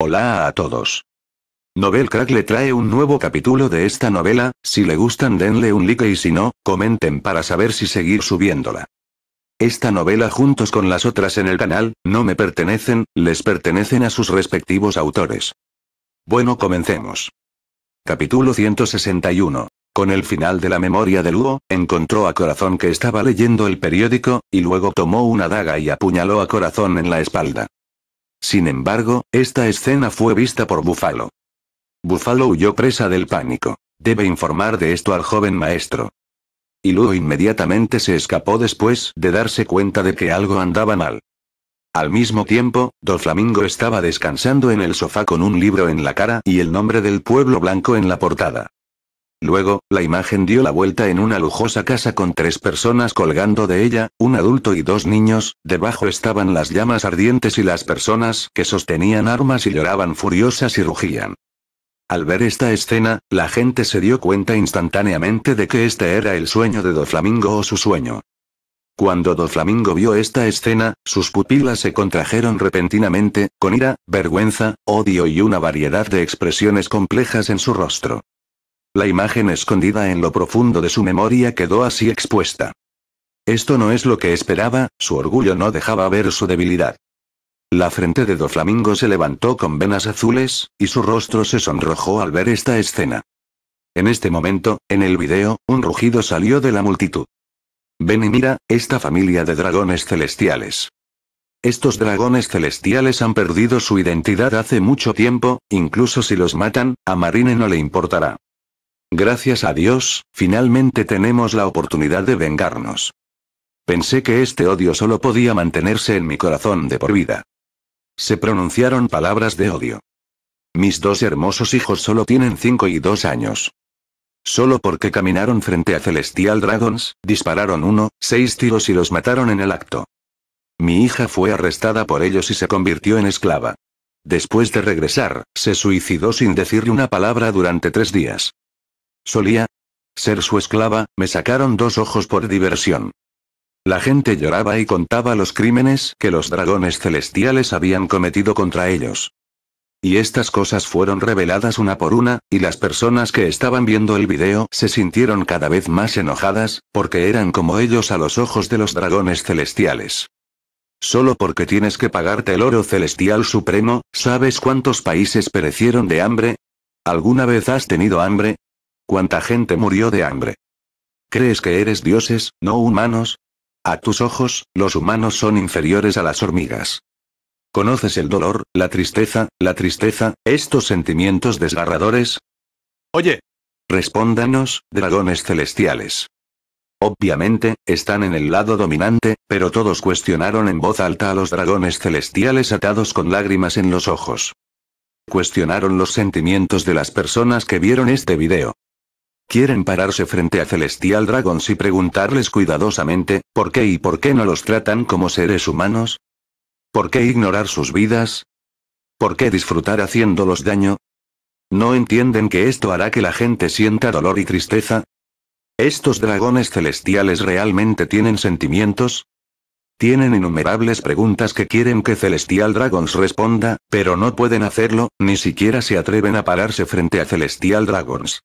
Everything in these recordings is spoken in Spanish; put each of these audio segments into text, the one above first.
Hola a todos. Novel Crack le trae un nuevo capítulo de esta novela, si le gustan denle un like y si no, comenten para saber si seguir subiéndola. Esta novela juntos con las otras en el canal, no me pertenecen, les pertenecen a sus respectivos autores. Bueno comencemos. Capítulo 161. Con el final de la memoria de Lugo, encontró a Corazón que estaba leyendo el periódico, y luego tomó una daga y apuñaló a Corazón en la espalda. Sin embargo, esta escena fue vista por Buffalo. Buffalo huyó presa del pánico. Debe informar de esto al joven maestro. Y luego inmediatamente se escapó después de darse cuenta de que algo andaba mal. Al mismo tiempo, Doflamingo estaba descansando en el sofá con un libro en la cara y el nombre del pueblo blanco en la portada. Luego, la imagen dio la vuelta en una lujosa casa con tres personas colgando de ella, un adulto y dos niños, debajo estaban las llamas ardientes y las personas que sostenían armas y lloraban furiosas y rugían. Al ver esta escena, la gente se dio cuenta instantáneamente de que este era el sueño de Doflamingo o su sueño. Cuando Doflamingo vio esta escena, sus pupilas se contrajeron repentinamente, con ira, vergüenza, odio y una variedad de expresiones complejas en su rostro. La imagen escondida en lo profundo de su memoria quedó así expuesta. Esto no es lo que esperaba, su orgullo no dejaba ver su debilidad. La frente de Doflamingo se levantó con venas azules, y su rostro se sonrojó al ver esta escena. En este momento, en el video, un rugido salió de la multitud. Ven y mira, esta familia de dragones celestiales. Estos dragones celestiales han perdido su identidad hace mucho tiempo, incluso si los matan, a Marine no le importará. Gracias a Dios, finalmente tenemos la oportunidad de vengarnos. Pensé que este odio solo podía mantenerse en mi corazón de por vida. Se pronunciaron palabras de odio. Mis dos hermosos hijos solo tienen 5 y 2 años. Solo porque caminaron frente a Celestial Dragons, dispararon uno, seis tiros y los mataron en el acto. Mi hija fue arrestada por ellos y se convirtió en esclava. Después de regresar, se suicidó sin decirle una palabra durante tres días solía ser su esclava, me sacaron dos ojos por diversión. La gente lloraba y contaba los crímenes que los dragones celestiales habían cometido contra ellos. Y estas cosas fueron reveladas una por una, y las personas que estaban viendo el video se sintieron cada vez más enojadas, porque eran como ellos a los ojos de los dragones celestiales. Solo porque tienes que pagarte el oro celestial supremo, ¿sabes cuántos países perecieron de hambre? ¿Alguna vez has tenido hambre? ¿Cuánta gente murió de hambre? ¿Crees que eres dioses, no humanos? A tus ojos, los humanos son inferiores a las hormigas. ¿Conoces el dolor, la tristeza, la tristeza, estos sentimientos desgarradores? Oye. Respóndanos, dragones celestiales. Obviamente, están en el lado dominante, pero todos cuestionaron en voz alta a los dragones celestiales atados con lágrimas en los ojos. Cuestionaron los sentimientos de las personas que vieron este video. Quieren pararse frente a Celestial Dragons y preguntarles cuidadosamente, ¿por qué y por qué no los tratan como seres humanos? ¿Por qué ignorar sus vidas? ¿Por qué disfrutar haciéndolos daño? ¿No entienden que esto hará que la gente sienta dolor y tristeza? ¿Estos dragones celestiales realmente tienen sentimientos? Tienen innumerables preguntas que quieren que Celestial Dragons responda, pero no pueden hacerlo, ni siquiera se atreven a pararse frente a Celestial Dragons.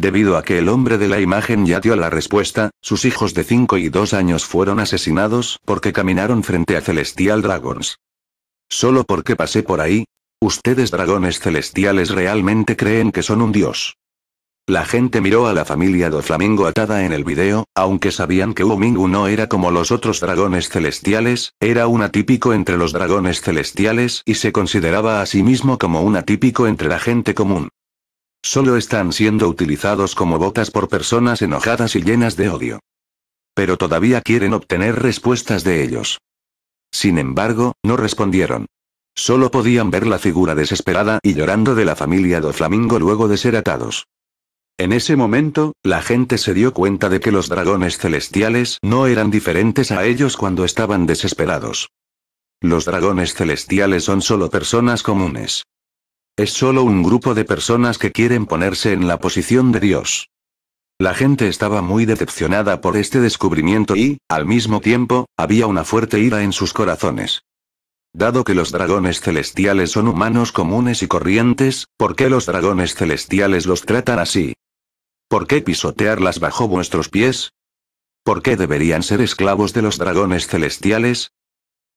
Debido a que el hombre de la imagen ya dio la respuesta, sus hijos de 5 y 2 años fueron asesinados porque caminaron frente a Celestial Dragons. Solo porque pasé por ahí. Ustedes dragones celestiales realmente creen que son un dios. La gente miró a la familia de Flamingo atada en el video, aunque sabían que Wumingu no era como los otros dragones celestiales, era un atípico entre los dragones celestiales y se consideraba a sí mismo como un atípico entre la gente común. Solo están siendo utilizados como botas por personas enojadas y llenas de odio. Pero todavía quieren obtener respuestas de ellos. Sin embargo, no respondieron. Solo podían ver la figura desesperada y llorando de la familia do Flamingo luego de ser atados. En ese momento, la gente se dio cuenta de que los dragones celestiales no eran diferentes a ellos cuando estaban desesperados. Los dragones celestiales son solo personas comunes. Es solo un grupo de personas que quieren ponerse en la posición de Dios. La gente estaba muy decepcionada por este descubrimiento y, al mismo tiempo, había una fuerte ira en sus corazones. Dado que los dragones celestiales son humanos comunes y corrientes, ¿por qué los dragones celestiales los tratan así? ¿Por qué pisotearlas bajo vuestros pies? ¿Por qué deberían ser esclavos de los dragones celestiales?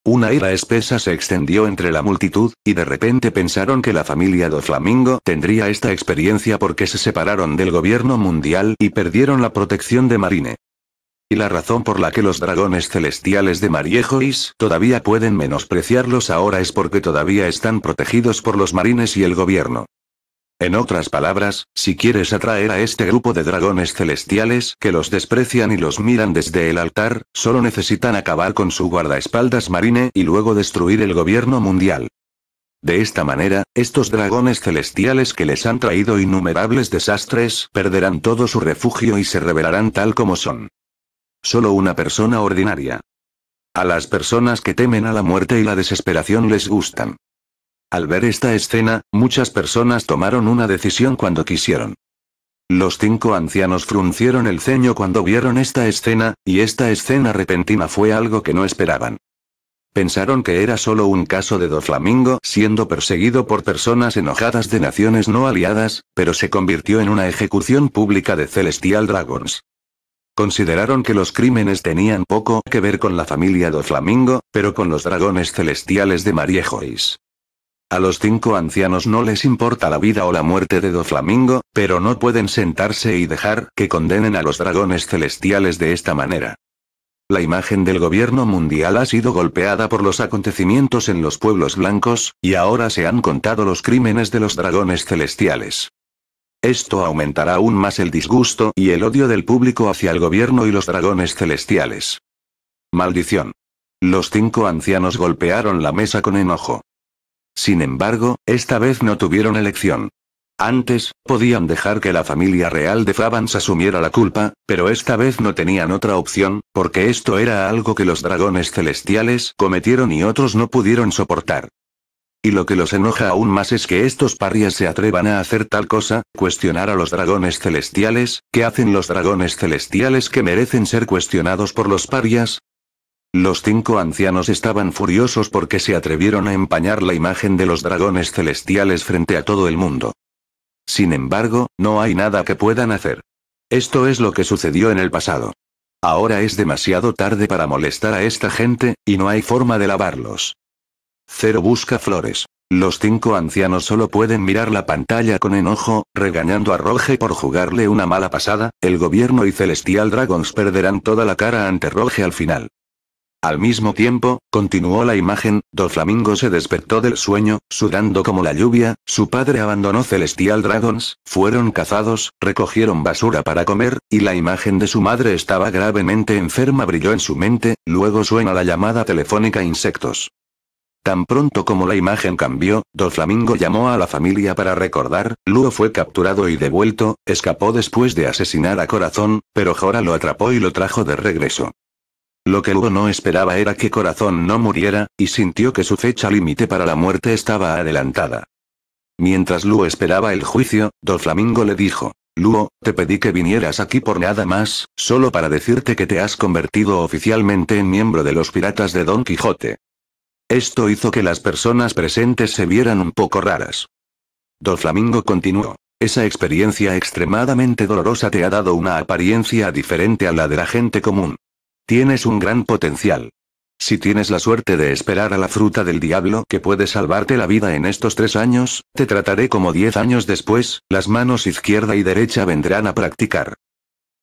Una ira espesa se extendió entre la multitud, y de repente pensaron que la familia do Flamingo tendría esta experiencia porque se separaron del gobierno mundial y perdieron la protección de Marine. Y la razón por la que los dragones celestiales de Mariejois todavía pueden menospreciarlos ahora es porque todavía están protegidos por los marines y el gobierno. En otras palabras, si quieres atraer a este grupo de dragones celestiales que los desprecian y los miran desde el altar, solo necesitan acabar con su guardaespaldas marine y luego destruir el gobierno mundial. De esta manera, estos dragones celestiales que les han traído innumerables desastres perderán todo su refugio y se revelarán tal como son. Solo una persona ordinaria. A las personas que temen a la muerte y la desesperación les gustan. Al ver esta escena, muchas personas tomaron una decisión cuando quisieron. Los cinco ancianos fruncieron el ceño cuando vieron esta escena, y esta escena repentina fue algo que no esperaban. Pensaron que era solo un caso de Doflamingo siendo perseguido por personas enojadas de naciones no aliadas, pero se convirtió en una ejecución pública de Celestial Dragons. Consideraron que los crímenes tenían poco que ver con la familia Doflamingo, pero con los dragones celestiales de Joyce. A los cinco ancianos no les importa la vida o la muerte de Doflamingo, pero no pueden sentarse y dejar que condenen a los dragones celestiales de esta manera. La imagen del gobierno mundial ha sido golpeada por los acontecimientos en los pueblos blancos, y ahora se han contado los crímenes de los dragones celestiales. Esto aumentará aún más el disgusto y el odio del público hacia el gobierno y los dragones celestiales. Maldición. Los cinco ancianos golpearon la mesa con enojo. Sin embargo, esta vez no tuvieron elección. Antes, podían dejar que la familia real de Fabans asumiera la culpa, pero esta vez no tenían otra opción, porque esto era algo que los dragones celestiales cometieron y otros no pudieron soportar. Y lo que los enoja aún más es que estos parrias se atrevan a hacer tal cosa, cuestionar a los dragones celestiales, ¿qué hacen los dragones celestiales que merecen ser cuestionados por los parias? Los cinco ancianos estaban furiosos porque se atrevieron a empañar la imagen de los dragones celestiales frente a todo el mundo. Sin embargo, no hay nada que puedan hacer. Esto es lo que sucedió en el pasado. Ahora es demasiado tarde para molestar a esta gente, y no hay forma de lavarlos. Cero busca flores. Los cinco ancianos solo pueden mirar la pantalla con enojo, regañando a Roge por jugarle una mala pasada, el gobierno y Celestial Dragons perderán toda la cara ante Roge al final. Al mismo tiempo, continuó la imagen, Doflamingo se despertó del sueño, sudando como la lluvia, su padre abandonó Celestial Dragons, fueron cazados, recogieron basura para comer, y la imagen de su madre estaba gravemente enferma brilló en su mente, luego suena la llamada telefónica Insectos. Tan pronto como la imagen cambió, Doflamingo llamó a la familia para recordar, Luo fue capturado y devuelto, escapó después de asesinar a Corazón, pero Jora lo atrapó y lo trajo de regreso. Lo que Luo no esperaba era que Corazón no muriera, y sintió que su fecha límite para la muerte estaba adelantada. Mientras Luo esperaba el juicio, Doflamingo Flamingo le dijo, Luo, te pedí que vinieras aquí por nada más, solo para decirte que te has convertido oficialmente en miembro de los piratas de Don Quijote. Esto hizo que las personas presentes se vieran un poco raras. Doflamingo Flamingo continuó. Esa experiencia extremadamente dolorosa te ha dado una apariencia diferente a la de la gente común. Tienes un gran potencial. Si tienes la suerte de esperar a la fruta del diablo que puede salvarte la vida en estos tres años, te trataré como diez años después, las manos izquierda y derecha vendrán a practicar.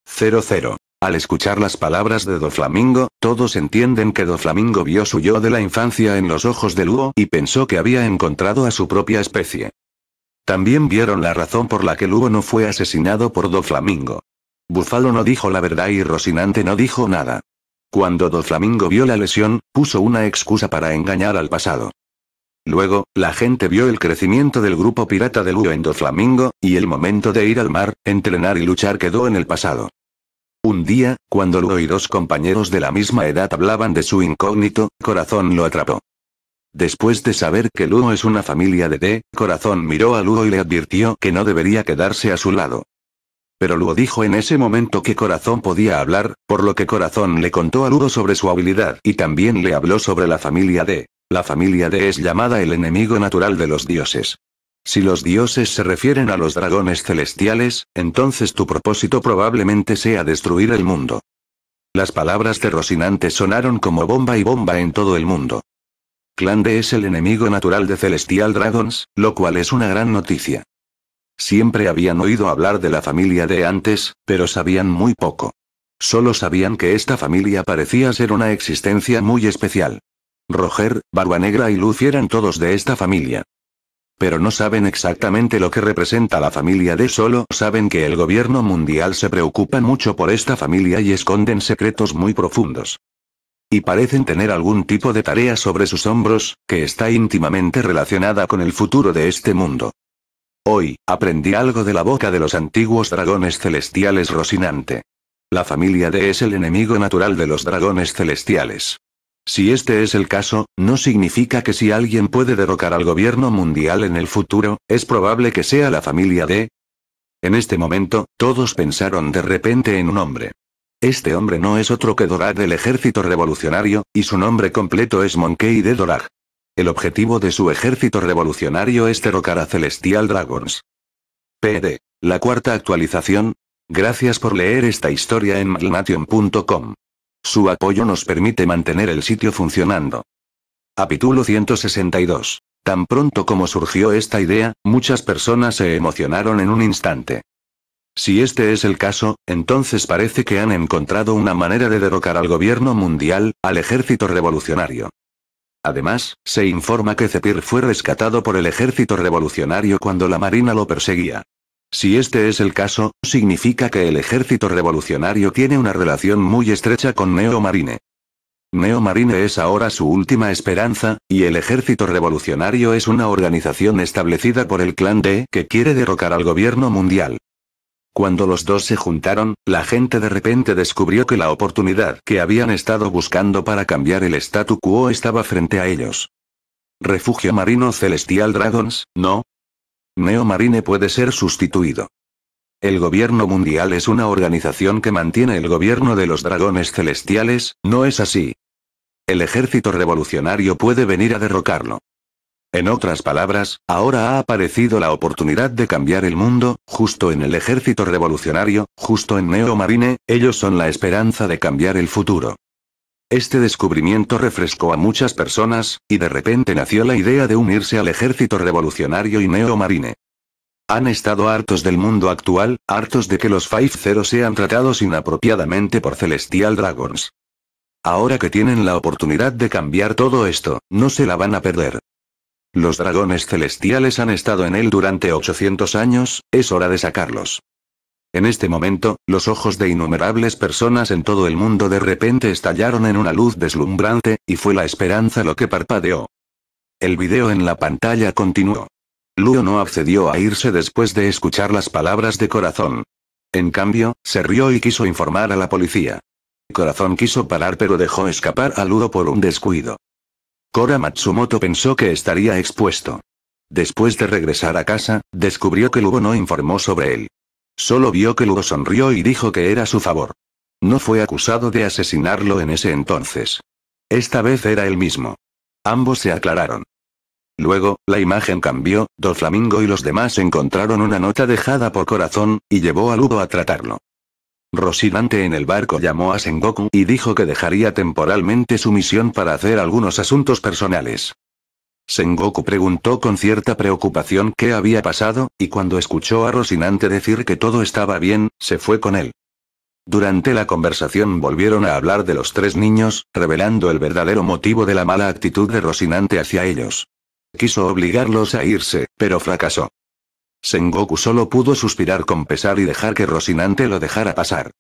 00. Al escuchar las palabras de Doflamingo, todos entienden que Doflamingo vio su yo de la infancia en los ojos de Lugo y pensó que había encontrado a su propia especie. También vieron la razón por la que Lugo no fue asesinado por Doflamingo. Bufalo no dijo la verdad y Rosinante no dijo nada. Cuando Doflamingo vio la lesión, puso una excusa para engañar al pasado. Luego, la gente vio el crecimiento del grupo pirata de Luo en Doflamingo, y el momento de ir al mar, entrenar y luchar quedó en el pasado. Un día, cuando Luo y dos compañeros de la misma edad hablaban de su incógnito, Corazón lo atrapó. Después de saber que Luo es una familia de D, Corazón miró a Luo y le advirtió que no debería quedarse a su lado. Pero Ludo dijo en ese momento que Corazón podía hablar, por lo que Corazón le contó a Ludo sobre su habilidad y también le habló sobre la familia D. La familia D es llamada el enemigo natural de los dioses. Si los dioses se refieren a los dragones celestiales, entonces tu propósito probablemente sea destruir el mundo. Las palabras de Rosinante sonaron como bomba y bomba en todo el mundo. Clan D es el enemigo natural de Celestial Dragons, lo cual es una gran noticia. Siempre habían oído hablar de la familia de antes, pero sabían muy poco. Solo sabían que esta familia parecía ser una existencia muy especial. Roger, Barba Negra y Luz eran todos de esta familia. Pero no saben exactamente lo que representa la familia de solo saben que el gobierno mundial se preocupa mucho por esta familia y esconden secretos muy profundos. Y parecen tener algún tipo de tarea sobre sus hombros, que está íntimamente relacionada con el futuro de este mundo. Hoy, aprendí algo de la boca de los antiguos dragones celestiales Rosinante. La familia D es el enemigo natural de los dragones celestiales. Si este es el caso, no significa que si alguien puede derrocar al gobierno mundial en el futuro, es probable que sea la familia D. En este momento, todos pensaron de repente en un hombre. Este hombre no es otro que Dorad del ejército revolucionario, y su nombre completo es Monkey de Dorag. El objetivo de su ejército revolucionario es derrocar a Celestial Dragons. PD. La cuarta actualización. Gracias por leer esta historia en malnation.com. Su apoyo nos permite mantener el sitio funcionando. Capítulo 162. Tan pronto como surgió esta idea, muchas personas se emocionaron en un instante. Si este es el caso, entonces parece que han encontrado una manera de derrocar al gobierno mundial, al ejército revolucionario. Además, se informa que Zepir fue rescatado por el ejército revolucionario cuando la marina lo perseguía. Si este es el caso, significa que el ejército revolucionario tiene una relación muy estrecha con Neo Marine. Neo Marine es ahora su última esperanza, y el ejército revolucionario es una organización establecida por el clan D que quiere derrocar al gobierno mundial. Cuando los dos se juntaron, la gente de repente descubrió que la oportunidad que habían estado buscando para cambiar el statu quo estaba frente a ellos. Refugio Marino Celestial Dragons, ¿no? Neo Marine puede ser sustituido. El gobierno mundial es una organización que mantiene el gobierno de los dragones celestiales, ¿no es así? El ejército revolucionario puede venir a derrocarlo. En otras palabras, ahora ha aparecido la oportunidad de cambiar el mundo, justo en el ejército revolucionario, justo en Neo Marine, ellos son la esperanza de cambiar el futuro. Este descubrimiento refrescó a muchas personas, y de repente nació la idea de unirse al ejército revolucionario y Neo Marine. Han estado hartos del mundo actual, hartos de que los Five 0 sean tratados inapropiadamente por Celestial Dragons. Ahora que tienen la oportunidad de cambiar todo esto, no se la van a perder. Los dragones celestiales han estado en él durante 800 años, es hora de sacarlos. En este momento, los ojos de innumerables personas en todo el mundo de repente estallaron en una luz deslumbrante, y fue la esperanza lo que parpadeó. El video en la pantalla continuó. Ludo no accedió a irse después de escuchar las palabras de Corazón. En cambio, se rió y quiso informar a la policía. Corazón quiso parar pero dejó escapar a Ludo por un descuido. Kora Matsumoto pensó que estaría expuesto. Después de regresar a casa, descubrió que Lugo no informó sobre él. Solo vio que Lugo sonrió y dijo que era su favor. No fue acusado de asesinarlo en ese entonces. Esta vez era el mismo. Ambos se aclararon. Luego, la imagen cambió, Doflamingo y los demás encontraron una nota dejada por Corazón, y llevó a Lugo a tratarlo. Rosinante en el barco llamó a Sengoku y dijo que dejaría temporalmente su misión para hacer algunos asuntos personales. Sengoku preguntó con cierta preocupación qué había pasado, y cuando escuchó a Rosinante decir que todo estaba bien, se fue con él. Durante la conversación volvieron a hablar de los tres niños, revelando el verdadero motivo de la mala actitud de Rosinante hacia ellos. Quiso obligarlos a irse, pero fracasó. Sengoku solo pudo suspirar con pesar y dejar que Rosinante lo dejara pasar.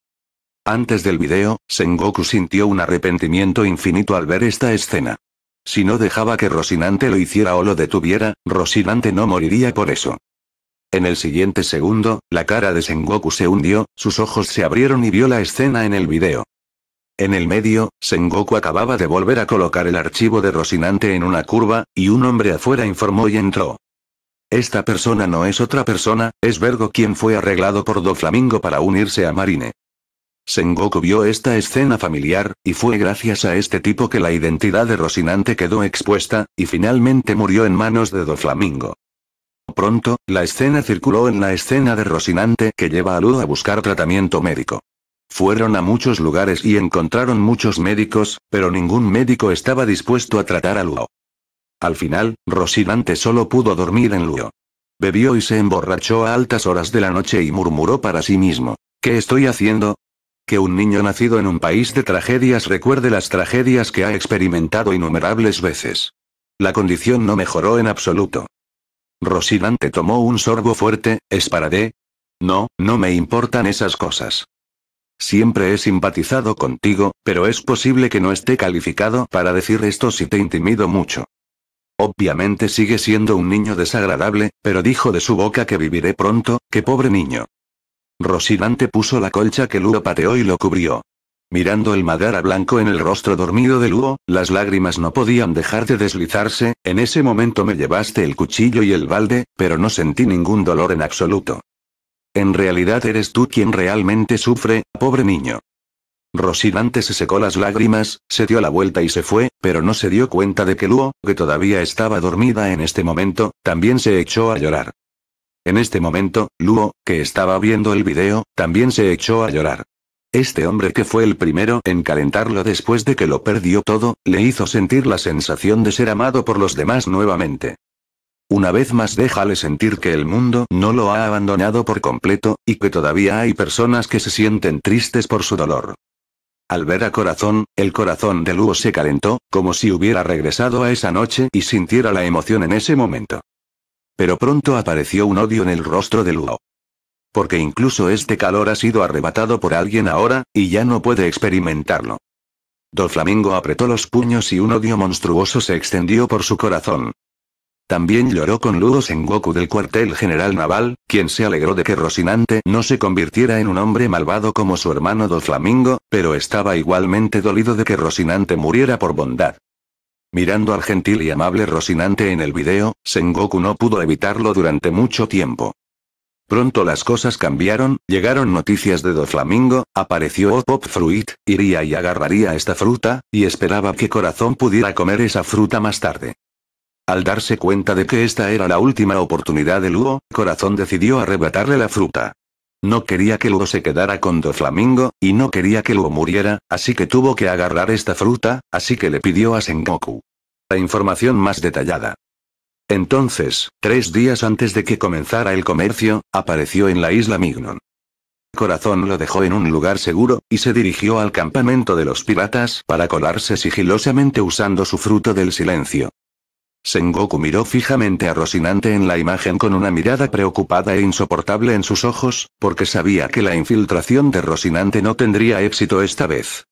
Antes del video, Sengoku sintió un arrepentimiento infinito al ver esta escena. Si no dejaba que Rosinante lo hiciera o lo detuviera, Rosinante no moriría por eso. En el siguiente segundo, la cara de Sengoku se hundió, sus ojos se abrieron y vio la escena en el video. En el medio, Sengoku acababa de volver a colocar el archivo de Rosinante en una curva, y un hombre afuera informó y entró. Esta persona no es otra persona, es Vergo quien fue arreglado por Doflamingo para unirse a Marine. Sengoku vio esta escena familiar, y fue gracias a este tipo que la identidad de Rosinante quedó expuesta, y finalmente murió en manos de Doflamingo. Pronto, la escena circuló en la escena de Rosinante que lleva a Luo a buscar tratamiento médico. Fueron a muchos lugares y encontraron muchos médicos, pero ningún médico estaba dispuesto a tratar a Luo. Al final, Rosinante solo pudo dormir en Luo. Bebió y se emborrachó a altas horas de la noche y murmuró para sí mismo. ¿Qué estoy haciendo? Que un niño nacido en un país de tragedias recuerde las tragedias que ha experimentado innumerables veces. La condición no mejoró en absoluto. Rosinante tomó un sorbo fuerte, esparadé. No, no me importan esas cosas. Siempre he simpatizado contigo, pero es posible que no esté calificado para decir esto si te intimido mucho. Obviamente sigue siendo un niño desagradable, pero dijo de su boca que viviré pronto, que pobre niño. Rosinante puso la colcha que Luo pateó y lo cubrió. Mirando el madara blanco en el rostro dormido de Luo, las lágrimas no podían dejar de deslizarse, en ese momento me llevaste el cuchillo y el balde, pero no sentí ningún dolor en absoluto. En realidad eres tú quien realmente sufre, pobre niño. Rosinante se secó las lágrimas, se dio la vuelta y se fue, pero no se dio cuenta de que Luo, que todavía estaba dormida en este momento, también se echó a llorar. En este momento, Luo, que estaba viendo el video, también se echó a llorar. Este hombre que fue el primero en calentarlo después de que lo perdió todo, le hizo sentir la sensación de ser amado por los demás nuevamente. Una vez más déjale sentir que el mundo no lo ha abandonado por completo, y que todavía hay personas que se sienten tristes por su dolor. Al ver a Corazón, el corazón de Luo se calentó, como si hubiera regresado a esa noche y sintiera la emoción en ese momento. Pero pronto apareció un odio en el rostro de Luo. Porque incluso este calor ha sido arrebatado por alguien ahora, y ya no puede experimentarlo. flamingo apretó los puños y un odio monstruoso se extendió por su corazón. También lloró con Ludo Sengoku del cuartel general naval, quien se alegró de que Rosinante no se convirtiera en un hombre malvado como su hermano Doflamingo, pero estaba igualmente dolido de que Rosinante muriera por bondad. Mirando al gentil y amable Rosinante en el video, Sengoku no pudo evitarlo durante mucho tiempo. Pronto las cosas cambiaron, llegaron noticias de Doflamingo, apareció Pop Fruit, iría y agarraría esta fruta, y esperaba que Corazón pudiera comer esa fruta más tarde. Al darse cuenta de que esta era la última oportunidad de Luo, Corazón decidió arrebatarle la fruta. No quería que Luo se quedara con Doflamingo, y no quería que Luo muriera, así que tuvo que agarrar esta fruta, así que le pidió a Sengoku. La información más detallada. Entonces, tres días antes de que comenzara el comercio, apareció en la isla Mignon. Corazón lo dejó en un lugar seguro, y se dirigió al campamento de los piratas para colarse sigilosamente usando su fruto del silencio. Sengoku miró fijamente a Rocinante en la imagen con una mirada preocupada e insoportable en sus ojos, porque sabía que la infiltración de Rocinante no tendría éxito esta vez.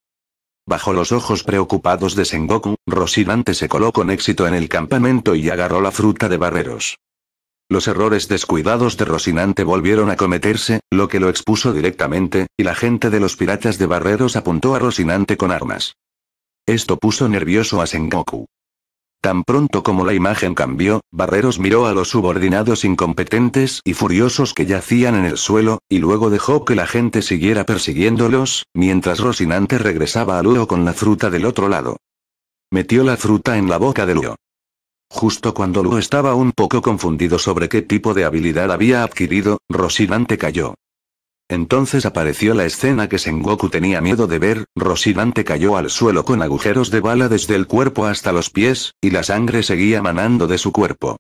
Bajo los ojos preocupados de Sengoku, Rocinante se coló con éxito en el campamento y agarró la fruta de barreros. Los errores descuidados de Rocinante volvieron a cometerse, lo que lo expuso directamente, y la gente de los piratas de Barreros apuntó a Rocinante con armas. Esto puso nervioso a Sengoku. Tan pronto como la imagen cambió, Barreros miró a los subordinados incompetentes y furiosos que yacían en el suelo, y luego dejó que la gente siguiera persiguiéndolos, mientras Rocinante regresaba a Luo con la fruta del otro lado. Metió la fruta en la boca de Luo. Justo cuando Luo estaba un poco confundido sobre qué tipo de habilidad había adquirido, Rocinante cayó. Entonces apareció la escena que Sengoku tenía miedo de ver, Rosinante cayó al suelo con agujeros de bala desde el cuerpo hasta los pies, y la sangre seguía manando de su cuerpo.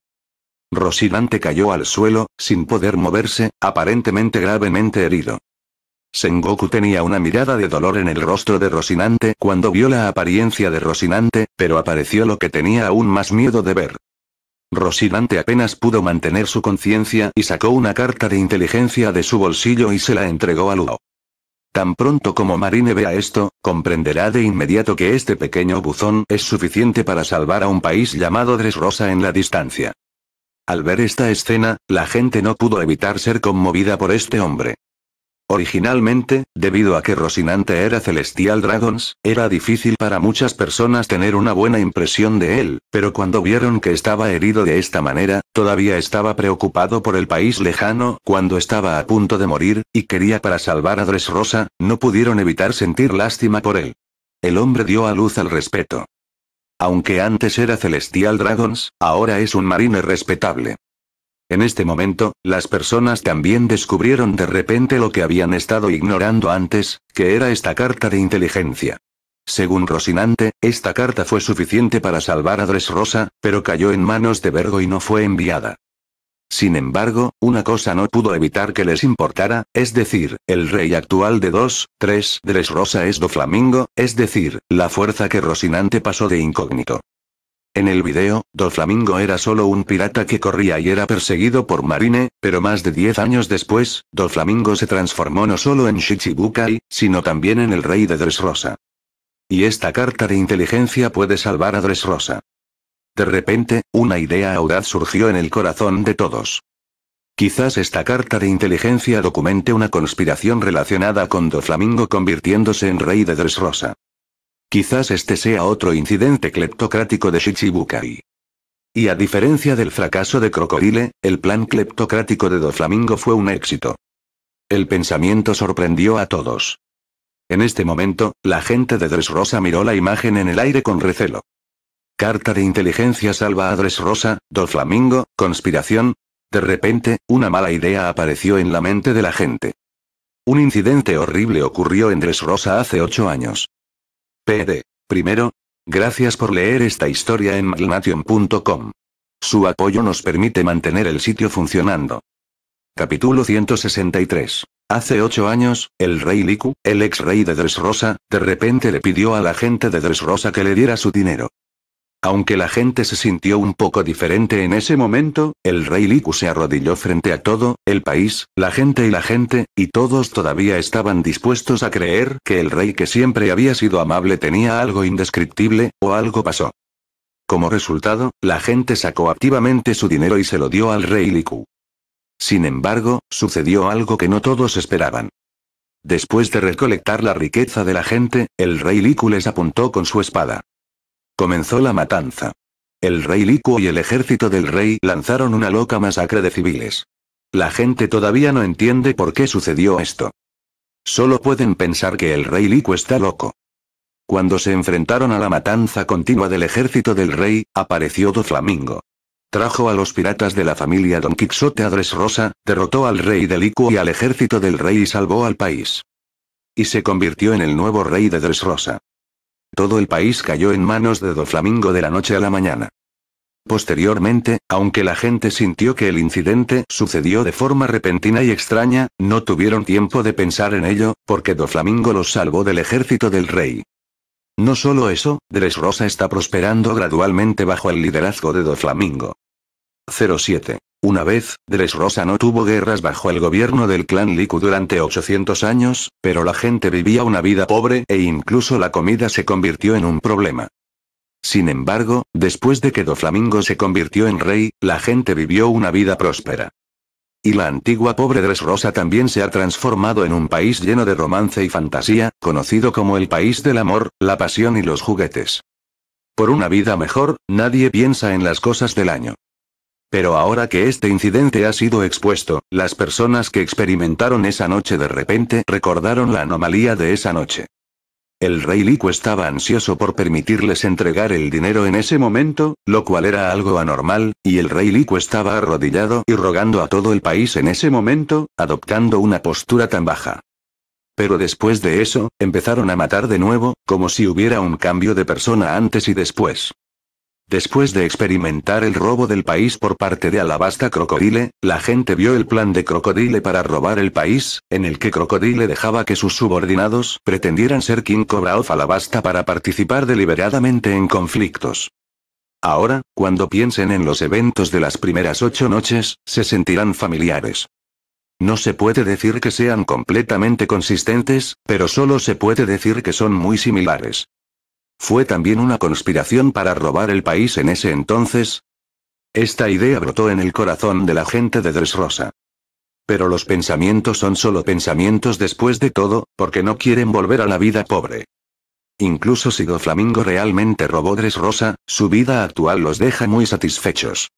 Rosinante cayó al suelo, sin poder moverse, aparentemente gravemente herido. Sengoku tenía una mirada de dolor en el rostro de Rosinante cuando vio la apariencia de Rosinante, pero apareció lo que tenía aún más miedo de ver. Rosinante apenas pudo mantener su conciencia y sacó una carta de inteligencia de su bolsillo y se la entregó a Luo. Tan pronto como Marine vea esto, comprenderá de inmediato que este pequeño buzón es suficiente para salvar a un país llamado Dresrosa en la distancia. Al ver esta escena, la gente no pudo evitar ser conmovida por este hombre. Originalmente, debido a que Rocinante era Celestial Dragons, era difícil para muchas personas tener una buena impresión de él, pero cuando vieron que estaba herido de esta manera, todavía estaba preocupado por el país lejano, cuando estaba a punto de morir, y quería para salvar a Rosa, no pudieron evitar sentir lástima por él. El hombre dio a luz al respeto. Aunque antes era Celestial Dragons, ahora es un marine respetable. En este momento, las personas también descubrieron de repente lo que habían estado ignorando antes, que era esta carta de inteligencia. Según Rosinante, esta carta fue suficiente para salvar a Dressrosa, pero cayó en manos de Vergo y no fue enviada. Sin embargo, una cosa no pudo evitar que les importara, es decir, el rey actual de 2, 3 Dressrosa es Doflamingo, es decir, la fuerza que Rosinante pasó de incógnito. En el video, Doflamingo era solo un pirata que corría y era perseguido por Marine, pero más de 10 años después, Doflamingo se transformó no solo en Shichibukai, sino también en el rey de Dressrosa. Y esta carta de inteligencia puede salvar a Dressrosa. De repente, una idea audaz surgió en el corazón de todos. Quizás esta carta de inteligencia documente una conspiración relacionada con Doflamingo convirtiéndose en rey de Dressrosa. Quizás este sea otro incidente cleptocrático de Shichibukai. Y a diferencia del fracaso de Crocodile, el plan cleptocrático de Doflamingo fue un éxito. El pensamiento sorprendió a todos. En este momento, la gente de Dressrosa miró la imagen en el aire con recelo. Carta de inteligencia salva a Dressrosa, Doflamingo, conspiración. De repente, una mala idea apareció en la mente de la gente. Un incidente horrible ocurrió en Dressrosa hace ocho años. PD. Primero, gracias por leer esta historia en magnation.com. Su apoyo nos permite mantener el sitio funcionando. Capítulo 163. Hace ocho años, el rey Liku, el ex rey de Dresrosa, de repente le pidió a la gente de Dresrosa que le diera su dinero. Aunque la gente se sintió un poco diferente en ese momento, el rey Liku se arrodilló frente a todo, el país, la gente y la gente, y todos todavía estaban dispuestos a creer que el rey que siempre había sido amable tenía algo indescriptible, o algo pasó. Como resultado, la gente sacó activamente su dinero y se lo dio al rey Liku. Sin embargo, sucedió algo que no todos esperaban. Después de recolectar la riqueza de la gente, el rey Liku les apuntó con su espada. Comenzó la matanza. El rey Licu y el ejército del rey lanzaron una loca masacre de civiles. La gente todavía no entiende por qué sucedió esto. Solo pueden pensar que el rey Licu está loco. Cuando se enfrentaron a la matanza continua del ejército del rey, apareció Doflamingo. Flamingo. Trajo a los piratas de la familia Don Quixote a Rosa, derrotó al rey de Licu y al ejército del rey y salvó al país. Y se convirtió en el nuevo rey de Dresrosa. Todo el país cayó en manos de Doflamingo de la noche a la mañana. Posteriormente, aunque la gente sintió que el incidente sucedió de forma repentina y extraña, no tuvieron tiempo de pensar en ello, porque Doflamingo los salvó del ejército del rey. No solo eso, Dressrosa está prosperando gradualmente bajo el liderazgo de Doflamingo. 07. Una vez, Rosa no tuvo guerras bajo el gobierno del clan Liku durante 800 años, pero la gente vivía una vida pobre e incluso la comida se convirtió en un problema. Sin embargo, después de que Do Flamingo se convirtió en rey, la gente vivió una vida próspera. Y la antigua pobre Rosa también se ha transformado en un país lleno de romance y fantasía, conocido como el país del amor, la pasión y los juguetes. Por una vida mejor, nadie piensa en las cosas del año. Pero ahora que este incidente ha sido expuesto, las personas que experimentaron esa noche de repente recordaron la anomalía de esa noche. El rey Lico estaba ansioso por permitirles entregar el dinero en ese momento, lo cual era algo anormal, y el rey Lico estaba arrodillado y rogando a todo el país en ese momento, adoptando una postura tan baja. Pero después de eso, empezaron a matar de nuevo, como si hubiera un cambio de persona antes y después. Después de experimentar el robo del país por parte de Alabasta Crocodile, la gente vio el plan de Crocodile para robar el país, en el que Crocodile dejaba que sus subordinados pretendieran ser King Cobra of Alabasta para participar deliberadamente en conflictos. Ahora, cuando piensen en los eventos de las primeras ocho noches, se sentirán familiares. No se puede decir que sean completamente consistentes, pero solo se puede decir que son muy similares. Fue también una conspiración para robar el país en ese entonces. Esta idea brotó en el corazón de la gente de Rosa. Pero los pensamientos son solo pensamientos después de todo, porque no quieren volver a la vida pobre. Incluso si Goflamingo realmente robó Rosa, su vida actual los deja muy satisfechos.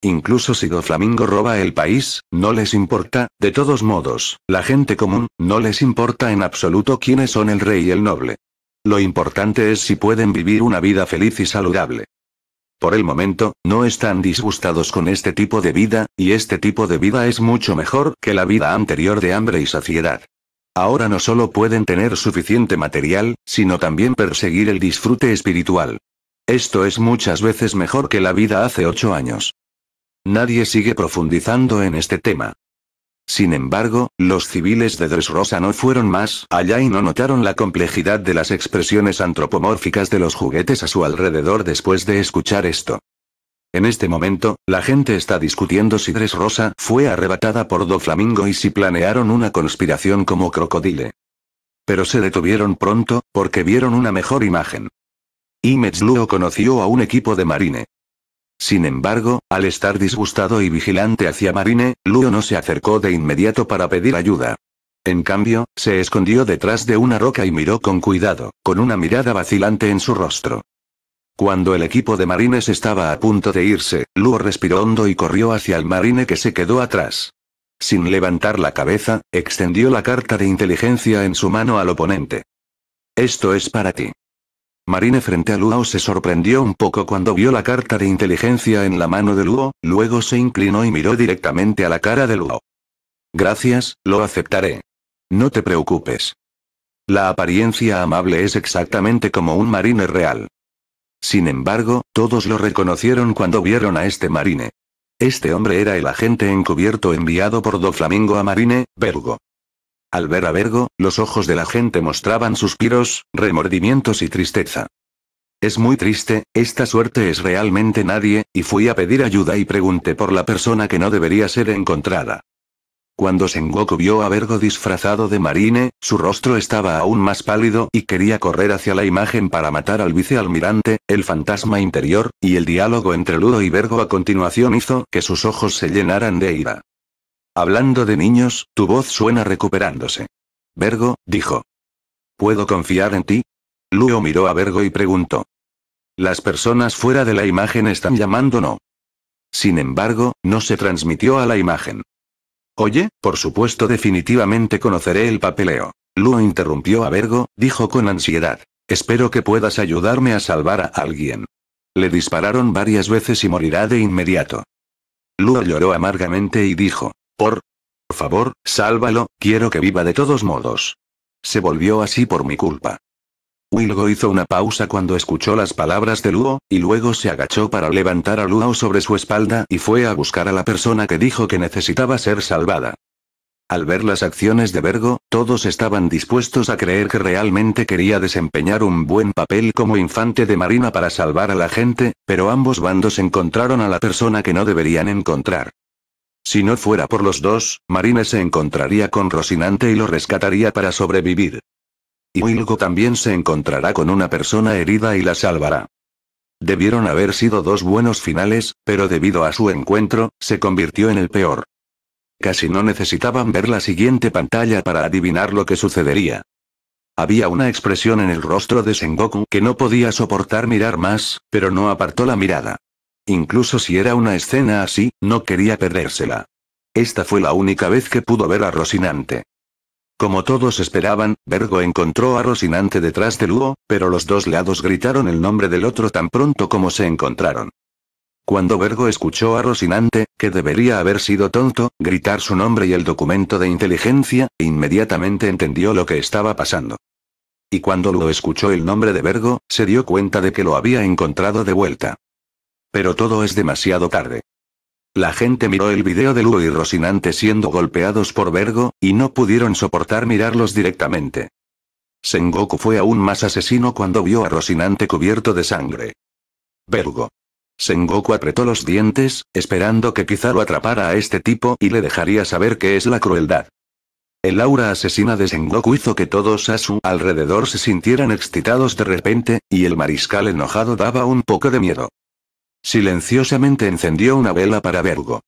Incluso si Goflamingo roba el país, no les importa, de todos modos, la gente común, no les importa en absoluto quiénes son el rey y el noble. Lo importante es si pueden vivir una vida feliz y saludable. Por el momento, no están disgustados con este tipo de vida, y este tipo de vida es mucho mejor que la vida anterior de hambre y saciedad. Ahora no solo pueden tener suficiente material, sino también perseguir el disfrute espiritual. Esto es muchas veces mejor que la vida hace ocho años. Nadie sigue profundizando en este tema. Sin embargo, los civiles de Rosa no fueron más allá y no notaron la complejidad de las expresiones antropomórficas de los juguetes a su alrededor después de escuchar esto. En este momento, la gente está discutiendo si Rosa fue arrebatada por Doflamingo y si planearon una conspiración como Crocodile. Pero se detuvieron pronto, porque vieron una mejor imagen. Y Luo conoció a un equipo de marine. Sin embargo, al estar disgustado y vigilante hacia Marine, Luo no se acercó de inmediato para pedir ayuda. En cambio, se escondió detrás de una roca y miró con cuidado, con una mirada vacilante en su rostro. Cuando el equipo de marines estaba a punto de irse, Luo respiró hondo y corrió hacia el marine que se quedó atrás. Sin levantar la cabeza, extendió la carta de inteligencia en su mano al oponente. Esto es para ti. Marine frente a Luo se sorprendió un poco cuando vio la carta de inteligencia en la mano de Luo, luego se inclinó y miró directamente a la cara de Luo. Gracias, lo aceptaré. No te preocupes. La apariencia amable es exactamente como un marine real. Sin embargo, todos lo reconocieron cuando vieron a este marine. Este hombre era el agente encubierto enviado por Doflamingo a Marine, Vergo. Al ver a Vergo, los ojos de la gente mostraban suspiros, remordimientos y tristeza. Es muy triste, esta suerte es realmente nadie, y fui a pedir ayuda y pregunté por la persona que no debería ser encontrada. Cuando Sengoku vio a Vergo disfrazado de marine, su rostro estaba aún más pálido y quería correr hacia la imagen para matar al vicealmirante, el fantasma interior, y el diálogo entre Ludo y Vergo a continuación hizo que sus ojos se llenaran de ira. Hablando de niños, tu voz suena recuperándose. Vergo, dijo. ¿Puedo confiar en ti? Luo miró a Vergo y preguntó. Las personas fuera de la imagen están llamando no. Sin embargo, no se transmitió a la imagen. Oye, por supuesto definitivamente conoceré el papeleo. Luo interrumpió a Vergo, dijo con ansiedad. Espero que puedas ayudarme a salvar a alguien. Le dispararon varias veces y morirá de inmediato. Luo lloró amargamente y dijo. Por favor, sálvalo, quiero que viva de todos modos. Se volvió así por mi culpa. Wilgo hizo una pausa cuando escuchó las palabras de Luo, y luego se agachó para levantar a Luo sobre su espalda y fue a buscar a la persona que dijo que necesitaba ser salvada. Al ver las acciones de Vergo, todos estaban dispuestos a creer que realmente quería desempeñar un buen papel como infante de marina para salvar a la gente, pero ambos bandos encontraron a la persona que no deberían encontrar. Si no fuera por los dos, Marine se encontraría con Rocinante y lo rescataría para sobrevivir. Y Wilgo también se encontrará con una persona herida y la salvará. Debieron haber sido dos buenos finales, pero debido a su encuentro, se convirtió en el peor. Casi no necesitaban ver la siguiente pantalla para adivinar lo que sucedería. Había una expresión en el rostro de Sengoku que no podía soportar mirar más, pero no apartó la mirada. Incluso si era una escena así, no quería perdérsela. Esta fue la única vez que pudo ver a Rocinante. Como todos esperaban, Vergo encontró a Rocinante detrás de Lugo, pero los dos lados gritaron el nombre del otro tan pronto como se encontraron. Cuando Vergo escuchó a Rocinante, que debería haber sido tonto, gritar su nombre y el documento de inteligencia, inmediatamente entendió lo que estaba pasando. Y cuando Luo escuchó el nombre de Vergo, se dio cuenta de que lo había encontrado de vuelta. Pero todo es demasiado tarde. La gente miró el video de Lugo y Rosinante siendo golpeados por Vergo, y no pudieron soportar mirarlos directamente. Sengoku fue aún más asesino cuando vio a Rosinante cubierto de sangre. Vergo. Sengoku apretó los dientes, esperando que quizá lo atrapara a este tipo y le dejaría saber qué es la crueldad. El aura asesina de Sengoku hizo que todos a su alrededor se sintieran excitados de repente, y el mariscal enojado daba un poco de miedo. Silenciosamente encendió una vela para Vergo.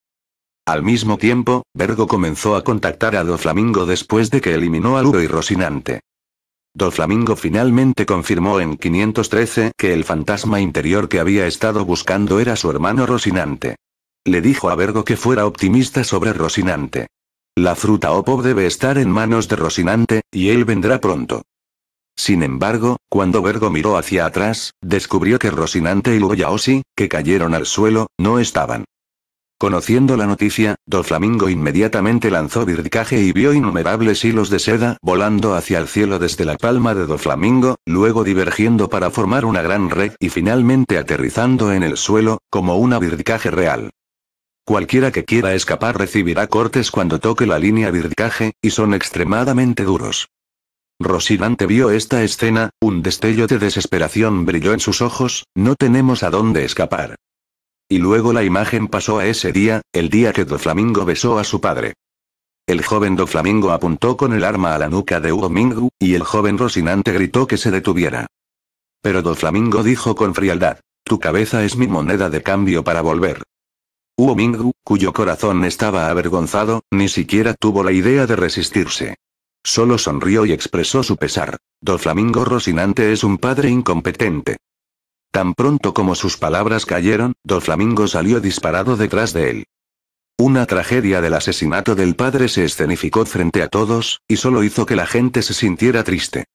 Al mismo tiempo, Vergo comenzó a contactar a Doflamingo después de que eliminó a Luro y Rosinante. Doflamingo finalmente confirmó en 513 que el fantasma interior que había estado buscando era su hermano Rosinante. Le dijo a Vergo que fuera optimista sobre Rosinante. La fruta Opo debe estar en manos de Rosinante, y él vendrá pronto. Sin embargo, cuando Vergo miró hacia atrás, descubrió que Rosinante y Luoyaosi, que cayeron al suelo, no estaban. Conociendo la noticia, Doflamingo inmediatamente lanzó vircaje y vio innumerables hilos de seda volando hacia el cielo desde la palma de Doflamingo, luego divergiendo para formar una gran red y finalmente aterrizando en el suelo, como una vircaje real. Cualquiera que quiera escapar recibirá cortes cuando toque la línea vircaje, y son extremadamente duros. Rosinante vio esta escena, un destello de desesperación brilló en sus ojos, no tenemos a dónde escapar. Y luego la imagen pasó a ese día, el día que Doflamingo besó a su padre. El joven Doflamingo apuntó con el arma a la nuca de Uomingu y el joven Rosinante gritó que se detuviera. Pero Doflamingo dijo con frialdad, tu cabeza es mi moneda de cambio para volver. Uomingu, cuyo corazón estaba avergonzado, ni siquiera tuvo la idea de resistirse. Solo sonrió y expresó su pesar. Doflamingo Flamingo Rocinante es un padre incompetente. Tan pronto como sus palabras cayeron, Doflamingo Flamingo salió disparado detrás de él. Una tragedia del asesinato del padre se escenificó frente a todos, y solo hizo que la gente se sintiera triste.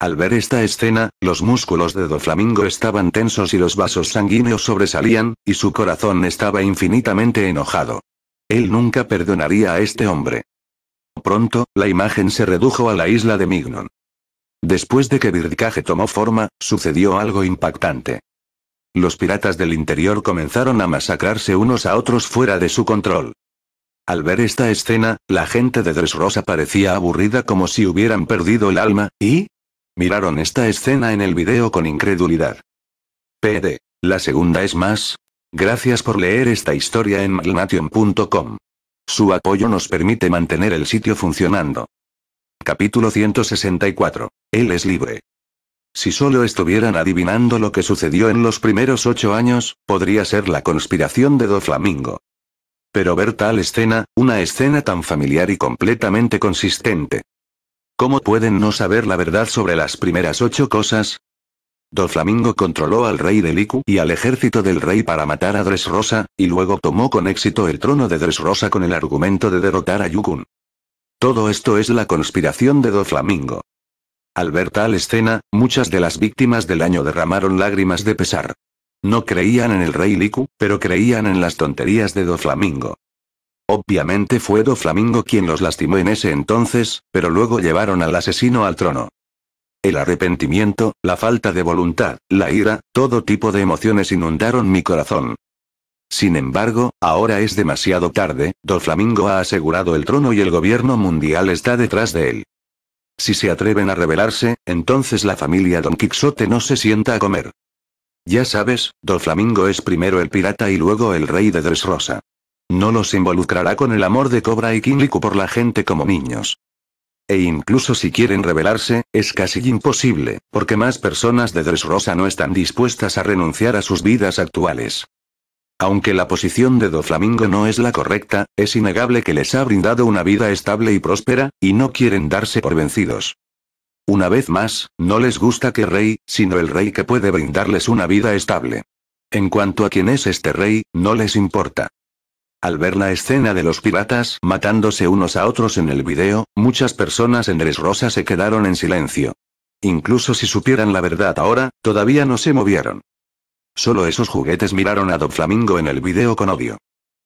Al ver esta escena, los músculos de Do Flamingo estaban tensos y los vasos sanguíneos sobresalían, y su corazón estaba infinitamente enojado. Él nunca perdonaría a este hombre. Pronto, la imagen se redujo a la isla de Mignon. Después de que Birdcage tomó forma, sucedió algo impactante. Los piratas del interior comenzaron a masacrarse unos a otros fuera de su control. Al ver esta escena, la gente de Dressrosa parecía aburrida como si hubieran perdido el alma, y... Miraron esta escena en el video con incredulidad. PD. La segunda es más. Gracias por leer esta historia en malnation.com. Su apoyo nos permite mantener el sitio funcionando. Capítulo 164. Él es libre. Si solo estuvieran adivinando lo que sucedió en los primeros ocho años, podría ser la conspiración de Do Flamingo. Pero ver tal escena, una escena tan familiar y completamente consistente. ¿Cómo pueden no saber la verdad sobre las primeras ocho cosas? Do Flamingo controló al rey de Liku y al ejército del rey para matar a Dressrosa, y luego tomó con éxito el trono de Dressrosa con el argumento de derrotar a Yukun. Todo esto es la conspiración de Do Flamingo. Al ver tal escena, muchas de las víctimas del año derramaron lágrimas de pesar. No creían en el rey Liku, pero creían en las tonterías de Do Flamingo. Obviamente fue Do Flamingo quien los lastimó en ese entonces, pero luego llevaron al asesino al trono. El arrepentimiento, la falta de voluntad, la ira, todo tipo de emociones inundaron mi corazón. Sin embargo, ahora es demasiado tarde, Doflamingo ha asegurado el trono y el gobierno mundial está detrás de él. Si se atreven a rebelarse, entonces la familia Don Quixote no se sienta a comer. Ya sabes, Doflamingo es primero el pirata y luego el rey de Dressrosa. No los involucrará con el amor de Cobra y Kinliku por la gente como niños. E incluso si quieren rebelarse, es casi imposible, porque más personas de Dressrosa no están dispuestas a renunciar a sus vidas actuales. Aunque la posición de Doflamingo no es la correcta, es innegable que les ha brindado una vida estable y próspera, y no quieren darse por vencidos. Una vez más, no les gusta que rey, sino el rey que puede brindarles una vida estable. En cuanto a quién es este rey, no les importa. Al ver la escena de los piratas matándose unos a otros en el video, muchas personas en Les Rosa se quedaron en silencio. Incluso si supieran la verdad ahora, todavía no se movieron. Solo esos juguetes miraron a Flamingo en el video con odio.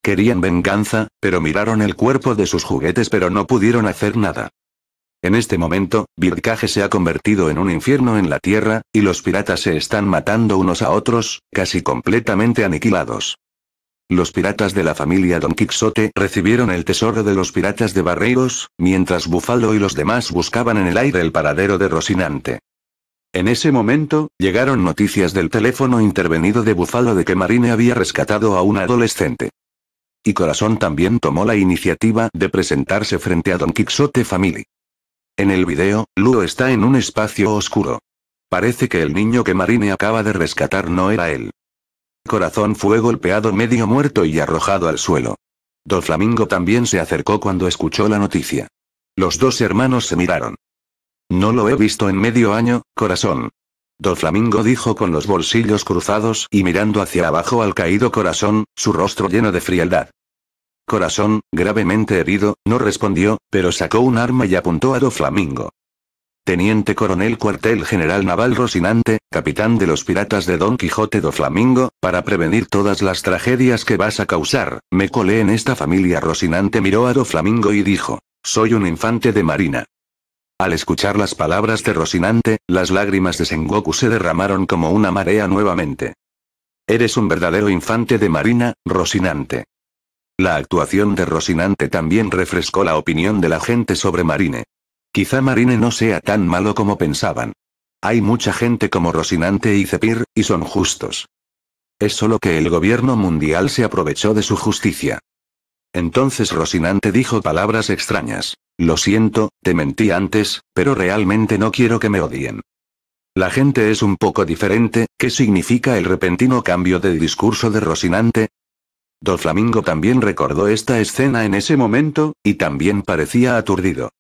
Querían venganza, pero miraron el cuerpo de sus juguetes pero no pudieron hacer nada. En este momento, vircaje se ha convertido en un infierno en la Tierra, y los piratas se están matando unos a otros, casi completamente aniquilados. Los piratas de la familia Don Quixote recibieron el tesoro de los piratas de Barreiros, mientras Bufalo y los demás buscaban en el aire el paradero de Rocinante. En ese momento, llegaron noticias del teléfono intervenido de Bufalo de que Marine había rescatado a un adolescente. Y Corazón también tomó la iniciativa de presentarse frente a Don Quixote Family. En el video, Luo está en un espacio oscuro. Parece que el niño que Marine acaba de rescatar no era él corazón fue golpeado medio muerto y arrojado al suelo. Do Flamingo también se acercó cuando escuchó la noticia. Los dos hermanos se miraron. No lo he visto en medio año, corazón. Do Flamingo dijo con los bolsillos cruzados y mirando hacia abajo al caído corazón, su rostro lleno de frialdad. Corazón, gravemente herido, no respondió, pero sacó un arma y apuntó a Do Flamingo. Teniente coronel cuartel general naval Rocinante, capitán de los piratas de Don Quijote do Flamingo, para prevenir todas las tragedias que vas a causar, me colé en esta familia. Rocinante miró a do Flamingo y dijo, soy un infante de marina. Al escuchar las palabras de Rocinante, las lágrimas de Sengoku se derramaron como una marea nuevamente. Eres un verdadero infante de marina, Rocinante. La actuación de Rocinante también refrescó la opinión de la gente sobre Marine. Quizá Marine no sea tan malo como pensaban. Hay mucha gente como Rosinante y Cepir, y son justos. Es solo que el gobierno mundial se aprovechó de su justicia. Entonces Rosinante dijo palabras extrañas. Lo siento, te mentí antes, pero realmente no quiero que me odien. La gente es un poco diferente, ¿qué significa el repentino cambio de discurso de Rosinante? Do Flamingo también recordó esta escena en ese momento, y también parecía aturdido.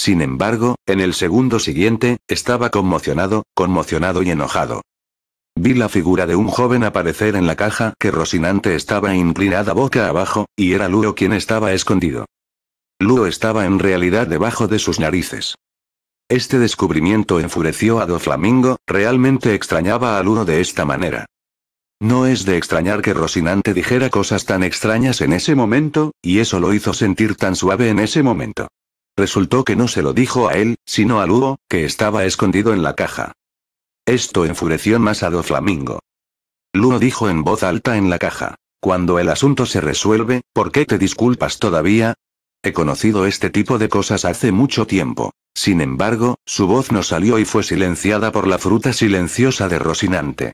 Sin embargo, en el segundo siguiente, estaba conmocionado, conmocionado y enojado. Vi la figura de un joven aparecer en la caja que Rocinante estaba inclinada boca abajo, y era Luo quien estaba escondido. Luo estaba en realidad debajo de sus narices. Este descubrimiento enfureció a Do Flamingo, realmente extrañaba a Luo de esta manera. No es de extrañar que Rocinante dijera cosas tan extrañas en ese momento, y eso lo hizo sentir tan suave en ese momento. Resultó que no se lo dijo a él, sino a Lugo, que estaba escondido en la caja. Esto enfureció más a Flamingo. Lugo dijo en voz alta en la caja. Cuando el asunto se resuelve, ¿por qué te disculpas todavía? He conocido este tipo de cosas hace mucho tiempo. Sin embargo, su voz no salió y fue silenciada por la fruta silenciosa de Rocinante.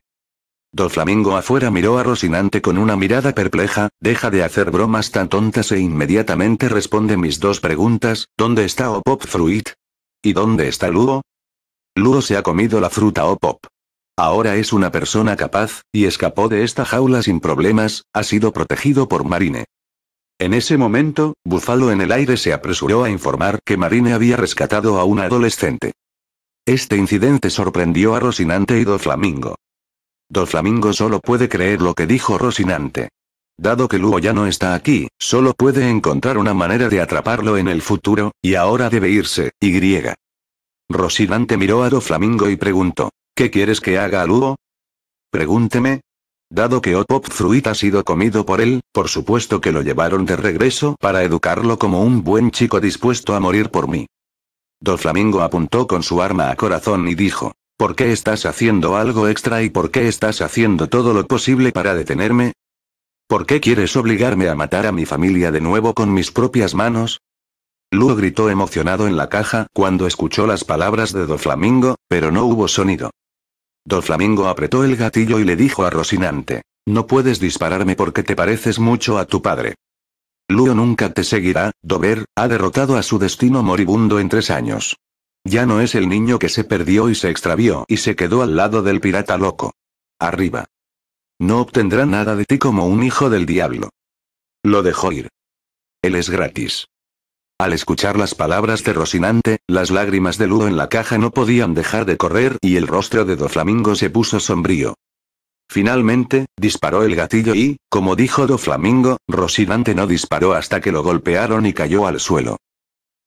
Do Flamingo afuera miró a Rocinante con una mirada perpleja, deja de hacer bromas tan tontas e inmediatamente responde mis dos preguntas, ¿dónde está o Pop Fruit? ¿Y dónde está Lugo? Lugo se ha comido la fruta o Pop. Ahora es una persona capaz, y escapó de esta jaula sin problemas, ha sido protegido por Marine. En ese momento, Búfalo en el aire se apresuró a informar que Marine había rescatado a un adolescente. Este incidente sorprendió a Rocinante y Do Flamingo. Doflamingo Flamingo solo puede creer lo que dijo Rocinante. Dado que Luo ya no está aquí, solo puede encontrar una manera de atraparlo en el futuro, y ahora debe irse, y. Rocinante miró a Doflamingo Flamingo y preguntó, ¿qué quieres que haga a Pregúnteme. Dado que Opop Fruit ha sido comido por él, por supuesto que lo llevaron de regreso para educarlo como un buen chico dispuesto a morir por mí. Do Flamingo apuntó con su arma a corazón y dijo, ¿Por qué estás haciendo algo extra y por qué estás haciendo todo lo posible para detenerme? ¿Por qué quieres obligarme a matar a mi familia de nuevo con mis propias manos? Luo gritó emocionado en la caja cuando escuchó las palabras de Doflamingo, pero no hubo sonido. Doflamingo apretó el gatillo y le dijo a Rocinante, no puedes dispararme porque te pareces mucho a tu padre. Luo nunca te seguirá, Dover, ha derrotado a su destino moribundo en tres años. Ya no es el niño que se perdió y se extravió y se quedó al lado del pirata loco. Arriba. No obtendrá nada de ti como un hijo del diablo. Lo dejó ir. Él es gratis. Al escuchar las palabras de Rocinante, las lágrimas de Ludo en la caja no podían dejar de correr y el rostro de Doflamingo se puso sombrío. Finalmente, disparó el gatillo y, como dijo Doflamingo, Rocinante no disparó hasta que lo golpearon y cayó al suelo.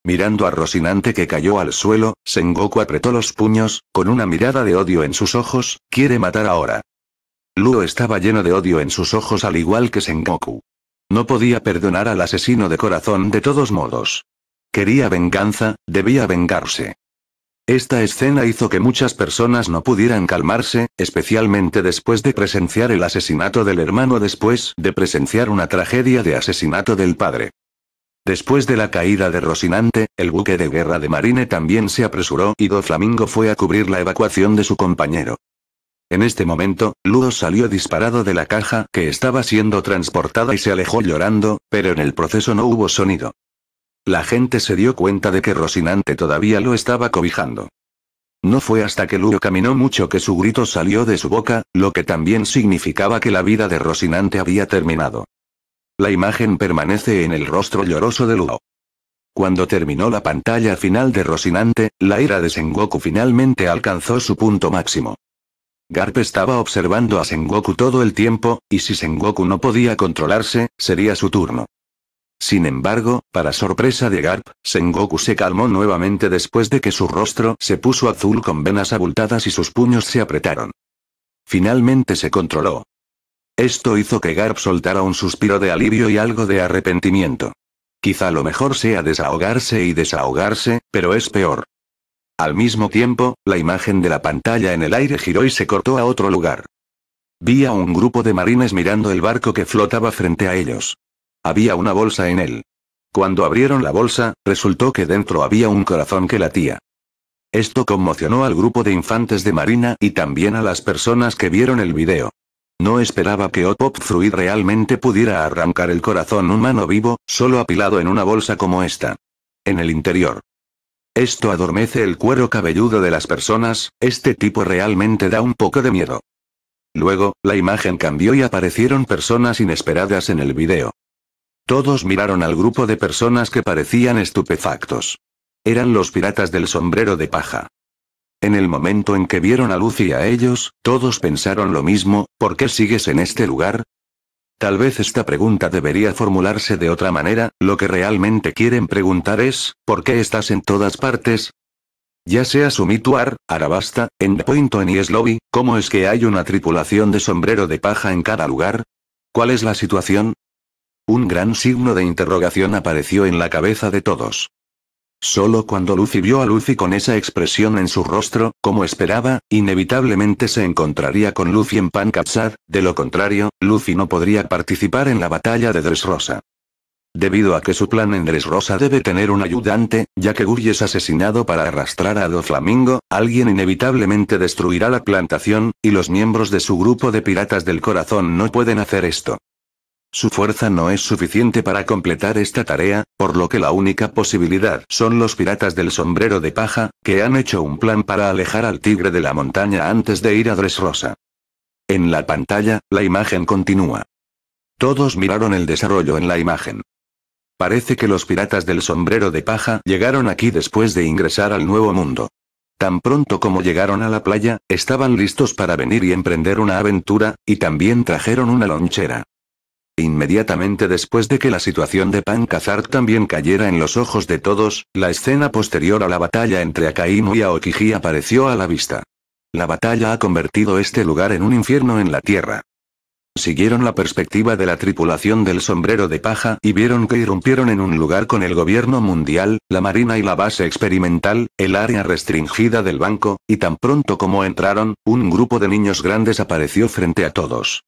Mirando a Rocinante que cayó al suelo, Sengoku apretó los puños, con una mirada de odio en sus ojos, quiere matar ahora. Luo estaba lleno de odio en sus ojos al igual que Sengoku. No podía perdonar al asesino de corazón de todos modos. Quería venganza, debía vengarse. Esta escena hizo que muchas personas no pudieran calmarse, especialmente después de presenciar el asesinato del hermano después de presenciar una tragedia de asesinato del padre. Después de la caída de Rocinante, el buque de guerra de Marine también se apresuró y Do Flamingo fue a cubrir la evacuación de su compañero. En este momento, Ludo salió disparado de la caja que estaba siendo transportada y se alejó llorando, pero en el proceso no hubo sonido. La gente se dio cuenta de que Rocinante todavía lo estaba cobijando. No fue hasta que Ludo caminó mucho que su grito salió de su boca, lo que también significaba que la vida de Rocinante había terminado. La imagen permanece en el rostro lloroso de Luo. Cuando terminó la pantalla final de Rocinante, la ira de Sengoku finalmente alcanzó su punto máximo. Garp estaba observando a Sengoku todo el tiempo, y si Sengoku no podía controlarse, sería su turno. Sin embargo, para sorpresa de Garp, Sengoku se calmó nuevamente después de que su rostro se puso azul con venas abultadas y sus puños se apretaron. Finalmente se controló, esto hizo que Garp soltara un suspiro de alivio y algo de arrepentimiento. Quizá lo mejor sea desahogarse y desahogarse, pero es peor. Al mismo tiempo, la imagen de la pantalla en el aire giró y se cortó a otro lugar. Vi a un grupo de marines mirando el barco que flotaba frente a ellos. Había una bolsa en él. Cuando abrieron la bolsa, resultó que dentro había un corazón que latía. Esto conmocionó al grupo de infantes de marina y también a las personas que vieron el video. No esperaba que Pop Fruit realmente pudiera arrancar el corazón humano vivo, solo apilado en una bolsa como esta. En el interior. Esto adormece el cuero cabelludo de las personas, este tipo realmente da un poco de miedo. Luego, la imagen cambió y aparecieron personas inesperadas en el video. Todos miraron al grupo de personas que parecían estupefactos. Eran los piratas del sombrero de paja. En el momento en que vieron a Lucy y a ellos, todos pensaron lo mismo, ¿por qué sigues en este lugar? Tal vez esta pregunta debería formularse de otra manera, lo que realmente quieren preguntar es, ¿por qué estás en todas partes? Ya sea Sumituar, Arabasta, Endpointon y Lobby, ¿cómo es que hay una tripulación de sombrero de paja en cada lugar? ¿Cuál es la situación? Un gran signo de interrogación apareció en la cabeza de todos. Solo cuando Lucy vio a Lucy con esa expresión en su rostro, como esperaba, inevitablemente se encontraría con Lucy en Pancatsad, de lo contrario, Lucy no podría participar en la batalla de Dressrosa. Debido a que su plan en Dressrosa debe tener un ayudante, ya que Guy es asesinado para arrastrar a Doflamingo, alguien inevitablemente destruirá la plantación, y los miembros de su grupo de piratas del corazón no pueden hacer esto. Su fuerza no es suficiente para completar esta tarea, por lo que la única posibilidad son los piratas del sombrero de paja, que han hecho un plan para alejar al tigre de la montaña antes de ir a Dressrosa. En la pantalla, la imagen continúa. Todos miraron el desarrollo en la imagen. Parece que los piratas del sombrero de paja llegaron aquí después de ingresar al Nuevo Mundo. Tan pronto como llegaron a la playa, estaban listos para venir y emprender una aventura, y también trajeron una lonchera. Inmediatamente después de que la situación de Pancazar también cayera en los ojos de todos, la escena posterior a la batalla entre Akainu y Aokiji apareció a la vista. La batalla ha convertido este lugar en un infierno en la tierra. Siguieron la perspectiva de la tripulación del sombrero de paja y vieron que irrumpieron en un lugar con el gobierno mundial, la marina y la base experimental, el área restringida del banco, y tan pronto como entraron, un grupo de niños grandes apareció frente a todos.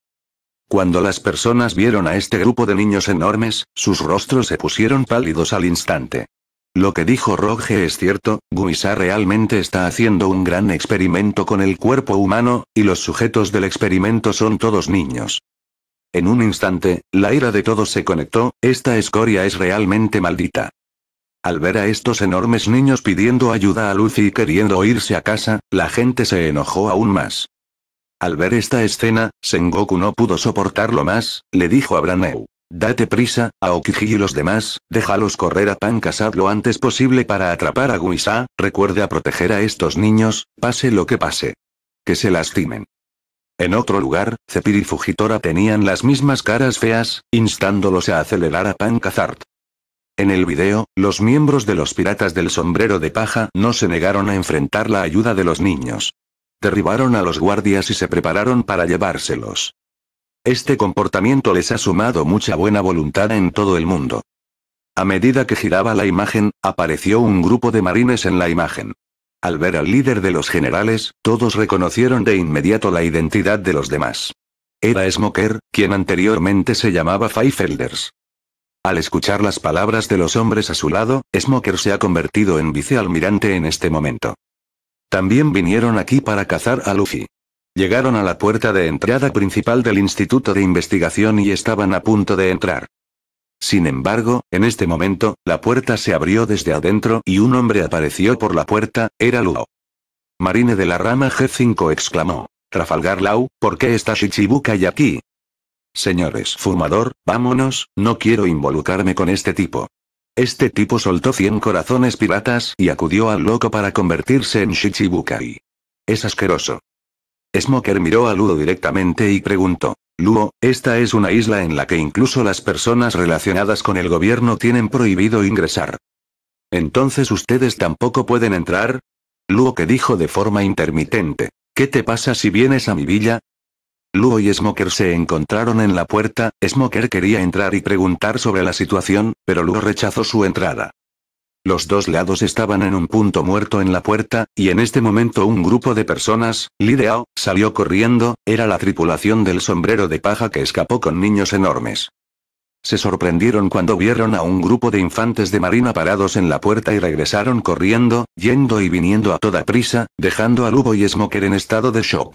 Cuando las personas vieron a este grupo de niños enormes, sus rostros se pusieron pálidos al instante. Lo que dijo Roge es cierto, Guisa realmente está haciendo un gran experimento con el cuerpo humano, y los sujetos del experimento son todos niños. En un instante, la ira de todos se conectó, esta escoria es realmente maldita. Al ver a estos enormes niños pidiendo ayuda a Lucy y queriendo irse a casa, la gente se enojó aún más. Al ver esta escena, Sengoku no pudo soportarlo más, le dijo a Braneu. Date prisa, a okiji y los demás, déjalos correr a Pancasad lo antes posible para atrapar a Guisa, recuerda proteger a estos niños, pase lo que pase. Que se lastimen. En otro lugar, Zepir y Fujitora tenían las mismas caras feas, instándolos a acelerar a Kazart. En el video, los miembros de los piratas del sombrero de paja no se negaron a enfrentar la ayuda de los niños derribaron a los guardias y se prepararon para llevárselos. Este comportamiento les ha sumado mucha buena voluntad en todo el mundo. A medida que giraba la imagen, apareció un grupo de marines en la imagen. Al ver al líder de los generales, todos reconocieron de inmediato la identidad de los demás. Era Smoker, quien anteriormente se llamaba Feifelders. Al escuchar las palabras de los hombres a su lado, Smoker se ha convertido en vicealmirante en este momento. También vinieron aquí para cazar a Luffy. Llegaron a la puerta de entrada principal del Instituto de Investigación y estaban a punto de entrar. Sin embargo, en este momento, la puerta se abrió desde adentro y un hombre apareció por la puerta, era Luo. Marine de la rama G5 exclamó. Trafalgar Lau, ¿por qué está Shichibuka y aquí? Señores, fumador, vámonos, no quiero involucrarme con este tipo. Este tipo soltó 100 corazones piratas y acudió al loco para convertirse en Shichibukai. Es asqueroso. Smoker miró a Luo directamente y preguntó. Luo, esta es una isla en la que incluso las personas relacionadas con el gobierno tienen prohibido ingresar. Entonces ustedes tampoco pueden entrar? Luo que dijo de forma intermitente. ¿Qué te pasa si vienes a mi villa? Luo y Smoker se encontraron en la puerta, Smoker quería entrar y preguntar sobre la situación, pero Luo rechazó su entrada. Los dos lados estaban en un punto muerto en la puerta, y en este momento un grupo de personas, Lideau, salió corriendo, era la tripulación del sombrero de paja que escapó con niños enormes. Se sorprendieron cuando vieron a un grupo de infantes de marina parados en la puerta y regresaron corriendo, yendo y viniendo a toda prisa, dejando a Lugo y Smoker en estado de shock.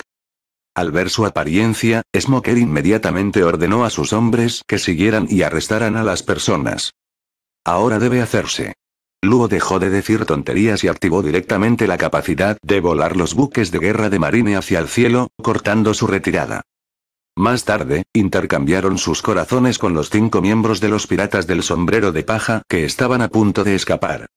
Al ver su apariencia, Smoker inmediatamente ordenó a sus hombres que siguieran y arrestaran a las personas. Ahora debe hacerse. Luo dejó de decir tonterías y activó directamente la capacidad de volar los buques de guerra de marine hacia el cielo, cortando su retirada. Más tarde, intercambiaron sus corazones con los cinco miembros de los piratas del sombrero de paja que estaban a punto de escapar.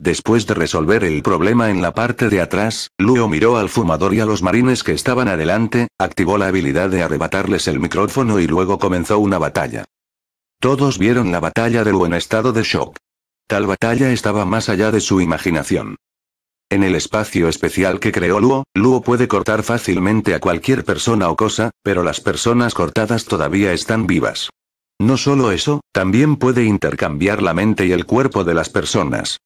Después de resolver el problema en la parte de atrás, Luo miró al fumador y a los marines que estaban adelante, activó la habilidad de arrebatarles el micrófono y luego comenzó una batalla. Todos vieron la batalla de Luo en estado de shock. Tal batalla estaba más allá de su imaginación. En el espacio especial que creó Luo, Luo puede cortar fácilmente a cualquier persona o cosa, pero las personas cortadas todavía están vivas. No solo eso, también puede intercambiar la mente y el cuerpo de las personas.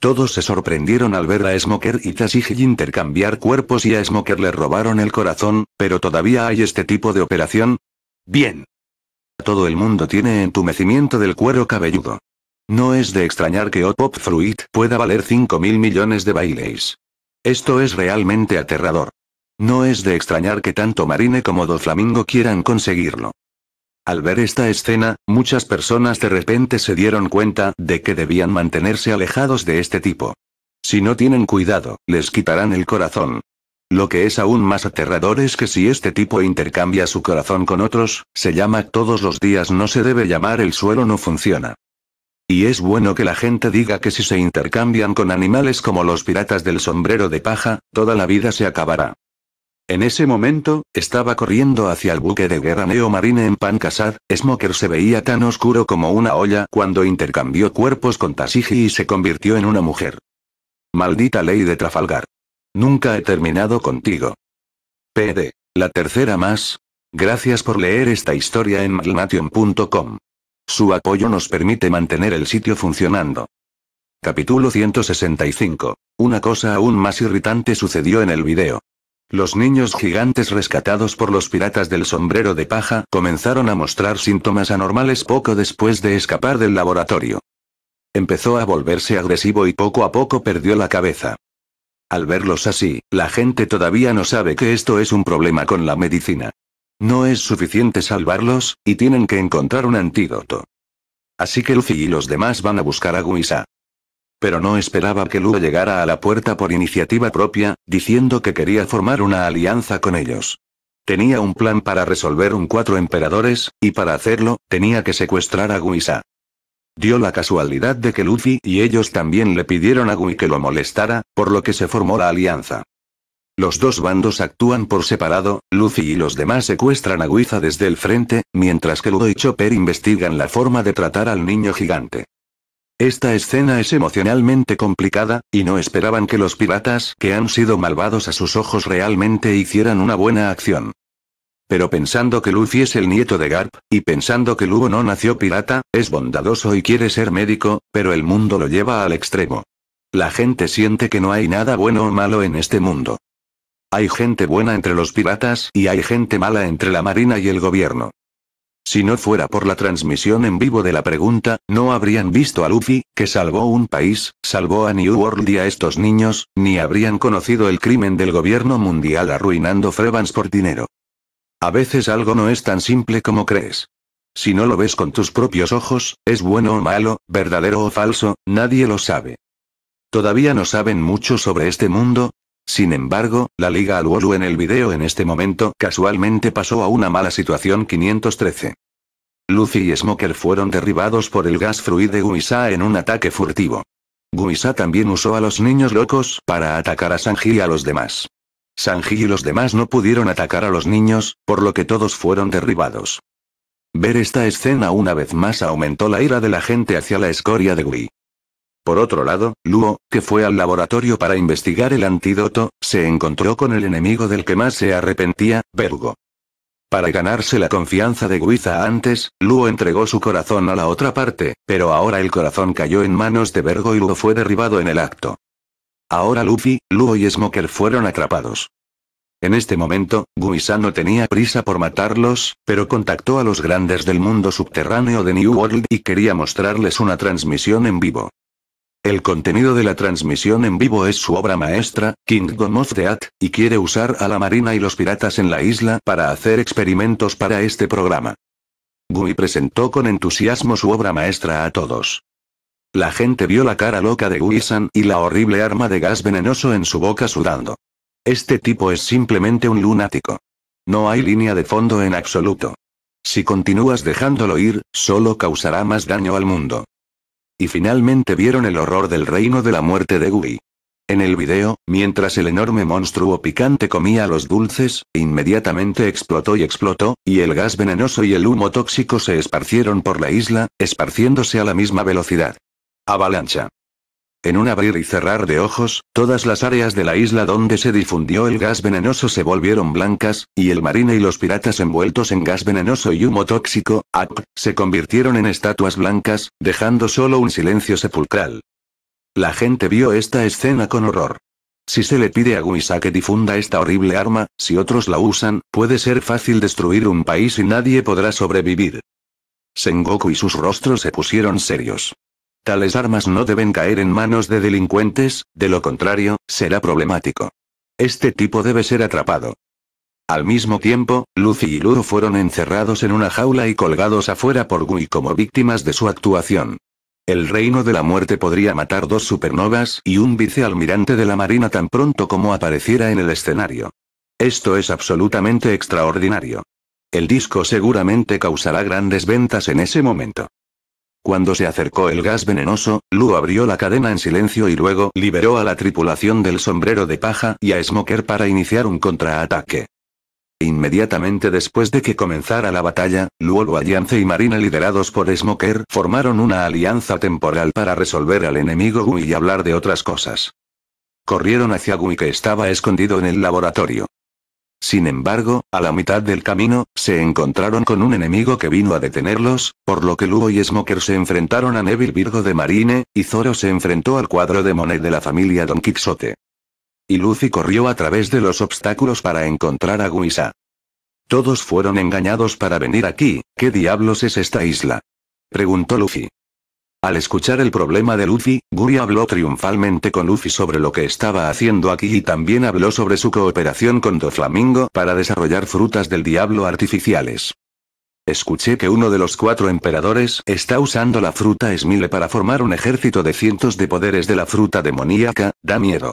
Todos se sorprendieron al ver a Smoker y Tashigi intercambiar cuerpos y a Smoker le robaron el corazón, pero todavía hay este tipo de operación. Bien. Todo el mundo tiene entumecimiento del cuero cabelludo. No es de extrañar que Pop Fruit pueda valer 5 mil millones de bailes. Esto es realmente aterrador. No es de extrañar que tanto Marine como Doflamingo quieran conseguirlo. Al ver esta escena, muchas personas de repente se dieron cuenta de que debían mantenerse alejados de este tipo. Si no tienen cuidado, les quitarán el corazón. Lo que es aún más aterrador es que si este tipo intercambia su corazón con otros, se llama todos los días no se debe llamar el suelo no funciona. Y es bueno que la gente diga que si se intercambian con animales como los piratas del sombrero de paja, toda la vida se acabará. En ese momento, estaba corriendo hacia el buque de guerra Neo en Pancasad, Smoker se veía tan oscuro como una olla cuando intercambió cuerpos con Tasigi y se convirtió en una mujer. Maldita ley de Trafalgar. Nunca he terminado contigo. PD. La tercera más. Gracias por leer esta historia en malmation.com. Su apoyo nos permite mantener el sitio funcionando. Capítulo 165. Una cosa aún más irritante sucedió en el video. Los niños gigantes rescatados por los piratas del sombrero de paja comenzaron a mostrar síntomas anormales poco después de escapar del laboratorio. Empezó a volverse agresivo y poco a poco perdió la cabeza. Al verlos así, la gente todavía no sabe que esto es un problema con la medicina. No es suficiente salvarlos, y tienen que encontrar un antídoto. Así que Luffy y los demás van a buscar a Guisa pero no esperaba que luffy llegara a la puerta por iniciativa propia, diciendo que quería formar una alianza con ellos. Tenía un plan para resolver un cuatro emperadores, y para hacerlo, tenía que secuestrar a Guisa. Dio la casualidad de que Luffy y ellos también le pidieron a Gui que lo molestara, por lo que se formó la alianza. Los dos bandos actúan por separado, Luffy y los demás secuestran a Guiza desde el frente, mientras que Ludo y Chopper investigan la forma de tratar al niño gigante. Esta escena es emocionalmente complicada, y no esperaban que los piratas que han sido malvados a sus ojos realmente hicieran una buena acción. Pero pensando que Lucy es el nieto de Garp, y pensando que Lugo no nació pirata, es bondadoso y quiere ser médico, pero el mundo lo lleva al extremo. La gente siente que no hay nada bueno o malo en este mundo. Hay gente buena entre los piratas y hay gente mala entre la marina y el gobierno. Si no fuera por la transmisión en vivo de la pregunta, no habrían visto a Luffy, que salvó un país, salvó a New World y a estos niños, ni habrían conocido el crimen del gobierno mundial arruinando Frevans por dinero. A veces algo no es tan simple como crees. Si no lo ves con tus propios ojos, es bueno o malo, verdadero o falso, nadie lo sabe. Todavía no saben mucho sobre este mundo, sin embargo, la Liga al WOLU en el video en este momento casualmente pasó a una mala situación 513. Lucy y Smoker fueron derribados por el gas fluid de Guisa en un ataque furtivo. Guisa también usó a los niños locos para atacar a Sanji y a los demás. Sanji y los demás no pudieron atacar a los niños, por lo que todos fueron derribados. Ver esta escena una vez más aumentó la ira de la gente hacia la escoria de Gui. Por otro lado, Luo, que fue al laboratorio para investigar el antídoto, se encontró con el enemigo del que más se arrepentía, Vergo. Para ganarse la confianza de Guiza antes, Luo entregó su corazón a la otra parte, pero ahora el corazón cayó en manos de Vergo y Luo fue derribado en el acto. Ahora Luffy, Luo y Smoker fueron atrapados. En este momento, Guiza no tenía prisa por matarlos, pero contactó a los grandes del mundo subterráneo de New World y quería mostrarles una transmisión en vivo. El contenido de la transmisión en vivo es su obra maestra, Kingdom of At, y quiere usar a la Marina y los piratas en la isla para hacer experimentos para este programa. Gui presentó con entusiasmo su obra maestra a todos. La gente vio la cara loca de Gui-san y la horrible arma de gas venenoso en su boca sudando. Este tipo es simplemente un lunático. No hay línea de fondo en absoluto. Si continúas dejándolo ir, solo causará más daño al mundo y finalmente vieron el horror del reino de la muerte de Gui. En el video, mientras el enorme monstruo picante comía los dulces, inmediatamente explotó y explotó, y el gas venenoso y el humo tóxico se esparcieron por la isla, esparciéndose a la misma velocidad. Avalancha. En un abrir y cerrar de ojos, todas las áreas de la isla donde se difundió el gas venenoso se volvieron blancas, y el marine y los piratas envueltos en gas venenoso y humo tóxico, ap, se convirtieron en estatuas blancas, dejando solo un silencio sepulcral. La gente vio esta escena con horror. Si se le pide a Guisa que difunda esta horrible arma, si otros la usan, puede ser fácil destruir un país y nadie podrá sobrevivir. Sengoku y sus rostros se pusieron serios. Tales armas no deben caer en manos de delincuentes, de lo contrario, será problemático. Este tipo debe ser atrapado. Al mismo tiempo, Lucy y Ludo fueron encerrados en una jaula y colgados afuera por Gui como víctimas de su actuación. El reino de la muerte podría matar dos supernovas y un vicealmirante de la marina tan pronto como apareciera en el escenario. Esto es absolutamente extraordinario. El disco seguramente causará grandes ventas en ese momento. Cuando se acercó el gas venenoso, Lu abrió la cadena en silencio y luego liberó a la tripulación del sombrero de paja y a Smoker para iniciar un contraataque. Inmediatamente después de que comenzara la batalla, Luolo Alliance y Marina liderados por Smoker formaron una alianza temporal para resolver al enemigo Gui y hablar de otras cosas. Corrieron hacia Gui que estaba escondido en el laboratorio. Sin embargo, a la mitad del camino, se encontraron con un enemigo que vino a detenerlos, por lo que Lugo y Smoker se enfrentaron a Neville Virgo de Marine, y Zoro se enfrentó al cuadro de Monet de la familia Don Quixote. Y Lucy corrió a través de los obstáculos para encontrar a Guisa. Todos fueron engañados para venir aquí, ¿qué diablos es esta isla? Preguntó Luffy. Al escuchar el problema de Luffy, Guri habló triunfalmente con Luffy sobre lo que estaba haciendo aquí y también habló sobre su cooperación con Doflamingo para desarrollar frutas del diablo artificiales. Escuché que uno de los cuatro emperadores está usando la fruta Smile para formar un ejército de cientos de poderes de la fruta demoníaca, da miedo.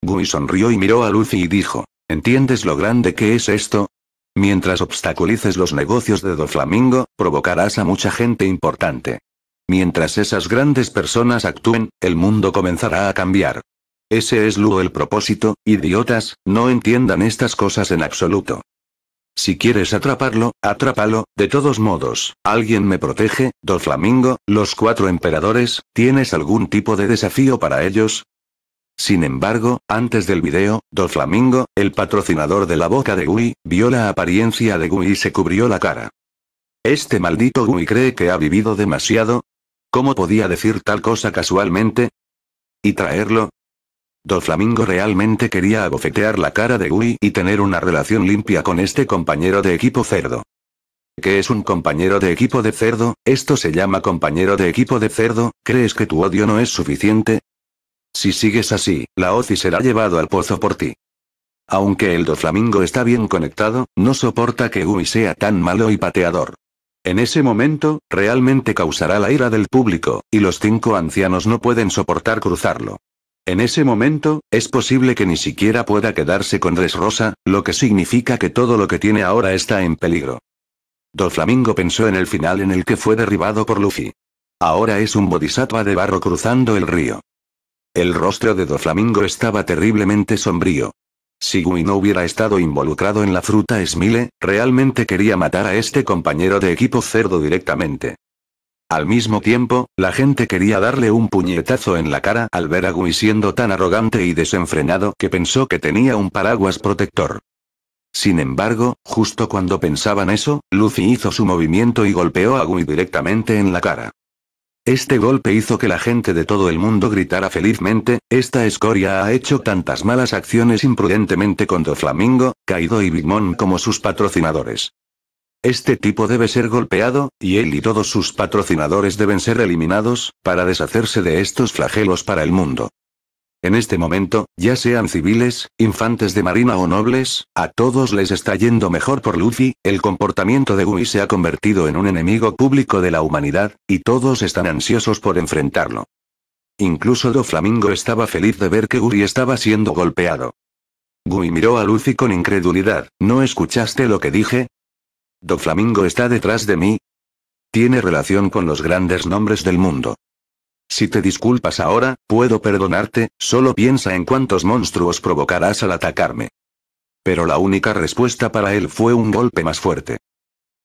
Guri sonrió y miró a Luffy y dijo, ¿entiendes lo grande que es esto? Mientras obstaculices los negocios de Doflamingo, provocarás a mucha gente importante. Mientras esas grandes personas actúen, el mundo comenzará a cambiar. Ese es Luo el propósito, idiotas, no entiendan estas cosas en absoluto. Si quieres atraparlo, atrápalo, de todos modos, alguien me protege, Do Flamingo, los cuatro emperadores, ¿tienes algún tipo de desafío para ellos? Sin embargo, antes del video, Doflamingo, Flamingo, el patrocinador de la boca de Gui, vio la apariencia de Gui y se cubrió la cara. Este maldito Gui cree que ha vivido demasiado, ¿Cómo podía decir tal cosa casualmente? ¿Y traerlo? Doflamingo realmente quería abofetear la cara de Gui y tener una relación limpia con este compañero de equipo cerdo. ¿Qué es un compañero de equipo de cerdo? ¿Esto se llama compañero de equipo de cerdo? ¿Crees que tu odio no es suficiente? Si sigues así, la OCI será llevado al pozo por ti. Aunque el doflamingo está bien conectado, no soporta que Gui sea tan malo y pateador. En ese momento, realmente causará la ira del público, y los cinco ancianos no pueden soportar cruzarlo. En ese momento, es posible que ni siquiera pueda quedarse con Dressrosa, lo que significa que todo lo que tiene ahora está en peligro. Doflamingo pensó en el final en el que fue derribado por Luffy. Ahora es un bodhisattva de barro cruzando el río. El rostro de Doflamingo estaba terriblemente sombrío. Si Gui no hubiera estado involucrado en la fruta Smile, realmente quería matar a este compañero de equipo cerdo directamente. Al mismo tiempo, la gente quería darle un puñetazo en la cara al ver a Gui siendo tan arrogante y desenfrenado que pensó que tenía un paraguas protector. Sin embargo, justo cuando pensaban eso, Lucy hizo su movimiento y golpeó a Gui directamente en la cara. Este golpe hizo que la gente de todo el mundo gritara felizmente, esta escoria ha hecho tantas malas acciones imprudentemente con Flamingo, Kaido y Big Mom como sus patrocinadores. Este tipo debe ser golpeado, y él y todos sus patrocinadores deben ser eliminados, para deshacerse de estos flagelos para el mundo. En este momento, ya sean civiles, infantes de marina o nobles, a todos les está yendo mejor por Luffy, el comportamiento de Gui se ha convertido en un enemigo público de la humanidad, y todos están ansiosos por enfrentarlo. Incluso Doflamingo estaba feliz de ver que Gui estaba siendo golpeado. Gui miró a Luffy con incredulidad, ¿no escuchaste lo que dije? Doflamingo está detrás de mí. Tiene relación con los grandes nombres del mundo. Si te disculpas ahora, puedo perdonarte, solo piensa en cuántos monstruos provocarás al atacarme. Pero la única respuesta para él fue un golpe más fuerte.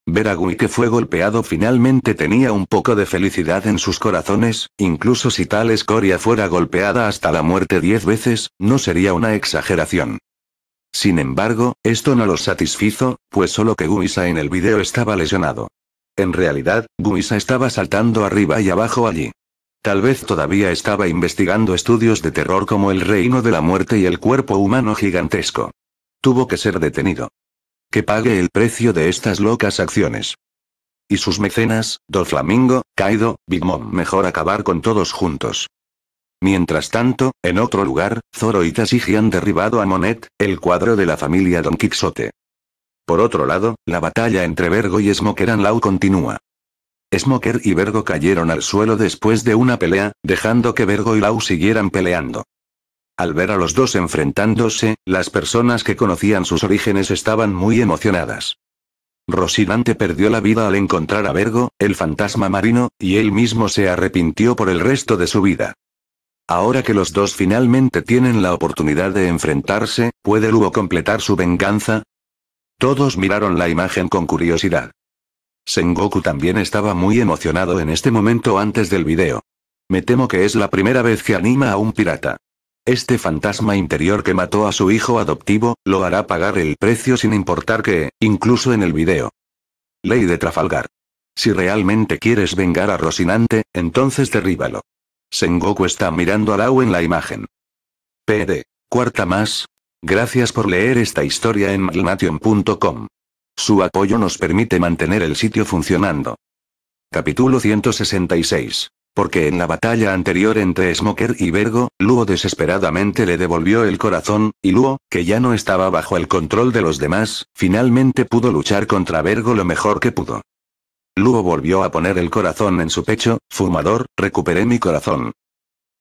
Ver a Gui que fue golpeado finalmente tenía un poco de felicidad en sus corazones, incluso si tal escoria fuera golpeada hasta la muerte diez veces, no sería una exageración. Sin embargo, esto no lo satisfizo, pues solo que Guisa en el video estaba lesionado. En realidad, Guisa estaba saltando arriba y abajo allí. Tal vez todavía estaba investigando estudios de terror como el reino de la muerte y el cuerpo humano gigantesco. Tuvo que ser detenido. Que pague el precio de estas locas acciones. Y sus mecenas, Doflamingo, Kaido, Big Mom, mejor acabar con todos juntos. Mientras tanto, en otro lugar, Zoro y Tashiji han derribado a Monet, el cuadro de la familia Don Quixote. Por otro lado, la batalla entre Vergo y Smokeran Lau continúa. Smoker y Vergo cayeron al suelo después de una pelea, dejando que Vergo y Lau siguieran peleando. Al ver a los dos enfrentándose, las personas que conocían sus orígenes estaban muy emocionadas. Rosinante perdió la vida al encontrar a Vergo, el fantasma marino, y él mismo se arrepintió por el resto de su vida. Ahora que los dos finalmente tienen la oportunidad de enfrentarse, ¿puede Lugo completar su venganza? Todos miraron la imagen con curiosidad. Sengoku también estaba muy emocionado en este momento antes del video. Me temo que es la primera vez que anima a un pirata. Este fantasma interior que mató a su hijo adoptivo, lo hará pagar el precio sin importar que, incluso en el video. Ley de Trafalgar. Si realmente quieres vengar a Rosinante, entonces derríbalo. Sengoku está mirando a Lau en la imagen. PD. Cuarta más. Gracias por leer esta historia en malnation.com. Su apoyo nos permite mantener el sitio funcionando. Capítulo 166. Porque en la batalla anterior entre Smoker y Vergo, Luo desesperadamente le devolvió el corazón, y Luo, que ya no estaba bajo el control de los demás, finalmente pudo luchar contra Vergo lo mejor que pudo. Luo volvió a poner el corazón en su pecho, fumador, recuperé mi corazón.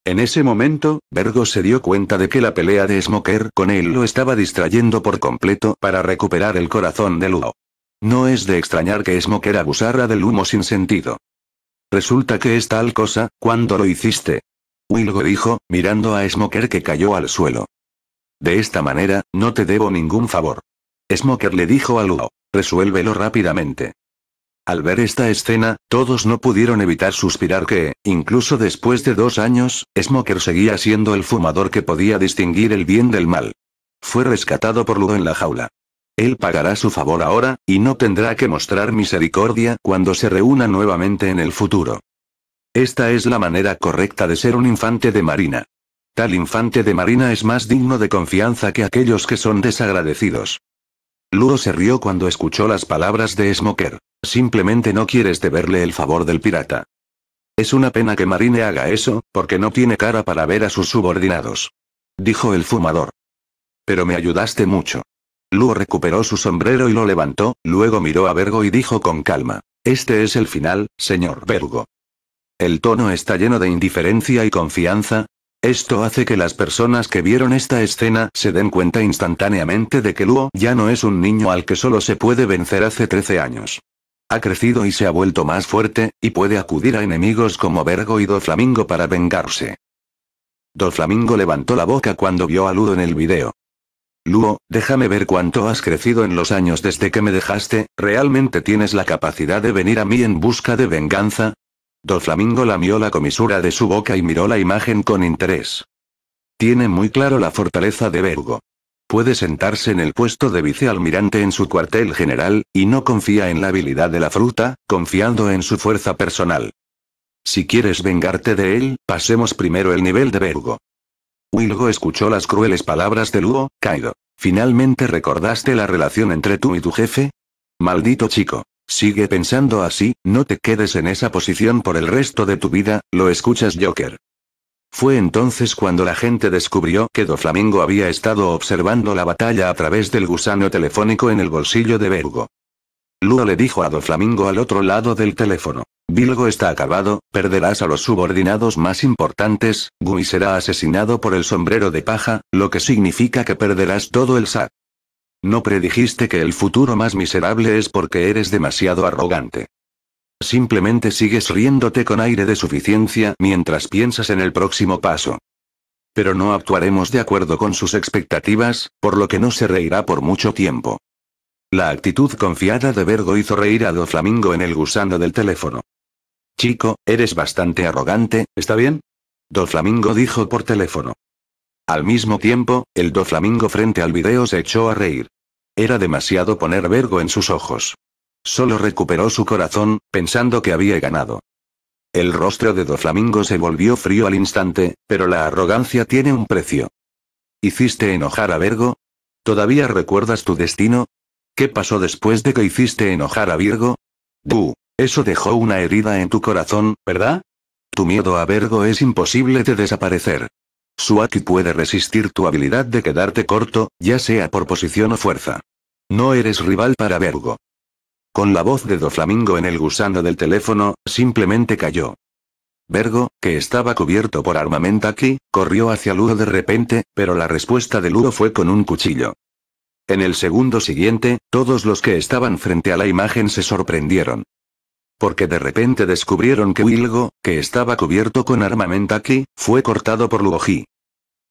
En ese momento, Vergo se dio cuenta de que la pelea de Smoker con él lo estaba distrayendo por completo para recuperar el corazón de Luo. No es de extrañar que Smoker abusara del humo sin sentido. Resulta que es tal cosa, cuando lo hiciste? Wilgo dijo, mirando a Smoker que cayó al suelo. De esta manera, no te debo ningún favor. Smoker le dijo a Luo. Resuélvelo rápidamente. Al ver esta escena, todos no pudieron evitar suspirar que, incluso después de dos años, Smoker seguía siendo el fumador que podía distinguir el bien del mal. Fue rescatado por Ludo en la jaula. Él pagará su favor ahora, y no tendrá que mostrar misericordia cuando se reúna nuevamente en el futuro. Esta es la manera correcta de ser un infante de marina. Tal infante de marina es más digno de confianza que aquellos que son desagradecidos. Luro se rió cuando escuchó las palabras de Smoker. Simplemente no quieres deberle el favor del pirata. Es una pena que Marine haga eso, porque no tiene cara para ver a sus subordinados. Dijo el fumador. Pero me ayudaste mucho. Luo recuperó su sombrero y lo levantó, luego miró a Vergo y dijo con calma. Este es el final, señor Vergo. El tono está lleno de indiferencia y confianza, esto hace que las personas que vieron esta escena se den cuenta instantáneamente de que Luo ya no es un niño al que solo se puede vencer hace 13 años. Ha crecido y se ha vuelto más fuerte, y puede acudir a enemigos como Vergo y Doflamingo para vengarse. Doflamingo levantó la boca cuando vio a Luo en el video. Luo, déjame ver cuánto has crecido en los años desde que me dejaste, ¿realmente tienes la capacidad de venir a mí en busca de venganza? Do Flamingo lamió la comisura de su boca y miró la imagen con interés. Tiene muy claro la fortaleza de Vergo. Puede sentarse en el puesto de vicealmirante en su cuartel general, y no confía en la habilidad de la fruta, confiando en su fuerza personal. Si quieres vengarte de él, pasemos primero el nivel de Vergo. Wilgo escuchó las crueles palabras de Lugo, Kaido. ¿Finalmente recordaste la relación entre tú y tu jefe? Maldito chico. Sigue pensando así, no te quedes en esa posición por el resto de tu vida, lo escuchas Joker. Fue entonces cuando la gente descubrió que Do Flamingo había estado observando la batalla a través del gusano telefónico en el bolsillo de Virgo. Luo le dijo a Do Flamingo al otro lado del teléfono. Virgo está acabado, perderás a los subordinados más importantes, Gumi será asesinado por el sombrero de paja, lo que significa que perderás todo el SAT. No predijiste que el futuro más miserable es porque eres demasiado arrogante. Simplemente sigues riéndote con aire de suficiencia mientras piensas en el próximo paso. Pero no actuaremos de acuerdo con sus expectativas, por lo que no se reirá por mucho tiempo. La actitud confiada de Vergo hizo reír a Doflamingo en el gusano del teléfono. Chico, eres bastante arrogante, ¿está bien? Doflamingo dijo por teléfono. Al mismo tiempo, el Doflamingo frente al video se echó a reír. Era demasiado poner vergo en sus ojos. Solo recuperó su corazón, pensando que había ganado. El rostro de Doflamingo se volvió frío al instante, pero la arrogancia tiene un precio. ¿Hiciste enojar a Vergo? ¿Todavía recuerdas tu destino? ¿Qué pasó después de que hiciste enojar a Virgo? Du, eso dejó una herida en tu corazón, ¿verdad? Tu miedo a Vergo es imposible de desaparecer. Suaki puede resistir tu habilidad de quedarte corto, ya sea por posición o fuerza. No eres rival para Vergo. Con la voz de Doflamingo en el gusano del teléfono, simplemente cayó. Vergo, que estaba cubierto por armamento aquí, corrió hacia Ludo de repente, pero la respuesta de Ludo fue con un cuchillo. En el segundo siguiente, todos los que estaban frente a la imagen se sorprendieron porque de repente descubrieron que Wilgo, que estaba cubierto con armamento aquí, fue cortado por Luoji.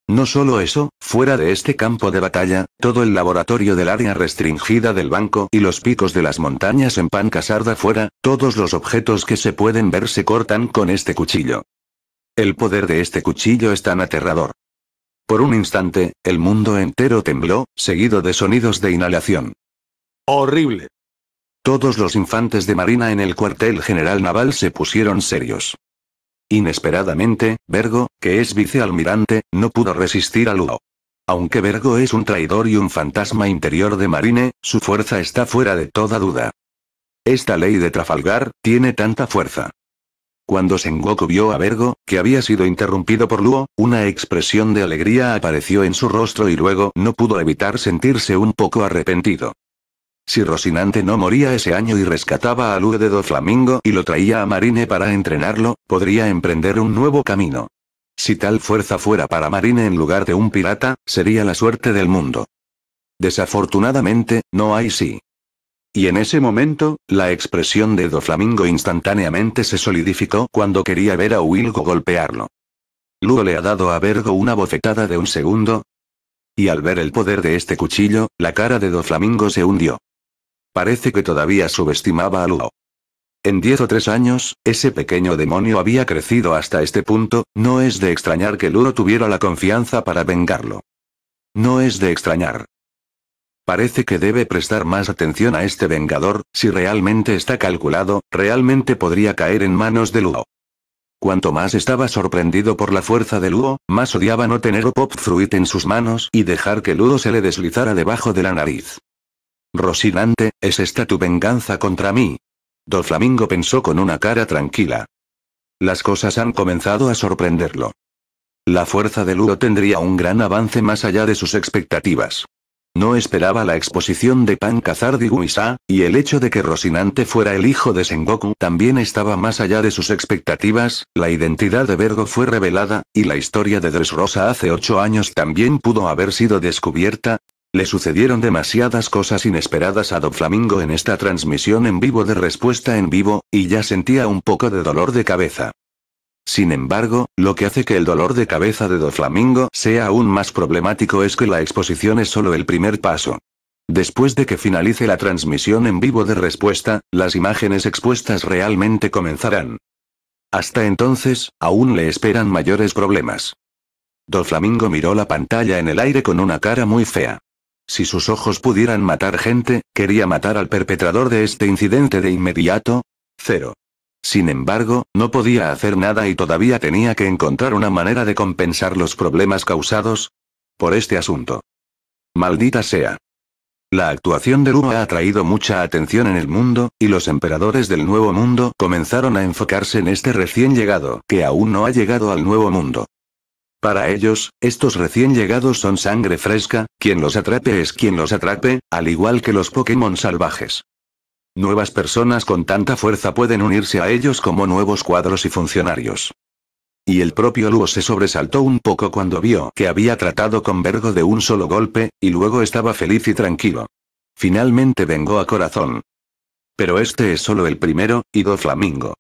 No solo eso, fuera de este campo de batalla, todo el laboratorio del área restringida del banco y los picos de las montañas en Pancasarda fuera, todos los objetos que se pueden ver se cortan con este cuchillo. El poder de este cuchillo es tan aterrador. Por un instante, el mundo entero tembló, seguido de sonidos de inhalación. Horrible. Todos los infantes de marina en el cuartel general naval se pusieron serios. Inesperadamente, Vergo, que es vicealmirante, no pudo resistir a Luo. Aunque Vergo es un traidor y un fantasma interior de Marine, su fuerza está fuera de toda duda. Esta ley de Trafalgar, tiene tanta fuerza. Cuando Sengoku vio a Vergo, que había sido interrumpido por Luo, una expresión de alegría apareció en su rostro y luego no pudo evitar sentirse un poco arrepentido. Si Rocinante no moría ese año y rescataba a de de Flamingo y lo traía a Marine para entrenarlo, podría emprender un nuevo camino. Si tal fuerza fuera para Marine en lugar de un pirata, sería la suerte del mundo. Desafortunadamente, no hay sí. Y en ese momento, la expresión de Doflamingo Flamingo instantáneamente se solidificó cuando quería ver a Wilgo golpearlo. Ludo le ha dado a Vergo una bofetada de un segundo. Y al ver el poder de este cuchillo, la cara de Doflamingo Flamingo se hundió. Parece que todavía subestimaba a Ludo. En diez o tres años, ese pequeño demonio había crecido hasta este punto, no es de extrañar que Ludo tuviera la confianza para vengarlo. No es de extrañar. Parece que debe prestar más atención a este vengador, si realmente está calculado, realmente podría caer en manos de Ludo. Cuanto más estaba sorprendido por la fuerza de Ludo, más odiaba no tener Pop Fruit en sus manos y dejar que Ludo se le deslizara debajo de la nariz. «Rosinante, ¿es esta tu venganza contra mí? Do Flamingo pensó con una cara tranquila. Las cosas han comenzado a sorprenderlo. La fuerza de Ludo tendría un gran avance más allá de sus expectativas. No esperaba la exposición de Pan Cazar Guisa, y el hecho de que Rosinante fuera el hijo de Sengoku también estaba más allá de sus expectativas, la identidad de Vergo fue revelada, y la historia de Dressrosa hace ocho años también pudo haber sido descubierta, le sucedieron demasiadas cosas inesperadas a Flamingo en esta transmisión en vivo de respuesta en vivo, y ya sentía un poco de dolor de cabeza. Sin embargo, lo que hace que el dolor de cabeza de Do Flamingo sea aún más problemático es que la exposición es solo el primer paso. Después de que finalice la transmisión en vivo de respuesta, las imágenes expuestas realmente comenzarán. Hasta entonces, aún le esperan mayores problemas. Do Flamingo miró la pantalla en el aire con una cara muy fea. Si sus ojos pudieran matar gente, quería matar al perpetrador de este incidente de inmediato. Cero. Sin embargo, no podía hacer nada y todavía tenía que encontrar una manera de compensar los problemas causados por este asunto. Maldita sea. La actuación de Ruma ha atraído mucha atención en el mundo, y los emperadores del Nuevo Mundo comenzaron a enfocarse en este recién llegado, que aún no ha llegado al Nuevo Mundo. Para ellos, estos recién llegados son sangre fresca, quien los atrape es quien los atrape, al igual que los Pokémon salvajes. Nuevas personas con tanta fuerza pueden unirse a ellos como nuevos cuadros y funcionarios. Y el propio Luo se sobresaltó un poco cuando vio que había tratado con Vergo de un solo golpe, y luego estaba feliz y tranquilo. Finalmente vengo a Corazón. Pero este es solo el primero, y flamingo.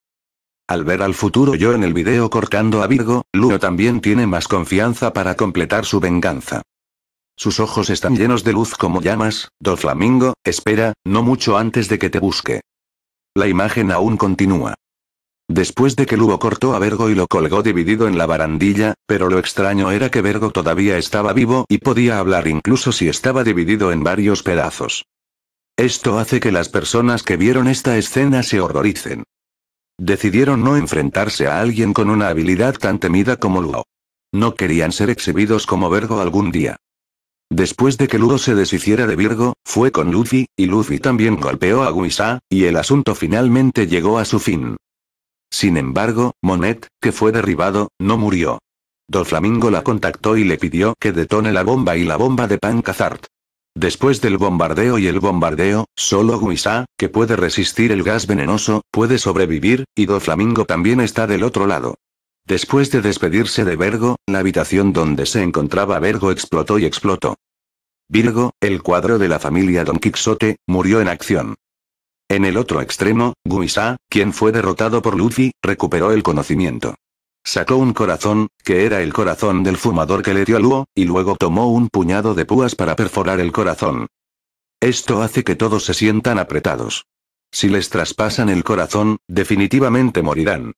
Al ver al futuro yo en el video cortando a Virgo, Luno también tiene más confianza para completar su venganza. Sus ojos están llenos de luz como llamas, Do Flamingo, espera, no mucho antes de que te busque. La imagen aún continúa. Después de que Lugo cortó a Virgo y lo colgó dividido en la barandilla, pero lo extraño era que Virgo todavía estaba vivo y podía hablar incluso si estaba dividido en varios pedazos. Esto hace que las personas que vieron esta escena se horroricen. Decidieron no enfrentarse a alguien con una habilidad tan temida como Luo. No querían ser exhibidos como Virgo algún día. Después de que Ludo se deshiciera de Virgo, fue con Luffy, y Luffy también golpeó a Guisa, y el asunto finalmente llegó a su fin. Sin embargo, Monet, que fue derribado, no murió. Doflamingo la contactó y le pidió que detone la bomba y la bomba de Pancazart. Después del bombardeo y el bombardeo, solo Guisa, que puede resistir el gas venenoso, puede sobrevivir, y Doflamingo también está del otro lado. Después de despedirse de Vergo, la habitación donde se encontraba Vergo explotó y explotó. Virgo, el cuadro de la familia Don Quixote, murió en acción. En el otro extremo, Guisa, quien fue derrotado por Luffy, recuperó el conocimiento. Sacó un corazón, que era el corazón del fumador que le dio a Luo, y luego tomó un puñado de púas para perforar el corazón. Esto hace que todos se sientan apretados. Si les traspasan el corazón, definitivamente morirán.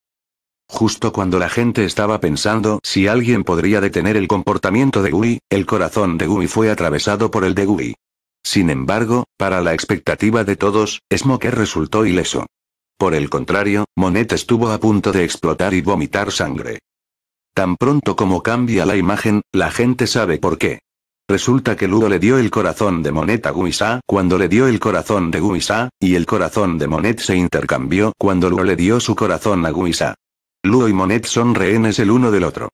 Justo cuando la gente estaba pensando si alguien podría detener el comportamiento de Gui, el corazón de Gui fue atravesado por el de Gui. Sin embargo, para la expectativa de todos, Smoker resultó ileso. Por el contrario, Monet estuvo a punto de explotar y vomitar sangre. Tan pronto como cambia la imagen, la gente sabe por qué. Resulta que Ludo le dio el corazón de Monet a Guisa cuando le dio el corazón de Guisa, y el corazón de Monet se intercambió cuando Ludo le dio su corazón a Guisa. Ludo y Monet son rehenes el uno del otro.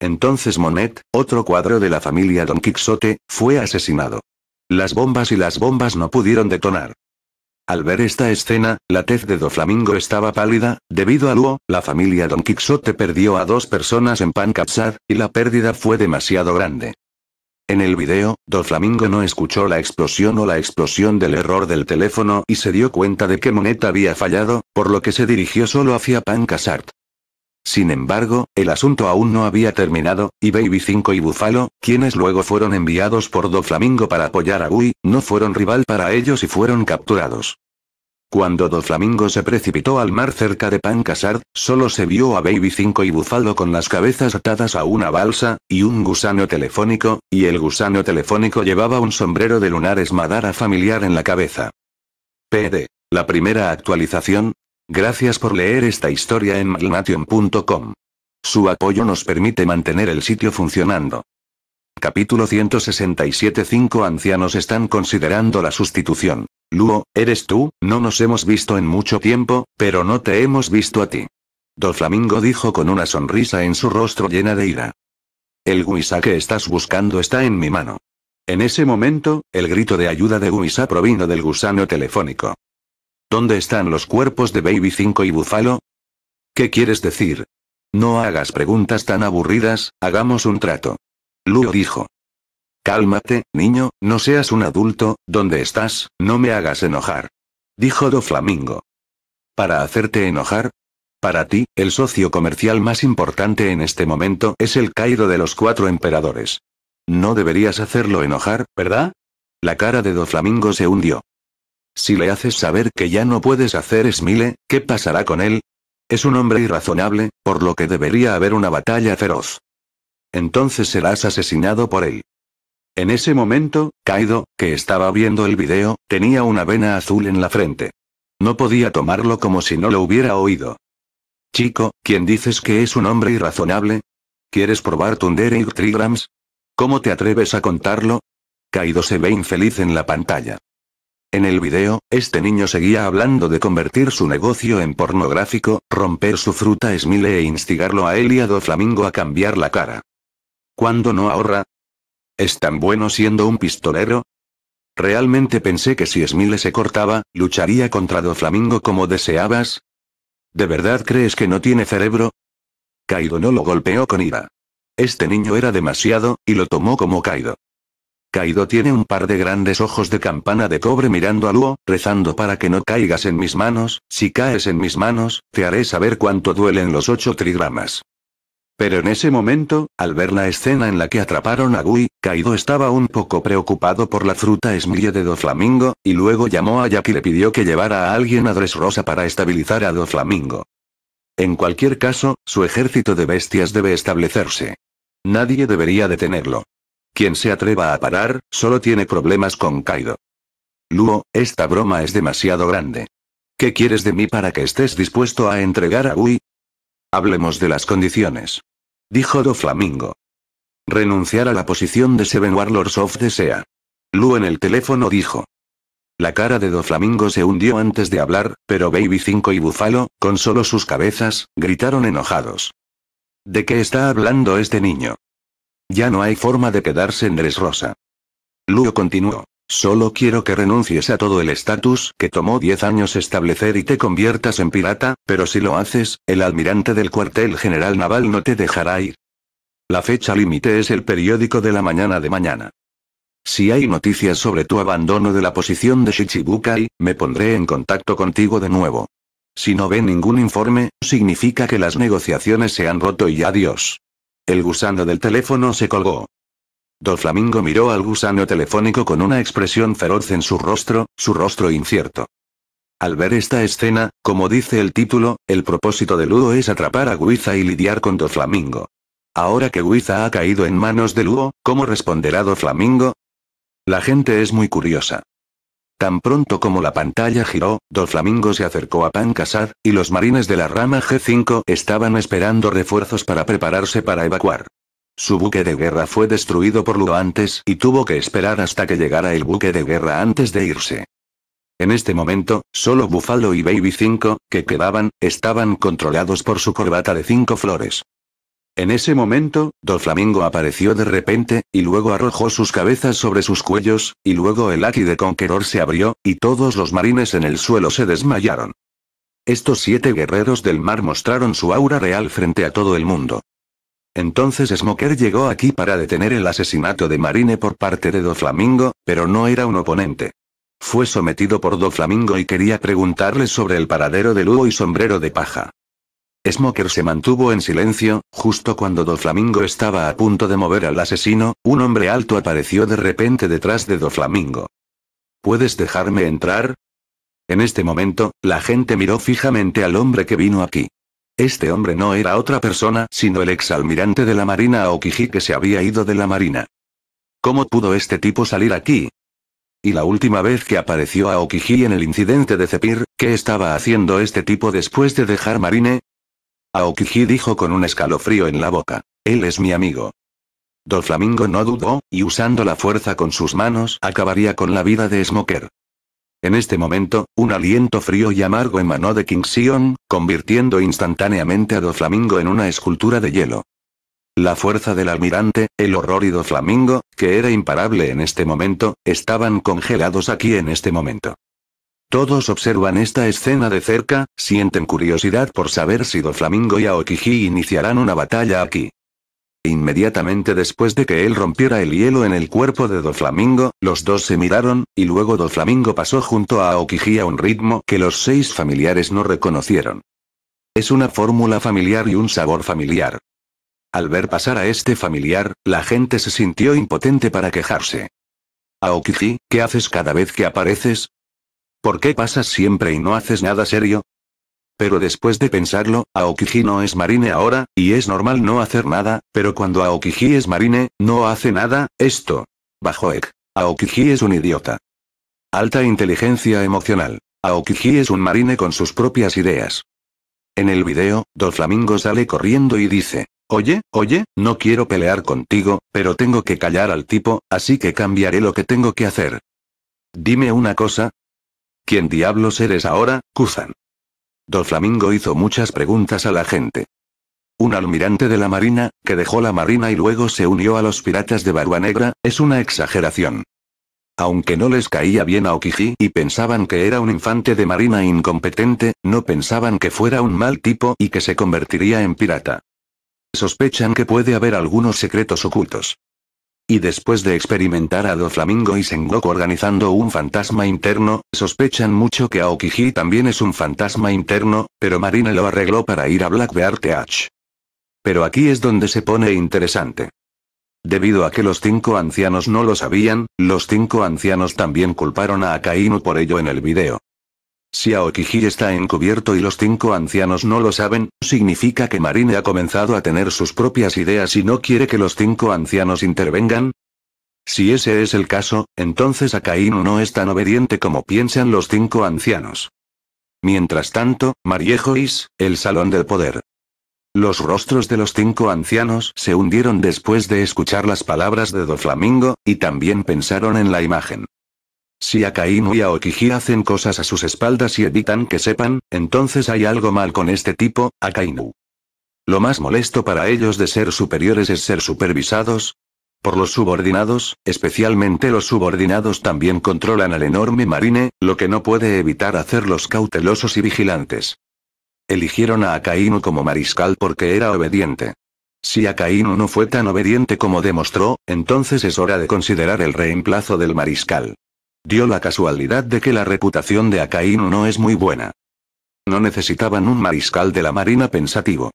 Entonces Monet, otro cuadro de la familia Don Quixote, fue asesinado. Las bombas y las bombas no pudieron detonar. Al ver esta escena, la tez de Doflamingo estaba pálida, debido a Luo, la familia Don Quixote perdió a dos personas en Pancapsar, y la pérdida fue demasiado grande. En el video, Doflamingo no escuchó la explosión o la explosión del error del teléfono y se dio cuenta de que Moneta había fallado, por lo que se dirigió solo hacia Pancasart. Sin embargo, el asunto aún no había terminado, y Baby 5 y Bufalo, quienes luego fueron enviados por Doflamingo para apoyar a Gui, no fueron rival para ellos y fueron capturados. Cuando dos Flamingo se precipitó al mar cerca de Pancasar, solo se vio a Baby 5 y Bufalo con las cabezas atadas a una balsa, y un gusano telefónico, y el gusano telefónico llevaba un sombrero de lunares madara familiar en la cabeza. PD. La primera actualización. Gracias por leer esta historia en malnation.com. Su apoyo nos permite mantener el sitio funcionando. Capítulo 167 5 Ancianos están considerando la sustitución. Luo, ¿eres tú? No nos hemos visto en mucho tiempo, pero no te hemos visto a ti. Doflamingo dijo con una sonrisa en su rostro llena de ira. El Guisa que estás buscando está en mi mano. En ese momento, el grito de ayuda de Guisa provino del gusano telefónico. ¿Dónde están los cuerpos de Baby 5 y Búfalo? ¿Qué quieres decir? No hagas preguntas tan aburridas, hagamos un trato. Luo dijo. Cálmate, niño, no seas un adulto, ¿dónde estás? No me hagas enojar. Dijo Do Flamingo. ¿Para hacerte enojar? Para ti, el socio comercial más importante en este momento es el Cairo de los cuatro emperadores. No deberías hacerlo enojar, ¿verdad? La cara de Do Flamingo se hundió. Si le haces saber que ya no puedes hacer Smile, ¿qué pasará con él? Es un hombre irrazonable, por lo que debería haber una batalla feroz. Entonces serás asesinado por él. En ese momento, Kaido, que estaba viendo el video, tenía una vena azul en la frente. No podía tomarlo como si no lo hubiera oído. Chico, ¿quién dices que es un hombre irrazonable? ¿Quieres probar Tundere y Trigrams? ¿Cómo te atreves a contarlo? Kaido se ve infeliz en la pantalla. En el video, este niño seguía hablando de convertir su negocio en pornográfico, romper su fruta Smile e instigarlo a Eliado Flamingo a cambiar la cara. Cuando no ahorra, ¿Es tan bueno siendo un pistolero? Realmente pensé que si Smile se cortaba, lucharía contra Doflamingo como deseabas. ¿De verdad crees que no tiene cerebro? Kaido no lo golpeó con ira. Este niño era demasiado, y lo tomó como Kaido. Kaido tiene un par de grandes ojos de campana de cobre mirando a Luo, rezando para que no caigas en mis manos, si caes en mis manos, te haré saber cuánto duelen los ocho trigramas. Pero en ese momento, al ver la escena en la que atraparon a Gui, Kaido estaba un poco preocupado por la fruta esmilla de Doflamingo, y luego llamó a Jack y le pidió que llevara a alguien a Dressrosa para estabilizar a Doflamingo. En cualquier caso, su ejército de bestias debe establecerse. Nadie debería detenerlo. Quien se atreva a parar, solo tiene problemas con Kaido. Luo, esta broma es demasiado grande. ¿Qué quieres de mí para que estés dispuesto a entregar a Gui? Hablemos de las condiciones. Dijo Do Flamingo. Renunciar a la posición de Seven Warlords of Desea. Lu en el teléfono dijo. La cara de Do Flamingo se hundió antes de hablar, pero Baby 5 y Búfalo, con solo sus cabezas, gritaron enojados. ¿De qué está hablando este niño? Ya no hay forma de quedarse en Rosa. Luo continuó. Solo quiero que renuncies a todo el estatus que tomó 10 años establecer y te conviertas en pirata, pero si lo haces, el almirante del cuartel general naval no te dejará ir. La fecha límite es el periódico de la mañana de mañana. Si hay noticias sobre tu abandono de la posición de Shichibukai, me pondré en contacto contigo de nuevo. Si no ve ningún informe, significa que las negociaciones se han roto y adiós. El gusano del teléfono se colgó. Doflamingo Flamingo miró al gusano telefónico con una expresión feroz en su rostro, su rostro incierto. Al ver esta escena, como dice el título, el propósito de Ludo es atrapar a Guiza y lidiar con Doflamingo. Flamingo. Ahora que Guiza ha caído en manos de Ludo, ¿cómo responderá Do Flamingo? La gente es muy curiosa. Tan pronto como la pantalla giró, Doflamingo se acercó a Pan Casar, y los marines de la rama G5 estaban esperando refuerzos para prepararse para evacuar. Su buque de guerra fue destruido por lo antes y tuvo que esperar hasta que llegara el buque de guerra antes de irse. En este momento, solo Buffalo y Baby 5, que quedaban, estaban controlados por su corbata de cinco flores. En ese momento, Doflamingo apareció de repente, y luego arrojó sus cabezas sobre sus cuellos, y luego el aquí de Conqueror se abrió, y todos los marines en el suelo se desmayaron. Estos siete guerreros del mar mostraron su aura real frente a todo el mundo. Entonces Smoker llegó aquí para detener el asesinato de Marine por parte de Doflamingo, pero no era un oponente. Fue sometido por Doflamingo y quería preguntarle sobre el paradero de lúo y sombrero de paja. Smoker se mantuvo en silencio, justo cuando Doflamingo estaba a punto de mover al asesino, un hombre alto apareció de repente detrás de Doflamingo. ¿Puedes dejarme entrar? En este momento, la gente miró fijamente al hombre que vino aquí. Este hombre no era otra persona sino el exalmirante de la Marina Aokiji que se había ido de la Marina. ¿Cómo pudo este tipo salir aquí? Y la última vez que apareció Aokiji en el incidente de Cepir, ¿qué estaba haciendo este tipo después de dejar Marine? Aokiji dijo con un escalofrío en la boca. Él es mi amigo. Doflamingo no dudó, y usando la fuerza con sus manos acabaría con la vida de Smoker. En este momento, un aliento frío y amargo emanó de King Sion, convirtiendo instantáneamente a Doflamingo en una escultura de hielo. La fuerza del almirante, el horror y Doflamingo, que era imparable en este momento, estaban congelados aquí en este momento. Todos observan esta escena de cerca, sienten curiosidad por saber si Doflamingo y Aokiji iniciarán una batalla aquí. Inmediatamente después de que él rompiera el hielo en el cuerpo de Doflamingo, los dos se miraron, y luego Doflamingo pasó junto a Aokiji a un ritmo que los seis familiares no reconocieron. Es una fórmula familiar y un sabor familiar. Al ver pasar a este familiar, la gente se sintió impotente para quejarse. Aokiji, ¿qué haces cada vez que apareces? ¿Por qué pasas siempre y no haces nada serio? Pero después de pensarlo, Aokiji no es marine ahora, y es normal no hacer nada, pero cuando Aokiji es marine, no hace nada, esto. Bajo Ek. Aokiji es un idiota. Alta inteligencia emocional. Aokiji es un marine con sus propias ideas. En el video, Doflamingo sale corriendo y dice, Oye, oye, no quiero pelear contigo, pero tengo que callar al tipo, así que cambiaré lo que tengo que hacer. Dime una cosa. ¿Quién diablos eres ahora, Kuzan? Do Flamingo hizo muchas preguntas a la gente. Un almirante de la Marina, que dejó la Marina y luego se unió a los piratas de Barba Negra, es una exageración. Aunque no les caía bien a Okiji y pensaban que era un infante de Marina incompetente, no pensaban que fuera un mal tipo y que se convertiría en pirata. Sospechan que puede haber algunos secretos ocultos. Y después de experimentar a Doflamingo y Sengoku organizando un fantasma interno, sospechan mucho que Aokiji también es un fantasma interno, pero Marine lo arregló para ir a Black Bear Pero aquí es donde se pone interesante. Debido a que los cinco ancianos no lo sabían, los cinco ancianos también culparon a Akainu por ello en el video. Si Aokiji está encubierto y los cinco ancianos no lo saben, significa que Marine ha comenzado a tener sus propias ideas y no quiere que los cinco ancianos intervengan. Si ese es el caso, entonces Akainu no es tan obediente como piensan los cinco ancianos. Mientras tanto, Mariejois, el Salón del Poder. Los rostros de los cinco ancianos se hundieron después de escuchar las palabras de Doflamingo, y también pensaron en la imagen. Si Akainu y Aokiji hacen cosas a sus espaldas y evitan que sepan, entonces hay algo mal con este tipo, Akainu. Lo más molesto para ellos de ser superiores es ser supervisados. Por los subordinados, especialmente los subordinados también controlan al enorme marine, lo que no puede evitar hacerlos cautelosos y vigilantes. Eligieron a Akainu como mariscal porque era obediente. Si Akainu no fue tan obediente como demostró, entonces es hora de considerar el reemplazo del mariscal. Dio la casualidad de que la reputación de Akainu no es muy buena. No necesitaban un mariscal de la marina pensativo.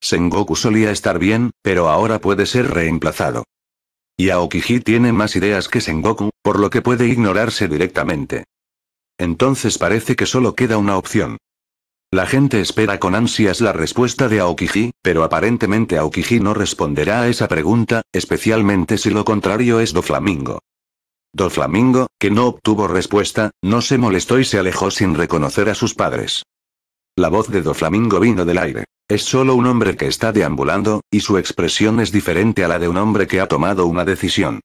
Sengoku solía estar bien, pero ahora puede ser reemplazado. Y Aokiji tiene más ideas que Sengoku, por lo que puede ignorarse directamente. Entonces parece que solo queda una opción. La gente espera con ansias la respuesta de Aokiji, pero aparentemente Aokiji no responderá a esa pregunta, especialmente si lo contrario es Doflamingo. Do Flamingo, que no obtuvo respuesta, no se molestó y se alejó sin reconocer a sus padres. La voz de Do Flamingo vino del aire. Es solo un hombre que está deambulando, y su expresión es diferente a la de un hombre que ha tomado una decisión.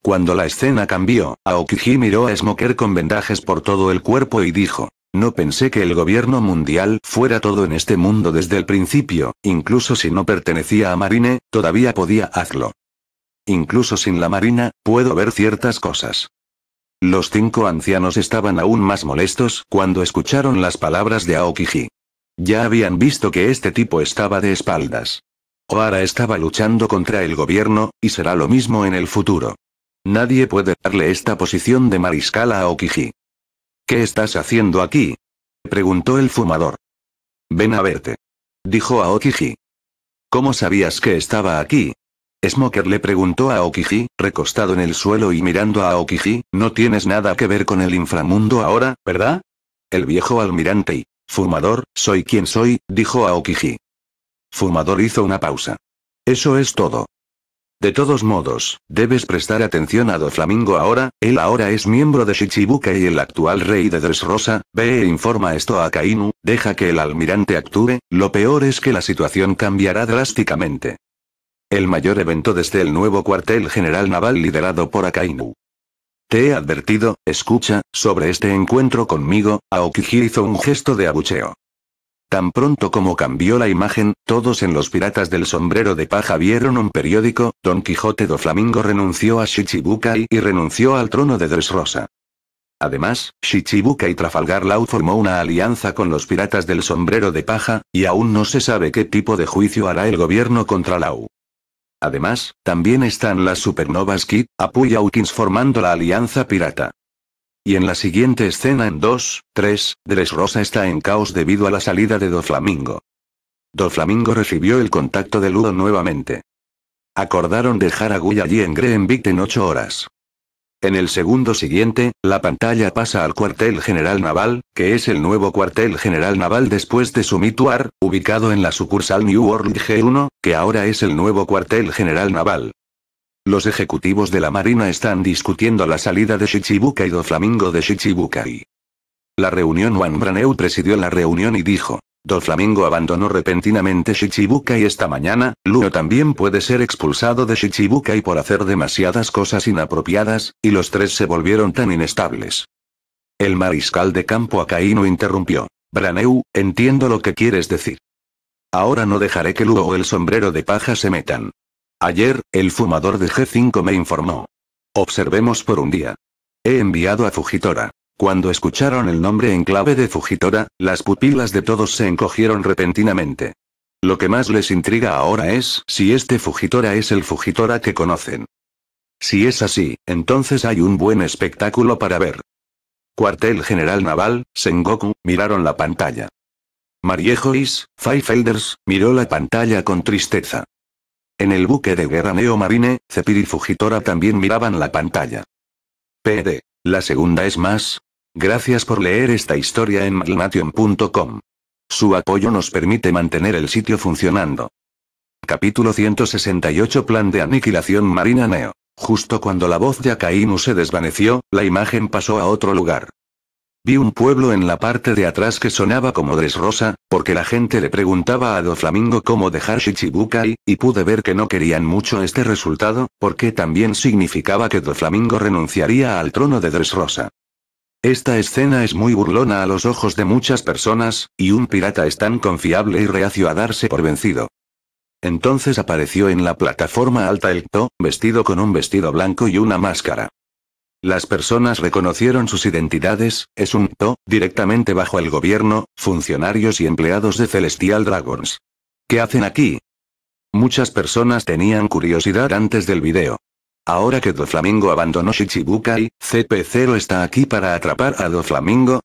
Cuando la escena cambió, Aokiji miró a Smoker con vendajes por todo el cuerpo y dijo, no pensé que el gobierno mundial fuera todo en este mundo desde el principio, incluso si no pertenecía a Marine, todavía podía hazlo. Incluso sin la marina, puedo ver ciertas cosas. Los cinco ancianos estaban aún más molestos cuando escucharon las palabras de Aokiji. Ya habían visto que este tipo estaba de espaldas. Oara estaba luchando contra el gobierno, y será lo mismo en el futuro. Nadie puede darle esta posición de mariscal a Aokiji. ¿Qué estás haciendo aquí? preguntó el fumador. Ven a verte. Dijo Aokiji. ¿Cómo sabías que estaba aquí? Smoker le preguntó a Okiji, recostado en el suelo y mirando a Okiji, no tienes nada que ver con el inframundo ahora, ¿verdad? El viejo almirante y fumador, soy quien soy, dijo a Okiji. Fumador hizo una pausa. Eso es todo. De todos modos, debes prestar atención a Doflamingo ahora, él ahora es miembro de Shichibuka y el actual rey de Dressrosa, ve e informa esto a Kainu, deja que el almirante actúe, lo peor es que la situación cambiará drásticamente. El mayor evento desde el nuevo cuartel general naval liderado por Akainu. Te he advertido, escucha, sobre este encuentro conmigo, Aokiji hizo un gesto de abucheo. Tan pronto como cambió la imagen, todos en los piratas del sombrero de paja vieron un periódico, Don Quijote do Flamingo renunció a Shichibukai y renunció al trono de Dressrosa. Además, Shichibukai Trafalgar Lau formó una alianza con los piratas del sombrero de paja, y aún no se sabe qué tipo de juicio hará el gobierno contra Lau. Además, también están las supernovas Kid, Apu y Hawkins formando la Alianza Pirata. Y en la siguiente escena en 2, 3, Rosa está en caos debido a la salida de Doflamingo. Doflamingo recibió el contacto de Ludo nuevamente. Acordaron dejar a Guy allí en Greenvik en 8 horas. En el segundo siguiente, la pantalla pasa al cuartel general naval, que es el nuevo cuartel general naval después de su mituar, ubicado en la sucursal New World G1, que ahora es el nuevo cuartel general naval. Los ejecutivos de la Marina están discutiendo la salida de Shichibukai do Flamingo de Shichibukai. La reunión Juan Braneu presidió la reunión y dijo. Don Flamingo abandonó repentinamente Shichibuka y esta mañana, Luo también puede ser expulsado de y por hacer demasiadas cosas inapropiadas, y los tres se volvieron tan inestables. El mariscal de campo Akainu interrumpió. Braneu, entiendo lo que quieres decir. Ahora no dejaré que Luo o el sombrero de paja se metan. Ayer, el fumador de G5 me informó. Observemos por un día. He enviado a Fujitora. Cuando escucharon el nombre en clave de Fujitora, las pupilas de todos se encogieron repentinamente. Lo que más les intriga ahora es si este Fujitora es el Fujitora que conocen. Si es así, entonces hay un buen espectáculo para ver. Cuartel General Naval, Sengoku, miraron la pantalla. Five Elders, miró la pantalla con tristeza. En el buque de guerra Neo Marine, Zepir y Fujitora también miraban la pantalla. PD. La segunda es más, Gracias por leer esta historia en maglmation.com. Su apoyo nos permite mantener el sitio funcionando. Capítulo 168 Plan de aniquilación marina Neo. Justo cuando la voz de Akainu se desvaneció, la imagen pasó a otro lugar. Vi un pueblo en la parte de atrás que sonaba como Dressrosa, porque la gente le preguntaba a Doflamingo cómo dejar Shichibukai, y pude ver que no querían mucho este resultado, porque también significaba que Doflamingo renunciaría al trono de Dressrosa. Esta escena es muy burlona a los ojos de muchas personas, y un pirata es tan confiable y reacio a darse por vencido. Entonces apareció en la plataforma alta el To, vestido con un vestido blanco y una máscara. Las personas reconocieron sus identidades, es un To, directamente bajo el gobierno, funcionarios y empleados de Celestial Dragons. ¿Qué hacen aquí? Muchas personas tenían curiosidad antes del video. Ahora que Doflamingo abandonó Shichibukai, CP0 está aquí para atrapar a Doflamingo.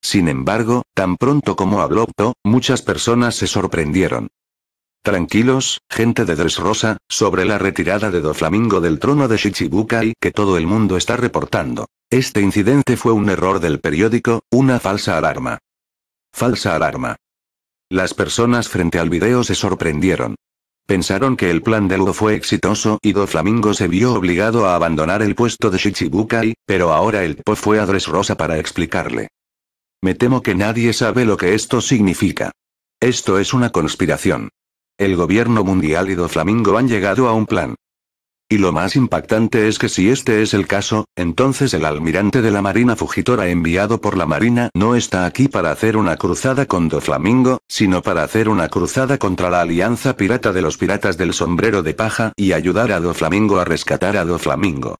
Sin embargo, tan pronto como habló muchas personas se sorprendieron. Tranquilos, gente de Dressrosa, sobre la retirada de Doflamingo del trono de Shichibukai que todo el mundo está reportando. Este incidente fue un error del periódico, una falsa alarma. Falsa alarma. Las personas frente al video se sorprendieron. Pensaron que el plan de Luo fue exitoso y Doflamingo se vio obligado a abandonar el puesto de Shichibukai, pero ahora el Po fue a Dressrosa para explicarle. Me temo que nadie sabe lo que esto significa. Esto es una conspiración. El gobierno mundial y Doflamingo han llegado a un plan. Y lo más impactante es que si este es el caso, entonces el almirante de la Marina Fugitora enviado por la Marina no está aquí para hacer una cruzada con Doflamingo, sino para hacer una cruzada contra la alianza pirata de los piratas del sombrero de paja y ayudar a Doflamingo a rescatar a Doflamingo.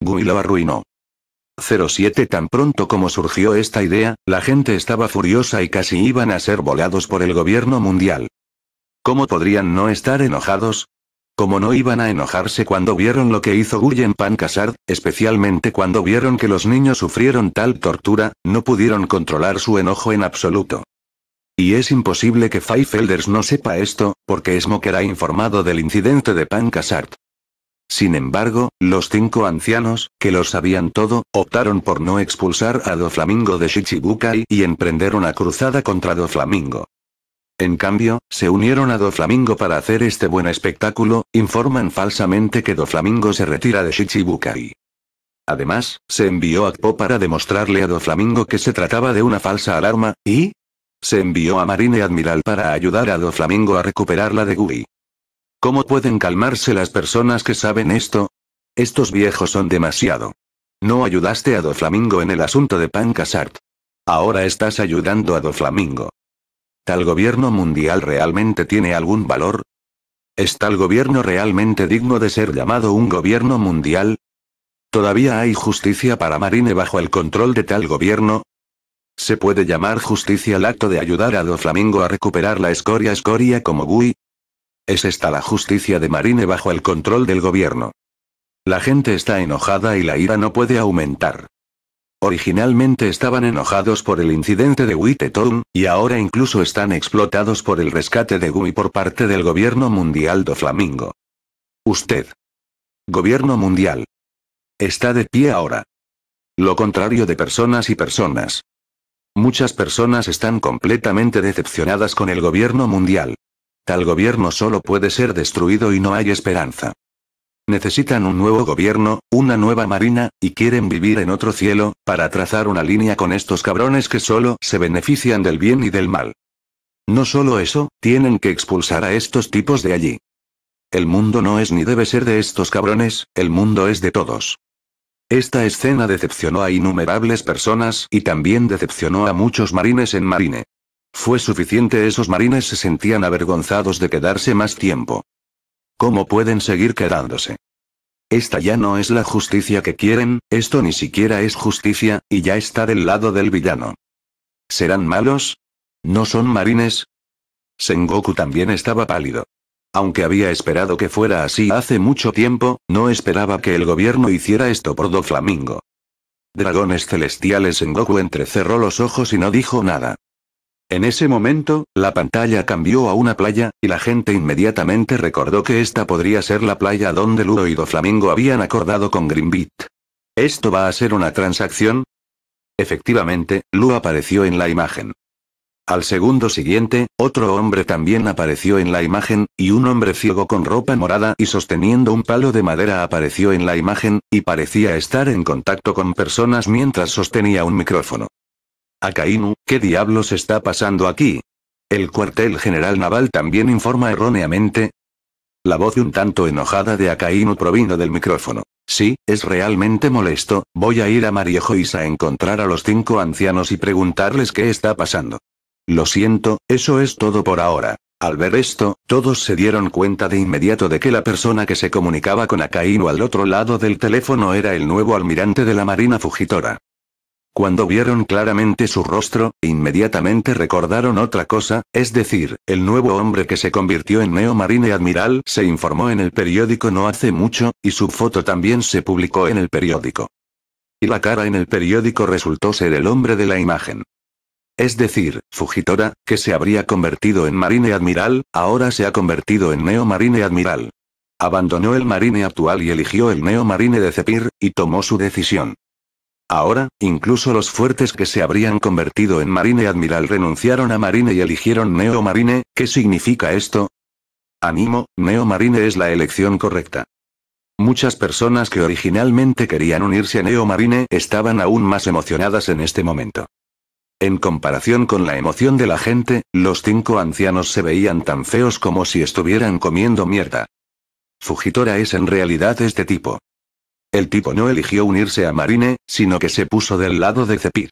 Gui lo arruinó. 07 Tan pronto como surgió esta idea, la gente estaba furiosa y casi iban a ser volados por el gobierno mundial. ¿Cómo podrían no estar enojados? Como no iban a enojarse cuando vieron lo que hizo Guyen Pancasart, especialmente cuando vieron que los niños sufrieron tal tortura, no pudieron controlar su enojo en absoluto. Y es imposible que Feifelders no sepa esto, porque Smoker ha informado del incidente de Pancasart. Sin embargo, los cinco ancianos, que lo sabían todo, optaron por no expulsar a Doflamingo de Shichibukai y emprender una cruzada contra Doflamingo. En cambio, se unieron a Doflamingo para hacer este buen espectáculo, informan falsamente que Doflamingo se retira de Shichibukai. Además, se envió a Po para demostrarle a Doflamingo que se trataba de una falsa alarma, y... Se envió a Marine Admiral para ayudar a Doflamingo a recuperarla de Gui. ¿Cómo pueden calmarse las personas que saben esto? Estos viejos son demasiado. No ayudaste a Doflamingo en el asunto de Pancasart. Ahora estás ayudando a Doflamingo. ¿Tal gobierno mundial realmente tiene algún valor? ¿Es tal gobierno realmente digno de ser llamado un gobierno mundial? ¿Todavía hay justicia para Marine bajo el control de tal gobierno? ¿Se puede llamar justicia el acto de ayudar a Do Flamingo a recuperar la escoria escoria como Gui? ¿Es esta la justicia de Marine bajo el control del gobierno? La gente está enojada y la ira no puede aumentar. Originalmente estaban enojados por el incidente de Witton, y ahora incluso están explotados por el rescate de Gumi por parte del gobierno mundial do Flamingo. Usted. Gobierno mundial. Está de pie ahora. Lo contrario de personas y personas. Muchas personas están completamente decepcionadas con el gobierno mundial. Tal gobierno solo puede ser destruido y no hay esperanza. Necesitan un nuevo gobierno, una nueva marina, y quieren vivir en otro cielo, para trazar una línea con estos cabrones que solo se benefician del bien y del mal. No solo eso, tienen que expulsar a estos tipos de allí. El mundo no es ni debe ser de estos cabrones, el mundo es de todos. Esta escena decepcionó a innumerables personas y también decepcionó a muchos marines en Marine. Fue suficiente, esos marines se sentían avergonzados de quedarse más tiempo. ¿Cómo pueden seguir quedándose? Esta ya no es la justicia que quieren, esto ni siquiera es justicia, y ya está del lado del villano. ¿Serán malos? ¿No son marines? Sengoku también estaba pálido. Aunque había esperado que fuera así hace mucho tiempo, no esperaba que el gobierno hiciera esto por Doflamingo. Dragones celestiales Sengoku entrecerró los ojos y no dijo nada. En ese momento, la pantalla cambió a una playa, y la gente inmediatamente recordó que esta podría ser la playa donde Ludo y Doflamingo habían acordado con Greenbeat. ¿Esto va a ser una transacción? Efectivamente, Ludo apareció en la imagen. Al segundo siguiente, otro hombre también apareció en la imagen, y un hombre ciego con ropa morada y sosteniendo un palo de madera apareció en la imagen, y parecía estar en contacto con personas mientras sostenía un micrófono. Akainu, ¿qué diablos está pasando aquí? ¿El cuartel general naval también informa erróneamente? La voz un tanto enojada de Akainu provino del micrófono. Sí, es realmente molesto, voy a ir a Mariejois a encontrar a los cinco ancianos y preguntarles qué está pasando. Lo siento, eso es todo por ahora. Al ver esto, todos se dieron cuenta de inmediato de que la persona que se comunicaba con Akainu al otro lado del teléfono era el nuevo almirante de la Marina Fugitora. Cuando vieron claramente su rostro, e inmediatamente recordaron otra cosa, es decir, el nuevo hombre que se convirtió en Neo Marine Admiral se informó en el periódico no hace mucho, y su foto también se publicó en el periódico. Y la cara en el periódico resultó ser el hombre de la imagen. Es decir, Fujitora, que se habría convertido en Marine Admiral, ahora se ha convertido en Neo Marine Admiral. Abandonó el Marine actual y eligió el Neo Marine de Cepir, y tomó su decisión. Ahora, incluso los fuertes que se habrían convertido en Marine Admiral renunciaron a Marine y eligieron Neo Marine, ¿qué significa esto? Animo, Neo Marine es la elección correcta. Muchas personas que originalmente querían unirse a Neo Marine estaban aún más emocionadas en este momento. En comparación con la emoción de la gente, los cinco ancianos se veían tan feos como si estuvieran comiendo mierda. Fujitora es en realidad este tipo. El tipo no eligió unirse a Marine, sino que se puso del lado de Cepir.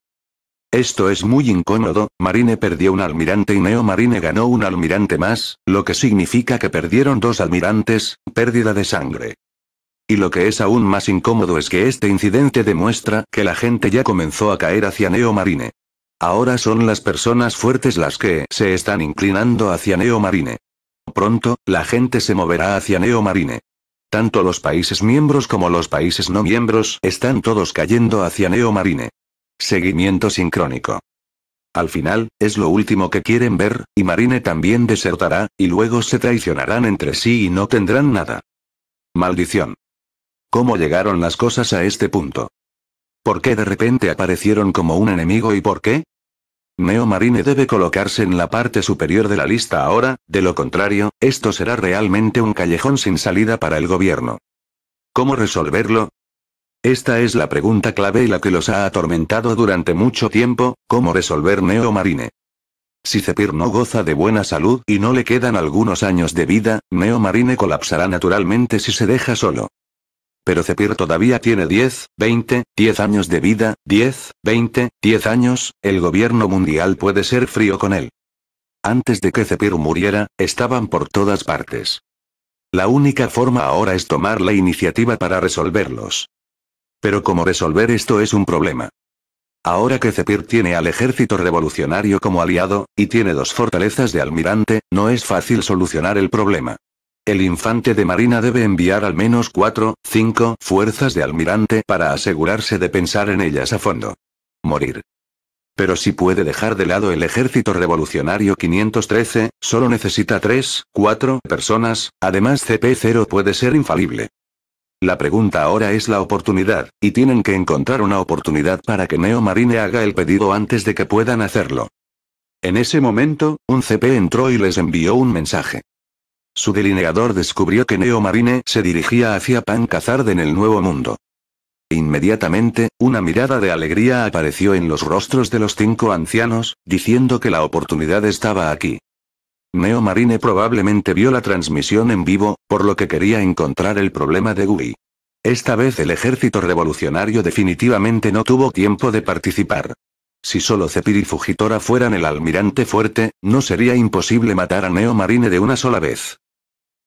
Esto es muy incómodo, Marine perdió un almirante y Neo Marine ganó un almirante más, lo que significa que perdieron dos almirantes, pérdida de sangre. Y lo que es aún más incómodo es que este incidente demuestra que la gente ya comenzó a caer hacia Neo Marine. Ahora son las personas fuertes las que se están inclinando hacia Neo Marine. Pronto, la gente se moverá hacia Neo Marine. Tanto los países miembros como los países no miembros están todos cayendo hacia Neo Marine. Seguimiento sincrónico. Al final, es lo último que quieren ver, y Marine también desertará, y luego se traicionarán entre sí y no tendrán nada. Maldición. ¿Cómo llegaron las cosas a este punto? ¿Por qué de repente aparecieron como un enemigo y por qué? Neomarine Marine debe colocarse en la parte superior de la lista ahora, de lo contrario, esto será realmente un callejón sin salida para el gobierno. ¿Cómo resolverlo? Esta es la pregunta clave y la que los ha atormentado durante mucho tiempo, ¿cómo resolver Neo Marine? Si Cepir no goza de buena salud y no le quedan algunos años de vida, Neo Marine colapsará naturalmente si se deja solo. Pero Zepir todavía tiene 10, 20, 10 años de vida, 10, 20, 10 años, el gobierno mundial puede ser frío con él. Antes de que Cepir muriera, estaban por todas partes. La única forma ahora es tomar la iniciativa para resolverlos. Pero cómo resolver esto es un problema. Ahora que Cepir tiene al ejército revolucionario como aliado, y tiene dos fortalezas de almirante, no es fácil solucionar el problema el infante de marina debe enviar al menos cuatro, cinco fuerzas de almirante para asegurarse de pensar en ellas a fondo. Morir. Pero si puede dejar de lado el ejército revolucionario 513, solo necesita tres, cuatro personas, además CP0 puede ser infalible. La pregunta ahora es la oportunidad, y tienen que encontrar una oportunidad para que Neo Marine haga el pedido antes de que puedan hacerlo. En ese momento, un CP entró y les envió un mensaje. Su delineador descubrió que Neo Marine se dirigía hacia Cazard en el Nuevo Mundo. Inmediatamente, una mirada de alegría apareció en los rostros de los cinco ancianos, diciendo que la oportunidad estaba aquí. Neo Marine probablemente vio la transmisión en vivo, por lo que quería encontrar el problema de Gui. Esta vez el ejército revolucionario definitivamente no tuvo tiempo de participar. Si solo Zephyr y Fujitora fueran el almirante fuerte, no sería imposible matar a Neo Marine de una sola vez.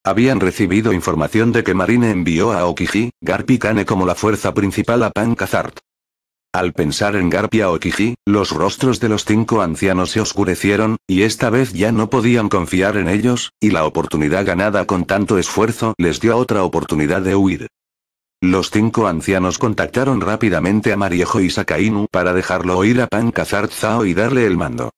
Habían recibido información de que Marine envió a Okiji, Garp y Kane como la fuerza principal a Pankazart. Al pensar en Garp y a Okiji, los rostros de los cinco ancianos se oscurecieron, y esta vez ya no podían confiar en ellos, y la oportunidad ganada con tanto esfuerzo les dio otra oportunidad de huir. Los cinco ancianos contactaron rápidamente a Mariejo y Sakainu para dejarlo oír a Pan Zhao y darle el mando.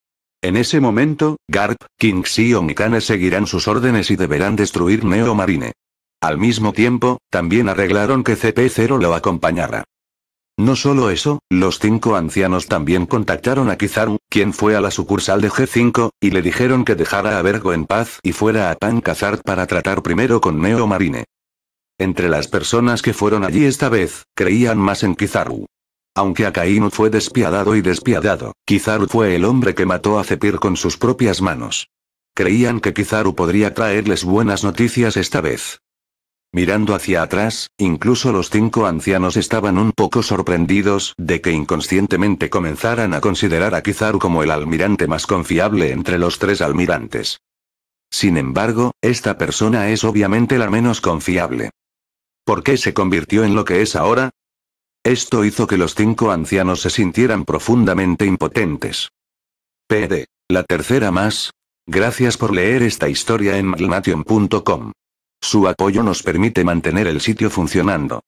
En ese momento, Garp, King Xion y Kane seguirán sus órdenes y deberán destruir Neo Marine. Al mismo tiempo, también arreglaron que CP0 lo acompañara. No solo eso, los cinco ancianos también contactaron a Kizaru, quien fue a la sucursal de G5, y le dijeron que dejara a Vergo en paz y fuera a Pan para tratar primero con Neo Marine. Entre las personas que fueron allí esta vez, creían más en Kizaru. Aunque Akainu fue despiadado y despiadado, Kizaru fue el hombre que mató a Zepir con sus propias manos. Creían que Kizaru podría traerles buenas noticias esta vez. Mirando hacia atrás, incluso los cinco ancianos estaban un poco sorprendidos de que inconscientemente comenzaran a considerar a Kizaru como el almirante más confiable entre los tres almirantes. Sin embargo, esta persona es obviamente la menos confiable. ¿Por qué se convirtió en lo que es ahora? Esto hizo que los cinco ancianos se sintieran profundamente impotentes. PD. La tercera más. Gracias por leer esta historia en malnation.com. Su apoyo nos permite mantener el sitio funcionando.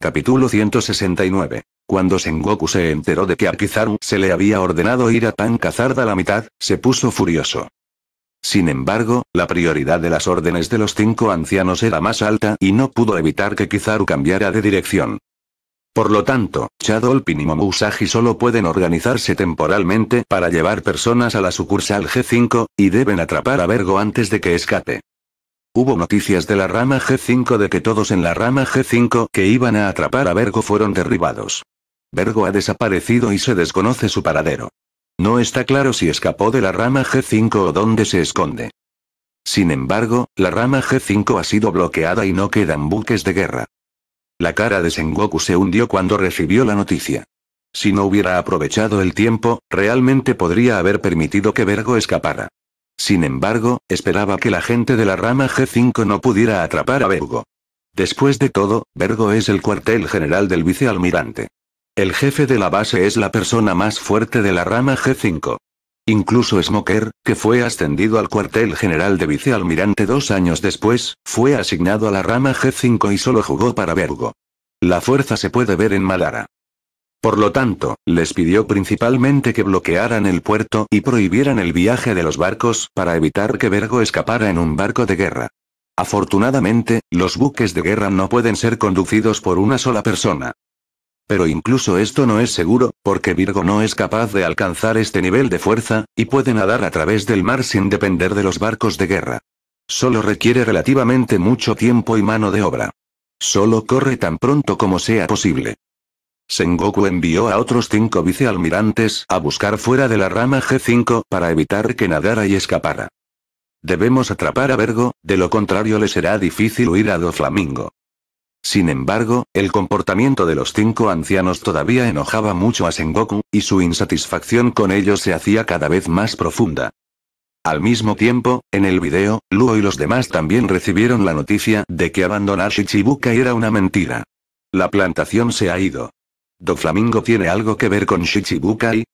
Capítulo 169. Cuando Sengoku se enteró de que a Kizaru se le había ordenado ir a Tan Cazarda la mitad, se puso furioso. Sin embargo, la prioridad de las órdenes de los cinco ancianos era más alta y no pudo evitar que Kizaru cambiara de dirección. Por lo tanto, Chadolpin y Momusagi solo pueden organizarse temporalmente para llevar personas a la sucursal G5, y deben atrapar a Vergo antes de que escape. Hubo noticias de la rama G5 de que todos en la rama G5 que iban a atrapar a Vergo fueron derribados. Vergo ha desaparecido y se desconoce su paradero. No está claro si escapó de la rama G5 o dónde se esconde. Sin embargo, la rama G5 ha sido bloqueada y no quedan buques de guerra. La cara de Sengoku se hundió cuando recibió la noticia. Si no hubiera aprovechado el tiempo, realmente podría haber permitido que Vergo escapara. Sin embargo, esperaba que la gente de la rama G5 no pudiera atrapar a Vergo. Después de todo, Vergo es el cuartel general del vicealmirante. El jefe de la base es la persona más fuerte de la rama G5. Incluso Smoker, que fue ascendido al cuartel general de vicealmirante dos años después, fue asignado a la rama G5 y solo jugó para Vergo. La fuerza se puede ver en Malara. Por lo tanto, les pidió principalmente que bloquearan el puerto y prohibieran el viaje de los barcos para evitar que Vergo escapara en un barco de guerra. Afortunadamente, los buques de guerra no pueden ser conducidos por una sola persona. Pero incluso esto no es seguro, porque Virgo no es capaz de alcanzar este nivel de fuerza, y puede nadar a través del mar sin depender de los barcos de guerra. Solo requiere relativamente mucho tiempo y mano de obra. Solo corre tan pronto como sea posible. Sengoku envió a otros cinco vicealmirantes a buscar fuera de la rama G5 para evitar que nadara y escapara. Debemos atrapar a Virgo, de lo contrario le será difícil huir a Doflamingo. Sin embargo, el comportamiento de los cinco ancianos todavía enojaba mucho a Sengoku, y su insatisfacción con ellos se hacía cada vez más profunda. Al mismo tiempo, en el video, Luo y los demás también recibieron la noticia de que abandonar Shichibukai era una mentira. La plantación se ha ido. ¿Doflamingo tiene algo que ver con Shichibukai?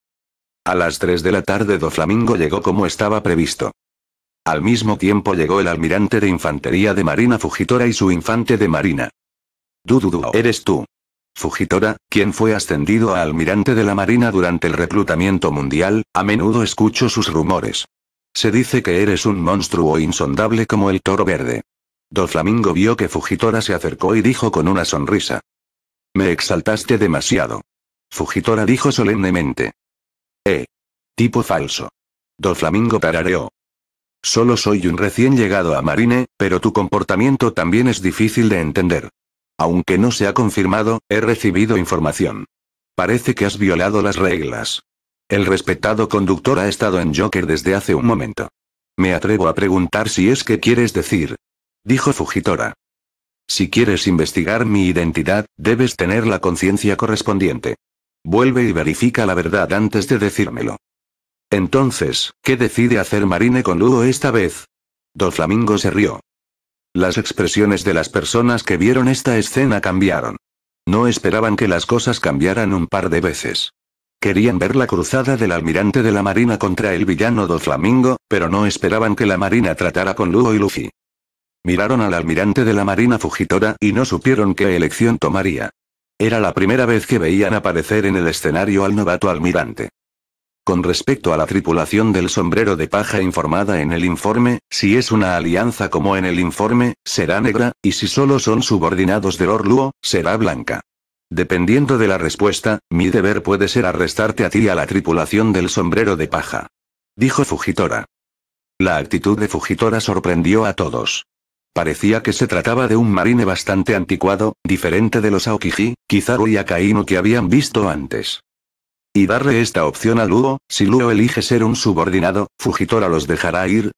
A las 3 de la tarde Doflamingo llegó como estaba previsto. Al mismo tiempo llegó el almirante de infantería de marina Fujitora y su infante de marina. Dududu, eres tú. Fujitora, quien fue ascendido a almirante de la Marina durante el reclutamiento mundial, a menudo escucho sus rumores. Se dice que eres un monstruo insondable como el toro verde. Doflamingo vio que Fujitora se acercó y dijo con una sonrisa. Me exaltaste demasiado. Fujitora dijo solemnemente. Eh. Tipo falso. Doflamingo tarareó. Solo soy un recién llegado a Marine, pero tu comportamiento también es difícil de entender. Aunque no se ha confirmado, he recibido información. Parece que has violado las reglas. El respetado conductor ha estado en Joker desde hace un momento. Me atrevo a preguntar si es que quieres decir. Dijo Fujitora. Si quieres investigar mi identidad, debes tener la conciencia correspondiente. Vuelve y verifica la verdad antes de decírmelo. Entonces, ¿qué decide hacer Marine con Lugo esta vez? Flamingo se rió. Las expresiones de las personas que vieron esta escena cambiaron. No esperaban que las cosas cambiaran un par de veces. Querían ver la cruzada del almirante de la Marina contra el villano do Flamingo, pero no esperaban que la Marina tratara con Lugo y Luffy. Miraron al almirante de la Marina fugitora y no supieron qué elección tomaría. Era la primera vez que veían aparecer en el escenario al novato almirante. Con respecto a la tripulación del sombrero de paja informada en el informe, si es una alianza como en el informe, será negra, y si solo son subordinados del Orluo, será blanca. Dependiendo de la respuesta, mi deber puede ser arrestarte a ti y a la tripulación del sombrero de paja. Dijo Fujitora. La actitud de Fujitora sorprendió a todos. Parecía que se trataba de un marine bastante anticuado, diferente de los Aokiji, Kizaru y Akainu que habían visto antes y darle esta opción a Luo, si Luo elige ser un subordinado, Fujitora los dejará ir.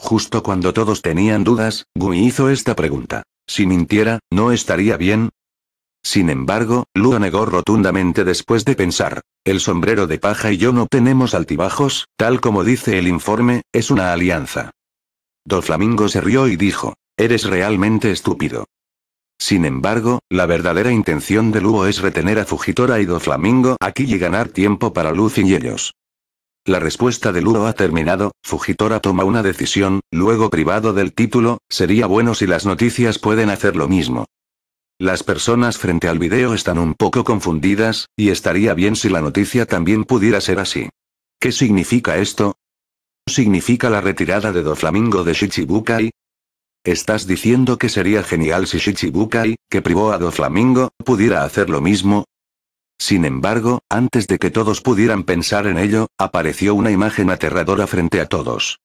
Justo cuando todos tenían dudas, Gui hizo esta pregunta. Si mintiera, ¿no estaría bien? Sin embargo, Luo negó rotundamente después de pensar. El sombrero de paja y yo no tenemos altibajos, tal como dice el informe, es una alianza. Doflamingo se rió y dijo, eres realmente estúpido. Sin embargo, la verdadera intención de Luo es retener a Fujitora y Doflamingo aquí y ganar tiempo para Luz y ellos. La respuesta de Luo ha terminado, Fujitora toma una decisión, luego privado del título, sería bueno si las noticias pueden hacer lo mismo. Las personas frente al video están un poco confundidas, y estaría bien si la noticia también pudiera ser así. ¿Qué significa esto? Significa la retirada de Doflamingo de Shichibukai, ¿Estás diciendo que sería genial si Shichibukai, que privó a Doflamingo, pudiera hacer lo mismo? Sin embargo, antes de que todos pudieran pensar en ello, apareció una imagen aterradora frente a todos.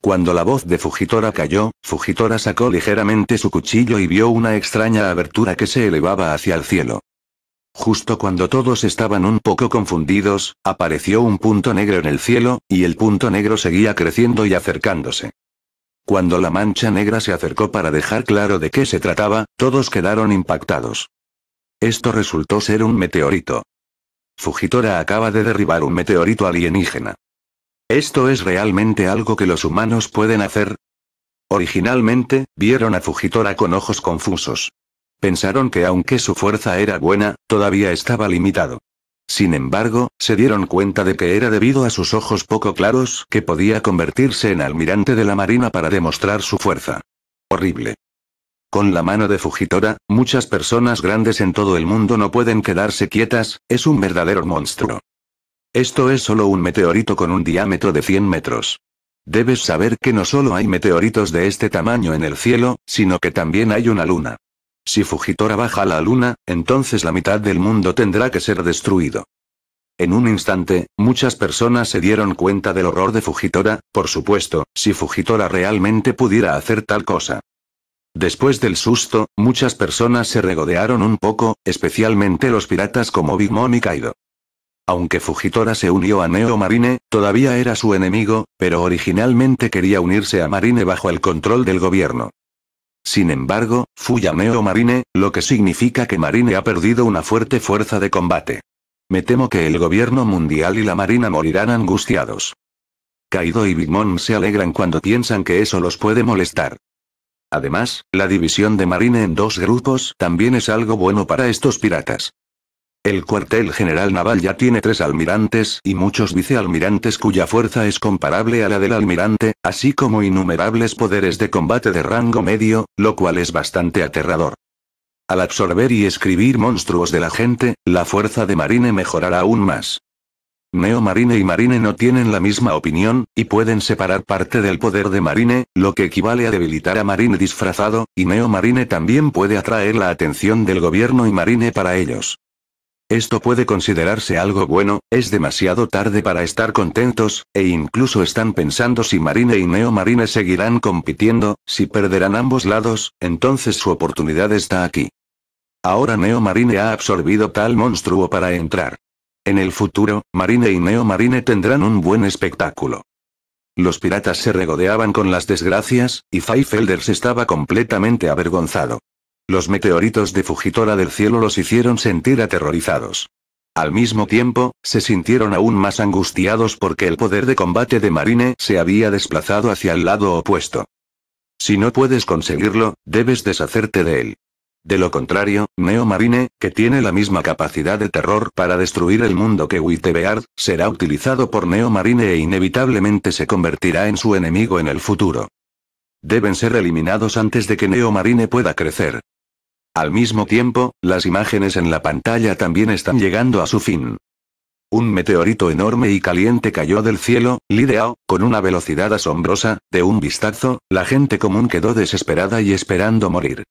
Cuando la voz de Fujitora cayó, Fujitora sacó ligeramente su cuchillo y vio una extraña abertura que se elevaba hacia el cielo. Justo cuando todos estaban un poco confundidos, apareció un punto negro en el cielo, y el punto negro seguía creciendo y acercándose. Cuando la mancha negra se acercó para dejar claro de qué se trataba, todos quedaron impactados. Esto resultó ser un meteorito. Fujitora acaba de derribar un meteorito alienígena. ¿Esto es realmente algo que los humanos pueden hacer? Originalmente, vieron a Fujitora con ojos confusos. Pensaron que aunque su fuerza era buena, todavía estaba limitado. Sin embargo, se dieron cuenta de que era debido a sus ojos poco claros que podía convertirse en almirante de la marina para demostrar su fuerza. Horrible. Con la mano de Fujitora, muchas personas grandes en todo el mundo no pueden quedarse quietas, es un verdadero monstruo. Esto es solo un meteorito con un diámetro de 100 metros. Debes saber que no solo hay meteoritos de este tamaño en el cielo, sino que también hay una luna. Si Fujitora baja a la luna, entonces la mitad del mundo tendrá que ser destruido. En un instante, muchas personas se dieron cuenta del horror de Fujitora, por supuesto, si Fujitora realmente pudiera hacer tal cosa. Después del susto, muchas personas se regodearon un poco, especialmente los piratas como Big Mom y Kaido. Aunque Fujitora se unió a Neo Marine, todavía era su enemigo, pero originalmente quería unirse a Marine bajo el control del gobierno. Sin embargo, Fuyameo Marine, lo que significa que Marine ha perdido una fuerte fuerza de combate. Me temo que el gobierno mundial y la marina morirán angustiados. Kaido y Big Mom se alegran cuando piensan que eso los puede molestar. Además, la división de Marine en dos grupos también es algo bueno para estos piratas. El cuartel general naval ya tiene tres almirantes y muchos vicealmirantes cuya fuerza es comparable a la del almirante, así como innumerables poderes de combate de rango medio, lo cual es bastante aterrador. Al absorber y escribir monstruos de la gente, la fuerza de Marine mejorará aún más. Neo Marine y Marine no tienen la misma opinión, y pueden separar parte del poder de Marine, lo que equivale a debilitar a Marine disfrazado, y Neo Marine también puede atraer la atención del gobierno y Marine para ellos. Esto puede considerarse algo bueno, es demasiado tarde para estar contentos, e incluso están pensando si Marine y Neo Marine seguirán compitiendo, si perderán ambos lados, entonces su oportunidad está aquí. Ahora Neo Marine ha absorbido tal monstruo para entrar. En el futuro, Marine y Neo Marine tendrán un buen espectáculo. Los piratas se regodeaban con las desgracias, y Elders estaba completamente avergonzado. Los meteoritos de Fujitora del cielo los hicieron sentir aterrorizados. Al mismo tiempo, se sintieron aún más angustiados porque el poder de combate de Marine se había desplazado hacia el lado opuesto. Si no puedes conseguirlo, debes deshacerte de él. De lo contrario, Neo Marine, que tiene la misma capacidad de terror para destruir el mundo que Beard, será utilizado por Neo Marine e inevitablemente se convertirá en su enemigo en el futuro. Deben ser eliminados antes de que Neo Marine pueda crecer. Al mismo tiempo, las imágenes en la pantalla también están llegando a su fin. Un meteorito enorme y caliente cayó del cielo, lideado, con una velocidad asombrosa, de un vistazo, la gente común quedó desesperada y esperando morir.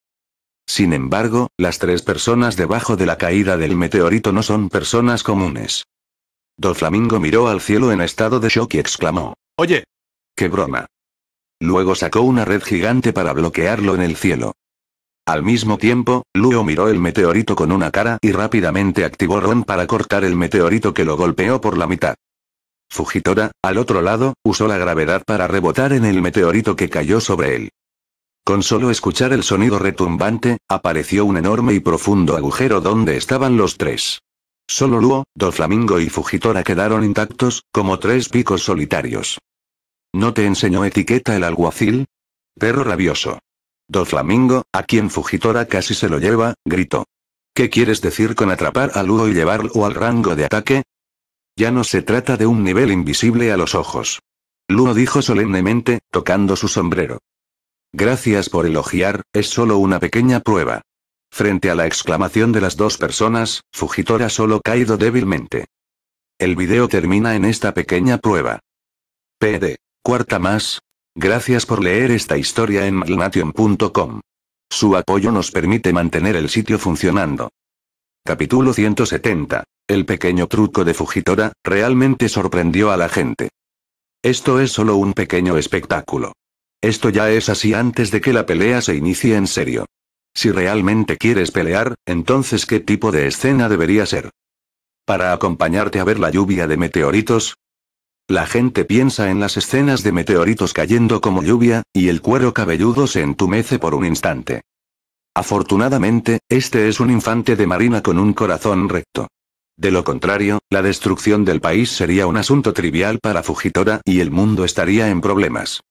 Sin embargo, las tres personas debajo de la caída del meteorito no son personas comunes. flamingo miró al cielo en estado de shock y exclamó. Oye. ¡Qué broma! Luego sacó una red gigante para bloquearlo en el cielo. Al mismo tiempo, Luo miró el meteorito con una cara y rápidamente activó Ron para cortar el meteorito que lo golpeó por la mitad. Fujitora, al otro lado, usó la gravedad para rebotar en el meteorito que cayó sobre él. Con solo escuchar el sonido retumbante, apareció un enorme y profundo agujero donde estaban los tres. Solo Luo, Doflamingo y Fujitora quedaron intactos, como tres picos solitarios. ¿No te enseñó etiqueta el alguacil? Perro rabioso. Do Flamingo, a quien Fujitora casi se lo lleva, gritó. ¿Qué quieres decir con atrapar a Luo y llevarlo al rango de ataque? Ya no se trata de un nivel invisible a los ojos. Luo dijo solemnemente, tocando su sombrero. Gracias por elogiar, es solo una pequeña prueba. Frente a la exclamación de las dos personas, Fujitora solo caído débilmente. El video termina en esta pequeña prueba. PD. Cuarta más, Gracias por leer esta historia en Malnation.com. Su apoyo nos permite mantener el sitio funcionando. Capítulo 170. El pequeño truco de Fujitora, realmente sorprendió a la gente. Esto es solo un pequeño espectáculo. Esto ya es así antes de que la pelea se inicie en serio. Si realmente quieres pelear, entonces ¿qué tipo de escena debería ser? Para acompañarte a ver la lluvia de meteoritos, la gente piensa en las escenas de meteoritos cayendo como lluvia, y el cuero cabelludo se entumece por un instante. Afortunadamente, este es un infante de marina con un corazón recto. De lo contrario, la destrucción del país sería un asunto trivial para Fujitora y el mundo estaría en problemas.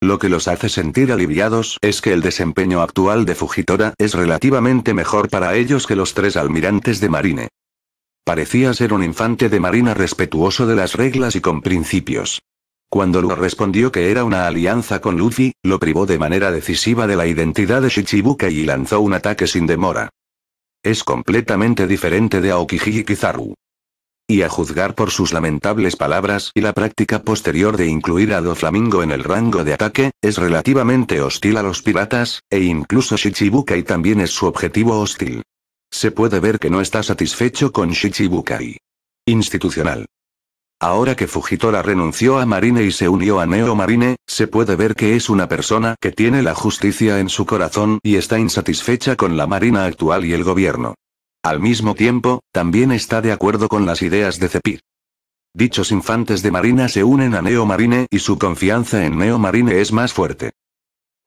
Lo que los hace sentir aliviados es que el desempeño actual de Fujitora es relativamente mejor para ellos que los tres almirantes de marine. Parecía ser un infante de marina respetuoso de las reglas y con principios. Cuando Luo respondió que era una alianza con Luffy, lo privó de manera decisiva de la identidad de Shichibukai y lanzó un ataque sin demora. Es completamente diferente de Aokiji y Kizaru. Y a juzgar por sus lamentables palabras y la práctica posterior de incluir a Doflamingo en el rango de ataque, es relativamente hostil a los piratas, e incluso Shichibukai también es su objetivo hostil. Se puede ver que no está satisfecho con Shichibukai. Institucional. Ahora que Fujitora renunció a Marine y se unió a Neo Marine, se puede ver que es una persona que tiene la justicia en su corazón y está insatisfecha con la Marina actual y el gobierno. Al mismo tiempo, también está de acuerdo con las ideas de Cepir. Dichos infantes de Marina se unen a Neo Marine y su confianza en Neo Marine es más fuerte.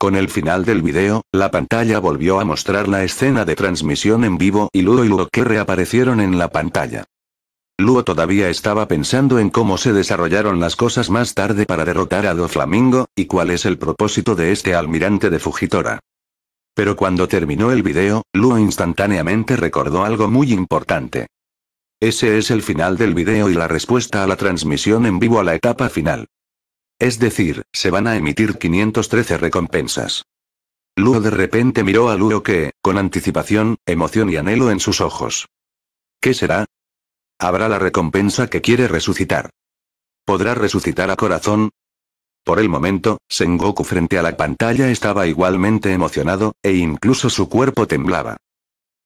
Con el final del video, la pantalla volvió a mostrar la escena de transmisión en vivo y Luo y Luo que reaparecieron en la pantalla. Luo todavía estaba pensando en cómo se desarrollaron las cosas más tarde para derrotar a Flamingo y cuál es el propósito de este almirante de Fujitora. Pero cuando terminó el video, Luo instantáneamente recordó algo muy importante. Ese es el final del video y la respuesta a la transmisión en vivo a la etapa final. Es decir, se van a emitir 513 recompensas. Luo de repente miró a Luo que, con anticipación, emoción y anhelo en sus ojos. ¿Qué será? Habrá la recompensa que quiere resucitar. ¿Podrá resucitar a corazón? Por el momento, Sengoku frente a la pantalla estaba igualmente emocionado, e incluso su cuerpo temblaba.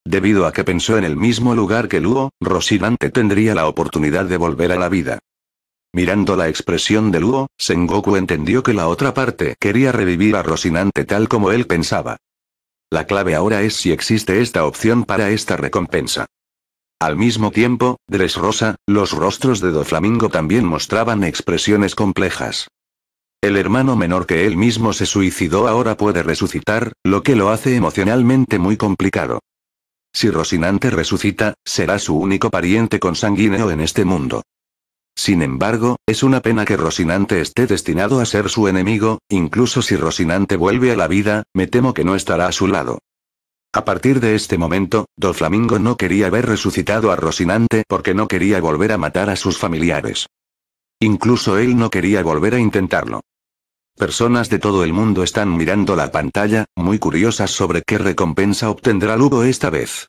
Debido a que pensó en el mismo lugar que Luo, Rosinante tendría la oportunidad de volver a la vida. Mirando la expresión de Luo, Sengoku entendió que la otra parte quería revivir a Rosinante tal como él pensaba. La clave ahora es si existe esta opción para esta recompensa. Al mismo tiempo, rosa, los rostros de Doflamingo también mostraban expresiones complejas. El hermano menor que él mismo se suicidó ahora puede resucitar, lo que lo hace emocionalmente muy complicado. Si Rosinante resucita, será su único pariente consanguíneo en este mundo. Sin embargo, es una pena que Rocinante esté destinado a ser su enemigo, incluso si Rocinante vuelve a la vida, me temo que no estará a su lado. A partir de este momento, Doflamingo Flamingo no quería ver resucitado a Rocinante porque no quería volver a matar a sus familiares. Incluso él no quería volver a intentarlo. Personas de todo el mundo están mirando la pantalla, muy curiosas sobre qué recompensa obtendrá Lugo esta vez.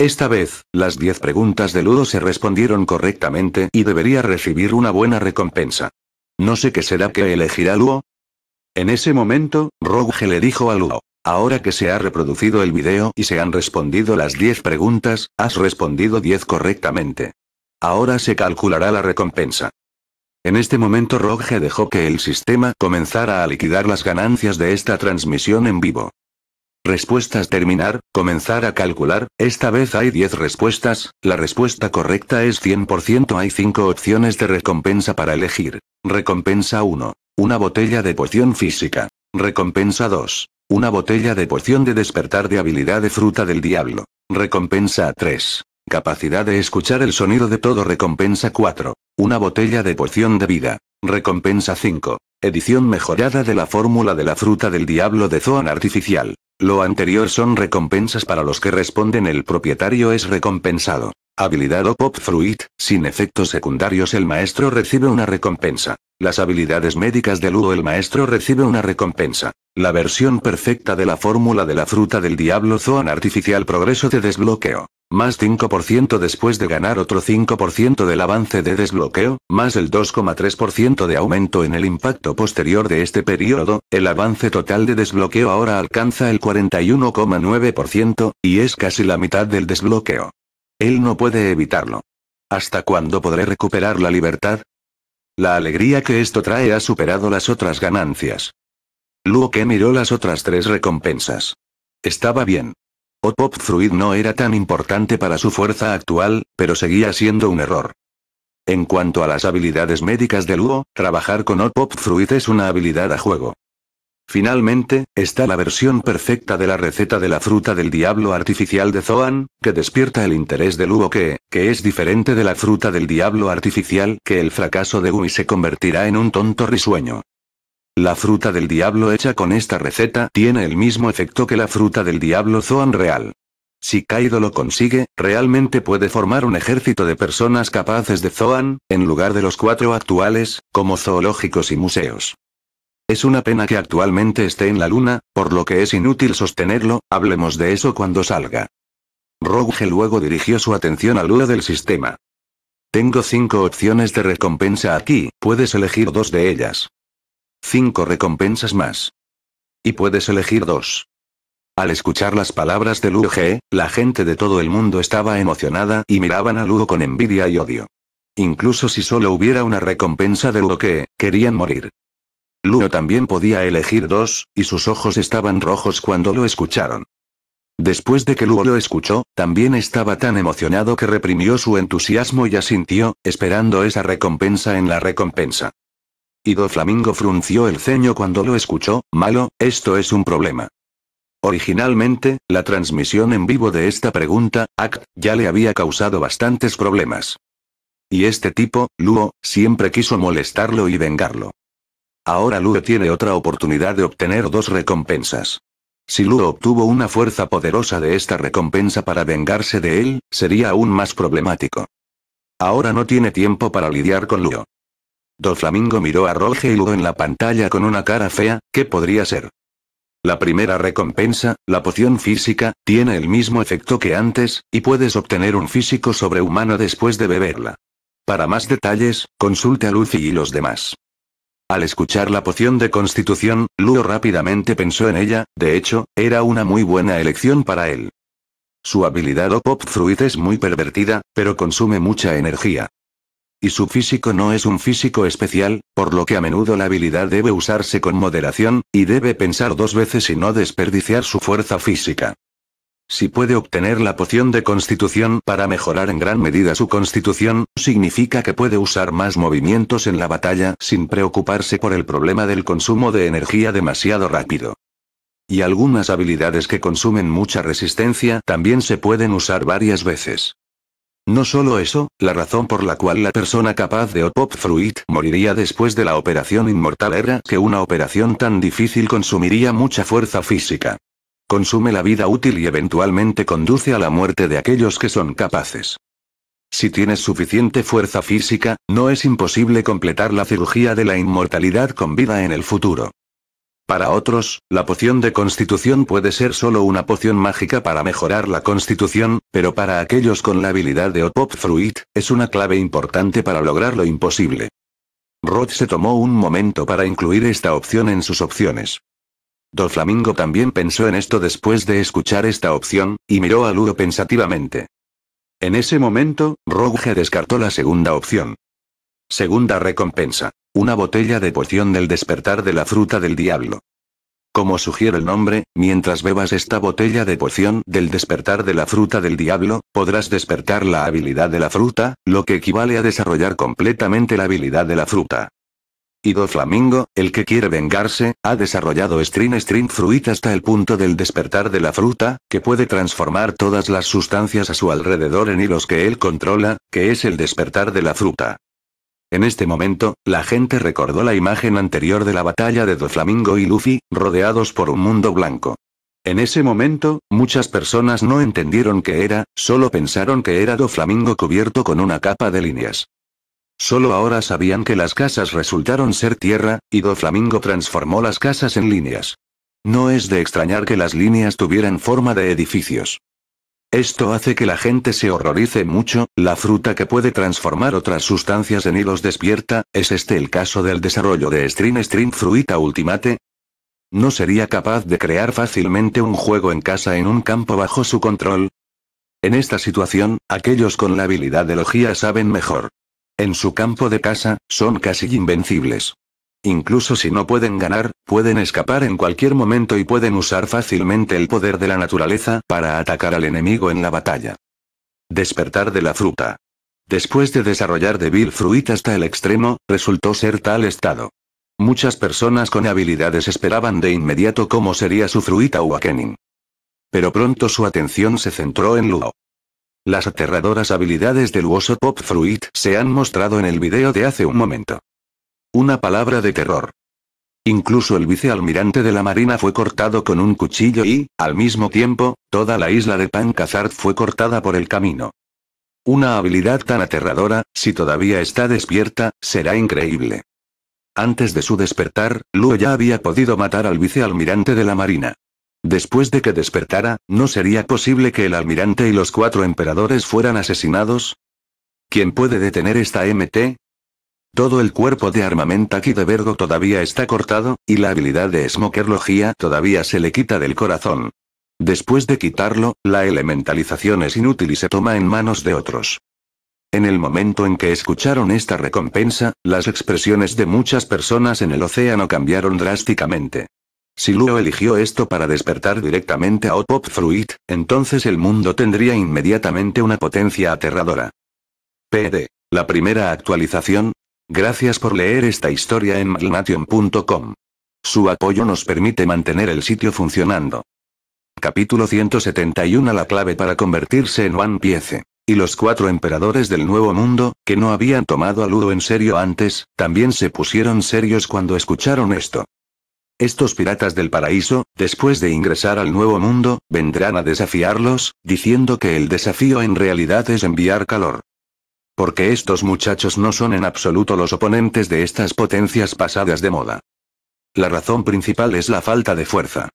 Esta vez, las 10 preguntas de Ludo se respondieron correctamente y debería recibir una buena recompensa. No sé qué será que elegirá Luo. En ese momento, Rogge le dijo a Luo. Ahora que se ha reproducido el video y se han respondido las 10 preguntas, has respondido 10 correctamente. Ahora se calculará la recompensa. En este momento Rogge dejó que el sistema comenzara a liquidar las ganancias de esta transmisión en vivo. Respuestas terminar, comenzar a calcular, esta vez hay 10 respuestas, la respuesta correcta es 100%, hay 5 opciones de recompensa para elegir. Recompensa 1. Una botella de poción física. Recompensa 2. Una botella de poción de despertar de habilidad de fruta del diablo. Recompensa 3. Capacidad de escuchar el sonido de todo. Recompensa 4. Una botella de poción de vida. Recompensa 5. Edición mejorada de la fórmula de la fruta del diablo de Zoan Artificial. Lo anterior son recompensas para los que responden el propietario es recompensado. Habilidad o pop fruit, sin efectos secundarios el maestro recibe una recompensa. Las habilidades médicas de Ludo el maestro recibe una recompensa. La versión perfecta de la fórmula de la fruta del diablo Zoan artificial progreso de desbloqueo más 5% después de ganar otro 5% del avance de desbloqueo, más el 2,3% de aumento en el impacto posterior de este periodo, el avance total de desbloqueo ahora alcanza el 41,9%, y es casi la mitad del desbloqueo. Él no puede evitarlo. ¿Hasta cuándo podré recuperar la libertad? La alegría que esto trae ha superado las otras ganancias. que miró las otras tres recompensas. Estaba bien. O Pop Fruit no era tan importante para su fuerza actual, pero seguía siendo un error. En cuanto a las habilidades médicas de Luo, trabajar con O Pop Fruit es una habilidad a juego. Finalmente, está la versión perfecta de la receta de la fruta del diablo artificial de Zoan, que despierta el interés de Luo que, que es diferente de la fruta del diablo artificial que el fracaso de Gumi se convertirá en un tonto risueño. La fruta del diablo hecha con esta receta tiene el mismo efecto que la fruta del diablo Zoan real. Si Kaido lo consigue, realmente puede formar un ejército de personas capaces de Zoan, en lugar de los cuatro actuales, como zoológicos y museos. Es una pena que actualmente esté en la luna, por lo que es inútil sostenerlo, hablemos de eso cuando salga. Rogue luego dirigió su atención al Lua del sistema. Tengo cinco opciones de recompensa aquí, puedes elegir dos de ellas. Cinco recompensas más. Y puedes elegir dos. Al escuchar las palabras de Luo la gente de todo el mundo estaba emocionada y miraban a Lugo con envidia y odio. Incluso si solo hubiera una recompensa de lo que, querían morir. Luo también podía elegir dos, y sus ojos estaban rojos cuando lo escucharon. Después de que Lugo lo escuchó, también estaba tan emocionado que reprimió su entusiasmo y asintió, esperando esa recompensa en la recompensa. Y Flamingo frunció el ceño cuando lo escuchó, malo, esto es un problema. Originalmente, la transmisión en vivo de esta pregunta, Act, ya le había causado bastantes problemas. Y este tipo, Luo, siempre quiso molestarlo y vengarlo. Ahora Luo tiene otra oportunidad de obtener dos recompensas. Si Luo obtuvo una fuerza poderosa de esta recompensa para vengarse de él, sería aún más problemático. Ahora no tiene tiempo para lidiar con Luo. Do Flamingo miró a Roger y Ludo en la pantalla con una cara fea, ¿qué podría ser? La primera recompensa, la poción física, tiene el mismo efecto que antes, y puedes obtener un físico sobrehumano después de beberla. Para más detalles, consulte a Lucy y los demás. Al escuchar la poción de constitución, Luo rápidamente pensó en ella, de hecho, era una muy buena elección para él. Su habilidad o pop fruit es muy pervertida, pero consume mucha energía y su físico no es un físico especial, por lo que a menudo la habilidad debe usarse con moderación, y debe pensar dos veces y no desperdiciar su fuerza física. Si puede obtener la poción de constitución para mejorar en gran medida su constitución, significa que puede usar más movimientos en la batalla sin preocuparse por el problema del consumo de energía demasiado rápido. Y algunas habilidades que consumen mucha resistencia también se pueden usar varias veces. No solo eso, la razón por la cual la persona capaz de Opop Fruit moriría después de la operación inmortal era que una operación tan difícil consumiría mucha fuerza física. Consume la vida útil y eventualmente conduce a la muerte de aquellos que son capaces. Si tienes suficiente fuerza física, no es imposible completar la cirugía de la inmortalidad con vida en el futuro. Para otros, la poción de constitución puede ser solo una poción mágica para mejorar la constitución, pero para aquellos con la habilidad de Opop Fruit, es una clave importante para lograr lo imposible. Rod se tomó un momento para incluir esta opción en sus opciones. Flamingo también pensó en esto después de escuchar esta opción, y miró a Ludo pensativamente. En ese momento, Rogue descartó la segunda opción. Segunda recompensa. Una botella de poción del despertar de la fruta del diablo. Como sugiere el nombre, mientras bebas esta botella de poción del despertar de la fruta del diablo, podrás despertar la habilidad de la fruta, lo que equivale a desarrollar completamente la habilidad de la fruta. Ido Flamingo, el que quiere vengarse, ha desarrollado String String Fruit hasta el punto del despertar de la fruta, que puede transformar todas las sustancias a su alrededor en hilos que él controla, que es el despertar de la fruta. En este momento, la gente recordó la imagen anterior de la batalla de Doflamingo y Luffy, rodeados por un mundo blanco. En ese momento, muchas personas no entendieron qué era, solo pensaron que era Doflamingo cubierto con una capa de líneas. Solo ahora sabían que las casas resultaron ser tierra, y Doflamingo transformó las casas en líneas. No es de extrañar que las líneas tuvieran forma de edificios. Esto hace que la gente se horrorice mucho, la fruta que puede transformar otras sustancias en hilos despierta, ¿es este el caso del desarrollo de String String Fruita Ultimate? ¿No sería capaz de crear fácilmente un juego en casa en un campo bajo su control? En esta situación, aquellos con la habilidad de logía saben mejor. En su campo de casa, son casi invencibles. Incluso si no pueden ganar, pueden escapar en cualquier momento y pueden usar fácilmente el poder de la naturaleza para atacar al enemigo en la batalla. Despertar de la fruta. Después de desarrollar Devil Fruit hasta el extremo, resultó ser tal estado. Muchas personas con habilidades esperaban de inmediato cómo sería su Fruit Awakening. Pero pronto su atención se centró en Luo. Las aterradoras habilidades del Uoso Pop Fruit se han mostrado en el video de hace un momento. Una palabra de terror. Incluso el vicealmirante de la Marina fue cortado con un cuchillo y, al mismo tiempo, toda la isla de Pancazart fue cortada por el camino. Una habilidad tan aterradora, si todavía está despierta, será increíble. Antes de su despertar, Luo ya había podido matar al vicealmirante de la Marina. Después de que despertara, ¿no sería posible que el almirante y los cuatro emperadores fueran asesinados? ¿Quién puede detener esta MT? Todo el cuerpo de aquí de Vergo todavía está cortado, y la habilidad de Smoker todavía se le quita del corazón. Después de quitarlo, la elementalización es inútil y se toma en manos de otros. En el momento en que escucharon esta recompensa, las expresiones de muchas personas en el océano cambiaron drásticamente. Si Luo eligió esto para despertar directamente a Pop Fruit, entonces el mundo tendría inmediatamente una potencia aterradora. PD. La primera actualización, Gracias por leer esta historia en malnation.com. Su apoyo nos permite mantener el sitio funcionando. Capítulo 171 La clave para convertirse en One Piece. Y los cuatro emperadores del Nuevo Mundo, que no habían tomado a Ludo en serio antes, también se pusieron serios cuando escucharon esto. Estos piratas del paraíso, después de ingresar al nuevo mundo, vendrán a desafiarlos, diciendo que el desafío en realidad es enviar calor. Porque estos muchachos no son en absoluto los oponentes de estas potencias pasadas de moda. La razón principal es la falta de fuerza.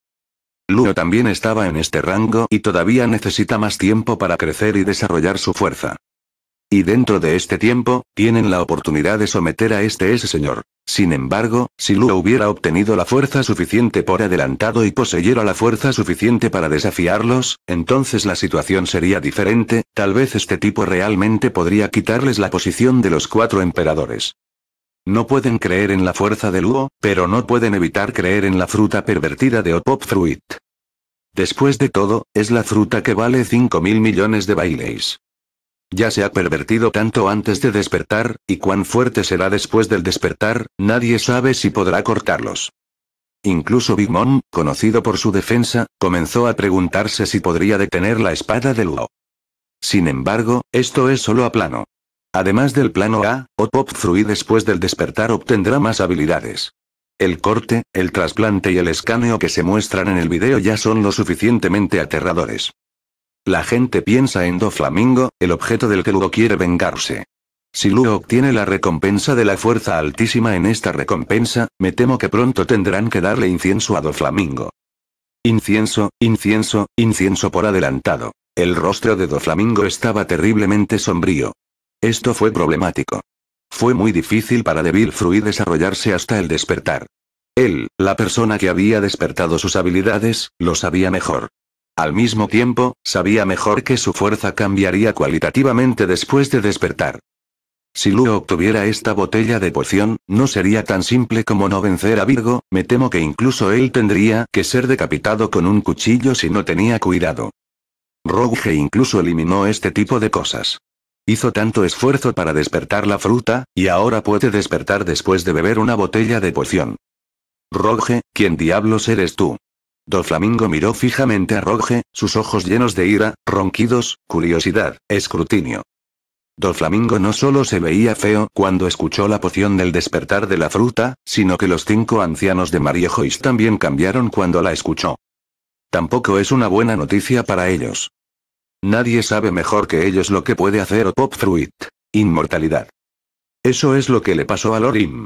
Luo también estaba en este rango y todavía necesita más tiempo para crecer y desarrollar su fuerza. Y dentro de este tiempo, tienen la oportunidad de someter a este ese señor. Sin embargo, si Lu hubiera obtenido la fuerza suficiente por adelantado y poseyera la fuerza suficiente para desafiarlos, entonces la situación sería diferente, tal vez este tipo realmente podría quitarles la posición de los cuatro emperadores. No pueden creer en la fuerza de Luo, pero no pueden evitar creer en la fruta pervertida de Opop Fruit. Después de todo, es la fruta que vale 5 mil millones de baileys. Ya se ha pervertido tanto antes de despertar, y cuán fuerte será después del despertar, nadie sabe si podrá cortarlos. Incluso Big Mom, conocido por su defensa, comenzó a preguntarse si podría detener la espada de Luo. Sin embargo, esto es solo a plano. Además del plano A, Pop Fruit después del despertar obtendrá más habilidades. El corte, el trasplante y el escaneo que se muestran en el video ya son lo suficientemente aterradores. La gente piensa en Do Flamingo, el objeto del que Lugo quiere vengarse. Si Lugo obtiene la recompensa de la fuerza altísima en esta recompensa, me temo que pronto tendrán que darle incienso a Do Flamingo. Incienso, incienso, incienso por adelantado. El rostro de Do Flamingo estaba terriblemente sombrío. Esto fue problemático. Fue muy difícil para Devil Fruit desarrollarse hasta el despertar. Él, la persona que había despertado sus habilidades, lo sabía mejor. Al mismo tiempo, sabía mejor que su fuerza cambiaría cualitativamente después de despertar. Si Luo obtuviera esta botella de poción, no sería tan simple como no vencer a Virgo, me temo que incluso él tendría que ser decapitado con un cuchillo si no tenía cuidado. Rogue incluso eliminó este tipo de cosas. Hizo tanto esfuerzo para despertar la fruta, y ahora puede despertar después de beber una botella de poción. Rogue, ¿quién diablos eres tú? Do Flamingo miró fijamente a Roge, sus ojos llenos de ira, ronquidos, curiosidad, escrutinio. Don Flamingo no solo se veía feo cuando escuchó la poción del despertar de la fruta, sino que los cinco ancianos de Mariejois también cambiaron cuando la escuchó. Tampoco es una buena noticia para ellos. Nadie sabe mejor que ellos lo que puede hacer o Pop Fruit. Inmortalidad. Eso es lo que le pasó a Lorim.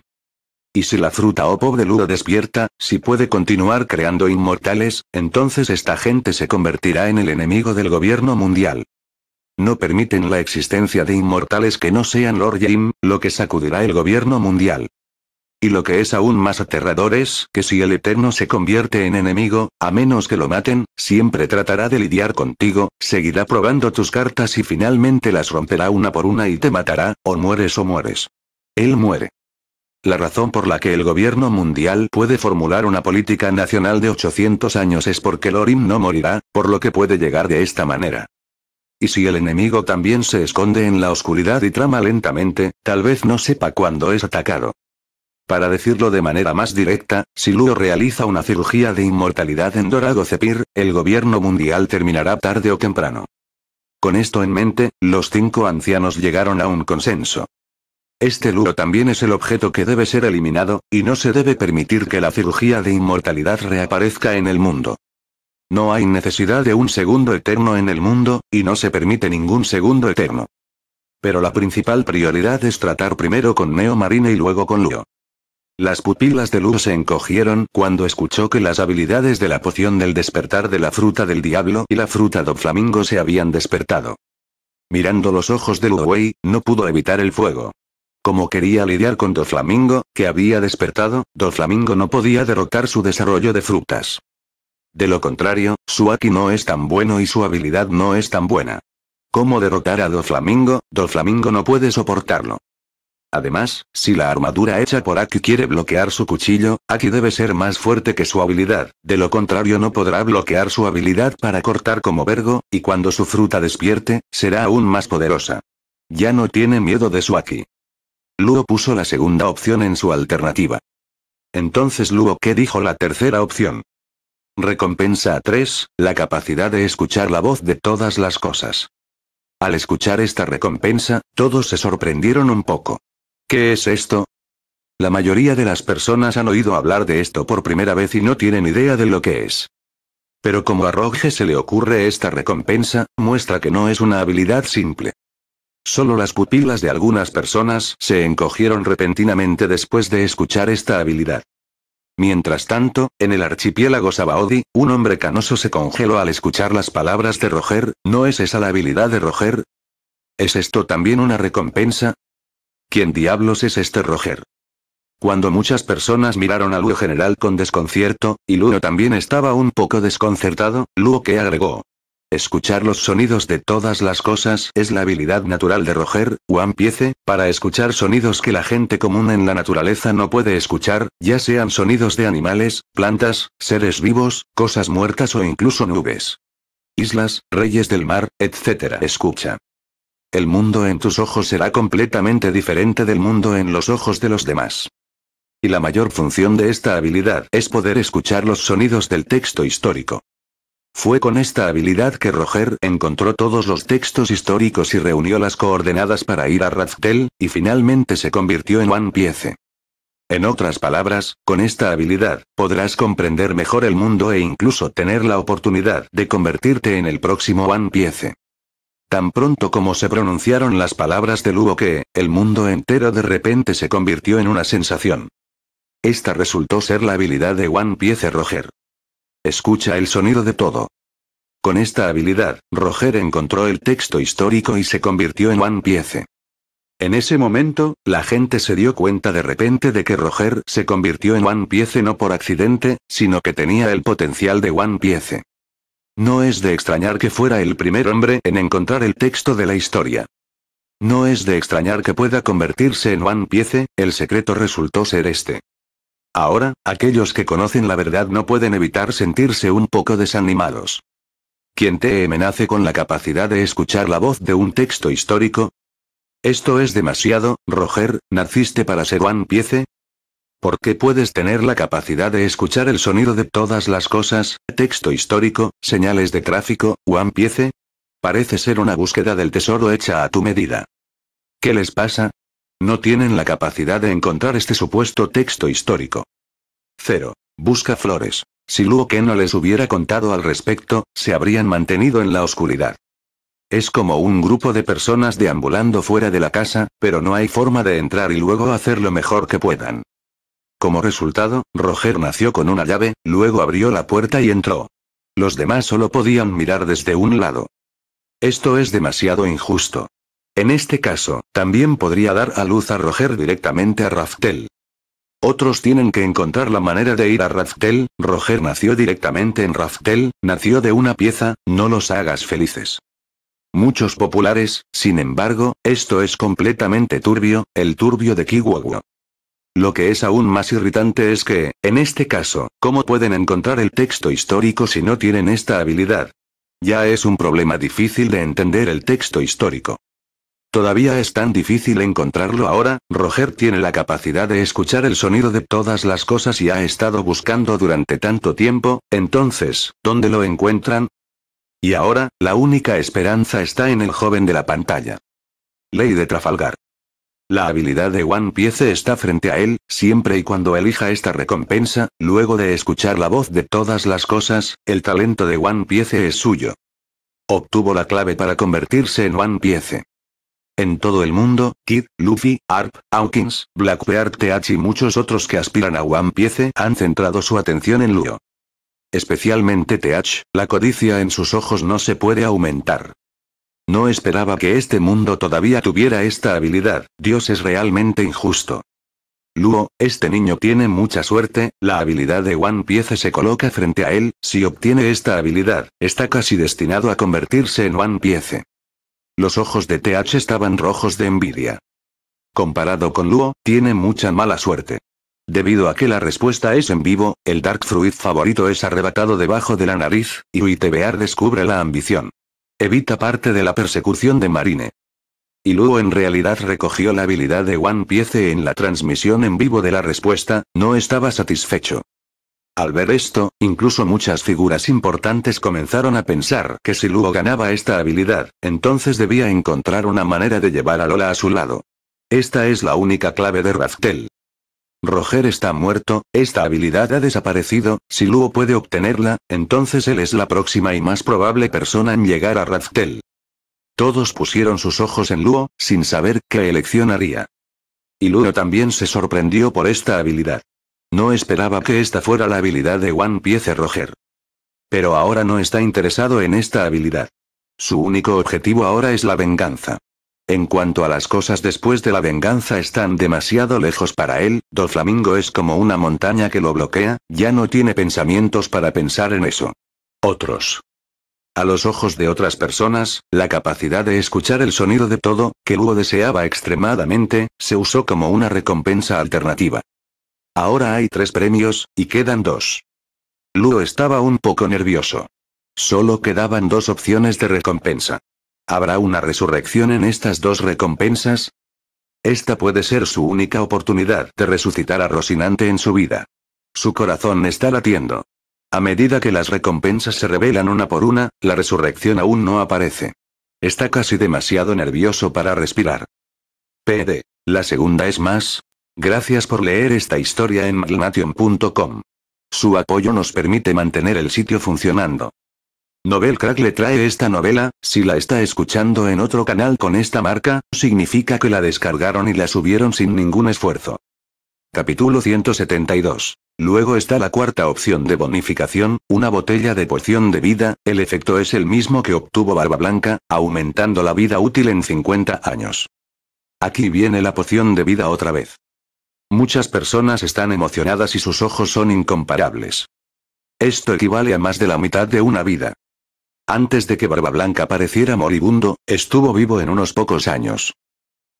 Y si la fruta o pobre Ludo despierta, si puede continuar creando inmortales, entonces esta gente se convertirá en el enemigo del gobierno mundial. No permiten la existencia de inmortales que no sean Lord Jim, lo que sacudirá el gobierno mundial. Y lo que es aún más aterrador es que si el Eterno se convierte en enemigo, a menos que lo maten, siempre tratará de lidiar contigo, seguirá probando tus cartas y finalmente las romperá una por una y te matará, o mueres o mueres. Él muere. La razón por la que el gobierno mundial puede formular una política nacional de 800 años es porque Lorim no morirá, por lo que puede llegar de esta manera. Y si el enemigo también se esconde en la oscuridad y trama lentamente, tal vez no sepa cuándo es atacado. Para decirlo de manera más directa, si Luo realiza una cirugía de inmortalidad en Dorado Cepir, el gobierno mundial terminará tarde o temprano. Con esto en mente, los cinco ancianos llegaron a un consenso. Este luro también es el objeto que debe ser eliminado, y no se debe permitir que la cirugía de inmortalidad reaparezca en el mundo. No hay necesidad de un segundo eterno en el mundo, y no se permite ningún segundo eterno. Pero la principal prioridad es tratar primero con Neo Marine y luego con Luo. Las pupilas de Luo se encogieron cuando escuchó que las habilidades de la poción del despertar de la fruta del diablo y la fruta do flamingo se habían despertado. Mirando los ojos de Luo Wei, no pudo evitar el fuego. Como quería lidiar con Doflamingo, que había despertado, Doflamingo no podía derrotar su desarrollo de frutas. De lo contrario, su Aki no es tan bueno y su habilidad no es tan buena. ¿Cómo derrotar a Doflamingo? Doflamingo no puede soportarlo. Además, si la armadura hecha por Aki quiere bloquear su cuchillo, Aki debe ser más fuerte que su habilidad, de lo contrario no podrá bloquear su habilidad para cortar como vergo, y cuando su fruta despierte, será aún más poderosa. Ya no tiene miedo de su Aki. Luo puso la segunda opción en su alternativa. Entonces Luo ¿qué dijo la tercera opción? Recompensa a 3, la capacidad de escuchar la voz de todas las cosas. Al escuchar esta recompensa, todos se sorprendieron un poco. ¿Qué es esto? La mayoría de las personas han oído hablar de esto por primera vez y no tienen idea de lo que es. Pero como a Roge se le ocurre esta recompensa, muestra que no es una habilidad simple. Solo las pupilas de algunas personas se encogieron repentinamente después de escuchar esta habilidad. Mientras tanto, en el archipiélago Sabaody, un hombre canoso se congeló al escuchar las palabras de Roger, ¿no es esa la habilidad de Roger? ¿Es esto también una recompensa? ¿Quién diablos es este Roger? Cuando muchas personas miraron a Luo General con desconcierto, y Luo también estaba un poco desconcertado, Luo que agregó, Escuchar los sonidos de todas las cosas es la habilidad natural de Roger, Juan Piece, para escuchar sonidos que la gente común en la naturaleza no puede escuchar, ya sean sonidos de animales, plantas, seres vivos, cosas muertas o incluso nubes. Islas, reyes del mar, etc. Escucha. El mundo en tus ojos será completamente diferente del mundo en los ojos de los demás. Y la mayor función de esta habilidad es poder escuchar los sonidos del texto histórico. Fue con esta habilidad que Roger encontró todos los textos históricos y reunió las coordenadas para ir a Raftel, y finalmente se convirtió en One Piece. En otras palabras, con esta habilidad, podrás comprender mejor el mundo e incluso tener la oportunidad de convertirte en el próximo One Piece. Tan pronto como se pronunciaron las palabras de Lugo que, el mundo entero de repente se convirtió en una sensación. Esta resultó ser la habilidad de One Piece Roger. Escucha el sonido de todo. Con esta habilidad, Roger encontró el texto histórico y se convirtió en One Piece. En ese momento, la gente se dio cuenta de repente de que Roger se convirtió en One Piece no por accidente, sino que tenía el potencial de One Piece. No es de extrañar que fuera el primer hombre en encontrar el texto de la historia. No es de extrañar que pueda convertirse en One Piece, el secreto resultó ser este. Ahora, aquellos que conocen la verdad no pueden evitar sentirse un poco desanimados. ¿Quién te amenace con la capacidad de escuchar la voz de un texto histórico. Esto es demasiado, Roger, ¿naciste para ser One Piece? ¿Por qué puedes tener la capacidad de escuchar el sonido de todas las cosas, texto histórico, señales de tráfico, One Piece? Parece ser una búsqueda del tesoro hecha a tu medida. ¿Qué les pasa? No tienen la capacidad de encontrar este supuesto texto histórico. 0. Busca flores. Si Luo que no les hubiera contado al respecto, se habrían mantenido en la oscuridad. Es como un grupo de personas deambulando fuera de la casa, pero no hay forma de entrar y luego hacer lo mejor que puedan. Como resultado, Roger nació con una llave, luego abrió la puerta y entró. Los demás solo podían mirar desde un lado. Esto es demasiado injusto. En este caso, también podría dar a luz a Roger directamente a Raftel. Otros tienen que encontrar la manera de ir a Raftel, Roger nació directamente en Raftel, nació de una pieza, no los hagas felices. Muchos populares, sin embargo, esto es completamente turbio, el turbio de Kiwagu. Lo que es aún más irritante es que, en este caso, ¿cómo pueden encontrar el texto histórico si no tienen esta habilidad? Ya es un problema difícil de entender el texto histórico. Todavía es tan difícil encontrarlo ahora, Roger tiene la capacidad de escuchar el sonido de todas las cosas y ha estado buscando durante tanto tiempo, entonces, ¿dónde lo encuentran? Y ahora, la única esperanza está en el joven de la pantalla. Ley de Trafalgar. La habilidad de One Piece está frente a él, siempre y cuando elija esta recompensa, luego de escuchar la voz de todas las cosas, el talento de One Piece es suyo. Obtuvo la clave para convertirse en One Piece. En todo el mundo, Kid, Luffy, Arp, Hawkins, Blackbeard TH y muchos otros que aspiran a One Piece han centrado su atención en Luo. Especialmente TH, la codicia en sus ojos no se puede aumentar. No esperaba que este mundo todavía tuviera esta habilidad, Dios es realmente injusto. Luo, este niño tiene mucha suerte, la habilidad de One Piece se coloca frente a él, si obtiene esta habilidad, está casi destinado a convertirse en One Piece. Los ojos de TH estaban rojos de envidia. Comparado con Luo, tiene mucha mala suerte. Debido a que la respuesta es en vivo, el Dark Fruit favorito es arrebatado debajo de la nariz, y Uitebear descubre la ambición. Evita parte de la persecución de Marine. Y Luo en realidad recogió la habilidad de One Piece en la transmisión en vivo de la respuesta, no estaba satisfecho. Al ver esto, incluso muchas figuras importantes comenzaron a pensar que si Luo ganaba esta habilidad, entonces debía encontrar una manera de llevar a Lola a su lado. Esta es la única clave de Raftel. Roger está muerto, esta habilidad ha desaparecido, si Luo puede obtenerla, entonces él es la próxima y más probable persona en llegar a Raftel. Todos pusieron sus ojos en Luo, sin saber qué elección haría. Y Luo también se sorprendió por esta habilidad. No esperaba que esta fuera la habilidad de One Piece Roger. Pero ahora no está interesado en esta habilidad. Su único objetivo ahora es la venganza. En cuanto a las cosas después de la venganza están demasiado lejos para él, Doflamingo es como una montaña que lo bloquea, ya no tiene pensamientos para pensar en eso. Otros. A los ojos de otras personas, la capacidad de escuchar el sonido de todo, que Lugo deseaba extremadamente, se usó como una recompensa alternativa. Ahora hay tres premios, y quedan dos. Luo estaba un poco nervioso. Solo quedaban dos opciones de recompensa. ¿Habrá una resurrección en estas dos recompensas? Esta puede ser su única oportunidad de resucitar a Rocinante en su vida. Su corazón está latiendo. A medida que las recompensas se revelan una por una, la resurrección aún no aparece. Está casi demasiado nervioso para respirar. PD. La segunda es más, Gracias por leer esta historia en maglnation.com. Su apoyo nos permite mantener el sitio funcionando. Nobel Crack le trae esta novela, si la está escuchando en otro canal con esta marca, significa que la descargaron y la subieron sin ningún esfuerzo. Capítulo 172. Luego está la cuarta opción de bonificación, una botella de poción de vida, el efecto es el mismo que obtuvo Barba Blanca, aumentando la vida útil en 50 años. Aquí viene la poción de vida otra vez. Muchas personas están emocionadas y sus ojos son incomparables. Esto equivale a más de la mitad de una vida. Antes de que Barba Blanca pareciera moribundo, estuvo vivo en unos pocos años.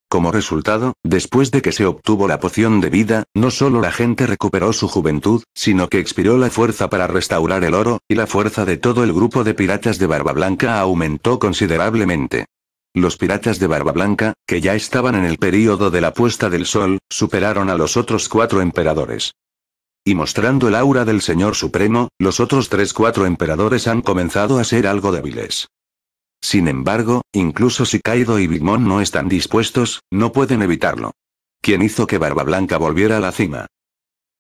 Como resultado, después de que se obtuvo la poción de vida, no solo la gente recuperó su juventud, sino que expiró la fuerza para restaurar el oro, y la fuerza de todo el grupo de piratas de Barba Blanca aumentó considerablemente. Los piratas de Barba Blanca, que ya estaban en el período de la puesta del sol, superaron a los otros cuatro emperadores. Y mostrando el aura del Señor Supremo, los otros tres cuatro emperadores han comenzado a ser algo débiles. Sin embargo, incluso si Kaido y Big no están dispuestos, no pueden evitarlo. ¿Quién hizo que Barba Blanca volviera a la cima?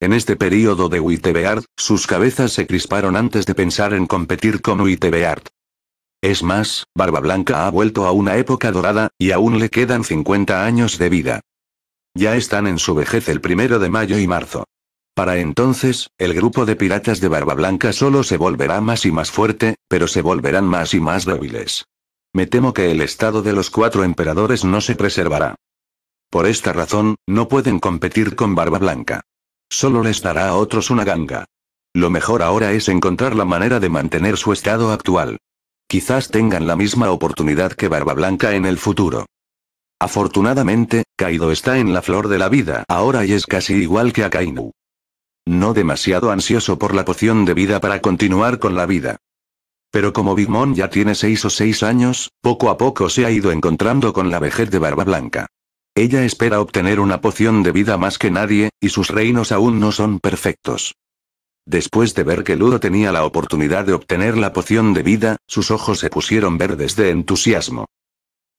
En este período de uitebeard sus cabezas se crisparon antes de pensar en competir con Witebeard. Es más, Barba Blanca ha vuelto a una época dorada, y aún le quedan 50 años de vida. Ya están en su vejez el primero de mayo y marzo. Para entonces, el grupo de piratas de Barba Blanca solo se volverá más y más fuerte, pero se volverán más y más débiles. Me temo que el estado de los cuatro emperadores no se preservará. Por esta razón, no pueden competir con Barba Blanca. Solo les dará a otros una ganga. Lo mejor ahora es encontrar la manera de mantener su estado actual. Quizás tengan la misma oportunidad que Barba Blanca en el futuro. Afortunadamente, Kaido está en la flor de la vida ahora y es casi igual que Akainu. No demasiado ansioso por la poción de vida para continuar con la vida. Pero como Big Mom ya tiene seis o seis años, poco a poco se ha ido encontrando con la vejez de Barba Blanca. Ella espera obtener una poción de vida más que nadie, y sus reinos aún no son perfectos. Después de ver que Ludo tenía la oportunidad de obtener la poción de vida, sus ojos se pusieron verdes de entusiasmo.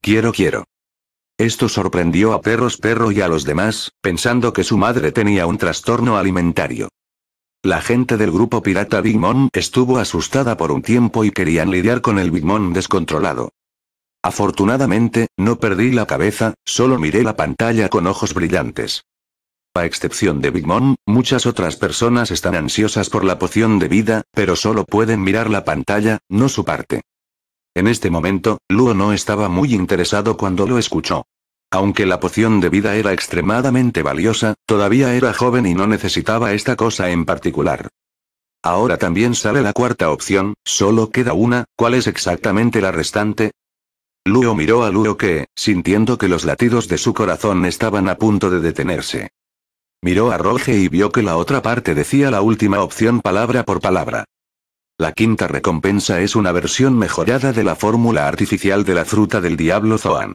Quiero, quiero. Esto sorprendió a Perros Perro y a los demás, pensando que su madre tenía un trastorno alimentario. La gente del grupo pirata Big Mom estuvo asustada por un tiempo y querían lidiar con el Big Mom descontrolado. Afortunadamente, no perdí la cabeza, solo miré la pantalla con ojos brillantes. A excepción de Big Mom, muchas otras personas están ansiosas por la poción de vida, pero solo pueden mirar la pantalla, no su parte. En este momento, Luo no estaba muy interesado cuando lo escuchó. Aunque la poción de vida era extremadamente valiosa, todavía era joven y no necesitaba esta cosa en particular. Ahora también sale la cuarta opción, solo queda una, ¿cuál es exactamente la restante? Luo miró a Luo que, sintiendo que los latidos de su corazón estaban a punto de detenerse. Miró a Roge y vio que la otra parte decía la última opción palabra por palabra. La quinta recompensa es una versión mejorada de la fórmula artificial de la fruta del diablo Zoan.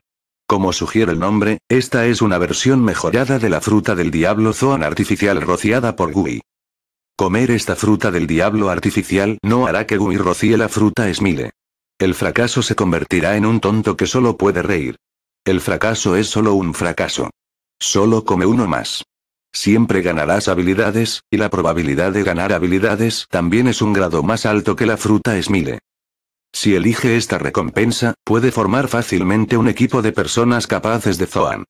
Como sugiere el nombre, esta es una versión mejorada de la fruta del diablo Zoan artificial rociada por Gui. Comer esta fruta del diablo artificial no hará que Gui rocíe la fruta Smile. El fracaso se convertirá en un tonto que solo puede reír. El fracaso es solo un fracaso. Solo come uno más. Siempre ganarás habilidades, y la probabilidad de ganar habilidades también es un grado más alto que la fruta Smile. Si elige esta recompensa, puede formar fácilmente un equipo de personas capaces de Zoan.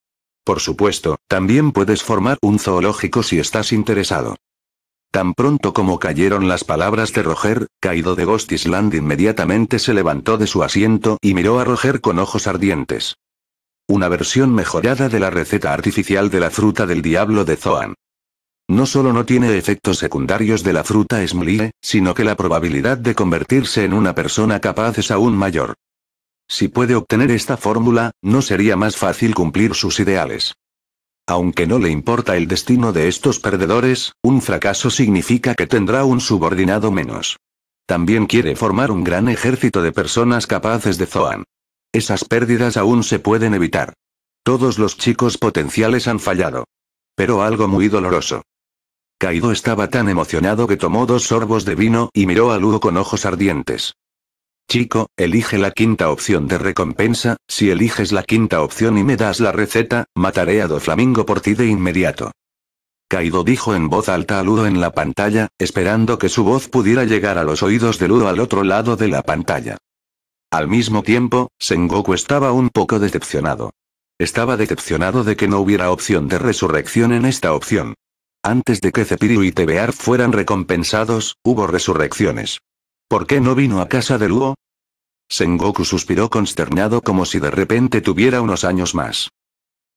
Por supuesto, también puedes formar un zoológico si estás interesado. Tan pronto como cayeron las palabras de Roger, Caído de Ghost Island inmediatamente se levantó de su asiento y miró a Roger con ojos ardientes. Una versión mejorada de la receta artificial de la fruta del diablo de Zoan. No solo no tiene efectos secundarios de la fruta Smulie, sino que la probabilidad de convertirse en una persona capaz es aún mayor. Si puede obtener esta fórmula, no sería más fácil cumplir sus ideales. Aunque no le importa el destino de estos perdedores, un fracaso significa que tendrá un subordinado menos. También quiere formar un gran ejército de personas capaces de Zoan. Esas pérdidas aún se pueden evitar. Todos los chicos potenciales han fallado. Pero algo muy doloroso. Kaido estaba tan emocionado que tomó dos sorbos de vino y miró a Ludo con ojos ardientes. Chico, elige la quinta opción de recompensa, si eliges la quinta opción y me das la receta, mataré a Doflamingo por ti de inmediato. Kaido dijo en voz alta a Ludo en la pantalla, esperando que su voz pudiera llegar a los oídos de Ludo al otro lado de la pantalla. Al mismo tiempo, Sengoku estaba un poco decepcionado. Estaba decepcionado de que no hubiera opción de resurrección en esta opción. Antes de que Zepiru y Tebear fueran recompensados, hubo resurrecciones. ¿Por qué no vino a casa de Luo? Sengoku suspiró consternado como si de repente tuviera unos años más.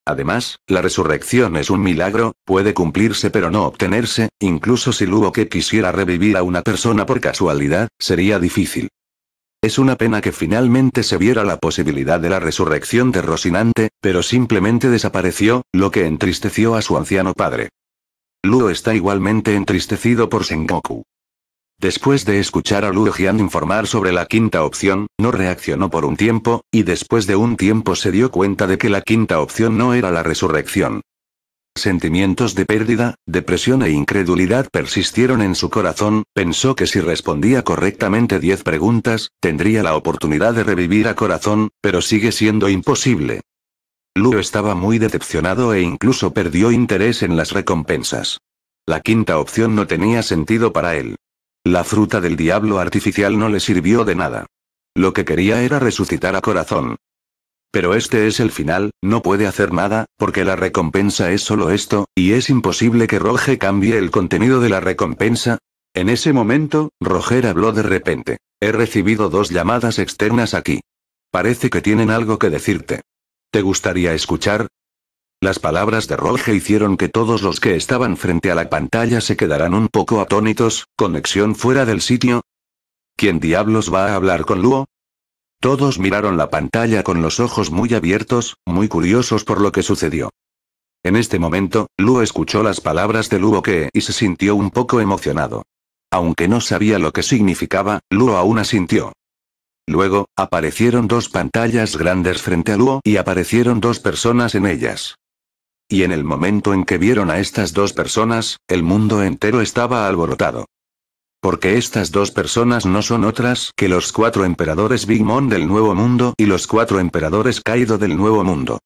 Además, la resurrección es un milagro, puede cumplirse pero no obtenerse, incluso si Luo que quisiera revivir a una persona por casualidad, sería difícil. Es una pena que finalmente se viera la posibilidad de la resurrección de Rocinante, pero simplemente desapareció, lo que entristeció a su anciano padre. Luo está igualmente entristecido por Sengoku. Después de escuchar a Luo Jian informar sobre la quinta opción, no reaccionó por un tiempo, y después de un tiempo se dio cuenta de que la quinta opción no era la resurrección. Sentimientos de pérdida, depresión e incredulidad persistieron en su corazón, pensó que si respondía correctamente diez preguntas, tendría la oportunidad de revivir a corazón, pero sigue siendo imposible. Lu estaba muy decepcionado e incluso perdió interés en las recompensas. La quinta opción no tenía sentido para él. La fruta del diablo artificial no le sirvió de nada. Lo que quería era resucitar a corazón. Pero este es el final, no puede hacer nada, porque la recompensa es solo esto, y es imposible que Roger cambie el contenido de la recompensa. En ese momento, Roger habló de repente. He recibido dos llamadas externas aquí. Parece que tienen algo que decirte. ¿Te gustaría escuchar? Las palabras de Roger hicieron que todos los que estaban frente a la pantalla se quedaran un poco atónitos, conexión fuera del sitio. ¿Quién diablos va a hablar con Luo? Todos miraron la pantalla con los ojos muy abiertos, muy curiosos por lo que sucedió. En este momento, Luo escuchó las palabras de Luo que y se sintió un poco emocionado. Aunque no sabía lo que significaba, Luo aún asintió. Luego, aparecieron dos pantallas grandes frente a Luo y aparecieron dos personas en ellas. Y en el momento en que vieron a estas dos personas, el mundo entero estaba alborotado. Porque estas dos personas no son otras que los cuatro emperadores Big Mom del Nuevo Mundo y los cuatro emperadores Kaido del Nuevo Mundo.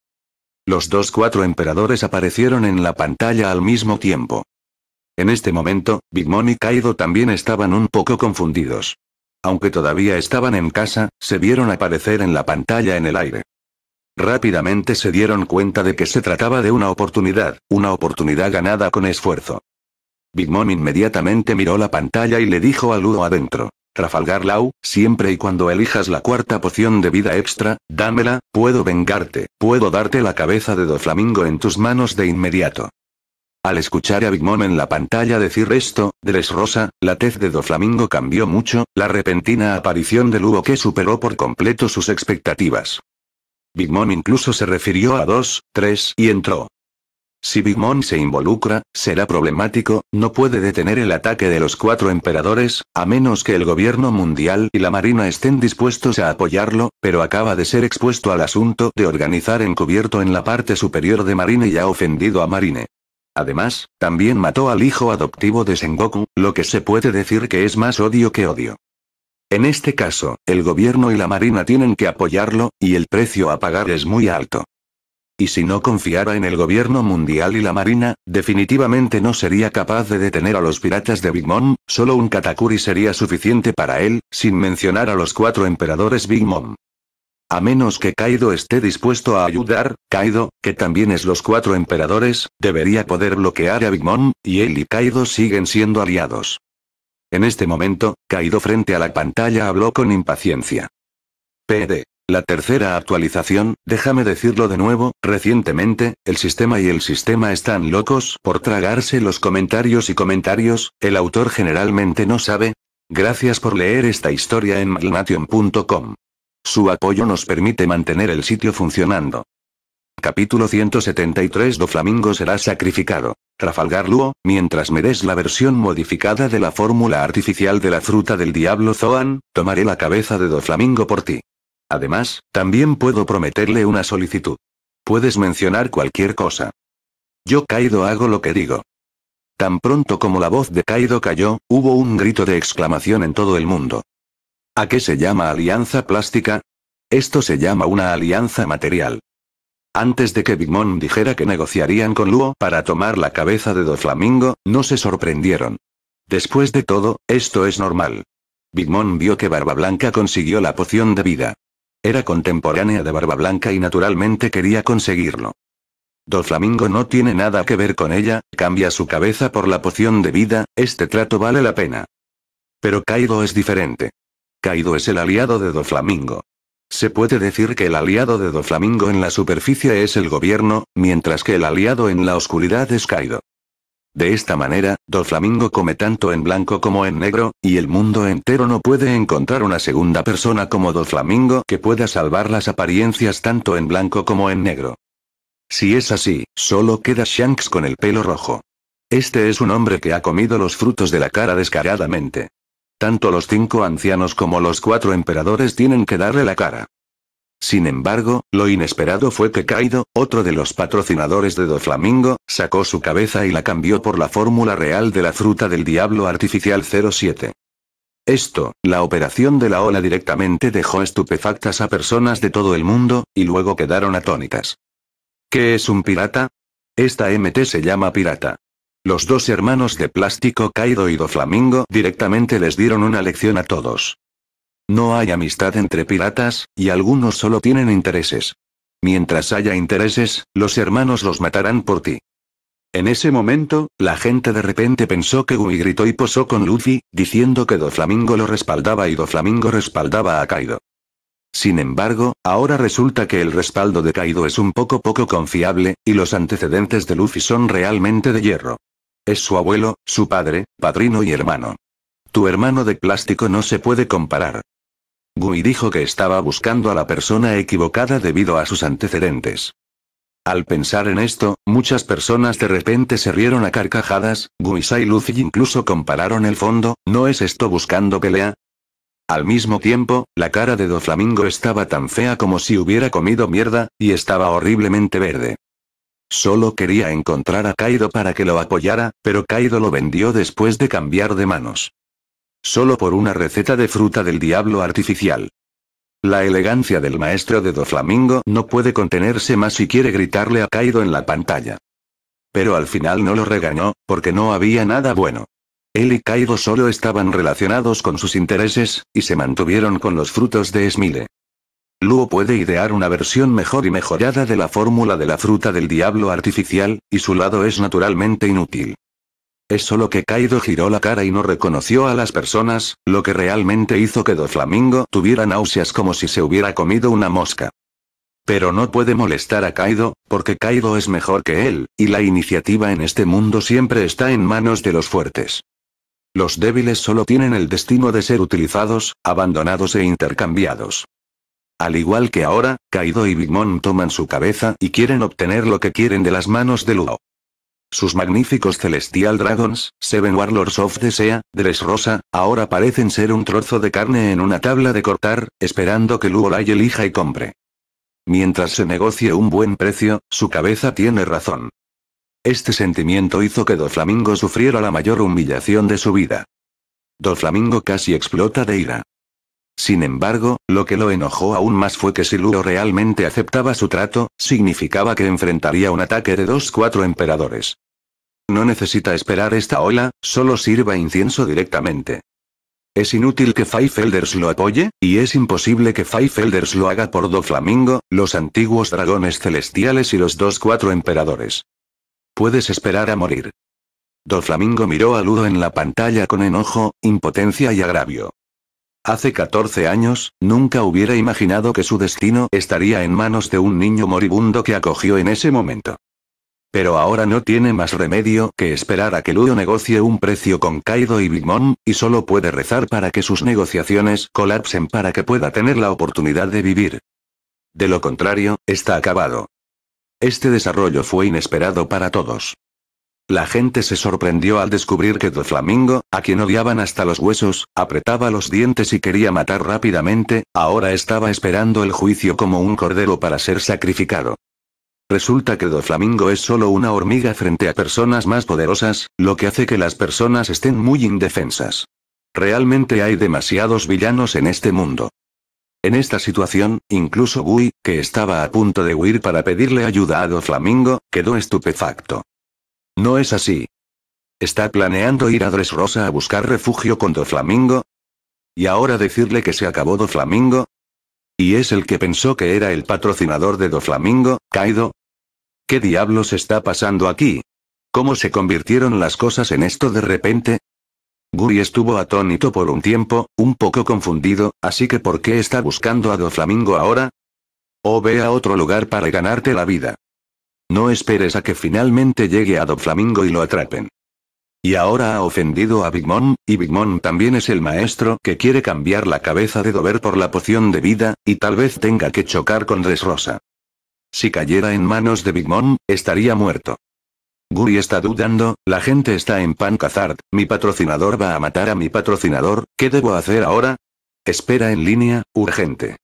Los dos cuatro emperadores aparecieron en la pantalla al mismo tiempo. En este momento, Big Mom y Kaido también estaban un poco confundidos. Aunque todavía estaban en casa, se vieron aparecer en la pantalla en el aire. Rápidamente se dieron cuenta de que se trataba de una oportunidad, una oportunidad ganada con esfuerzo. Big Mom inmediatamente miró la pantalla y le dijo a Ludo adentro. Trafalgar Lau, siempre y cuando elijas la cuarta poción de vida extra, dámela, puedo vengarte, puedo darte la cabeza de Doflamingo en tus manos de inmediato. Al escuchar a Big Mom en la pantalla decir esto, Dres Rosa, la tez de Doflamingo cambió mucho, la repentina aparición de Lugo que superó por completo sus expectativas. Big Mom incluso se refirió a dos, tres y entró. Si Big Mom se involucra, será problemático, no puede detener el ataque de los cuatro emperadores, a menos que el gobierno mundial y la marina estén dispuestos a apoyarlo, pero acaba de ser expuesto al asunto de organizar encubierto en la parte superior de Marine y ha ofendido a Marine. Además, también mató al hijo adoptivo de Sengoku, lo que se puede decir que es más odio que odio. En este caso, el gobierno y la marina tienen que apoyarlo, y el precio a pagar es muy alto y si no confiara en el gobierno mundial y la marina, definitivamente no sería capaz de detener a los piratas de Big Mom, solo un Katakuri sería suficiente para él, sin mencionar a los cuatro emperadores Big Mom. A menos que Kaido esté dispuesto a ayudar, Kaido, que también es los cuatro emperadores, debería poder bloquear a Big Mom, y él y Kaido siguen siendo aliados. En este momento, Kaido frente a la pantalla habló con impaciencia. PD. La tercera actualización, déjame decirlo de nuevo, recientemente, el sistema y el sistema están locos por tragarse los comentarios y comentarios, el autor generalmente no sabe. Gracias por leer esta historia en malnation.com. Su apoyo nos permite mantener el sitio funcionando. Capítulo 173 Do Flamingo será sacrificado. Trafalgar Luo, mientras me des la versión modificada de la fórmula artificial de la fruta del diablo Zoan, tomaré la cabeza de Do Flamingo por ti. Además, también puedo prometerle una solicitud. Puedes mencionar cualquier cosa. Yo Kaido hago lo que digo. Tan pronto como la voz de Kaido cayó, hubo un grito de exclamación en todo el mundo. ¿A qué se llama alianza plástica? Esto se llama una alianza material. Antes de que Big Mom dijera que negociarían con Luo para tomar la cabeza de Doflamingo, no se sorprendieron. Después de todo, esto es normal. Big Mom vio que Barba Blanca consiguió la poción de vida. Era contemporánea de Barba Blanca y naturalmente quería conseguirlo. Doflamingo no tiene nada que ver con ella, cambia su cabeza por la poción de vida, este trato vale la pena. Pero Kaido es diferente. Kaido es el aliado de Doflamingo. Se puede decir que el aliado de Doflamingo en la superficie es el gobierno, mientras que el aliado en la oscuridad es Kaido. De esta manera, Do Flamingo come tanto en blanco como en negro, y el mundo entero no puede encontrar una segunda persona como Do Flamingo que pueda salvar las apariencias tanto en blanco como en negro. Si es así, solo queda Shanks con el pelo rojo. Este es un hombre que ha comido los frutos de la cara descaradamente. Tanto los cinco ancianos como los cuatro emperadores tienen que darle la cara. Sin embargo, lo inesperado fue que Kaido, otro de los patrocinadores de Doflamingo, sacó su cabeza y la cambió por la fórmula real de la fruta del diablo artificial 07. Esto, la operación de la ola directamente dejó estupefactas a personas de todo el mundo, y luego quedaron atónitas. ¿Qué es un pirata? Esta MT se llama pirata. Los dos hermanos de plástico Kaido y Doflamingo directamente les dieron una lección a todos. No hay amistad entre piratas, y algunos solo tienen intereses. Mientras haya intereses, los hermanos los matarán por ti. En ese momento, la gente de repente pensó que Gumi gritó y posó con Luffy, diciendo que Doflamingo lo respaldaba y Doflamingo respaldaba a Kaido. Sin embargo, ahora resulta que el respaldo de Kaido es un poco poco confiable, y los antecedentes de Luffy son realmente de hierro. Es su abuelo, su padre, padrino y hermano. Tu hermano de plástico no se puede comparar. Gui dijo que estaba buscando a la persona equivocada debido a sus antecedentes. Al pensar en esto, muchas personas de repente se rieron a carcajadas, Guisa y Luffy incluso compararon el fondo, ¿no es esto buscando pelea? Al mismo tiempo, la cara de Doflamingo estaba tan fea como si hubiera comido mierda, y estaba horriblemente verde. Solo quería encontrar a Kaido para que lo apoyara, pero Kaido lo vendió después de cambiar de manos. Solo por una receta de fruta del diablo artificial. La elegancia del maestro de Doflamingo no puede contenerse más si quiere gritarle a Kaido en la pantalla. Pero al final no lo regañó, porque no había nada bueno. Él y Kaido solo estaban relacionados con sus intereses, y se mantuvieron con los frutos de Smile. Luo puede idear una versión mejor y mejorada de la fórmula de la fruta del diablo artificial, y su lado es naturalmente inútil. Es solo que Kaido giró la cara y no reconoció a las personas, lo que realmente hizo que Doflamingo tuviera náuseas como si se hubiera comido una mosca. Pero no puede molestar a Kaido, porque Kaido es mejor que él, y la iniciativa en este mundo siempre está en manos de los fuertes. Los débiles solo tienen el destino de ser utilizados, abandonados e intercambiados. Al igual que ahora, Kaido y Big Mom toman su cabeza y quieren obtener lo que quieren de las manos de Luo. Sus magníficos Celestial Dragons, Seven Warlords of the Sea, rosa, ahora parecen ser un trozo de carne en una tabla de cortar, esperando que Luolai elija y compre. Mientras se negocie un buen precio, su cabeza tiene razón. Este sentimiento hizo que Doflamingo sufriera la mayor humillación de su vida. Doflamingo casi explota de ira. Sin embargo, lo que lo enojó aún más fue que si Ludo realmente aceptaba su trato, significaba que enfrentaría un ataque de dos cuatro emperadores. No necesita esperar esta ola, solo sirva incienso directamente. Es inútil que Feifelders lo apoye, y es imposible que Feifelders lo haga por Doflamingo, los antiguos dragones celestiales y los dos cuatro emperadores. Puedes esperar a morir. Doflamingo miró a Ludo en la pantalla con enojo, impotencia y agravio. Hace 14 años, nunca hubiera imaginado que su destino estaría en manos de un niño moribundo que acogió en ese momento. Pero ahora no tiene más remedio que esperar a que Ludo negocie un precio con Kaido y Big Mom, y solo puede rezar para que sus negociaciones colapsen para que pueda tener la oportunidad de vivir. De lo contrario, está acabado. Este desarrollo fue inesperado para todos. La gente se sorprendió al descubrir que Doflamingo, a quien odiaban hasta los huesos, apretaba los dientes y quería matar rápidamente, ahora estaba esperando el juicio como un cordero para ser sacrificado. Resulta que Doflamingo es solo una hormiga frente a personas más poderosas, lo que hace que las personas estén muy indefensas. Realmente hay demasiados villanos en este mundo. En esta situación, incluso Bui, que estaba a punto de huir para pedirle ayuda a Doflamingo, quedó estupefacto. No es así. ¿Está planeando ir a Dressrosa a buscar refugio con Doflamingo? ¿Y ahora decirle que se acabó Doflamingo? ¿Y es el que pensó que era el patrocinador de Doflamingo, Kaido? ¿Qué diablos está pasando aquí? ¿Cómo se convirtieron las cosas en esto de repente? Guri estuvo atónito por un tiempo, un poco confundido, así que ¿por qué está buscando a Doflamingo ahora? ¿O ve a otro lugar para ganarte la vida? No esperes a que finalmente llegue a Doflamingo y lo atrapen. Y ahora ha ofendido a Big Mom, y Big Mom también es el maestro que quiere cambiar la cabeza de Dover por la poción de vida, y tal vez tenga que chocar con Dressrosa. Si cayera en manos de Big Mom, estaría muerto. Guri está dudando, la gente está en pan Cazard, mi patrocinador va a matar a mi patrocinador, ¿qué debo hacer ahora? Espera en línea, urgente.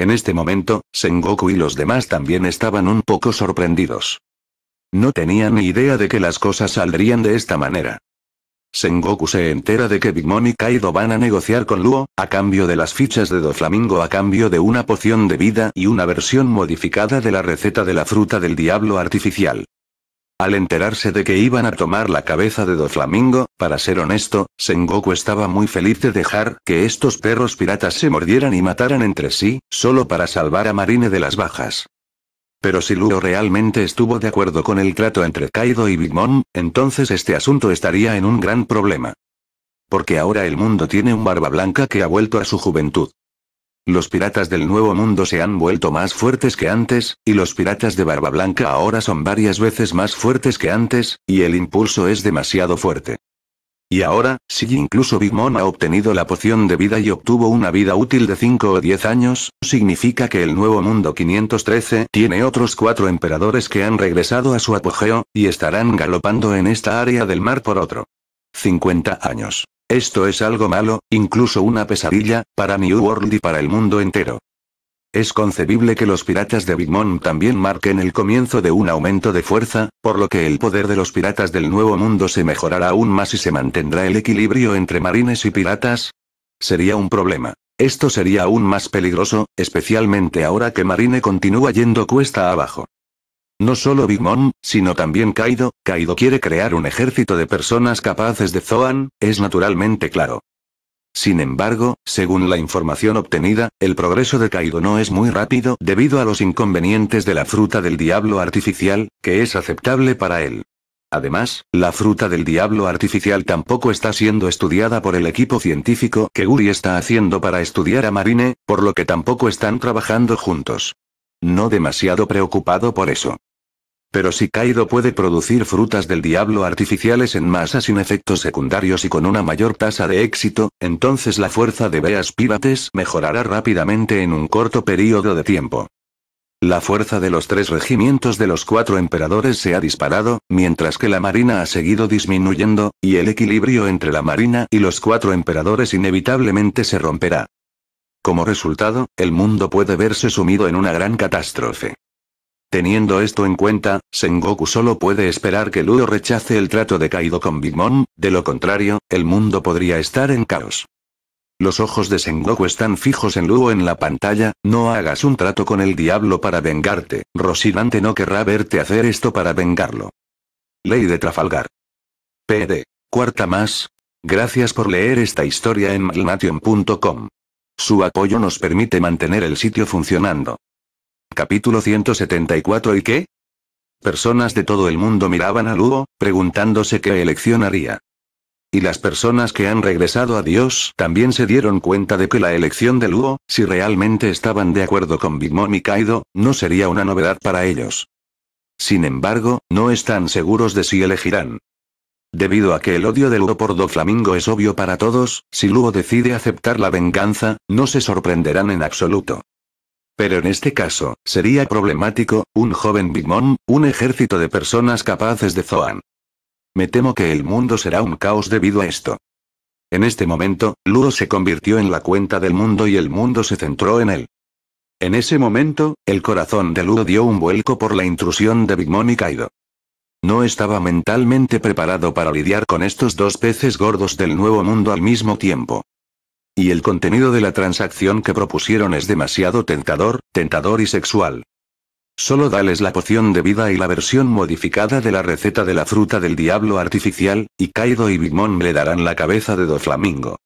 En este momento, Sengoku y los demás también estaban un poco sorprendidos. No tenían ni idea de que las cosas saldrían de esta manera. Sengoku se entera de que Big Mom y Kaido van a negociar con Luo, a cambio de las fichas de Doflamingo a cambio de una poción de vida y una versión modificada de la receta de la fruta del diablo artificial. Al enterarse de que iban a tomar la cabeza de Doflamingo, para ser honesto, Sengoku estaba muy feliz de dejar que estos perros piratas se mordieran y mataran entre sí, solo para salvar a Marine de las bajas. Pero si Lugo realmente estuvo de acuerdo con el trato entre Kaido y Big Mom, entonces este asunto estaría en un gran problema. Porque ahora el mundo tiene un barba blanca que ha vuelto a su juventud. Los piratas del Nuevo Mundo se han vuelto más fuertes que antes, y los piratas de Barba Blanca ahora son varias veces más fuertes que antes, y el impulso es demasiado fuerte. Y ahora, si incluso Big Mom ha obtenido la poción de vida y obtuvo una vida útil de 5 o 10 años, significa que el Nuevo Mundo 513 tiene otros cuatro emperadores que han regresado a su apogeo, y estarán galopando en esta área del mar por otro. 50 años. Esto es algo malo, incluso una pesadilla, para New World y para el mundo entero. Es concebible que los piratas de Big Mom también marquen el comienzo de un aumento de fuerza, por lo que el poder de los piratas del Nuevo Mundo se mejorará aún más y se mantendrá el equilibrio entre marines y piratas. Sería un problema. Esto sería aún más peligroso, especialmente ahora que Marine continúa yendo cuesta abajo. No solo Big Mom, sino también Kaido, Kaido quiere crear un ejército de personas capaces de Zoan, es naturalmente claro. Sin embargo, según la información obtenida, el progreso de Kaido no es muy rápido debido a los inconvenientes de la fruta del diablo artificial, que es aceptable para él. Además, la fruta del diablo artificial tampoco está siendo estudiada por el equipo científico que Guri está haciendo para estudiar a Marine, por lo que tampoco están trabajando juntos. No demasiado preocupado por eso. Pero si Kaido puede producir frutas del diablo artificiales en masa sin efectos secundarios y con una mayor tasa de éxito, entonces la fuerza de Beas Pirates mejorará rápidamente en un corto periodo de tiempo. La fuerza de los tres regimientos de los cuatro emperadores se ha disparado, mientras que la marina ha seguido disminuyendo, y el equilibrio entre la marina y los cuatro emperadores inevitablemente se romperá. Como resultado, el mundo puede verse sumido en una gran catástrofe. Teniendo esto en cuenta, Sengoku solo puede esperar que Ludo rechace el trato de Kaido con Big Mom, de lo contrario, el mundo podría estar en caos. Los ojos de Sengoku están fijos en Luo en la pantalla, no hagas un trato con el diablo para vengarte, Rosinante no querrá verte hacer esto para vengarlo. Ley de Trafalgar. PD. Cuarta más. Gracias por leer esta historia en malnation.com. Su apoyo nos permite mantener el sitio funcionando. Capítulo 174 ¿Y qué? Personas de todo el mundo miraban a Lugo, preguntándose qué elección haría. Y las personas que han regresado a Dios también se dieron cuenta de que la elección de Lugo, si realmente estaban de acuerdo con Big Mom y Kaido, no sería una novedad para ellos. Sin embargo, no están seguros de si elegirán. Debido a que el odio de Lugo por Doflamingo es obvio para todos, si Lugo decide aceptar la venganza, no se sorprenderán en absoluto. Pero en este caso, sería problemático, un joven Big Mom, un ejército de personas capaces de Zoan. Me temo que el mundo será un caos debido a esto. En este momento, Luro se convirtió en la cuenta del mundo y el mundo se centró en él. En ese momento, el corazón de Ludo dio un vuelco por la intrusión de Big Mom y Kaido. No estaba mentalmente preparado para lidiar con estos dos peces gordos del nuevo mundo al mismo tiempo. Y el contenido de la transacción que propusieron es demasiado tentador, tentador y sexual. Solo dales la poción de vida y la versión modificada de la receta de la fruta del diablo artificial, y Kaido y Mom le darán la cabeza de Doflamingo.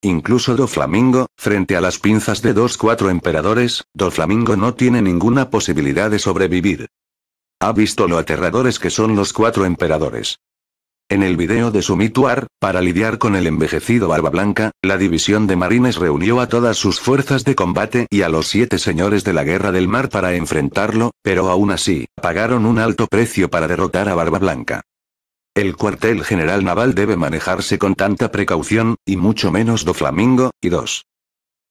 Incluso Doflamingo, frente a las pinzas de dos cuatro emperadores, Doflamingo no tiene ninguna posibilidad de sobrevivir. Ha visto lo aterradores que son los cuatro emperadores. En el video de Sumituar, para lidiar con el envejecido Barba Blanca, la división de marines reunió a todas sus fuerzas de combate y a los siete señores de la Guerra del Mar para enfrentarlo, pero aún así, pagaron un alto precio para derrotar a Barba Blanca. El cuartel general naval debe manejarse con tanta precaución, y mucho menos do Flamingo, y dos.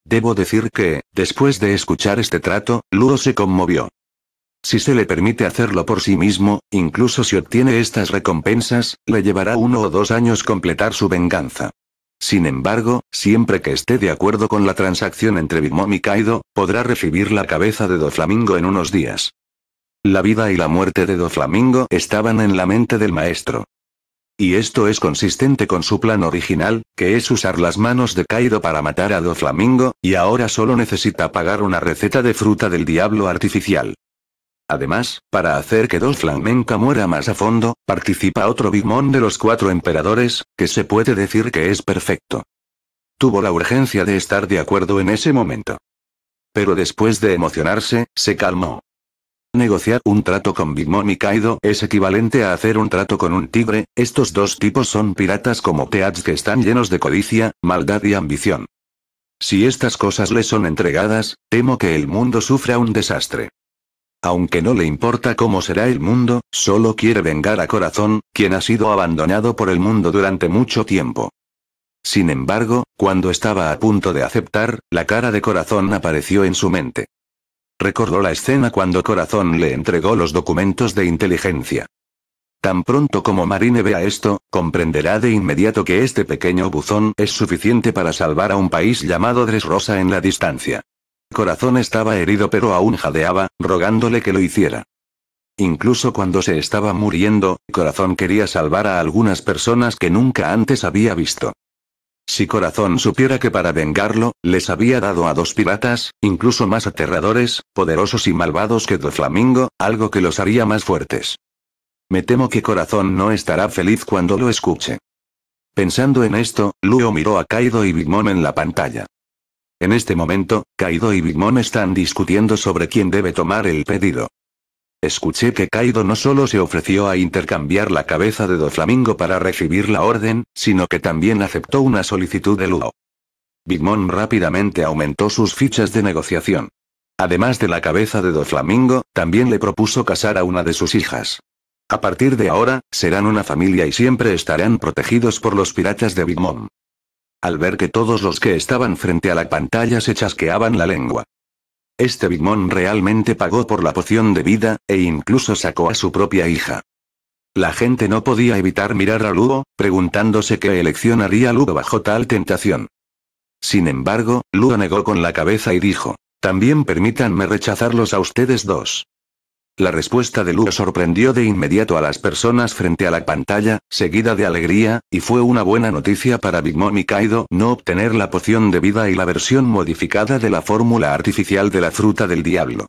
Debo decir que, después de escuchar este trato, Ludo se conmovió. Si se le permite hacerlo por sí mismo, incluso si obtiene estas recompensas, le llevará uno o dos años completar su venganza. Sin embargo, siempre que esté de acuerdo con la transacción entre Bimom y Kaido, podrá recibir la cabeza de Doflamingo en unos días. La vida y la muerte de Doflamingo estaban en la mente del maestro. Y esto es consistente con su plan original, que es usar las manos de Kaido para matar a Doflamingo, y ahora solo necesita pagar una receta de fruta del diablo artificial. Además, para hacer que dos Flamenca muera más a fondo, participa otro Big de los cuatro emperadores, que se puede decir que es perfecto. Tuvo la urgencia de estar de acuerdo en ese momento. Pero después de emocionarse, se calmó. Negociar un trato con Big Mom y Kaido es equivalente a hacer un trato con un tigre, estos dos tipos son piratas como Teats que están llenos de codicia, maldad y ambición. Si estas cosas le son entregadas, temo que el mundo sufra un desastre. Aunque no le importa cómo será el mundo, solo quiere vengar a Corazón, quien ha sido abandonado por el mundo durante mucho tiempo. Sin embargo, cuando estaba a punto de aceptar, la cara de Corazón apareció en su mente. Recordó la escena cuando Corazón le entregó los documentos de inteligencia. Tan pronto como Marine vea esto, comprenderá de inmediato que este pequeño buzón es suficiente para salvar a un país llamado Dresrosa en la distancia corazón estaba herido pero aún jadeaba, rogándole que lo hiciera. Incluso cuando se estaba muriendo, Corazón quería salvar a algunas personas que nunca antes había visto. Si Corazón supiera que para vengarlo, les había dado a dos piratas, incluso más aterradores, poderosos y malvados que Doflamingo, algo que los haría más fuertes. Me temo que Corazón no estará feliz cuando lo escuche. Pensando en esto, Luo miró a Kaido y Big Mom en la pantalla. En este momento, Kaido y Big Mom están discutiendo sobre quién debe tomar el pedido. Escuché que Kaido no solo se ofreció a intercambiar la cabeza de Doflamingo para recibir la orden, sino que también aceptó una solicitud de Luo. Big Mom rápidamente aumentó sus fichas de negociación. Además de la cabeza de Doflamingo, también le propuso casar a una de sus hijas. A partir de ahora, serán una familia y siempre estarán protegidos por los piratas de Big Mom al ver que todos los que estaban frente a la pantalla se chasqueaban la lengua. Este Big realmente pagó por la poción de vida, e incluso sacó a su propia hija. La gente no podía evitar mirar a Lugo, preguntándose qué elección haría Lugo bajo tal tentación. Sin embargo, Lugo negó con la cabeza y dijo, también permítanme rechazarlos a ustedes dos. La respuesta de Luo sorprendió de inmediato a las personas frente a la pantalla, seguida de alegría, y fue una buena noticia para Big Mom y Kaido no obtener la poción de vida y la versión modificada de la fórmula artificial de la fruta del diablo.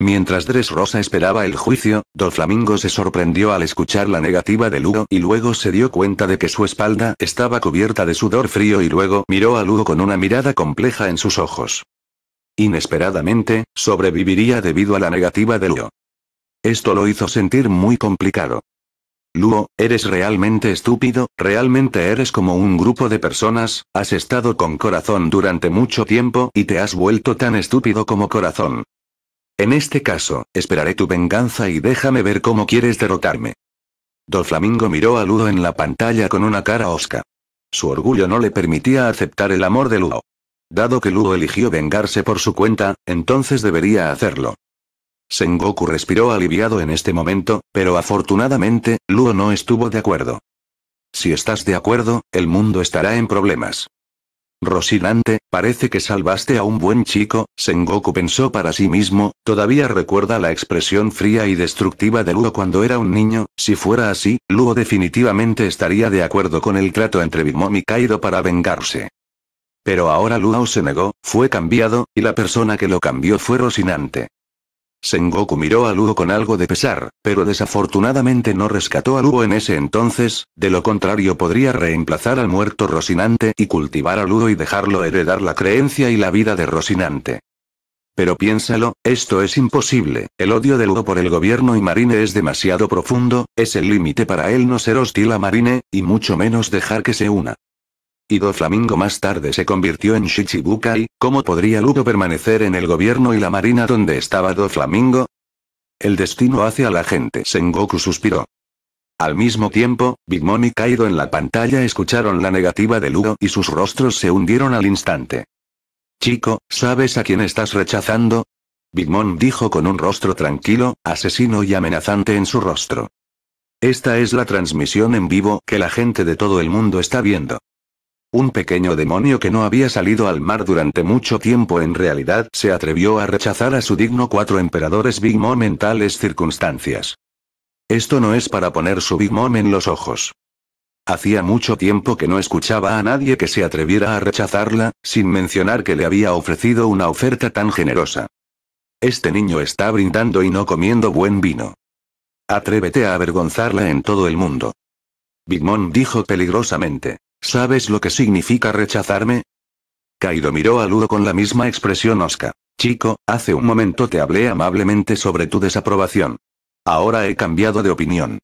Mientras Dressrosa esperaba el juicio, Doflamingo se sorprendió al escuchar la negativa de Lugo y luego se dio cuenta de que su espalda estaba cubierta de sudor frío y luego miró a Lugo con una mirada compleja en sus ojos. Inesperadamente, sobreviviría debido a la negativa de Lugo. Esto lo hizo sentir muy complicado. Luo, eres realmente estúpido, realmente eres como un grupo de personas, has estado con corazón durante mucho tiempo y te has vuelto tan estúpido como corazón. En este caso, esperaré tu venganza y déjame ver cómo quieres derrotarme. Flamingo miró a Ludo en la pantalla con una cara osca. Su orgullo no le permitía aceptar el amor de Luo. Dado que Luo eligió vengarse por su cuenta, entonces debería hacerlo. Sengoku respiró aliviado en este momento, pero afortunadamente, Luo no estuvo de acuerdo. Si estás de acuerdo, el mundo estará en problemas. Rosinante, parece que salvaste a un buen chico, Sengoku pensó para sí mismo, todavía recuerda la expresión fría y destructiva de Luo cuando era un niño, si fuera así, Luo definitivamente estaría de acuerdo con el trato entre Bimom y Kaido para vengarse. Pero ahora Luo se negó, fue cambiado, y la persona que lo cambió fue Rosinante. Sengoku miró a Ludo con algo de pesar, pero desafortunadamente no rescató a Ludo en ese entonces, de lo contrario podría reemplazar al muerto Rosinante y cultivar a Ludo y dejarlo heredar la creencia y la vida de Rosinante. Pero piénsalo, esto es imposible, el odio de Ludo por el gobierno y Marine es demasiado profundo, es el límite para él no ser hostil a Marine, y mucho menos dejar que se una. Do Flamingo más tarde se convirtió en Shichibukai, ¿cómo podría Ludo permanecer en el gobierno y la marina donde estaba Do Flamingo? El destino hace a la gente, Sengoku suspiró. Al mismo tiempo, Big Mom y Kaido en la pantalla escucharon la negativa de Ludo y sus rostros se hundieron al instante. Chico, ¿sabes a quién estás rechazando? Big Mom dijo con un rostro tranquilo, asesino y amenazante en su rostro. Esta es la transmisión en vivo que la gente de todo el mundo está viendo. Un pequeño demonio que no había salido al mar durante mucho tiempo en realidad se atrevió a rechazar a su digno cuatro emperadores Big Mom en tales circunstancias. Esto no es para poner su Big Mom en los ojos. Hacía mucho tiempo que no escuchaba a nadie que se atreviera a rechazarla, sin mencionar que le había ofrecido una oferta tan generosa. Este niño está brindando y no comiendo buen vino. Atrévete a avergonzarla en todo el mundo. Big Mom dijo peligrosamente. ¿Sabes lo que significa rechazarme? Kaido miró a Ludo con la misma expresión osca. Chico, hace un momento te hablé amablemente sobre tu desaprobación. Ahora he cambiado de opinión.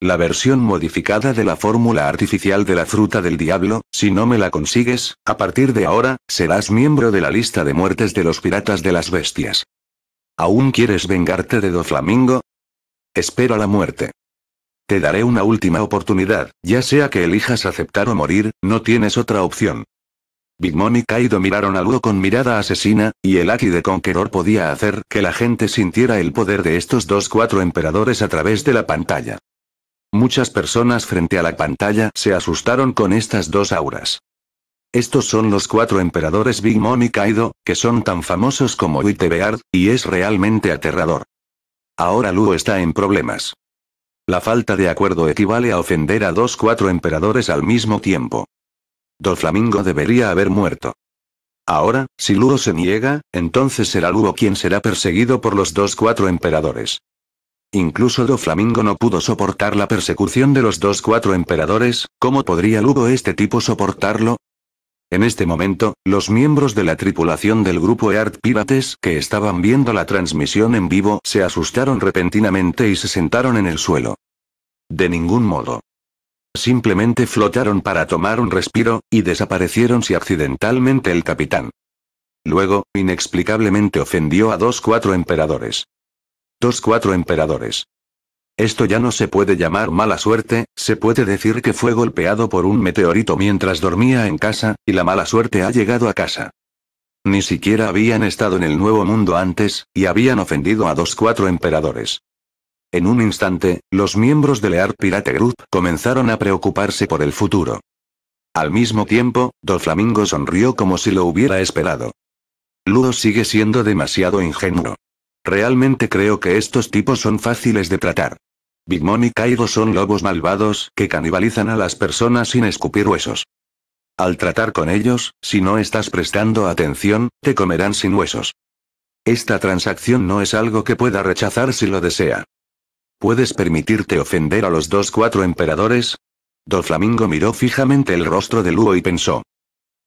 La versión modificada de la fórmula artificial de la fruta del diablo, si no me la consigues, a partir de ahora, serás miembro de la lista de muertes de los piratas de las bestias. ¿Aún quieres vengarte de Doflamingo? Espera la muerte. Te daré una última oportunidad, ya sea que elijas aceptar o morir, no tienes otra opción. Big Mom y Kaido miraron a Luo con mirada asesina, y el Aki de Conqueror podía hacer que la gente sintiera el poder de estos dos cuatro emperadores a través de la pantalla. Muchas personas frente a la pantalla se asustaron con estas dos auras. Estos son los cuatro emperadores Big Mom y Kaido, que son tan famosos como Wittebeard, y es realmente aterrador. Ahora Luo está en problemas. La falta de acuerdo equivale a ofender a dos cuatro emperadores al mismo tiempo. Doflamingo debería haber muerto. Ahora, si Lugo se niega, entonces será Lugo quien será perseguido por los dos cuatro emperadores. Incluso Doflamingo no pudo soportar la persecución de los dos cuatro emperadores, ¿cómo podría Lugo este tipo soportarlo? En este momento, los miembros de la tripulación del grupo Art Pirates que estaban viendo la transmisión en vivo se asustaron repentinamente y se sentaron en el suelo. De ningún modo. Simplemente flotaron para tomar un respiro, y desaparecieron si accidentalmente el capitán. Luego, inexplicablemente ofendió a dos cuatro emperadores. Dos cuatro emperadores. Esto ya no se puede llamar mala suerte, se puede decir que fue golpeado por un meteorito mientras dormía en casa, y la mala suerte ha llegado a casa. Ni siquiera habían estado en el Nuevo Mundo antes, y habían ofendido a dos cuatro emperadores. En un instante, los miembros de Lear Pirate Group comenzaron a preocuparse por el futuro. Al mismo tiempo, Doflamingo sonrió como si lo hubiera esperado. Ludo sigue siendo demasiado ingenuo. Realmente creo que estos tipos son fáciles de tratar. Big Mom y Kaido son lobos malvados que canibalizan a las personas sin escupir huesos. Al tratar con ellos, si no estás prestando atención, te comerán sin huesos. Esta transacción no es algo que pueda rechazar si lo desea. ¿Puedes permitirte ofender a los dos cuatro emperadores? Doflamingo miró fijamente el rostro de Luo y pensó.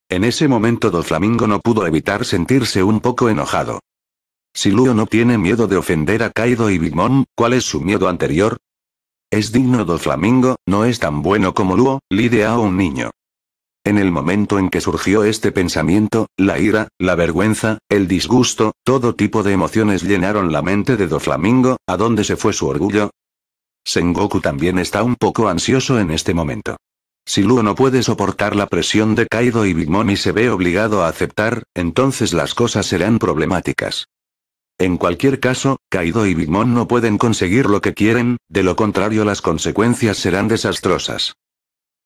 En ese momento Doflamingo no pudo evitar sentirse un poco enojado. Si Luo no tiene miedo de ofender a Kaido y Big Mom, ¿cuál es su miedo anterior? Es digno do Flamingo, no es tan bueno como Luo, lidia a un niño. En el momento en que surgió este pensamiento, la ira, la vergüenza, el disgusto, todo tipo de emociones llenaron la mente de Doflamingo, ¿a dónde se fue su orgullo? Sengoku también está un poco ansioso en este momento. Si Luo no puede soportar la presión de Kaido y Big Mom y se ve obligado a aceptar, entonces las cosas serán problemáticas. En cualquier caso, Kaido y Big Mom no pueden conseguir lo que quieren, de lo contrario las consecuencias serán desastrosas.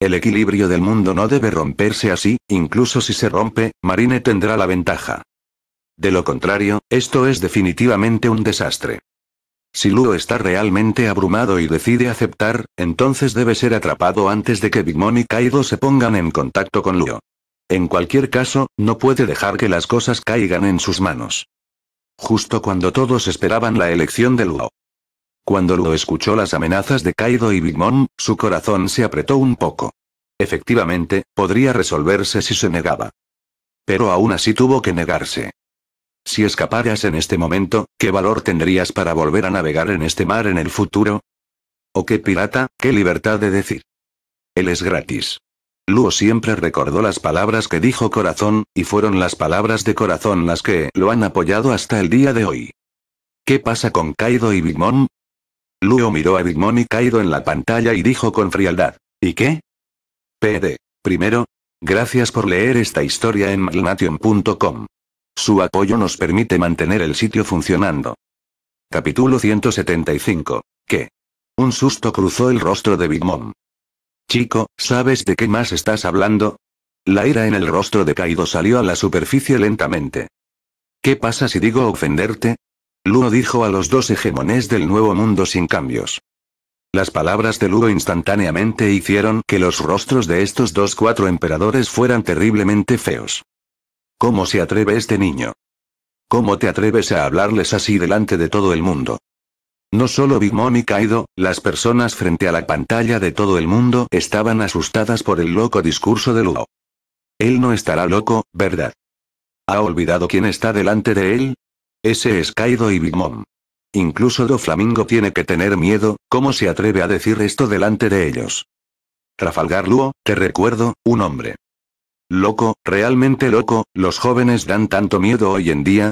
El equilibrio del mundo no debe romperse así, incluso si se rompe, Marine tendrá la ventaja. De lo contrario, esto es definitivamente un desastre. Si Luo está realmente abrumado y decide aceptar, entonces debe ser atrapado antes de que Big Mom y Kaido se pongan en contacto con Luo. En cualquier caso, no puede dejar que las cosas caigan en sus manos. Justo cuando todos esperaban la elección de Luo. Cuando Luo escuchó las amenazas de Kaido y Big Mom, su corazón se apretó un poco. Efectivamente, podría resolverse si se negaba. Pero aún así tuvo que negarse. Si escaparas en este momento, ¿qué valor tendrías para volver a navegar en este mar en el futuro? ¿O qué pirata, qué libertad de decir? Él es gratis. Luo siempre recordó las palabras que dijo Corazón, y fueron las palabras de Corazón las que lo han apoyado hasta el día de hoy. ¿Qué pasa con Kaido y Big Mom? Luo miró a Big Mom y Kaido en la pantalla y dijo con frialdad. ¿Y qué? PD. Primero, gracias por leer esta historia en malnation.com. Su apoyo nos permite mantener el sitio funcionando. Capítulo 175. ¿Qué? Un susto cruzó el rostro de Big Mom. Chico, ¿sabes de qué más estás hablando? La ira en el rostro de Kaido salió a la superficie lentamente. ¿Qué pasa si digo ofenderte? Luo dijo a los dos hegemones del nuevo mundo sin cambios. Las palabras de Luo instantáneamente hicieron que los rostros de estos dos cuatro emperadores fueran terriblemente feos. ¿Cómo se atreve este niño? ¿Cómo te atreves a hablarles así delante de todo el mundo? No solo Big Mom y Kaido, las personas frente a la pantalla de todo el mundo estaban asustadas por el loco discurso de Luo. Él no estará loco, ¿verdad? ¿Ha olvidado quién está delante de él? Ese es Kaido y Big Mom. Incluso Flamingo tiene que tener miedo, ¿cómo se atreve a decir esto delante de ellos? Rafalgar Luo, te recuerdo, un hombre. Loco, realmente loco, los jóvenes dan tanto miedo hoy en día,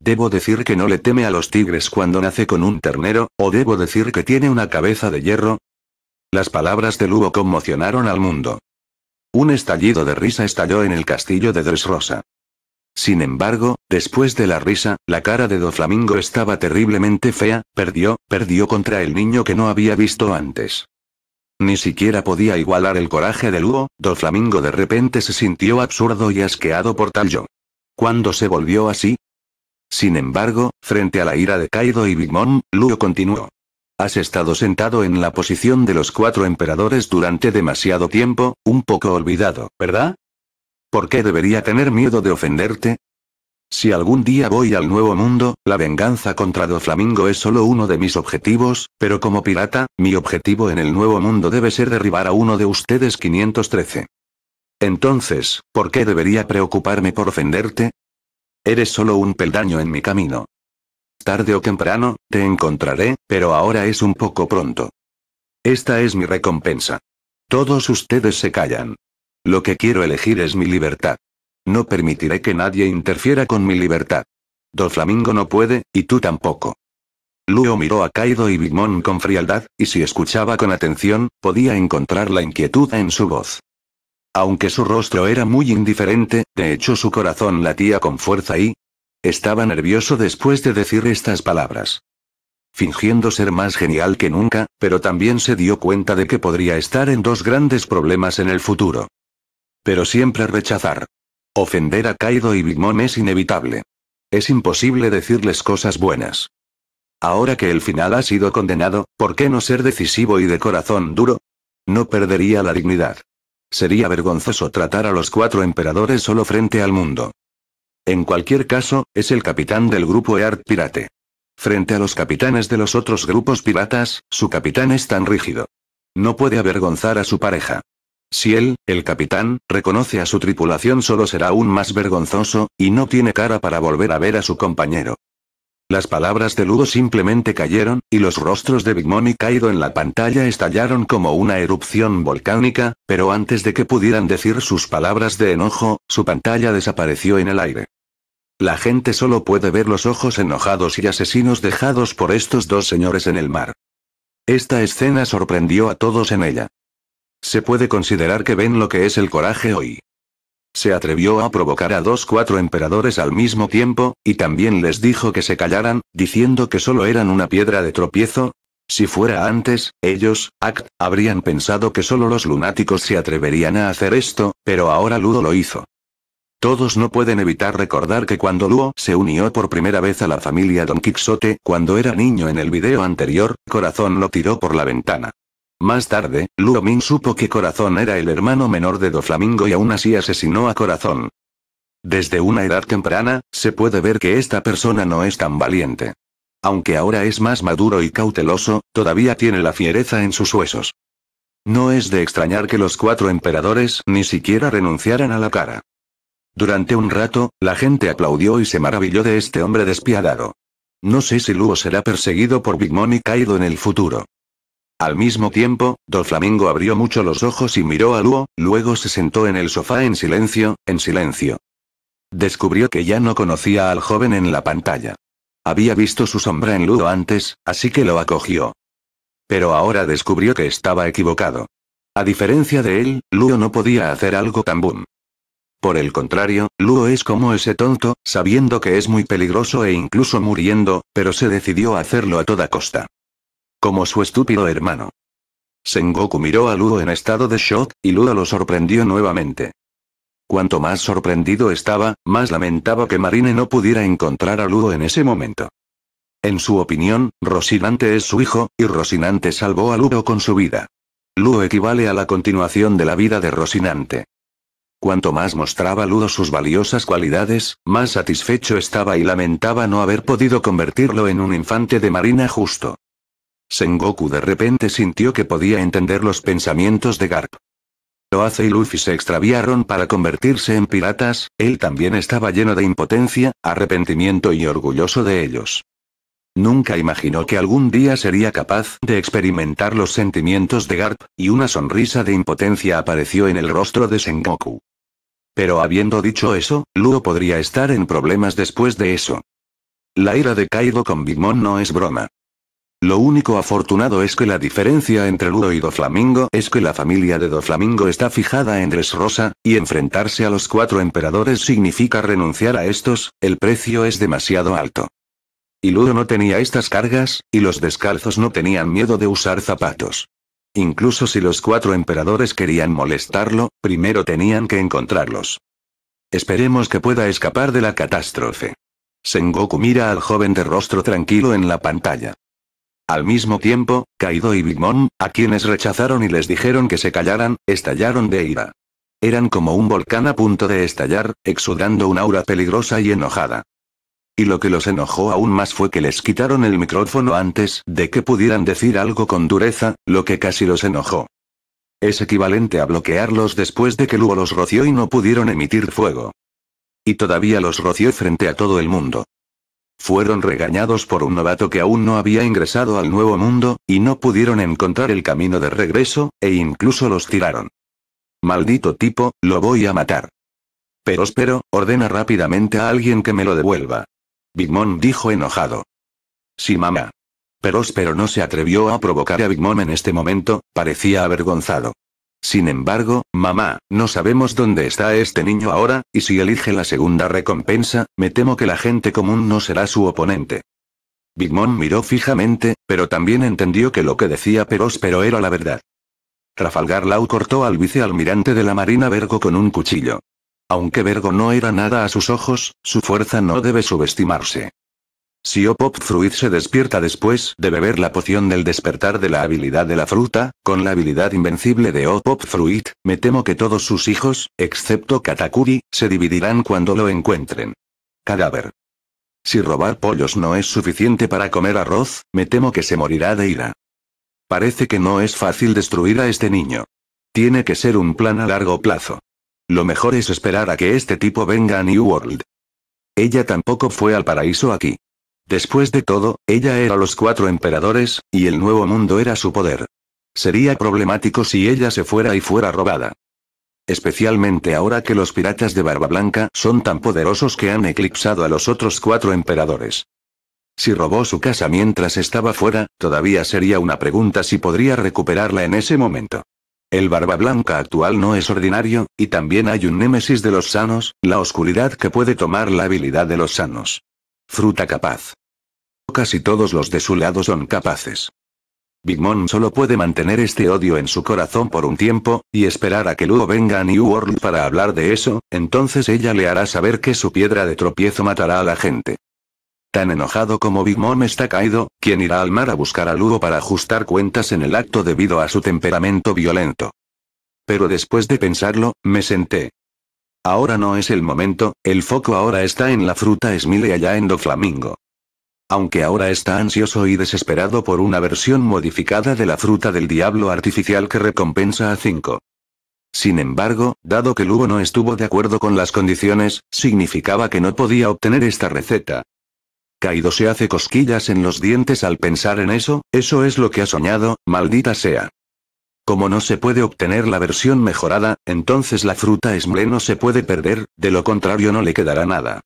¿Debo decir que no le teme a los tigres cuando nace con un ternero, o debo decir que tiene una cabeza de hierro? Las palabras de Lugo conmocionaron al mundo. Un estallido de risa estalló en el castillo de Rosa. Sin embargo, después de la risa, la cara de Do Flamingo estaba terriblemente fea, perdió, perdió contra el niño que no había visto antes. Ni siquiera podía igualar el coraje de Lugo, Do Flamingo de repente se sintió absurdo y asqueado por tal yo. Cuando se volvió así, sin embargo, frente a la ira de Kaido y Big Mom, Luo continuó. Has estado sentado en la posición de los cuatro emperadores durante demasiado tiempo, un poco olvidado, ¿verdad? ¿Por qué debería tener miedo de ofenderte? Si algún día voy al Nuevo Mundo, la venganza contra Doflamingo es solo uno de mis objetivos, pero como pirata, mi objetivo en el Nuevo Mundo debe ser derribar a uno de ustedes 513. Entonces, ¿por qué debería preocuparme por ofenderte? Eres solo un peldaño en mi camino. Tarde o temprano, te encontraré, pero ahora es un poco pronto. Esta es mi recompensa. Todos ustedes se callan. Lo que quiero elegir es mi libertad. No permitiré que nadie interfiera con mi libertad. Do Flamingo no puede, y tú tampoco. Luo miró a Kaido y Bigmon con frialdad, y si escuchaba con atención, podía encontrar la inquietud en su voz. Aunque su rostro era muy indiferente, de hecho su corazón latía con fuerza y... Estaba nervioso después de decir estas palabras. Fingiendo ser más genial que nunca, pero también se dio cuenta de que podría estar en dos grandes problemas en el futuro. Pero siempre rechazar. Ofender a Kaido y Big Mom es inevitable. Es imposible decirles cosas buenas. Ahora que el final ha sido condenado, ¿por qué no ser decisivo y de corazón duro? No perdería la dignidad. Sería vergonzoso tratar a los cuatro emperadores solo frente al mundo. En cualquier caso, es el capitán del grupo EART Pirate. Frente a los capitanes de los otros grupos piratas, su capitán es tan rígido. No puede avergonzar a su pareja. Si él, el capitán, reconoce a su tripulación solo será aún más vergonzoso, y no tiene cara para volver a ver a su compañero. Las palabras de Ludo simplemente cayeron, y los rostros de Big Money caído en la pantalla estallaron como una erupción volcánica, pero antes de que pudieran decir sus palabras de enojo, su pantalla desapareció en el aire. La gente solo puede ver los ojos enojados y asesinos dejados por estos dos señores en el mar. Esta escena sorprendió a todos en ella. Se puede considerar que ven lo que es el coraje hoy. Se atrevió a provocar a dos cuatro emperadores al mismo tiempo, y también les dijo que se callaran, diciendo que solo eran una piedra de tropiezo. Si fuera antes, ellos, Act, habrían pensado que solo los lunáticos se atreverían a hacer esto, pero ahora Ludo lo hizo. Todos no pueden evitar recordar que cuando Ludo se unió por primera vez a la familia Don Quixote cuando era niño en el video anterior, Corazón lo tiró por la ventana. Más tarde, Luo Ming supo que Corazón era el hermano menor de Doflamingo y aún así asesinó a Corazón. Desde una edad temprana, se puede ver que esta persona no es tan valiente. Aunque ahora es más maduro y cauteloso, todavía tiene la fiereza en sus huesos. No es de extrañar que los cuatro emperadores ni siquiera renunciaran a la cara. Durante un rato, la gente aplaudió y se maravilló de este hombre despiadado. No sé si Luo será perseguido por Big Mom y caído en el futuro. Al mismo tiempo, Do Flamingo abrió mucho los ojos y miró a Luo, luego se sentó en el sofá en silencio, en silencio. Descubrió que ya no conocía al joven en la pantalla. Había visto su sombra en Luo antes, así que lo acogió. Pero ahora descubrió que estaba equivocado. A diferencia de él, Luo no podía hacer algo tan boom. Por el contrario, Luo es como ese tonto, sabiendo que es muy peligroso e incluso muriendo, pero se decidió a hacerlo a toda costa. Como su estúpido hermano. Sengoku miró a Ludo en estado de shock, y Ludo lo sorprendió nuevamente. Cuanto más sorprendido estaba, más lamentaba que Marine no pudiera encontrar a Ludo en ese momento. En su opinión, Rosinante es su hijo, y Rosinante salvó a Ludo con su vida. Ludo equivale a la continuación de la vida de Rosinante. Cuanto más mostraba Ludo sus valiosas cualidades, más satisfecho estaba y lamentaba no haber podido convertirlo en un infante de Marina justo. Sengoku de repente sintió que podía entender los pensamientos de Garp. Lo hace y Luffy se extraviaron para convertirse en piratas, él también estaba lleno de impotencia, arrepentimiento y orgulloso de ellos. Nunca imaginó que algún día sería capaz de experimentar los sentimientos de Garp, y una sonrisa de impotencia apareció en el rostro de Sengoku. Pero habiendo dicho eso, Luo podría estar en problemas después de eso. La ira de Kaido con Big Mom no es broma. Lo único afortunado es que la diferencia entre Ludo y Doflamingo es que la familia de Doflamingo está fijada en rosa y enfrentarse a los cuatro emperadores significa renunciar a estos, el precio es demasiado alto. Y Ludo no tenía estas cargas, y los descalzos no tenían miedo de usar zapatos. Incluso si los cuatro emperadores querían molestarlo, primero tenían que encontrarlos. Esperemos que pueda escapar de la catástrofe. Sengoku mira al joven de rostro tranquilo en la pantalla. Al mismo tiempo, Kaido y Big a quienes rechazaron y les dijeron que se callaran, estallaron de ira. Eran como un volcán a punto de estallar, exudando un aura peligrosa y enojada. Y lo que los enojó aún más fue que les quitaron el micrófono antes de que pudieran decir algo con dureza, lo que casi los enojó. Es equivalente a bloquearlos después de que Lugo los roció y no pudieron emitir fuego. Y todavía los roció frente a todo el mundo. Fueron regañados por un novato que aún no había ingresado al nuevo mundo, y no pudieron encontrar el camino de regreso, e incluso los tiraron. Maldito tipo, lo voy a matar. Pero espero, ordena rápidamente a alguien que me lo devuelva. Bigmon dijo enojado. Sí, mamá. Pero espero no se atrevió a provocar a Big Mom en este momento, parecía avergonzado. Sin embargo, mamá, no sabemos dónde está este niño ahora, y si elige la segunda recompensa, me temo que la gente común no será su oponente. Big miró fijamente, pero también entendió que lo que decía Peróspero era la verdad. Trafalgar Lau cortó al vicealmirante de la Marina Vergo con un cuchillo. Aunque Vergo no era nada a sus ojos, su fuerza no debe subestimarse. Si Pop Fruit se despierta después de beber la poción del despertar de la habilidad de la fruta, con la habilidad invencible de Pop Fruit, me temo que todos sus hijos, excepto Katakuri, se dividirán cuando lo encuentren. Cadáver. Si robar pollos no es suficiente para comer arroz, me temo que se morirá de ira. Parece que no es fácil destruir a este niño. Tiene que ser un plan a largo plazo. Lo mejor es esperar a que este tipo venga a New World. Ella tampoco fue al paraíso aquí. Después de todo, ella era los cuatro emperadores, y el nuevo mundo era su poder. Sería problemático si ella se fuera y fuera robada. Especialmente ahora que los piratas de Barba Blanca son tan poderosos que han eclipsado a los otros cuatro emperadores. Si robó su casa mientras estaba fuera, todavía sería una pregunta si podría recuperarla en ese momento. El Barba Blanca actual no es ordinario, y también hay un némesis de los sanos, la oscuridad que puede tomar la habilidad de los sanos. Fruta capaz. Casi todos los de su lado son capaces. Big Mom solo puede mantener este odio en su corazón por un tiempo, y esperar a que Lugo venga a New World para hablar de eso, entonces ella le hará saber que su piedra de tropiezo matará a la gente. Tan enojado como Big Mom está caído, quien irá al mar a buscar a Lugo para ajustar cuentas en el acto debido a su temperamento violento. Pero después de pensarlo, me senté. Ahora no es el momento, el foco ahora está en la fruta Smile allá en Doflamingo aunque ahora está ansioso y desesperado por una versión modificada de la fruta del diablo artificial que recompensa a 5. Sin embargo, dado que Lugo no estuvo de acuerdo con las condiciones, significaba que no podía obtener esta receta. Caído se hace cosquillas en los dientes al pensar en eso, eso es lo que ha soñado, maldita sea. Como no se puede obtener la versión mejorada, entonces la fruta esmle no se puede perder, de lo contrario no le quedará nada.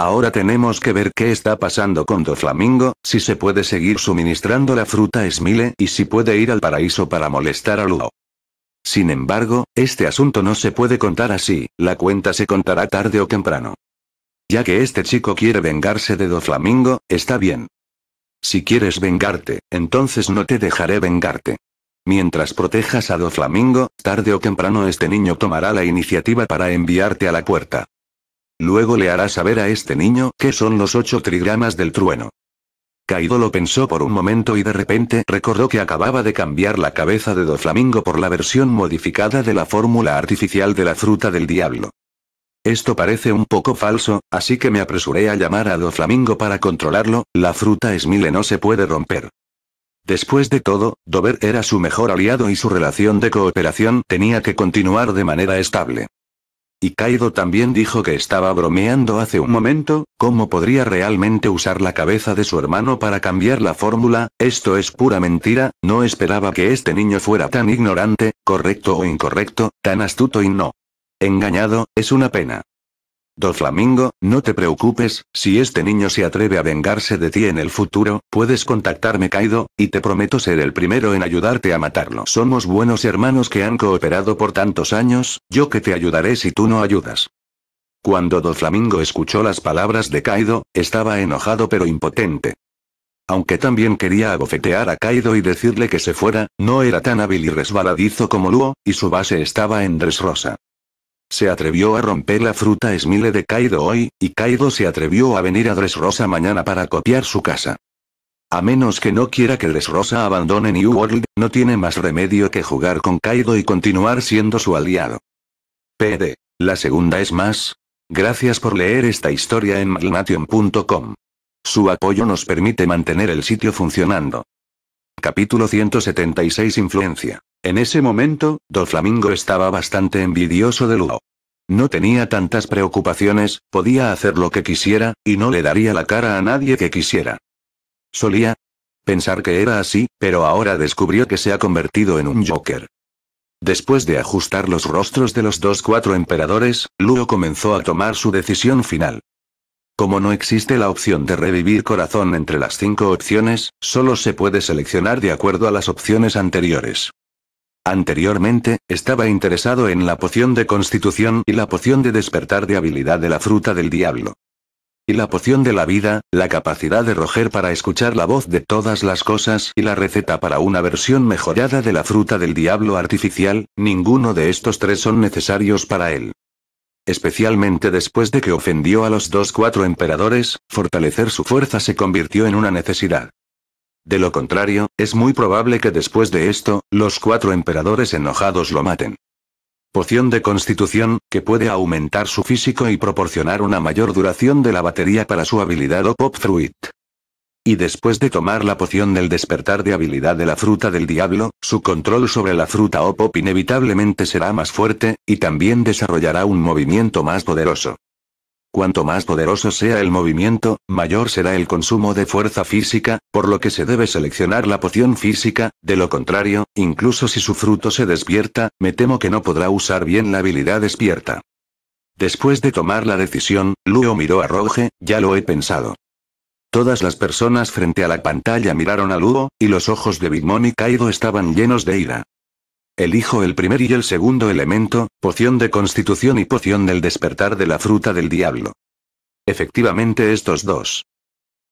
Ahora tenemos que ver qué está pasando con Doflamingo, si se puede seguir suministrando la fruta Smile y si puede ir al paraíso para molestar a Luo. Sin embargo, este asunto no se puede contar así, la cuenta se contará tarde o temprano. Ya que este chico quiere vengarse de Doflamingo, está bien. Si quieres vengarte, entonces no te dejaré vengarte. Mientras protejas a Doflamingo, tarde o temprano este niño tomará la iniciativa para enviarte a la puerta. Luego le hará saber a este niño qué son los ocho trigramas del trueno. Kaido lo pensó por un momento y de repente recordó que acababa de cambiar la cabeza de Doflamingo por la versión modificada de la fórmula artificial de la fruta del diablo. Esto parece un poco falso, así que me apresuré a llamar a Doflamingo para controlarlo, la fruta mile no se puede romper. Después de todo, Dover era su mejor aliado y su relación de cooperación tenía que continuar de manera estable. Y Kaido también dijo que estaba bromeando hace un momento, ¿cómo podría realmente usar la cabeza de su hermano para cambiar la fórmula? Esto es pura mentira, no esperaba que este niño fuera tan ignorante, correcto o incorrecto, tan astuto y no. Engañado, es una pena. Doflamingo, Flamingo, no te preocupes, si este niño se atreve a vengarse de ti en el futuro, puedes contactarme Kaido, y te prometo ser el primero en ayudarte a matarlo. Somos buenos hermanos que han cooperado por tantos años, yo que te ayudaré si tú no ayudas. Cuando Doflamingo escuchó las palabras de Kaido, estaba enojado pero impotente. Aunque también quería abofetear a Kaido y decirle que se fuera, no era tan hábil y resbaladizo como Luo, y su base estaba en Rosa. Se atrevió a romper la fruta esmile de Kaido hoy, y Kaido se atrevió a venir a Dressrosa mañana para copiar su casa. A menos que no quiera que Dressrosa abandone New World, no tiene más remedio que jugar con Kaido y continuar siendo su aliado. PD. La segunda es más. Gracias por leer esta historia en malnation.com. Su apoyo nos permite mantener el sitio funcionando. Capítulo 176 Influencia. En ese momento, Flamingo estaba bastante envidioso de Luo. No tenía tantas preocupaciones, podía hacer lo que quisiera, y no le daría la cara a nadie que quisiera. Solía pensar que era así, pero ahora descubrió que se ha convertido en un Joker. Después de ajustar los rostros de los dos cuatro emperadores, Luo comenzó a tomar su decisión final. Como no existe la opción de revivir corazón entre las cinco opciones, solo se puede seleccionar de acuerdo a las opciones anteriores. Anteriormente, estaba interesado en la poción de constitución y la poción de despertar de habilidad de la fruta del diablo. Y la poción de la vida, la capacidad de Roger para escuchar la voz de todas las cosas y la receta para una versión mejorada de la fruta del diablo artificial, ninguno de estos tres son necesarios para él especialmente después de que ofendió a los dos cuatro emperadores, fortalecer su fuerza se convirtió en una necesidad. De lo contrario, es muy probable que después de esto, los cuatro emperadores enojados lo maten. Poción de constitución, que puede aumentar su físico y proporcionar una mayor duración de la batería para su habilidad o pop fruit. Y después de tomar la poción del despertar de habilidad de la fruta del diablo, su control sobre la fruta o pop inevitablemente será más fuerte, y también desarrollará un movimiento más poderoso. Cuanto más poderoso sea el movimiento, mayor será el consumo de fuerza física, por lo que se debe seleccionar la poción física, de lo contrario, incluso si su fruto se despierta, me temo que no podrá usar bien la habilidad despierta. Después de tomar la decisión, Luo miró a Roge, ya lo he pensado. Todas las personas frente a la pantalla miraron a Luo, y los ojos de Big Mom y Kaido estaban llenos de ira. Elijo el primer y el segundo elemento, poción de constitución y poción del despertar de la fruta del diablo. Efectivamente estos dos.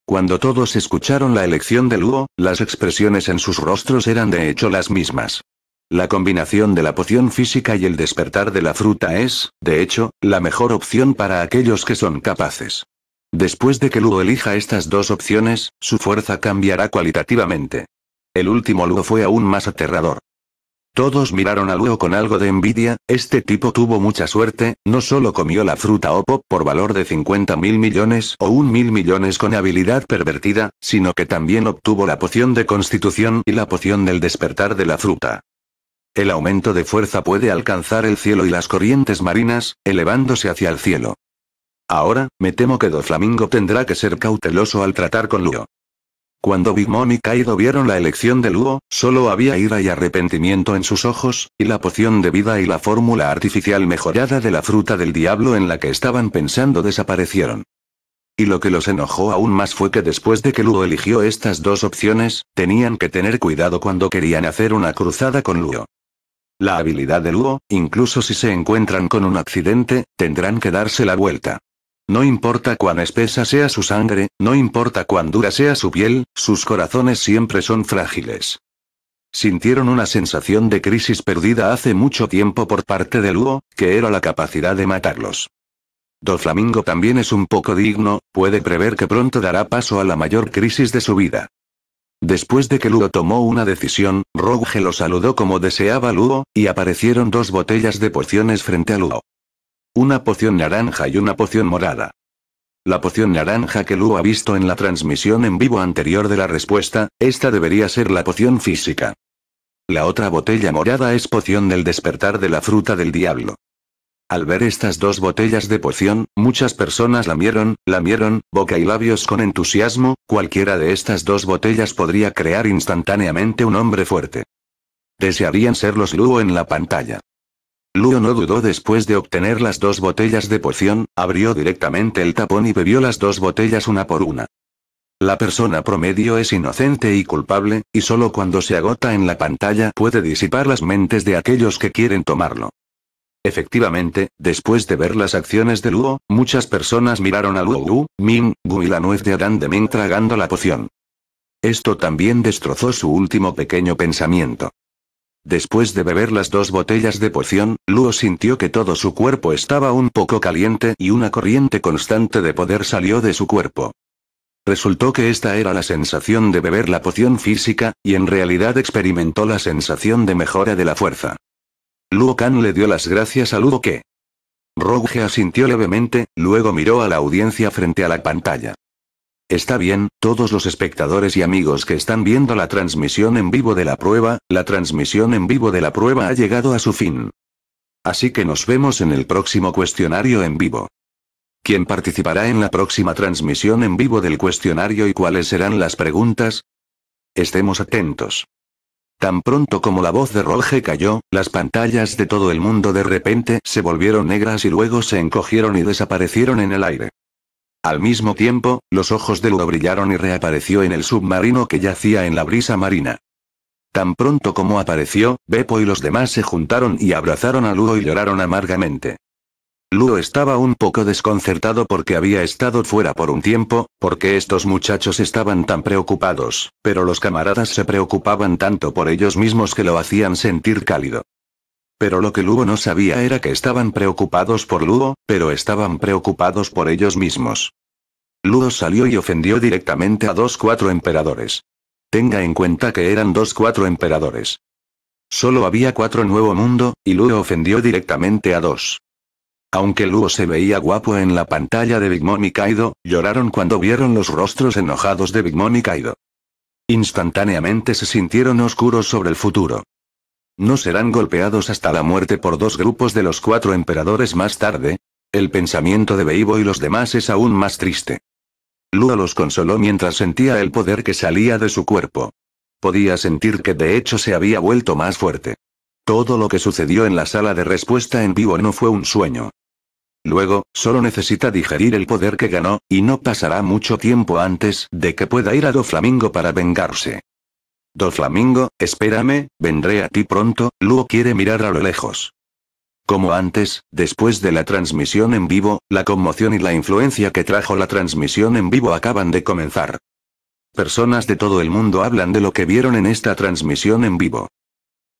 Cuando todos escucharon la elección de Luo, las expresiones en sus rostros eran de hecho las mismas. La combinación de la poción física y el despertar de la fruta es, de hecho, la mejor opción para aquellos que son capaces. Después de que Luo elija estas dos opciones, su fuerza cambiará cualitativamente. El último Luo fue aún más aterrador. Todos miraron a Luo con algo de envidia, este tipo tuvo mucha suerte, no solo comió la fruta Opo por valor de 50 mil millones o un mil millones con habilidad pervertida, sino que también obtuvo la poción de constitución y la poción del despertar de la fruta. El aumento de fuerza puede alcanzar el cielo y las corrientes marinas, elevándose hacia el cielo. Ahora, me temo que Doflamingo tendrá que ser cauteloso al tratar con Luo. Cuando Big Mom y Kaido vieron la elección de Luo, solo había ira y arrepentimiento en sus ojos, y la poción de vida y la fórmula artificial mejorada de la fruta del diablo en la que estaban pensando desaparecieron. Y lo que los enojó aún más fue que después de que Luo eligió estas dos opciones, tenían que tener cuidado cuando querían hacer una cruzada con Luo. La habilidad de Luo, incluso si se encuentran con un accidente, tendrán que darse la vuelta. No importa cuán espesa sea su sangre, no importa cuán dura sea su piel, sus corazones siempre son frágiles. Sintieron una sensación de crisis perdida hace mucho tiempo por parte de Luo, que era la capacidad de matarlos. Flamingo también es un poco digno, puede prever que pronto dará paso a la mayor crisis de su vida. Después de que Luo tomó una decisión, Rogue lo saludó como deseaba Luo, y aparecieron dos botellas de pociones frente a Luo. Una poción naranja y una poción morada. La poción naranja que Lu ha visto en la transmisión en vivo anterior de la respuesta, esta debería ser la poción física. La otra botella morada es poción del despertar de la fruta del diablo. Al ver estas dos botellas de poción, muchas personas lamieron, lamieron, boca y labios con entusiasmo, cualquiera de estas dos botellas podría crear instantáneamente un hombre fuerte. Desearían ser los Luo en la pantalla. Luo no dudó después de obtener las dos botellas de poción, abrió directamente el tapón y bebió las dos botellas una por una. La persona promedio es inocente y culpable, y solo cuando se agota en la pantalla puede disipar las mentes de aquellos que quieren tomarlo. Efectivamente, después de ver las acciones de Luo, muchas personas miraron a Luo Wu, Min, Gu y la nuez de Adán de Min tragando la poción. Esto también destrozó su último pequeño pensamiento. Después de beber las dos botellas de poción, Luo sintió que todo su cuerpo estaba un poco caliente y una corriente constante de poder salió de su cuerpo. Resultó que esta era la sensación de beber la poción física, y en realidad experimentó la sensación de mejora de la fuerza. Luo Kan le dio las gracias a Luo Que. Rouge asintió levemente, luego miró a la audiencia frente a la pantalla. Está bien, todos los espectadores y amigos que están viendo la transmisión en vivo de la prueba, la transmisión en vivo de la prueba ha llegado a su fin. Así que nos vemos en el próximo cuestionario en vivo. ¿Quién participará en la próxima transmisión en vivo del cuestionario y cuáles serán las preguntas? Estemos atentos. Tan pronto como la voz de Rolge cayó, las pantallas de todo el mundo de repente se volvieron negras y luego se encogieron y desaparecieron en el aire. Al mismo tiempo, los ojos de Ludo brillaron y reapareció en el submarino que yacía en la brisa marina. Tan pronto como apareció, Beppo y los demás se juntaron y abrazaron a Ludo y lloraron amargamente. Ludo estaba un poco desconcertado porque había estado fuera por un tiempo, porque estos muchachos estaban tan preocupados, pero los camaradas se preocupaban tanto por ellos mismos que lo hacían sentir cálido. Pero lo que Lugo no sabía era que estaban preocupados por Lugo, pero estaban preocupados por ellos mismos. Lugo salió y ofendió directamente a dos cuatro emperadores. Tenga en cuenta que eran dos cuatro emperadores. Solo había cuatro Nuevo Mundo, y Lugo ofendió directamente a dos. Aunque Lugo se veía guapo en la pantalla de Big Mom y Kaido, lloraron cuando vieron los rostros enojados de Big Mom y Kaido. Instantáneamente se sintieron oscuros sobre el futuro. No serán golpeados hasta la muerte por dos grupos de los cuatro emperadores más tarde. El pensamiento de Beibo y los demás es aún más triste. Lua los consoló mientras sentía el poder que salía de su cuerpo. Podía sentir que de hecho se había vuelto más fuerte. Todo lo que sucedió en la sala de respuesta en vivo no fue un sueño. Luego, solo necesita digerir el poder que ganó, y no pasará mucho tiempo antes de que pueda ir a Doflamingo para vengarse. Do Flamingo, espérame, vendré a ti pronto, Luo quiere mirar a lo lejos. Como antes, después de la transmisión en vivo, la conmoción y la influencia que trajo la transmisión en vivo acaban de comenzar. Personas de todo el mundo hablan de lo que vieron en esta transmisión en vivo.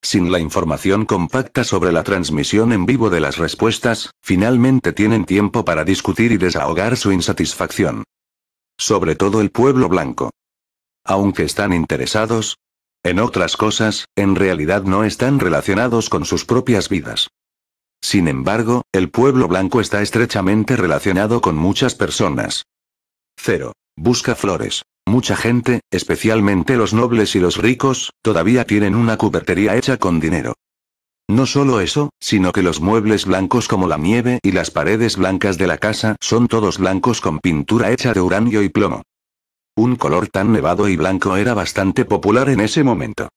Sin la información compacta sobre la transmisión en vivo de las respuestas, finalmente tienen tiempo para discutir y desahogar su insatisfacción. Sobre todo el pueblo blanco. Aunque están interesados, en otras cosas, en realidad no están relacionados con sus propias vidas. Sin embargo, el pueblo blanco está estrechamente relacionado con muchas personas. 0. Busca flores. Mucha gente, especialmente los nobles y los ricos, todavía tienen una cubertería hecha con dinero. No solo eso, sino que los muebles blancos como la nieve y las paredes blancas de la casa son todos blancos con pintura hecha de uranio y plomo. Un color tan nevado y blanco era bastante popular en ese momento.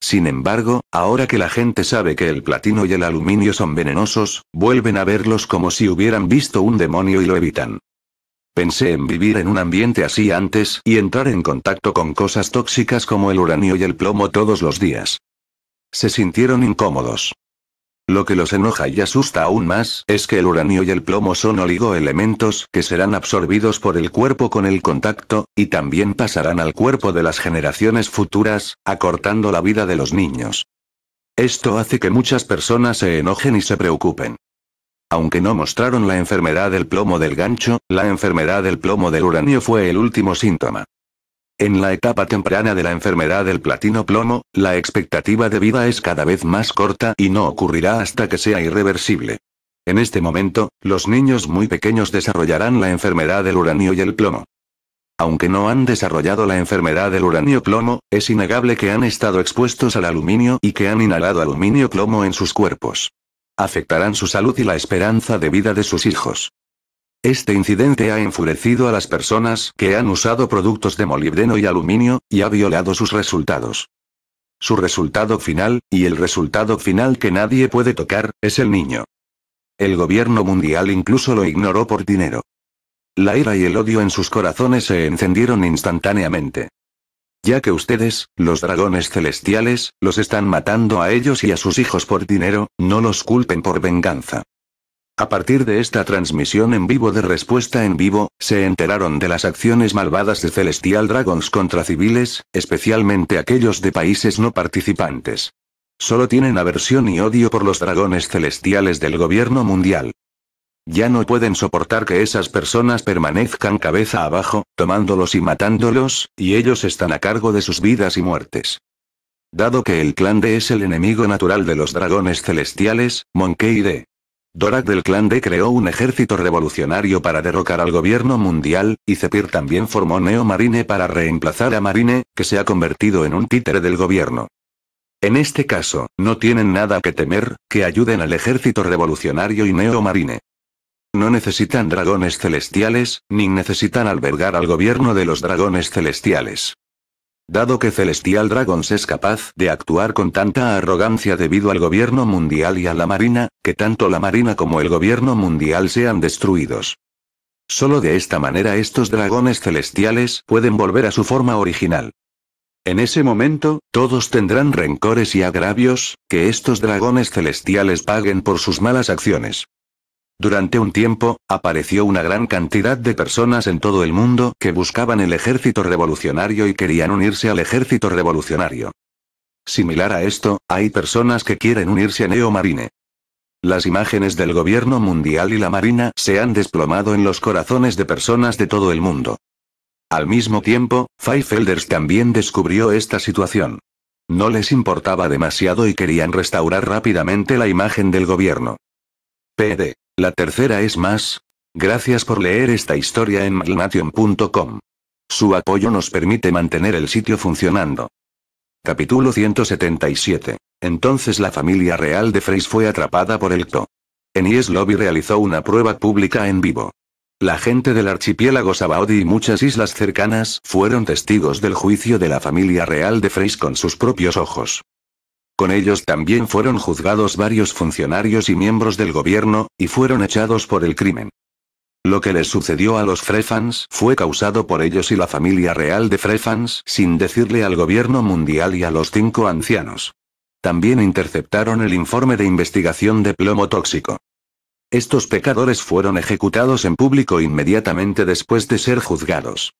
Sin embargo, ahora que la gente sabe que el platino y el aluminio son venenosos, vuelven a verlos como si hubieran visto un demonio y lo evitan. Pensé en vivir en un ambiente así antes y entrar en contacto con cosas tóxicas como el uranio y el plomo todos los días. Se sintieron incómodos. Lo que los enoja y asusta aún más es que el uranio y el plomo son oligoelementos que serán absorbidos por el cuerpo con el contacto, y también pasarán al cuerpo de las generaciones futuras, acortando la vida de los niños. Esto hace que muchas personas se enojen y se preocupen. Aunque no mostraron la enfermedad del plomo del gancho, la enfermedad del plomo del uranio fue el último síntoma. En la etapa temprana de la enfermedad del platino plomo, la expectativa de vida es cada vez más corta y no ocurrirá hasta que sea irreversible. En este momento, los niños muy pequeños desarrollarán la enfermedad del uranio y el plomo. Aunque no han desarrollado la enfermedad del uranio plomo, es innegable que han estado expuestos al aluminio y que han inhalado aluminio plomo en sus cuerpos. Afectarán su salud y la esperanza de vida de sus hijos. Este incidente ha enfurecido a las personas que han usado productos de molibdeno y aluminio, y ha violado sus resultados. Su resultado final, y el resultado final que nadie puede tocar, es el niño. El gobierno mundial incluso lo ignoró por dinero. La ira y el odio en sus corazones se encendieron instantáneamente. Ya que ustedes, los dragones celestiales, los están matando a ellos y a sus hijos por dinero, no los culpen por venganza. A partir de esta transmisión en vivo de respuesta en vivo, se enteraron de las acciones malvadas de Celestial Dragons contra civiles, especialmente aquellos de países no participantes. Solo tienen aversión y odio por los dragones celestiales del gobierno mundial. Ya no pueden soportar que esas personas permanezcan cabeza abajo, tomándolos y matándolos, y ellos están a cargo de sus vidas y muertes. Dado que el clan D es el enemigo natural de los dragones celestiales, Monkey D Dorak del clan D creó un ejército revolucionario para derrocar al gobierno mundial, y Zepir también formó Neo Marine para reemplazar a Marine, que se ha convertido en un títere del gobierno. En este caso, no tienen nada que temer, que ayuden al ejército revolucionario y Neo Marine. No necesitan dragones celestiales, ni necesitan albergar al gobierno de los dragones celestiales. Dado que Celestial Dragons es capaz de actuar con tanta arrogancia debido al gobierno mundial y a la marina, que tanto la marina como el gobierno mundial sean destruidos. Solo de esta manera estos dragones celestiales pueden volver a su forma original. En ese momento, todos tendrán rencores y agravios, que estos dragones celestiales paguen por sus malas acciones. Durante un tiempo, apareció una gran cantidad de personas en todo el mundo que buscaban el ejército revolucionario y querían unirse al ejército revolucionario. Similar a esto, hay personas que quieren unirse a Neo Marine. Las imágenes del gobierno mundial y la marina se han desplomado en los corazones de personas de todo el mundo. Al mismo tiempo, Feifelders también descubrió esta situación. No les importaba demasiado y querían restaurar rápidamente la imagen del gobierno. PD. La tercera es más. Gracias por leer esta historia en Malnation.com. Su apoyo nos permite mantener el sitio funcionando. Capítulo 177. Entonces la familia real de Freys fue atrapada por el CTO. Enies Lobby realizó una prueba pública en vivo. La gente del archipiélago Sabaody y muchas islas cercanas fueron testigos del juicio de la familia real de Freys con sus propios ojos. Con ellos también fueron juzgados varios funcionarios y miembros del gobierno, y fueron echados por el crimen. Lo que les sucedió a los Frefans fue causado por ellos y la familia real de Frefans sin decirle al gobierno mundial y a los cinco ancianos. También interceptaron el informe de investigación de plomo tóxico. Estos pecadores fueron ejecutados en público inmediatamente después de ser juzgados.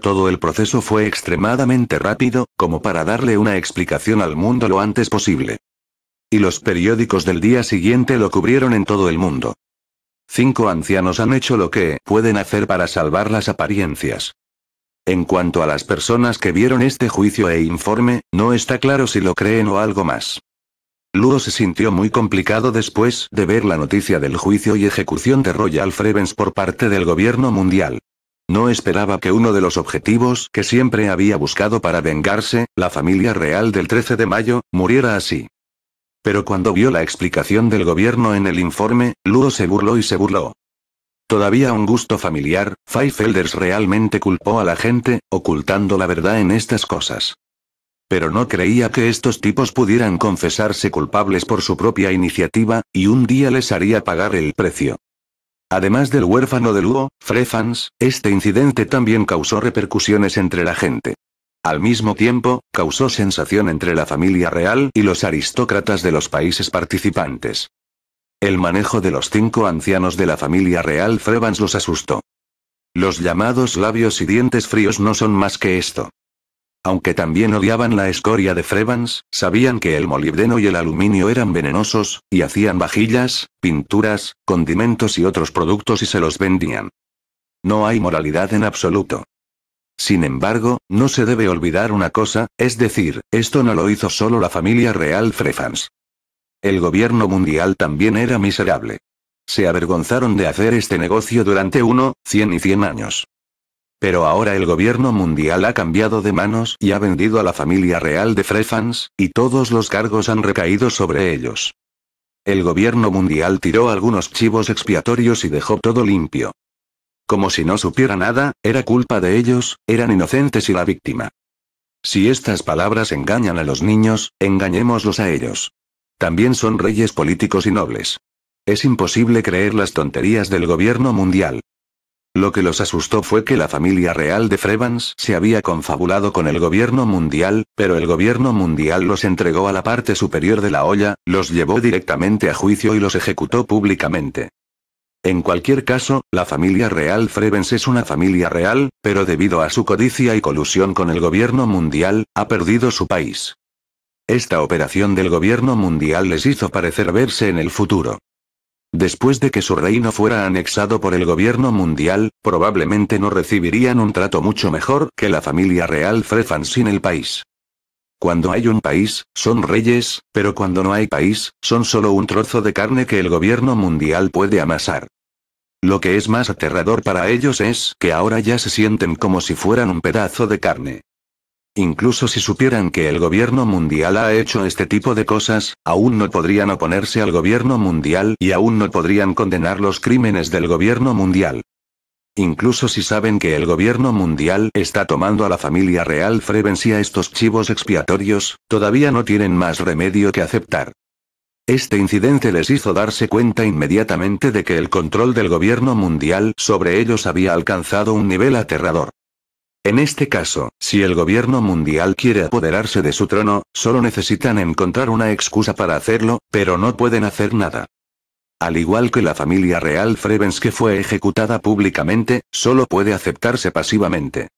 Todo el proceso fue extremadamente rápido, como para darle una explicación al mundo lo antes posible. Y los periódicos del día siguiente lo cubrieron en todo el mundo. Cinco ancianos han hecho lo que pueden hacer para salvar las apariencias. En cuanto a las personas que vieron este juicio e informe, no está claro si lo creen o algo más. Ludo se sintió muy complicado después de ver la noticia del juicio y ejecución de Royal Frevens por parte del gobierno mundial. No esperaba que uno de los objetivos que siempre había buscado para vengarse, la familia real del 13 de mayo, muriera así. Pero cuando vio la explicación del gobierno en el informe, Ludo se burló y se burló. Todavía un gusto familiar, Feifelders realmente culpó a la gente, ocultando la verdad en estas cosas. Pero no creía que estos tipos pudieran confesarse culpables por su propia iniciativa, y un día les haría pagar el precio. Además del huérfano de Luo, Frefans, este incidente también causó repercusiones entre la gente. Al mismo tiempo, causó sensación entre la familia real y los aristócratas de los países participantes. El manejo de los cinco ancianos de la familia real Frevans los asustó. Los llamados labios y dientes fríos no son más que esto. Aunque también odiaban la escoria de Frevans, sabían que el molibdeno y el aluminio eran venenosos, y hacían vajillas, pinturas, condimentos y otros productos y se los vendían. No hay moralidad en absoluto. Sin embargo, no se debe olvidar una cosa, es decir, esto no lo hizo solo la familia real Frevans. El gobierno mundial también era miserable. Se avergonzaron de hacer este negocio durante uno, cien y cien años. Pero ahora el gobierno mundial ha cambiado de manos y ha vendido a la familia real de Frefans, y todos los cargos han recaído sobre ellos. El gobierno mundial tiró algunos chivos expiatorios y dejó todo limpio. Como si no supiera nada, era culpa de ellos, eran inocentes y la víctima. Si estas palabras engañan a los niños, engañémoslos a ellos. También son reyes políticos y nobles. Es imposible creer las tonterías del gobierno mundial. Lo que los asustó fue que la familia real de Frevans se había confabulado con el gobierno mundial, pero el gobierno mundial los entregó a la parte superior de la olla, los llevó directamente a juicio y los ejecutó públicamente. En cualquier caso, la familia real Frevens es una familia real, pero debido a su codicia y colusión con el gobierno mundial, ha perdido su país. Esta operación del gobierno mundial les hizo parecer verse en el futuro. Después de que su reino fuera anexado por el gobierno mundial, probablemente no recibirían un trato mucho mejor que la familia real Frefan sin el país. Cuando hay un país, son reyes, pero cuando no hay país, son solo un trozo de carne que el gobierno mundial puede amasar. Lo que es más aterrador para ellos es que ahora ya se sienten como si fueran un pedazo de carne. Incluso si supieran que el gobierno mundial ha hecho este tipo de cosas, aún no podrían oponerse al gobierno mundial y aún no podrían condenar los crímenes del gobierno mundial. Incluso si saben que el gobierno mundial está tomando a la familia real Frevency a estos chivos expiatorios, todavía no tienen más remedio que aceptar. Este incidente les hizo darse cuenta inmediatamente de que el control del gobierno mundial sobre ellos había alcanzado un nivel aterrador. En este caso, si el gobierno mundial quiere apoderarse de su trono, solo necesitan encontrar una excusa para hacerlo, pero no pueden hacer nada. Al igual que la familia real Frevens que fue ejecutada públicamente, solo puede aceptarse pasivamente.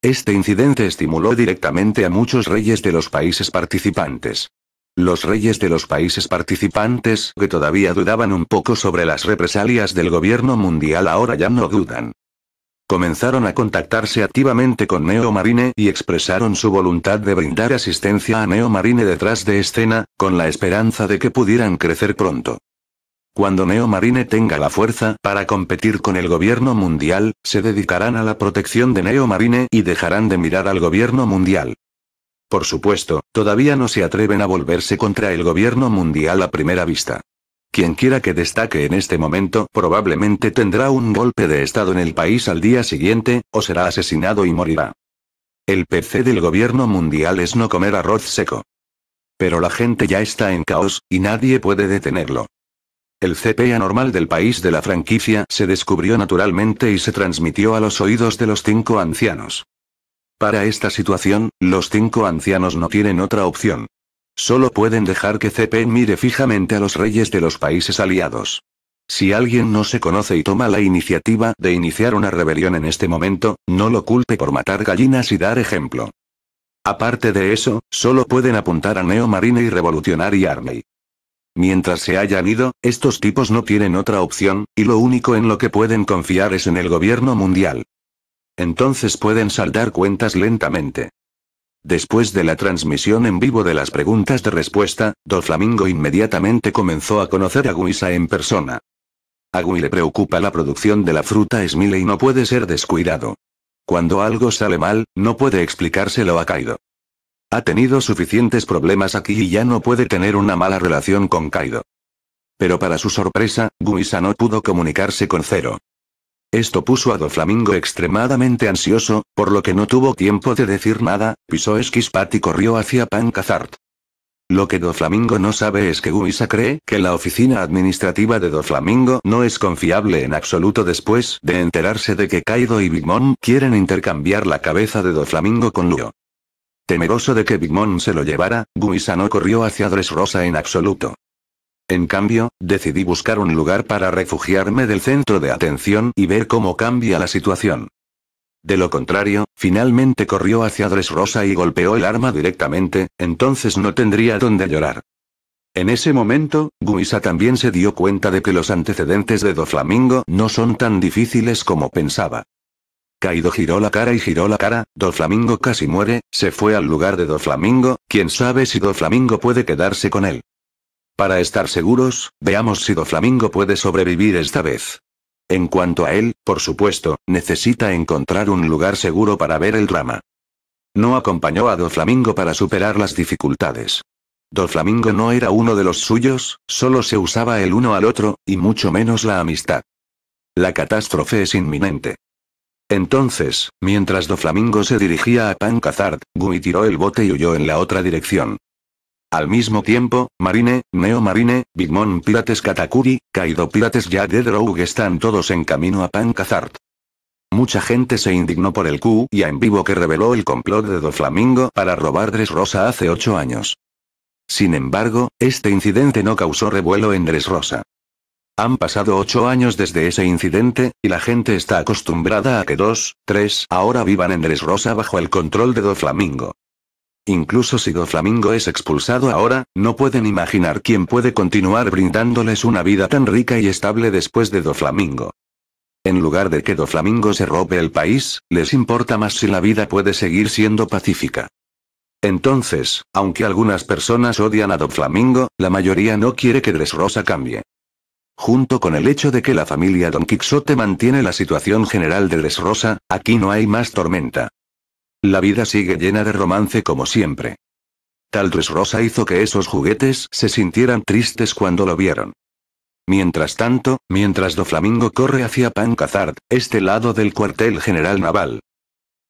Este incidente estimuló directamente a muchos reyes de los países participantes. Los reyes de los países participantes que todavía dudaban un poco sobre las represalias del gobierno mundial ahora ya no dudan comenzaron a contactarse activamente con Neo Marine y expresaron su voluntad de brindar asistencia a Neo Marine detrás de escena, con la esperanza de que pudieran crecer pronto. Cuando Neo Marine tenga la fuerza para competir con el gobierno mundial, se dedicarán a la protección de Neo Marine y dejarán de mirar al gobierno mundial. Por supuesto, todavía no se atreven a volverse contra el gobierno mundial a primera vista. Quienquiera quiera que destaque en este momento probablemente tendrá un golpe de estado en el país al día siguiente, o será asesinado y morirá. El PC del gobierno mundial es no comer arroz seco. Pero la gente ya está en caos, y nadie puede detenerlo. El CP anormal del país de la franquicia se descubrió naturalmente y se transmitió a los oídos de los cinco ancianos. Para esta situación, los cinco ancianos no tienen otra opción. Solo pueden dejar que CP mire fijamente a los reyes de los países aliados. Si alguien no se conoce y toma la iniciativa de iniciar una rebelión en este momento, no lo culpe por matar gallinas y dar ejemplo. Aparte de eso, solo pueden apuntar a Neo Marine y Revolutionary Army. Mientras se hayan ido, estos tipos no tienen otra opción, y lo único en lo que pueden confiar es en el gobierno mundial. Entonces pueden saldar cuentas lentamente. Después de la transmisión en vivo de las preguntas de respuesta, Do Flamingo inmediatamente comenzó a conocer a Guisa en persona. A Gui le preocupa la producción de la fruta Smiley y no puede ser descuidado. Cuando algo sale mal, no puede explicárselo a Kaido. Ha tenido suficientes problemas aquí y ya no puede tener una mala relación con Kaido. Pero para su sorpresa, Guisa no pudo comunicarse con Cero. Esto puso a Doflamingo extremadamente ansioso, por lo que no tuvo tiempo de decir nada, pisó Esquispat y corrió hacia Pancazart. Lo que Doflamingo no sabe es que Guisa cree que la oficina administrativa de Doflamingo no es confiable en absoluto después de enterarse de que Kaido y Big Mom quieren intercambiar la cabeza de Doflamingo con Luo. Temeroso de que Big Mom se lo llevara, Guisa no corrió hacia Rosa en absoluto. En cambio, decidí buscar un lugar para refugiarme del centro de atención y ver cómo cambia la situación. De lo contrario, finalmente corrió hacia Rosa y golpeó el arma directamente, entonces no tendría dónde llorar. En ese momento, Guisa también se dio cuenta de que los antecedentes de Doflamingo no son tan difíciles como pensaba. Kaido giró la cara y giró la cara, Doflamingo casi muere, se fue al lugar de Doflamingo, quién sabe si Doflamingo puede quedarse con él. Para estar seguros, veamos si Doflamingo puede sobrevivir esta vez. En cuanto a él, por supuesto, necesita encontrar un lugar seguro para ver el drama. No acompañó a Doflamingo para superar las dificultades. Doflamingo no era uno de los suyos, solo se usaba el uno al otro, y mucho menos la amistad. La catástrofe es inminente. Entonces, mientras Doflamingo se dirigía a Pancazard, Gumi tiró el bote y huyó en la otra dirección. Al mismo tiempo, Marine, Neo Marine, Big Mom Pirates Katakuri, Kaido Pirates y Dead están todos en camino a Pancazart. Mucha gente se indignó por el Q y a en vivo que reveló el complot de Doflamingo para robar Dressrosa hace 8 años. Sin embargo, este incidente no causó revuelo en Dressrosa. Han pasado 8 años desde ese incidente, y la gente está acostumbrada a que dos, tres ahora vivan en Dressrosa bajo el control de Doflamingo. Incluso si Doflamingo es expulsado ahora, no pueden imaginar quién puede continuar brindándoles una vida tan rica y estable después de Doflamingo. En lugar de que Doflamingo se robe el país, les importa más si la vida puede seguir siendo pacífica. Entonces, aunque algunas personas odian a Doflamingo, la mayoría no quiere que Dressrosa cambie. Junto con el hecho de que la familia Don Quixote mantiene la situación general de Dressrosa, aquí no hay más tormenta. La vida sigue llena de romance como siempre. Tal vez Rosa hizo que esos juguetes se sintieran tristes cuando lo vieron. Mientras tanto, mientras Doflamingo corre hacia Pancazard, este lado del cuartel general naval.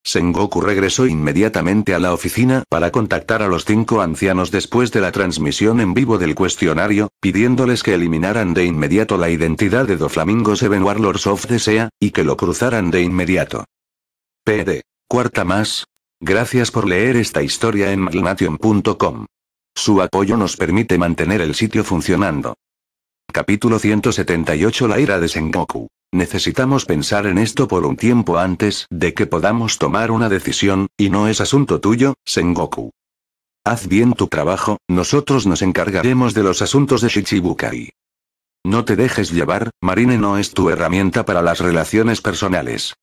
Sengoku regresó inmediatamente a la oficina para contactar a los cinco ancianos después de la transmisión en vivo del cuestionario, pidiéndoles que eliminaran de inmediato la identidad de Doflamingo Seven Warlords of Desea, y que lo cruzaran de inmediato. PD. Cuarta más. Gracias por leer esta historia en Magnation.com. Su apoyo nos permite mantener el sitio funcionando. Capítulo 178 La ira de Sengoku. Necesitamos pensar en esto por un tiempo antes de que podamos tomar una decisión, y no es asunto tuyo, Sengoku. Haz bien tu trabajo, nosotros nos encargaremos de los asuntos de Shichibukai. No te dejes llevar, Marine no es tu herramienta para las relaciones personales.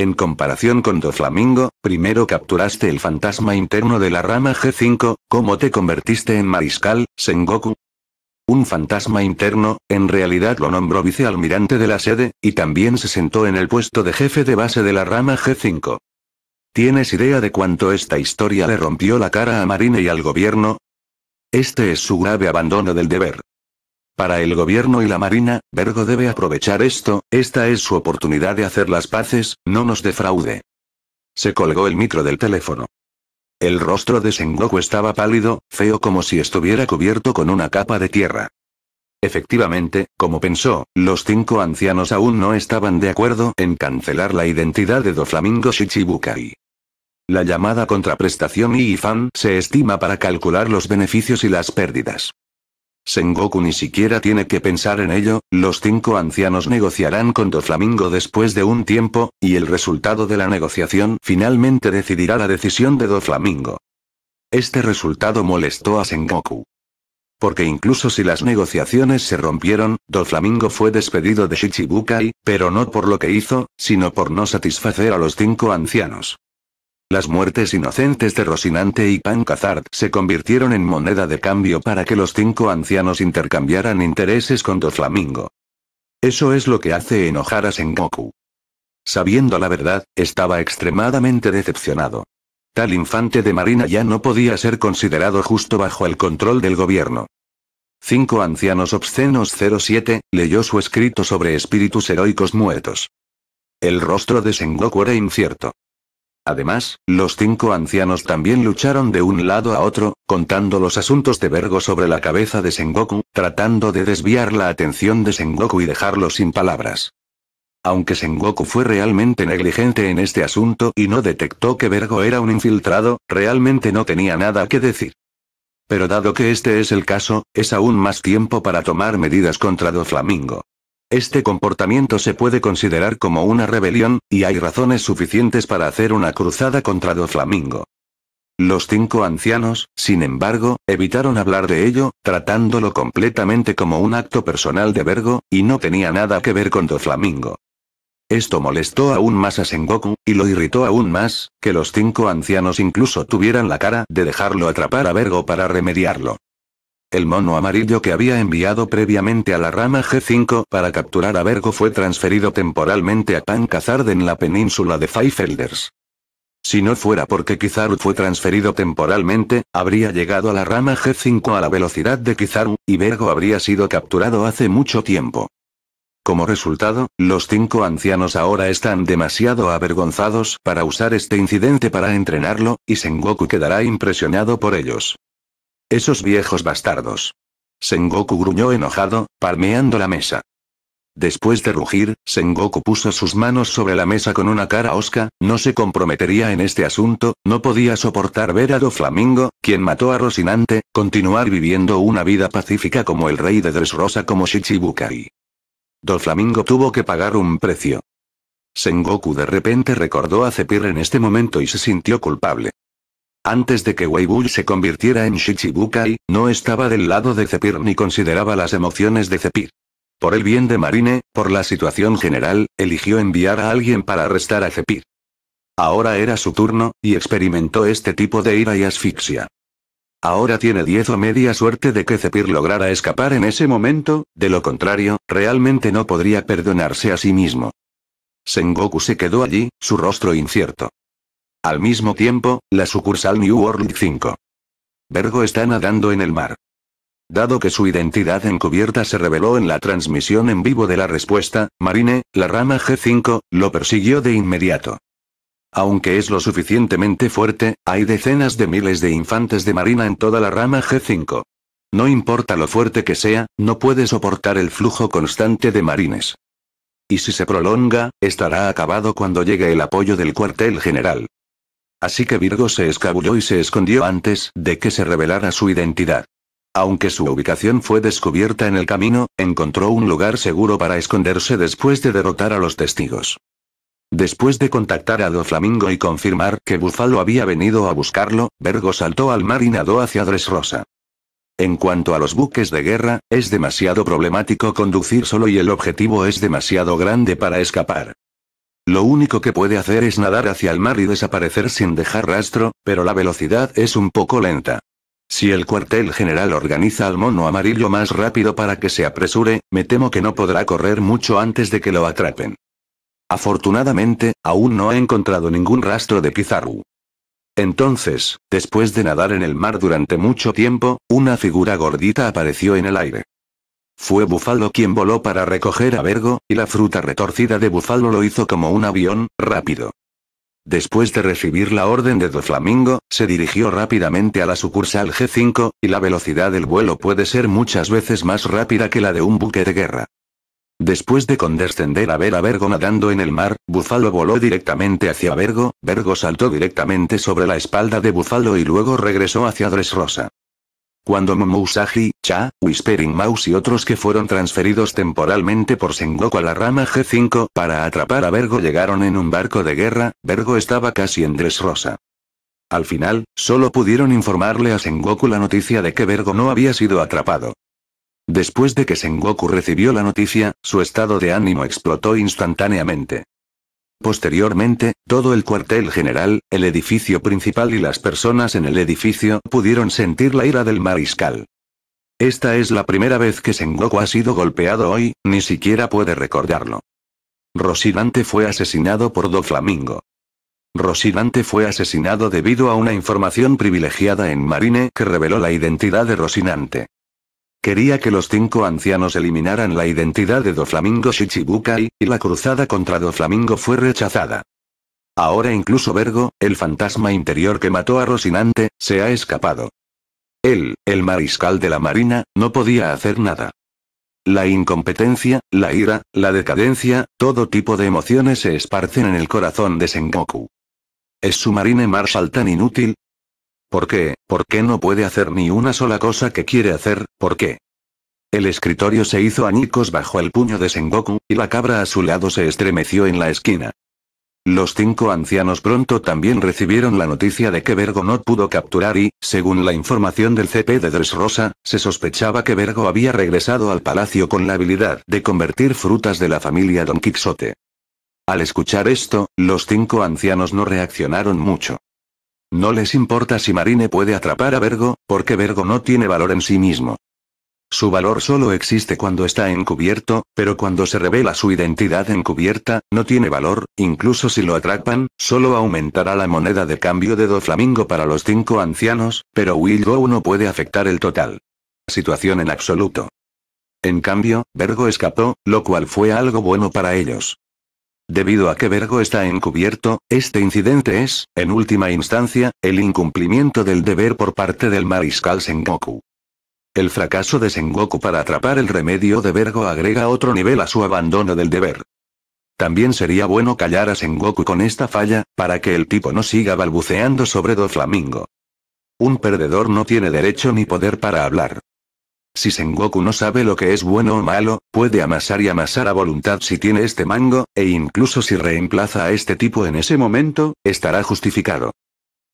En comparación con Doflamingo, primero capturaste el fantasma interno de la rama G5, ¿cómo te convertiste en mariscal, Sengoku? Un fantasma interno, en realidad lo nombró vicealmirante de la sede, y también se sentó en el puesto de jefe de base de la rama G5. ¿Tienes idea de cuánto esta historia le rompió la cara a Marine y al gobierno? Este es su grave abandono del deber. Para el gobierno y la marina, Vergo debe aprovechar esto, esta es su oportunidad de hacer las paces, no nos defraude. Se colgó el micro del teléfono. El rostro de Sengoku estaba pálido, feo como si estuviera cubierto con una capa de tierra. Efectivamente, como pensó, los cinco ancianos aún no estaban de acuerdo en cancelar la identidad de Doflamingo Shichibukai. La llamada contraprestación y IFAN se estima para calcular los beneficios y las pérdidas. Sengoku ni siquiera tiene que pensar en ello, los cinco ancianos negociarán con Doflamingo después de un tiempo, y el resultado de la negociación finalmente decidirá la decisión de Doflamingo. Este resultado molestó a Sengoku. Porque incluso si las negociaciones se rompieron, Doflamingo fue despedido de Shichibukai, pero no por lo que hizo, sino por no satisfacer a los cinco ancianos. Las muertes inocentes de Rocinante y Pancazard se convirtieron en moneda de cambio para que los cinco ancianos intercambiaran intereses con Doflamingo. Eso es lo que hace enojar a Sengoku. Sabiendo la verdad, estaba extremadamente decepcionado. Tal infante de marina ya no podía ser considerado justo bajo el control del gobierno. Cinco ancianos obscenos 07, leyó su escrito sobre espíritus heroicos muertos. El rostro de Sengoku era incierto. Además, los cinco ancianos también lucharon de un lado a otro, contando los asuntos de Vergo sobre la cabeza de Sengoku, tratando de desviar la atención de Sengoku y dejarlo sin palabras. Aunque Sengoku fue realmente negligente en este asunto y no detectó que Vergo era un infiltrado, realmente no tenía nada que decir. Pero dado que este es el caso, es aún más tiempo para tomar medidas contra Doflamingo. Este comportamiento se puede considerar como una rebelión, y hay razones suficientes para hacer una cruzada contra Doflamingo. Los cinco ancianos, sin embargo, evitaron hablar de ello, tratándolo completamente como un acto personal de Vergo, y no tenía nada que ver con Doflamingo. Esto molestó aún más a Sengoku, y lo irritó aún más, que los cinco ancianos incluso tuvieran la cara de dejarlo atrapar a Vergo para remediarlo. El mono amarillo que había enviado previamente a la rama G5 para capturar a Bergo fue transferido temporalmente a Pancazard en la península de Faifelders. Si no fuera porque Kizaru fue transferido temporalmente, habría llegado a la rama G5 a la velocidad de Kizaru, y Bergo habría sido capturado hace mucho tiempo. Como resultado, los cinco ancianos ahora están demasiado avergonzados para usar este incidente para entrenarlo, y Sengoku quedará impresionado por ellos. Esos viejos bastardos. Sengoku gruñó enojado, palmeando la mesa. Después de rugir, Sengoku puso sus manos sobre la mesa con una cara osca, no se comprometería en este asunto, no podía soportar ver a Doflamingo, quien mató a Rosinante, continuar viviendo una vida pacífica como el rey de Dressrosa como Shichibukai. Doflamingo tuvo que pagar un precio. Sengoku de repente recordó a Zepir en este momento y se sintió culpable. Antes de que Weibull se convirtiera en Shichibukai, no estaba del lado de Zepir ni consideraba las emociones de Zepir. Por el bien de Marine, por la situación general, eligió enviar a alguien para arrestar a Zepir. Ahora era su turno, y experimentó este tipo de ira y asfixia. Ahora tiene diez o media suerte de que Zepir lograra escapar en ese momento, de lo contrario, realmente no podría perdonarse a sí mismo. Sengoku se quedó allí, su rostro incierto. Al mismo tiempo, la sucursal New World 5. Vergo está nadando en el mar. Dado que su identidad encubierta se reveló en la transmisión en vivo de la respuesta, Marine, la rama G5, lo persiguió de inmediato. Aunque es lo suficientemente fuerte, hay decenas de miles de infantes de marina en toda la rama G5. No importa lo fuerte que sea, no puede soportar el flujo constante de marines. Y si se prolonga, estará acabado cuando llegue el apoyo del cuartel general. Así que Virgo se escabulló y se escondió antes de que se revelara su identidad. Aunque su ubicación fue descubierta en el camino, encontró un lugar seguro para esconderse después de derrotar a los testigos. Después de contactar a Doflamingo y confirmar que Búfalo había venido a buscarlo, Virgo saltó al mar y nadó hacia Dressrosa. En cuanto a los buques de guerra, es demasiado problemático conducir solo y el objetivo es demasiado grande para escapar. Lo único que puede hacer es nadar hacia el mar y desaparecer sin dejar rastro, pero la velocidad es un poco lenta. Si el cuartel general organiza al mono amarillo más rápido para que se apresure, me temo que no podrá correr mucho antes de que lo atrapen. Afortunadamente, aún no he encontrado ningún rastro de Pizarro. Entonces, después de nadar en el mar durante mucho tiempo, una figura gordita apareció en el aire. Fue Bufalo quien voló para recoger a Vergo, y la fruta retorcida de Bufalo lo hizo como un avión, rápido. Después de recibir la orden de Flamingo, se dirigió rápidamente a la sucursal G5, y la velocidad del vuelo puede ser muchas veces más rápida que la de un buque de guerra. Después de condescender a ver a Vergo nadando en el mar, Búfalo voló directamente hacia Vergo, Vergo saltó directamente sobre la espalda de Bufalo y luego regresó hacia Dresrosa. Cuando Momousagi, Cha, Whispering Mouse y otros que fueron transferidos temporalmente por Sengoku a la rama G5 para atrapar a Vergo llegaron en un barco de guerra, Vergo estaba casi en Dressrosa. Al final, solo pudieron informarle a Sengoku la noticia de que Vergo no había sido atrapado. Después de que Sengoku recibió la noticia, su estado de ánimo explotó instantáneamente. Posteriormente, todo el cuartel general, el edificio principal y las personas en el edificio pudieron sentir la ira del mariscal. Esta es la primera vez que Sengoku ha sido golpeado hoy, ni siquiera puede recordarlo. Rosinante fue asesinado por Do Flamingo. Rosinante fue asesinado debido a una información privilegiada en Marine que reveló la identidad de Rosinante. Quería que los cinco ancianos eliminaran la identidad de Doflamingo Shichibukai, y la cruzada contra Doflamingo fue rechazada. Ahora incluso Vergo, el fantasma interior que mató a Rosinante, se ha escapado. Él, el mariscal de la marina, no podía hacer nada. La incompetencia, la ira, la decadencia, todo tipo de emociones se esparcen en el corazón de Sengoku. ¿Es su marine marshal tan inútil? ¿Por qué? ¿Por qué no puede hacer ni una sola cosa que quiere hacer? ¿Por qué? El escritorio se hizo añicos bajo el puño de Sengoku, y la cabra a su lado se estremeció en la esquina. Los cinco ancianos pronto también recibieron la noticia de que Vergo no pudo capturar y, según la información del CP de Dressrosa, se sospechaba que Vergo había regresado al palacio con la habilidad de convertir frutas de la familia Don Quixote. Al escuchar esto, los cinco ancianos no reaccionaron mucho. No les importa si Marine puede atrapar a Vergo, porque Vergo no tiene valor en sí mismo. Su valor solo existe cuando está encubierto, pero cuando se revela su identidad encubierta, no tiene valor, incluso si lo atrapan, solo aumentará la moneda de cambio de Doflamingo para los cinco ancianos, pero Willow no puede afectar el total. Situación en absoluto. En cambio, Vergo escapó, lo cual fue algo bueno para ellos. Debido a que Vergo está encubierto, este incidente es, en última instancia, el incumplimiento del deber por parte del mariscal Sengoku. El fracaso de Sengoku para atrapar el remedio de Vergo agrega otro nivel a su abandono del deber. También sería bueno callar a Sengoku con esta falla, para que el tipo no siga balbuceando sobre Doflamingo. Un perdedor no tiene derecho ni poder para hablar. Si Sengoku no sabe lo que es bueno o malo, puede amasar y amasar a voluntad si tiene este mango, e incluso si reemplaza a este tipo en ese momento, estará justificado.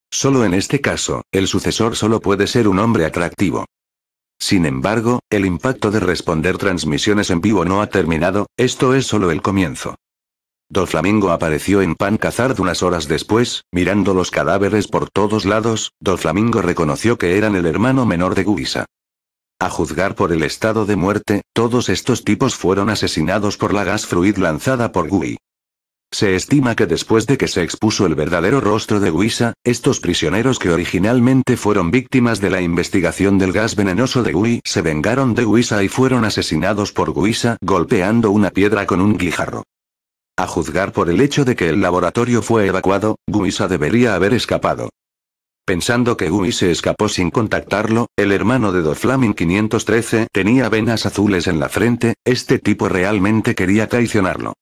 Solo en este caso, el sucesor solo puede ser un hombre atractivo. Sin embargo, el impacto de responder transmisiones en vivo no ha terminado, esto es solo el comienzo. Doflamingo apareció en Pan Cazard unas horas después, mirando los cadáveres por todos lados, Doflamingo reconoció que eran el hermano menor de Guisa. A juzgar por el estado de muerte, todos estos tipos fueron asesinados por la gas fluid lanzada por Gui. Se estima que después de que se expuso el verdadero rostro de Guisa, estos prisioneros que originalmente fueron víctimas de la investigación del gas venenoso de Gui se vengaron de Guisa y fueron asesinados por Guisa golpeando una piedra con un guijarro. A juzgar por el hecho de que el laboratorio fue evacuado, Guisa debería haber escapado. Pensando que Gui se escapó sin contactarlo, el hermano de Flaming 513 tenía venas azules en la frente, este tipo realmente quería traicionarlo.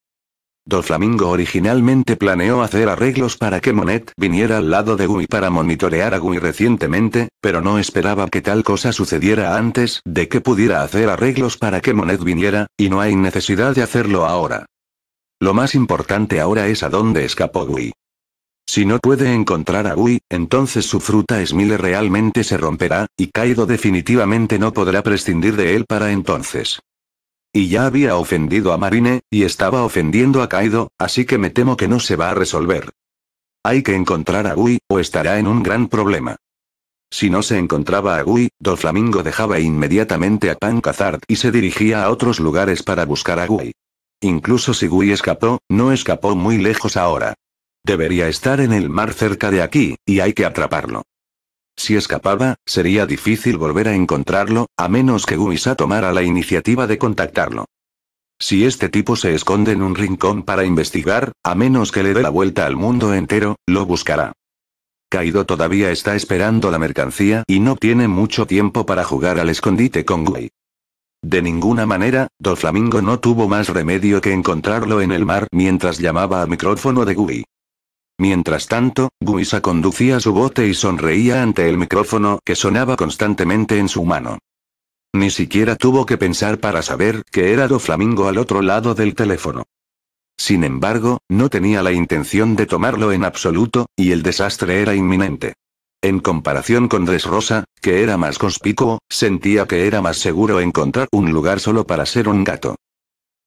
Doflamingo originalmente planeó hacer arreglos para que Monet viniera al lado de Gui para monitorear a Gui recientemente, pero no esperaba que tal cosa sucediera antes de que pudiera hacer arreglos para que Monet viniera, y no hay necesidad de hacerlo ahora. Lo más importante ahora es a dónde escapó Gui. Si no puede encontrar a Gui, entonces su fruta esmile realmente se romperá, y Kaido definitivamente no podrá prescindir de él para entonces. Y ya había ofendido a Marine, y estaba ofendiendo a Kaido, así que me temo que no se va a resolver. Hay que encontrar a Gui, o estará en un gran problema. Si no se encontraba a Gui, Doflamingo dejaba inmediatamente a Pancazard y se dirigía a otros lugares para buscar a Gui. Incluso si Gui escapó, no escapó muy lejos ahora. Debería estar en el mar cerca de aquí, y hay que atraparlo. Si escapaba, sería difícil volver a encontrarlo, a menos que sa tomara la iniciativa de contactarlo. Si este tipo se esconde en un rincón para investigar, a menos que le dé la vuelta al mundo entero, lo buscará. Kaido todavía está esperando la mercancía y no tiene mucho tiempo para jugar al escondite con Gui. De ninguna manera, Doflamingo no tuvo más remedio que encontrarlo en el mar mientras llamaba a micrófono de Gui. Mientras tanto, Guisa conducía su bote y sonreía ante el micrófono que sonaba constantemente en su mano. Ni siquiera tuvo que pensar para saber que era Do Flamingo al otro lado del teléfono. Sin embargo, no tenía la intención de tomarlo en absoluto, y el desastre era inminente. En comparación con Rosa, que era más conspicuo, sentía que era más seguro encontrar un lugar solo para ser un gato.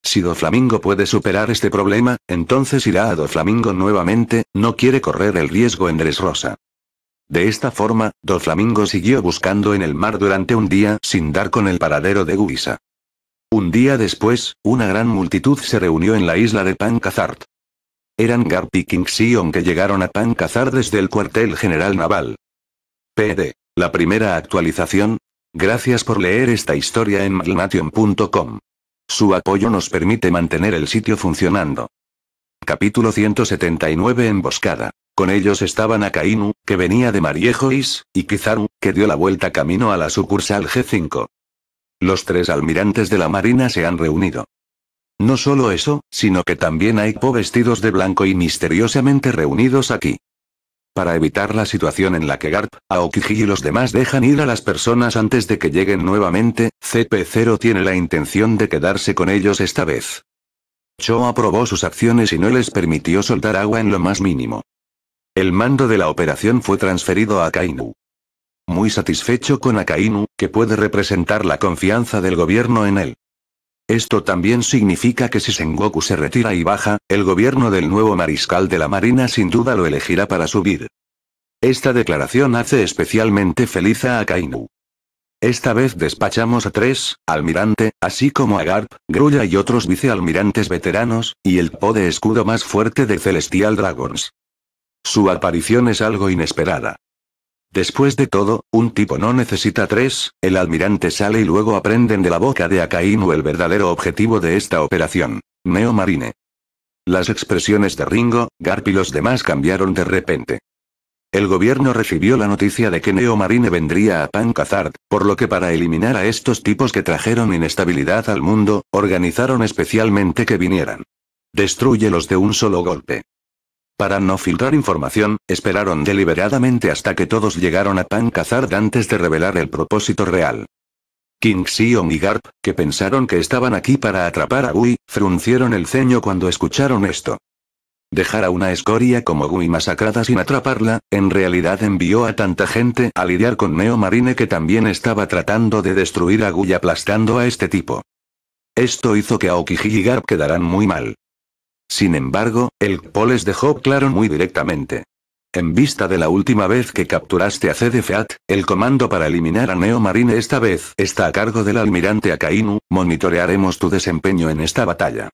Si Flamingo puede superar este problema, entonces irá a Do Flamingo nuevamente, no quiere correr el riesgo en Rosa. De esta forma, Do Flamingo siguió buscando en el mar durante un día sin dar con el paradero de Guisa. Un día después, una gran multitud se reunió en la isla de Pancazart. Eran Garp y Kingsion que llegaron a Pancazar desde el cuartel general naval. PD. La primera actualización. Gracias por leer esta historia en su apoyo nos permite mantener el sitio funcionando. Capítulo 179 Emboscada. Con ellos estaban Akainu, que venía de Mariejois, y Kizaru, que dio la vuelta camino a la sucursal G5. Los tres almirantes de la Marina se han reunido. No solo eso, sino que también hay Po vestidos de blanco y misteriosamente reunidos aquí. Para evitar la situación en la que Garp, Aokiji y los demás dejan ir a las personas antes de que lleguen nuevamente, CP0 tiene la intención de quedarse con ellos esta vez. Cho aprobó sus acciones y no les permitió soltar agua en lo más mínimo. El mando de la operación fue transferido a Kainu. Muy satisfecho con Akainu, que puede representar la confianza del gobierno en él. Esto también significa que si Sengoku se retira y baja, el gobierno del nuevo mariscal de la marina sin duda lo elegirá para subir. Esta declaración hace especialmente feliz a Akainu. Esta vez despachamos a tres, almirante, así como a Garp, Grulla y otros vicealmirantes veteranos, y el po de escudo más fuerte de Celestial Dragons. Su aparición es algo inesperada. Después de todo, un tipo no necesita tres, el almirante sale y luego aprenden de la boca de Akainu el verdadero objetivo de esta operación. Neo Marine. Las expresiones de Ringo, Garp y los demás cambiaron de repente. El gobierno recibió la noticia de que Neo Marine vendría a Pancazard, por lo que para eliminar a estos tipos que trajeron inestabilidad al mundo, organizaron especialmente que vinieran. los de un solo golpe. Para no filtrar información, esperaron deliberadamente hasta que todos llegaron a Pancazard antes de revelar el propósito real. King Xiong y Garp, que pensaron que estaban aquí para atrapar a Gui, fruncieron el ceño cuando escucharon esto. Dejar a una escoria como Gui masacrada sin atraparla, en realidad envió a tanta gente a lidiar con Neo Marine que también estaba tratando de destruir a Gui aplastando a este tipo. Esto hizo que Aokiji y Garp quedaran muy mal. Sin embargo, el les dejó claro muy directamente. En vista de la última vez que capturaste a CDFAT, el comando para eliminar a Neo esta vez está a cargo del almirante Akainu, monitorearemos tu desempeño en esta batalla.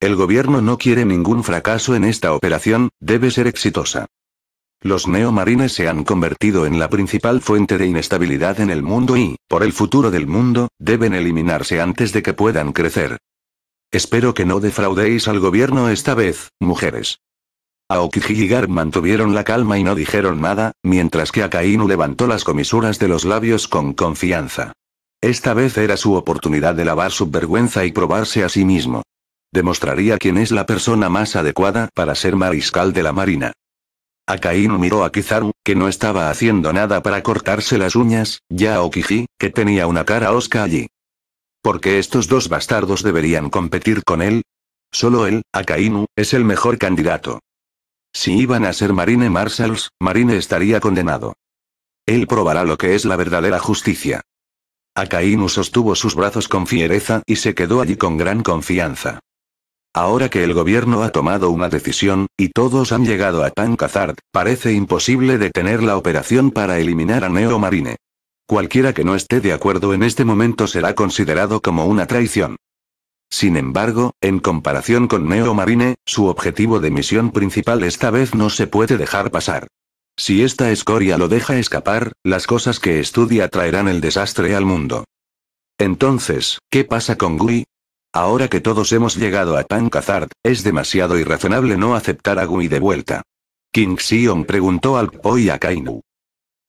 El gobierno no quiere ningún fracaso en esta operación, debe ser exitosa. Los neomarines se han convertido en la principal fuente de inestabilidad en el mundo y, por el futuro del mundo, deben eliminarse antes de que puedan crecer. Espero que no defraudéis al gobierno esta vez, mujeres. Aokiji y Gar mantuvieron la calma y no dijeron nada, mientras que Akainu levantó las comisuras de los labios con confianza. Esta vez era su oportunidad de lavar su vergüenza y probarse a sí mismo. Demostraría quién es la persona más adecuada para ser mariscal de la marina. Akainu miró a Kizaru, que no estaba haciendo nada para cortarse las uñas, ya a Okiji, que tenía una cara osca allí qué estos dos bastardos deberían competir con él. Solo él, Akainu, es el mejor candidato. Si iban a ser Marine Marshals, Marine estaría condenado. Él probará lo que es la verdadera justicia. Akainu sostuvo sus brazos con fiereza y se quedó allí con gran confianza. Ahora que el gobierno ha tomado una decisión, y todos han llegado a Pancazard, parece imposible detener la operación para eliminar a Neo Marine. Cualquiera que no esté de acuerdo en este momento será considerado como una traición. Sin embargo, en comparación con Neo Marine, su objetivo de misión principal esta vez no se puede dejar pasar. Si esta escoria lo deja escapar, las cosas que estudia traerán el desastre al mundo. Entonces, ¿qué pasa con Gui? Ahora que todos hemos llegado a Pankazard, es demasiado irrazonable no aceptar a Gui de vuelta. King Xion preguntó al Po y a Kainu.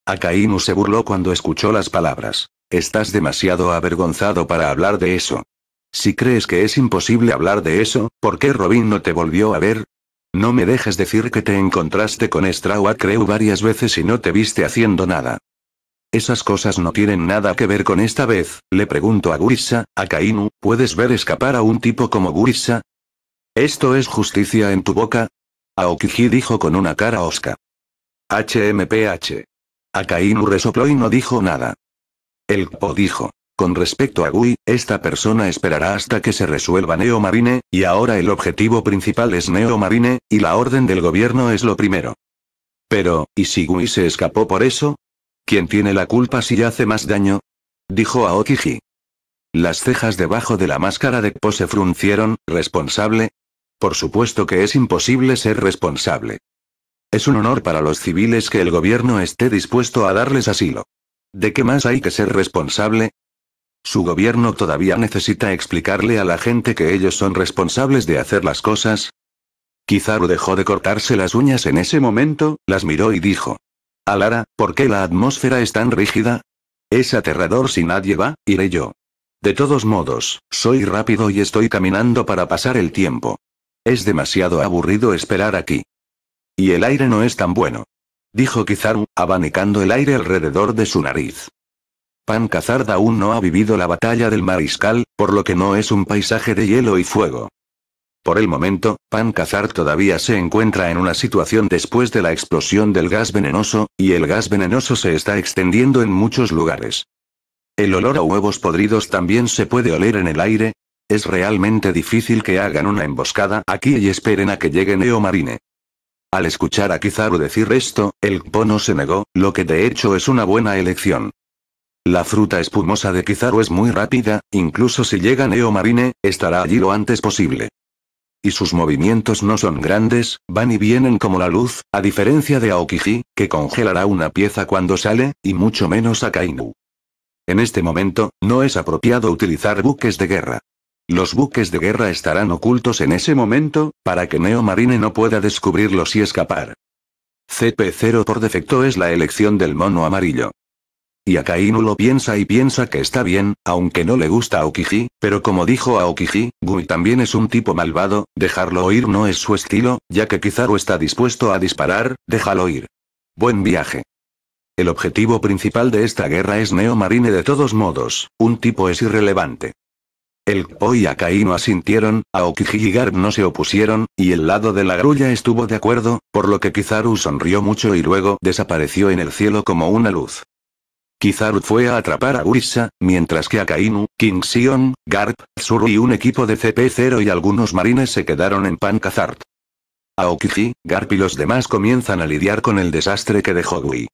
Akainu se burló cuando escuchó las palabras. Estás demasiado avergonzado para hablar de eso. Si crees que es imposible hablar de eso, ¿por qué Robin no te volvió a ver? No me dejes decir que te encontraste con Strawa Creu varias veces y no te viste haciendo nada. Esas cosas no tienen nada que ver con esta vez, le pregunto a Gurisa, a ¿puedes ver escapar a un tipo como Gurisa? ¿Esto es justicia en tu boca? Aokiji dijo con una cara osca. HMPH. Akainu resopló y no dijo nada. El Po dijo. Con respecto a Gui, esta persona esperará hasta que se resuelva Neo Marine, y ahora el objetivo principal es Neo Marine, y la orden del gobierno es lo primero. Pero, ¿y si Gui se escapó por eso? ¿Quién tiene la culpa si ya hace más daño? Dijo Aokiji. Las cejas debajo de la máscara de Po se fruncieron, ¿responsable? Por supuesto que es imposible ser responsable. Es un honor para los civiles que el gobierno esté dispuesto a darles asilo. ¿De qué más hay que ser responsable? Su gobierno todavía necesita explicarle a la gente que ellos son responsables de hacer las cosas. Kizaru dejó de cortarse las uñas en ese momento, las miró y dijo. Alara, ¿por qué la atmósfera es tan rígida? Es aterrador si nadie va, iré yo. De todos modos, soy rápido y estoy caminando para pasar el tiempo. Es demasiado aburrido esperar aquí. Y el aire no es tan bueno. Dijo Kizaru, abanicando el aire alrededor de su nariz. Pan Cazard aún no ha vivido la batalla del mariscal, por lo que no es un paisaje de hielo y fuego. Por el momento, Pan Cazar todavía se encuentra en una situación después de la explosión del gas venenoso, y el gas venenoso se está extendiendo en muchos lugares. El olor a huevos podridos también se puede oler en el aire. Es realmente difícil que hagan una emboscada aquí y esperen a que llegue Neomarine. Al escuchar a Kizaru decir esto, el Po se negó, lo que de hecho es una buena elección. La fruta espumosa de Kizaru es muy rápida, incluso si llega Neo Marine, estará allí lo antes posible. Y sus movimientos no son grandes, van y vienen como la luz, a diferencia de Aokiji, que congelará una pieza cuando sale, y mucho menos a Kainu. En este momento, no es apropiado utilizar buques de guerra. Los buques de guerra estarán ocultos en ese momento, para que Neo Marine no pueda descubrirlos y escapar. CP0 por defecto es la elección del mono amarillo. Y Akainu lo piensa y piensa que está bien, aunque no le gusta a Okiji, pero como dijo a Okiji, Gui también es un tipo malvado, dejarlo oír no es su estilo, ya que Kizaru está dispuesto a disparar, déjalo ir. Buen viaje. El objetivo principal de esta guerra es Neo Marine de todos modos, un tipo es irrelevante. El Po y Akainu asintieron, Aokiji y Garp no se opusieron, y el lado de la grulla estuvo de acuerdo, por lo que Kizaru sonrió mucho y luego desapareció en el cielo como una luz. Kizaru fue a atrapar a Urisa, mientras que Akainu, King Sion, Garp, Tsuru y un equipo de CP0 y algunos marines se quedaron en Pankazart. Aokiji, Garp y los demás comienzan a lidiar con el desastre que dejó Gui.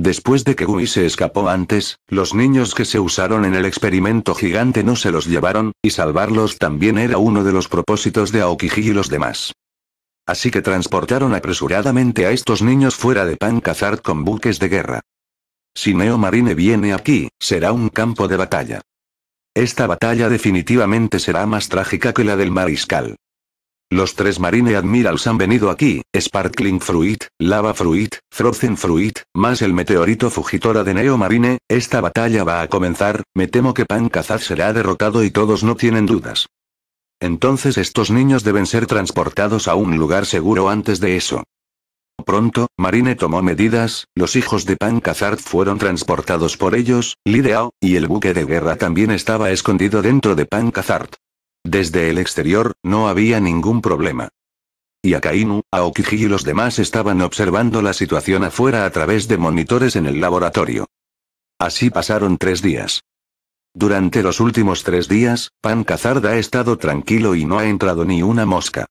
Después de que Gui se escapó antes, los niños que se usaron en el experimento gigante no se los llevaron, y salvarlos también era uno de los propósitos de Aokiji y los demás. Así que transportaron apresuradamente a estos niños fuera de cazard con buques de guerra. Si Neo Marine viene aquí, será un campo de batalla. Esta batalla definitivamente será más trágica que la del mariscal. Los tres Marine Admirals han venido aquí, Sparkling Fruit, Lava Fruit, Frozen Fruit, más el meteorito Fugitora de Neo Marine, esta batalla va a comenzar, me temo que Pan Cazaz será derrotado y todos no tienen dudas. Entonces estos niños deben ser transportados a un lugar seguro antes de eso. Pronto, Marine tomó medidas, los hijos de Pan fueron transportados por ellos, Lideao, y el buque de guerra también estaba escondido dentro de Pan desde el exterior, no había ningún problema. Y Akainu, Aokiji y los demás estaban observando la situación afuera a través de monitores en el laboratorio. Así pasaron tres días. Durante los últimos tres días, Pan Cazarda ha estado tranquilo y no ha entrado ni una mosca.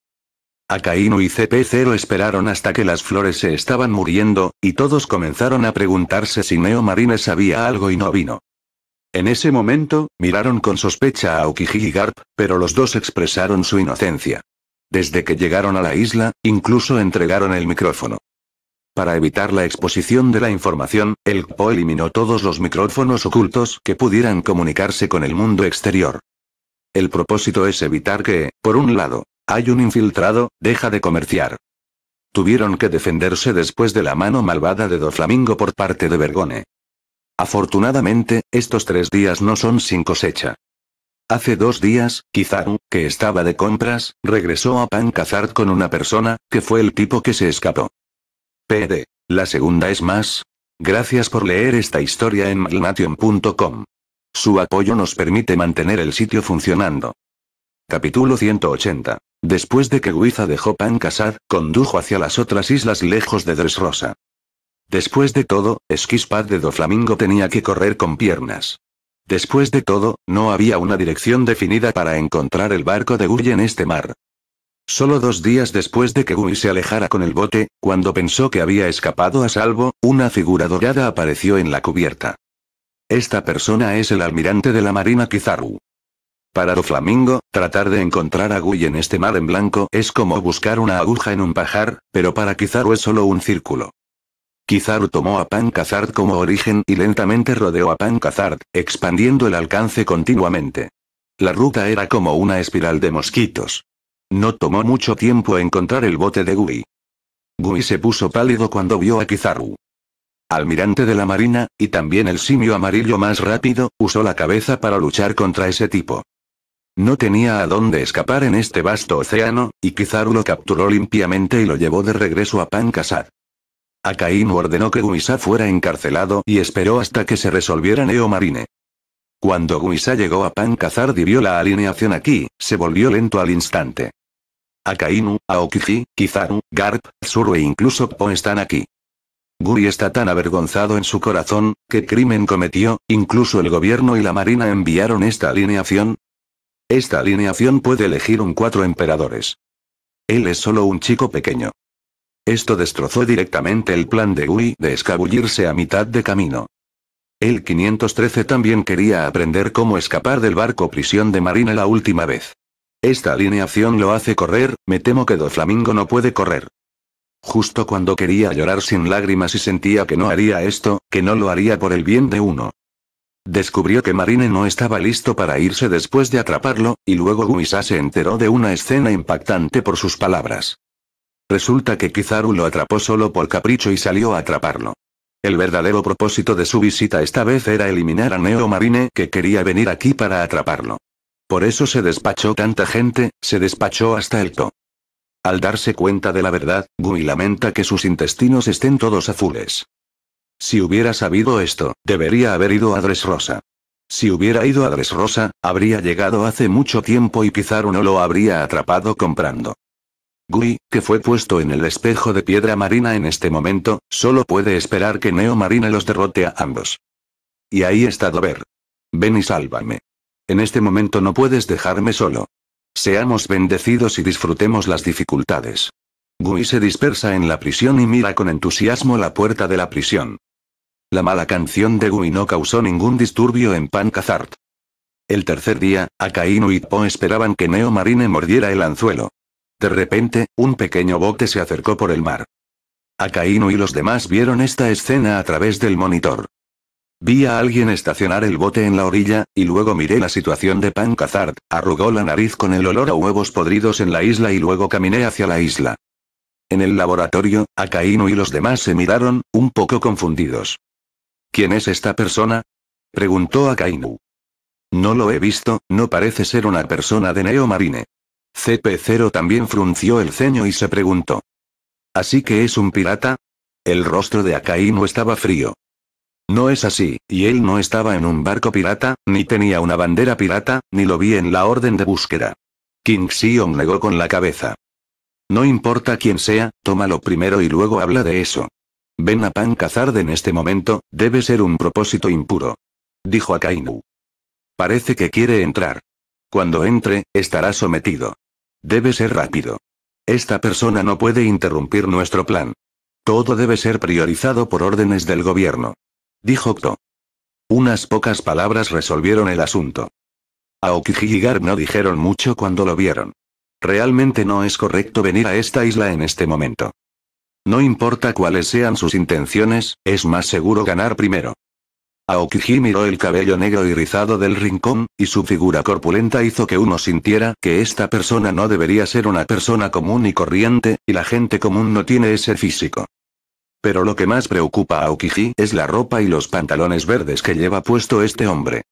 Akainu y CP0 esperaron hasta que las flores se estaban muriendo, y todos comenzaron a preguntarse si Neo Marines sabía algo y no vino. En ese momento, miraron con sospecha a Aokiji y Garp, pero los dos expresaron su inocencia. Desde que llegaron a la isla, incluso entregaron el micrófono. Para evitar la exposición de la información, el GPO eliminó todos los micrófonos ocultos que pudieran comunicarse con el mundo exterior. El propósito es evitar que, por un lado, hay un infiltrado, deja de comerciar. Tuvieron que defenderse después de la mano malvada de Doflamingo por parte de Vergone. Afortunadamente, estos tres días no son sin cosecha. Hace dos días, Kizaru, que estaba de compras, regresó a Pancazar con una persona, que fue el tipo que se escapó. PD. La segunda es más. Gracias por leer esta historia en malnation.com. Su apoyo nos permite mantener el sitio funcionando. Capítulo 180. Después de que Guiza dejó Pancasar, condujo hacia las otras islas lejos de Dresrosa. Después de todo, Esquispad de Do Flamingo tenía que correr con piernas. Después de todo, no había una dirección definida para encontrar el barco de Guy en este mar. Solo dos días después de que Guy se alejara con el bote, cuando pensó que había escapado a salvo, una figura dorada apareció en la cubierta. Esta persona es el almirante de la Marina Kizaru. Para Doflamingo, tratar de encontrar a Guy en este mar en blanco es como buscar una aguja en un pajar, pero para Kizaru es solo un círculo. Kizaru tomó a Pancazard como origen y lentamente rodeó a Pancazard, expandiendo el alcance continuamente. La ruta era como una espiral de mosquitos. No tomó mucho tiempo encontrar el bote de Gui. Gui se puso pálido cuando vio a Kizaru. Almirante de la Marina, y también el simio amarillo más rápido, usó la cabeza para luchar contra ese tipo. No tenía a dónde escapar en este vasto océano, y Kizaru lo capturó limpiamente y lo llevó de regreso a Pancazard. Akainu ordenó que Guisa fuera encarcelado y esperó hasta que se resolviera Neo Marine. Cuando Guisa llegó a Pancazar y vio la alineación aquí, se volvió lento al instante. Akainu, Aokiji, Kizaru, Garp, Tsuru e incluso Po están aquí. Guri está tan avergonzado en su corazón, que crimen cometió, incluso el gobierno y la marina enviaron esta alineación. Esta alineación puede elegir un cuatro emperadores. Él es solo un chico pequeño. Esto destrozó directamente el plan de UI de escabullirse a mitad de camino. El 513 también quería aprender cómo escapar del barco prisión de Marina la última vez. Esta alineación lo hace correr, me temo que Doflamingo no puede correr. Justo cuando quería llorar sin lágrimas y sentía que no haría esto, que no lo haría por el bien de uno. Descubrió que Marine no estaba listo para irse después de atraparlo, y luego Guisa se enteró de una escena impactante por sus palabras. Resulta que Kizaru lo atrapó solo por capricho y salió a atraparlo. El verdadero propósito de su visita esta vez era eliminar a Neo Marine que quería venir aquí para atraparlo. Por eso se despachó tanta gente, se despachó hasta el to. Al darse cuenta de la verdad, Gumi lamenta que sus intestinos estén todos azules. Si hubiera sabido esto, debería haber ido a Rosa. Si hubiera ido a Rosa, habría llegado hace mucho tiempo y Kizaru no lo habría atrapado comprando. Gui, que fue puesto en el espejo de piedra marina en este momento, solo puede esperar que Neo Marine los derrote a ambos. Y ahí está Dover. Ven y sálvame. En este momento no puedes dejarme solo. Seamos bendecidos y disfrutemos las dificultades. Gui se dispersa en la prisión y mira con entusiasmo la puerta de la prisión. La mala canción de Gui no causó ningún disturbio en Pancazart. El tercer día, Akainu y Po esperaban que Neo Marine mordiera el anzuelo. De repente, un pequeño bote se acercó por el mar. Akainu y los demás vieron esta escena a través del monitor. Vi a alguien estacionar el bote en la orilla, y luego miré la situación de Pan Cazard, arrugó la nariz con el olor a huevos podridos en la isla y luego caminé hacia la isla. En el laboratorio, Akainu y los demás se miraron, un poco confundidos. ¿Quién es esta persona? preguntó Akainu. No lo he visto, no parece ser una persona de Neo Marine. CP0 también frunció el ceño y se preguntó. ¿Así que es un pirata? El rostro de Akainu estaba frío. No es así, y él no estaba en un barco pirata, ni tenía una bandera pirata, ni lo vi en la orden de búsqueda. King Xion negó con la cabeza. No importa quién sea, tómalo primero y luego habla de eso. Ven a Pan de en este momento, debe ser un propósito impuro. Dijo Akainu. Parece que quiere entrar. Cuando entre, estará sometido. Debe ser rápido. Esta persona no puede interrumpir nuestro plan. Todo debe ser priorizado por órdenes del gobierno. Dijo Kto. Unas pocas palabras resolvieron el asunto. aoki y no dijeron mucho cuando lo vieron. Realmente no es correcto venir a esta isla en este momento. No importa cuáles sean sus intenciones, es más seguro ganar primero. Aokiji miró el cabello negro y rizado del rincón, y su figura corpulenta hizo que uno sintiera que esta persona no debería ser una persona común y corriente, y la gente común no tiene ese físico. Pero lo que más preocupa a Aokiji es la ropa y los pantalones verdes que lleva puesto este hombre.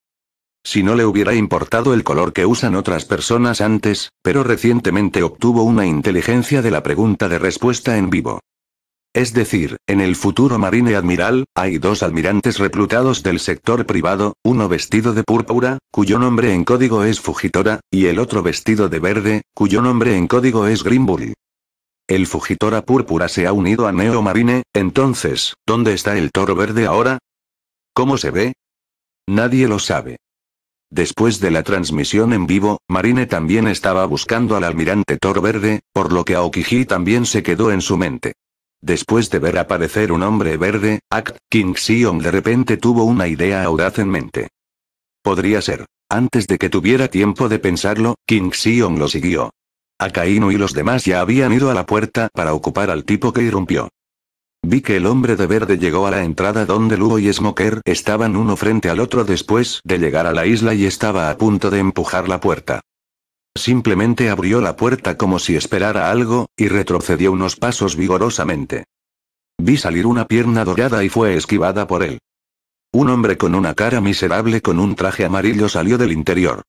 Si no le hubiera importado el color que usan otras personas antes, pero recientemente obtuvo una inteligencia de la pregunta de respuesta en vivo. Es decir, en el futuro Marine Admiral, hay dos almirantes reclutados del sector privado, uno vestido de púrpura, cuyo nombre en código es Fugitora, y el otro vestido de verde, cuyo nombre en código es Grimbull. El Fugitora púrpura se ha unido a Neo Marine, entonces, ¿dónde está el toro verde ahora? ¿Cómo se ve? Nadie lo sabe. Después de la transmisión en vivo, Marine también estaba buscando al almirante Toro Verde, por lo que Aokiji también se quedó en su mente. Después de ver aparecer un hombre verde, Act, King Xiong de repente tuvo una idea audaz en mente. Podría ser. Antes de que tuviera tiempo de pensarlo, King Xiong lo siguió. Akainu y los demás ya habían ido a la puerta para ocupar al tipo que irrumpió. Vi que el hombre de verde llegó a la entrada donde Lugo y Smoker estaban uno frente al otro después de llegar a la isla y estaba a punto de empujar la puerta. Simplemente abrió la puerta como si esperara algo, y retrocedió unos pasos vigorosamente. Vi salir una pierna dorada y fue esquivada por él. Un hombre con una cara miserable con un traje amarillo salió del interior.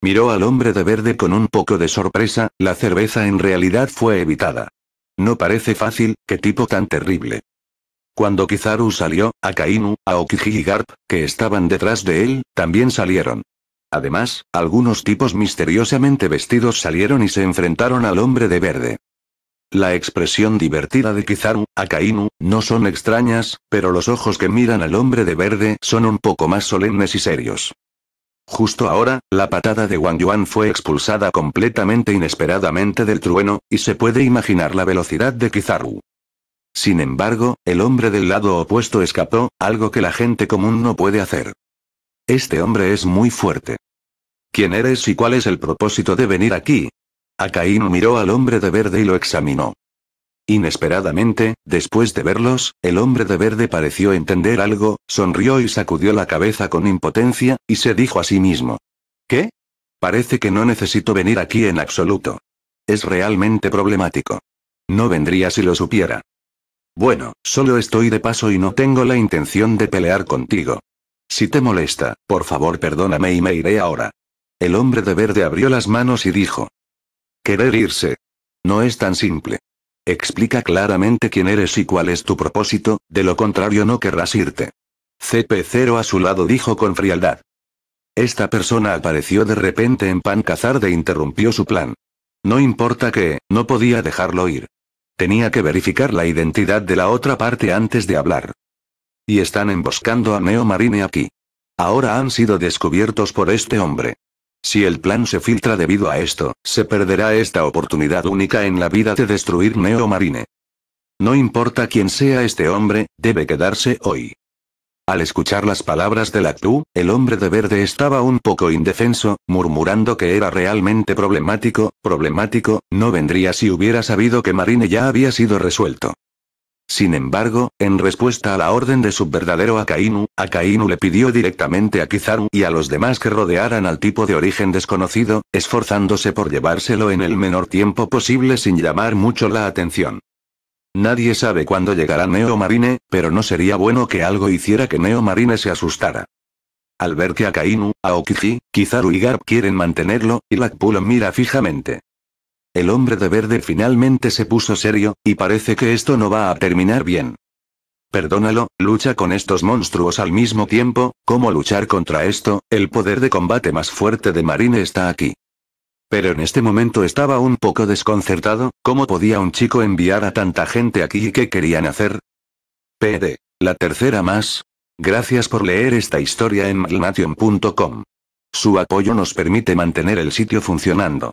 Miró al hombre de verde con un poco de sorpresa, la cerveza en realidad fue evitada. No parece fácil, qué tipo tan terrible. Cuando Kizaru salió, Akainu, Aokiji y Garp, que estaban detrás de él, también salieron. Además, algunos tipos misteriosamente vestidos salieron y se enfrentaron al hombre de verde. La expresión divertida de Kizaru, Akainu, no son extrañas, pero los ojos que miran al hombre de verde son un poco más solemnes y serios. Justo ahora, la patada de Wang Yuan fue expulsada completamente inesperadamente del trueno, y se puede imaginar la velocidad de Kizaru. Sin embargo, el hombre del lado opuesto escapó, algo que la gente común no puede hacer. Este hombre es muy fuerte. ¿Quién eres y cuál es el propósito de venir aquí? Acaín miró al hombre de verde y lo examinó. Inesperadamente, después de verlos, el hombre de verde pareció entender algo, sonrió y sacudió la cabeza con impotencia, y se dijo a sí mismo. ¿Qué? Parece que no necesito venir aquí en absoluto. Es realmente problemático. No vendría si lo supiera. Bueno, solo estoy de paso y no tengo la intención de pelear contigo. Si te molesta, por favor perdóname y me iré ahora. El hombre de verde abrió las manos y dijo. Querer irse. No es tan simple. Explica claramente quién eres y cuál es tu propósito, de lo contrario no querrás irte. CP0 a su lado dijo con frialdad. Esta persona apareció de repente en Pan Cazarde e interrumpió su plan. No importa que, no podía dejarlo ir. Tenía que verificar la identidad de la otra parte antes de hablar. Y están emboscando a Neo Marine aquí. Ahora han sido descubiertos por este hombre. Si el plan se filtra debido a esto, se perderá esta oportunidad única en la vida de destruir Neo Marine. No importa quién sea este hombre, debe quedarse hoy. Al escuchar las palabras de Lactu, el hombre de verde estaba un poco indefenso, murmurando que era realmente problemático, problemático, no vendría si hubiera sabido que Marine ya había sido resuelto. Sin embargo, en respuesta a la orden de su verdadero Akainu, Akainu le pidió directamente a Kizaru y a los demás que rodearan al tipo de origen desconocido, esforzándose por llevárselo en el menor tiempo posible sin llamar mucho la atención. Nadie sabe cuándo llegará Neo Marine, pero no sería bueno que algo hiciera que Neo Marine se asustara. Al ver que Akainu, Aokiji, Kizaru y Garp quieren mantenerlo, y mira fijamente. El hombre de verde finalmente se puso serio, y parece que esto no va a terminar bien. Perdónalo, lucha con estos monstruos al mismo tiempo, ¿cómo luchar contra esto? El poder de combate más fuerte de Marine está aquí. Pero en este momento estaba un poco desconcertado, ¿cómo podía un chico enviar a tanta gente aquí y qué querían hacer? PD. La tercera más. Gracias por leer esta historia en malnation.com. Su apoyo nos permite mantener el sitio funcionando.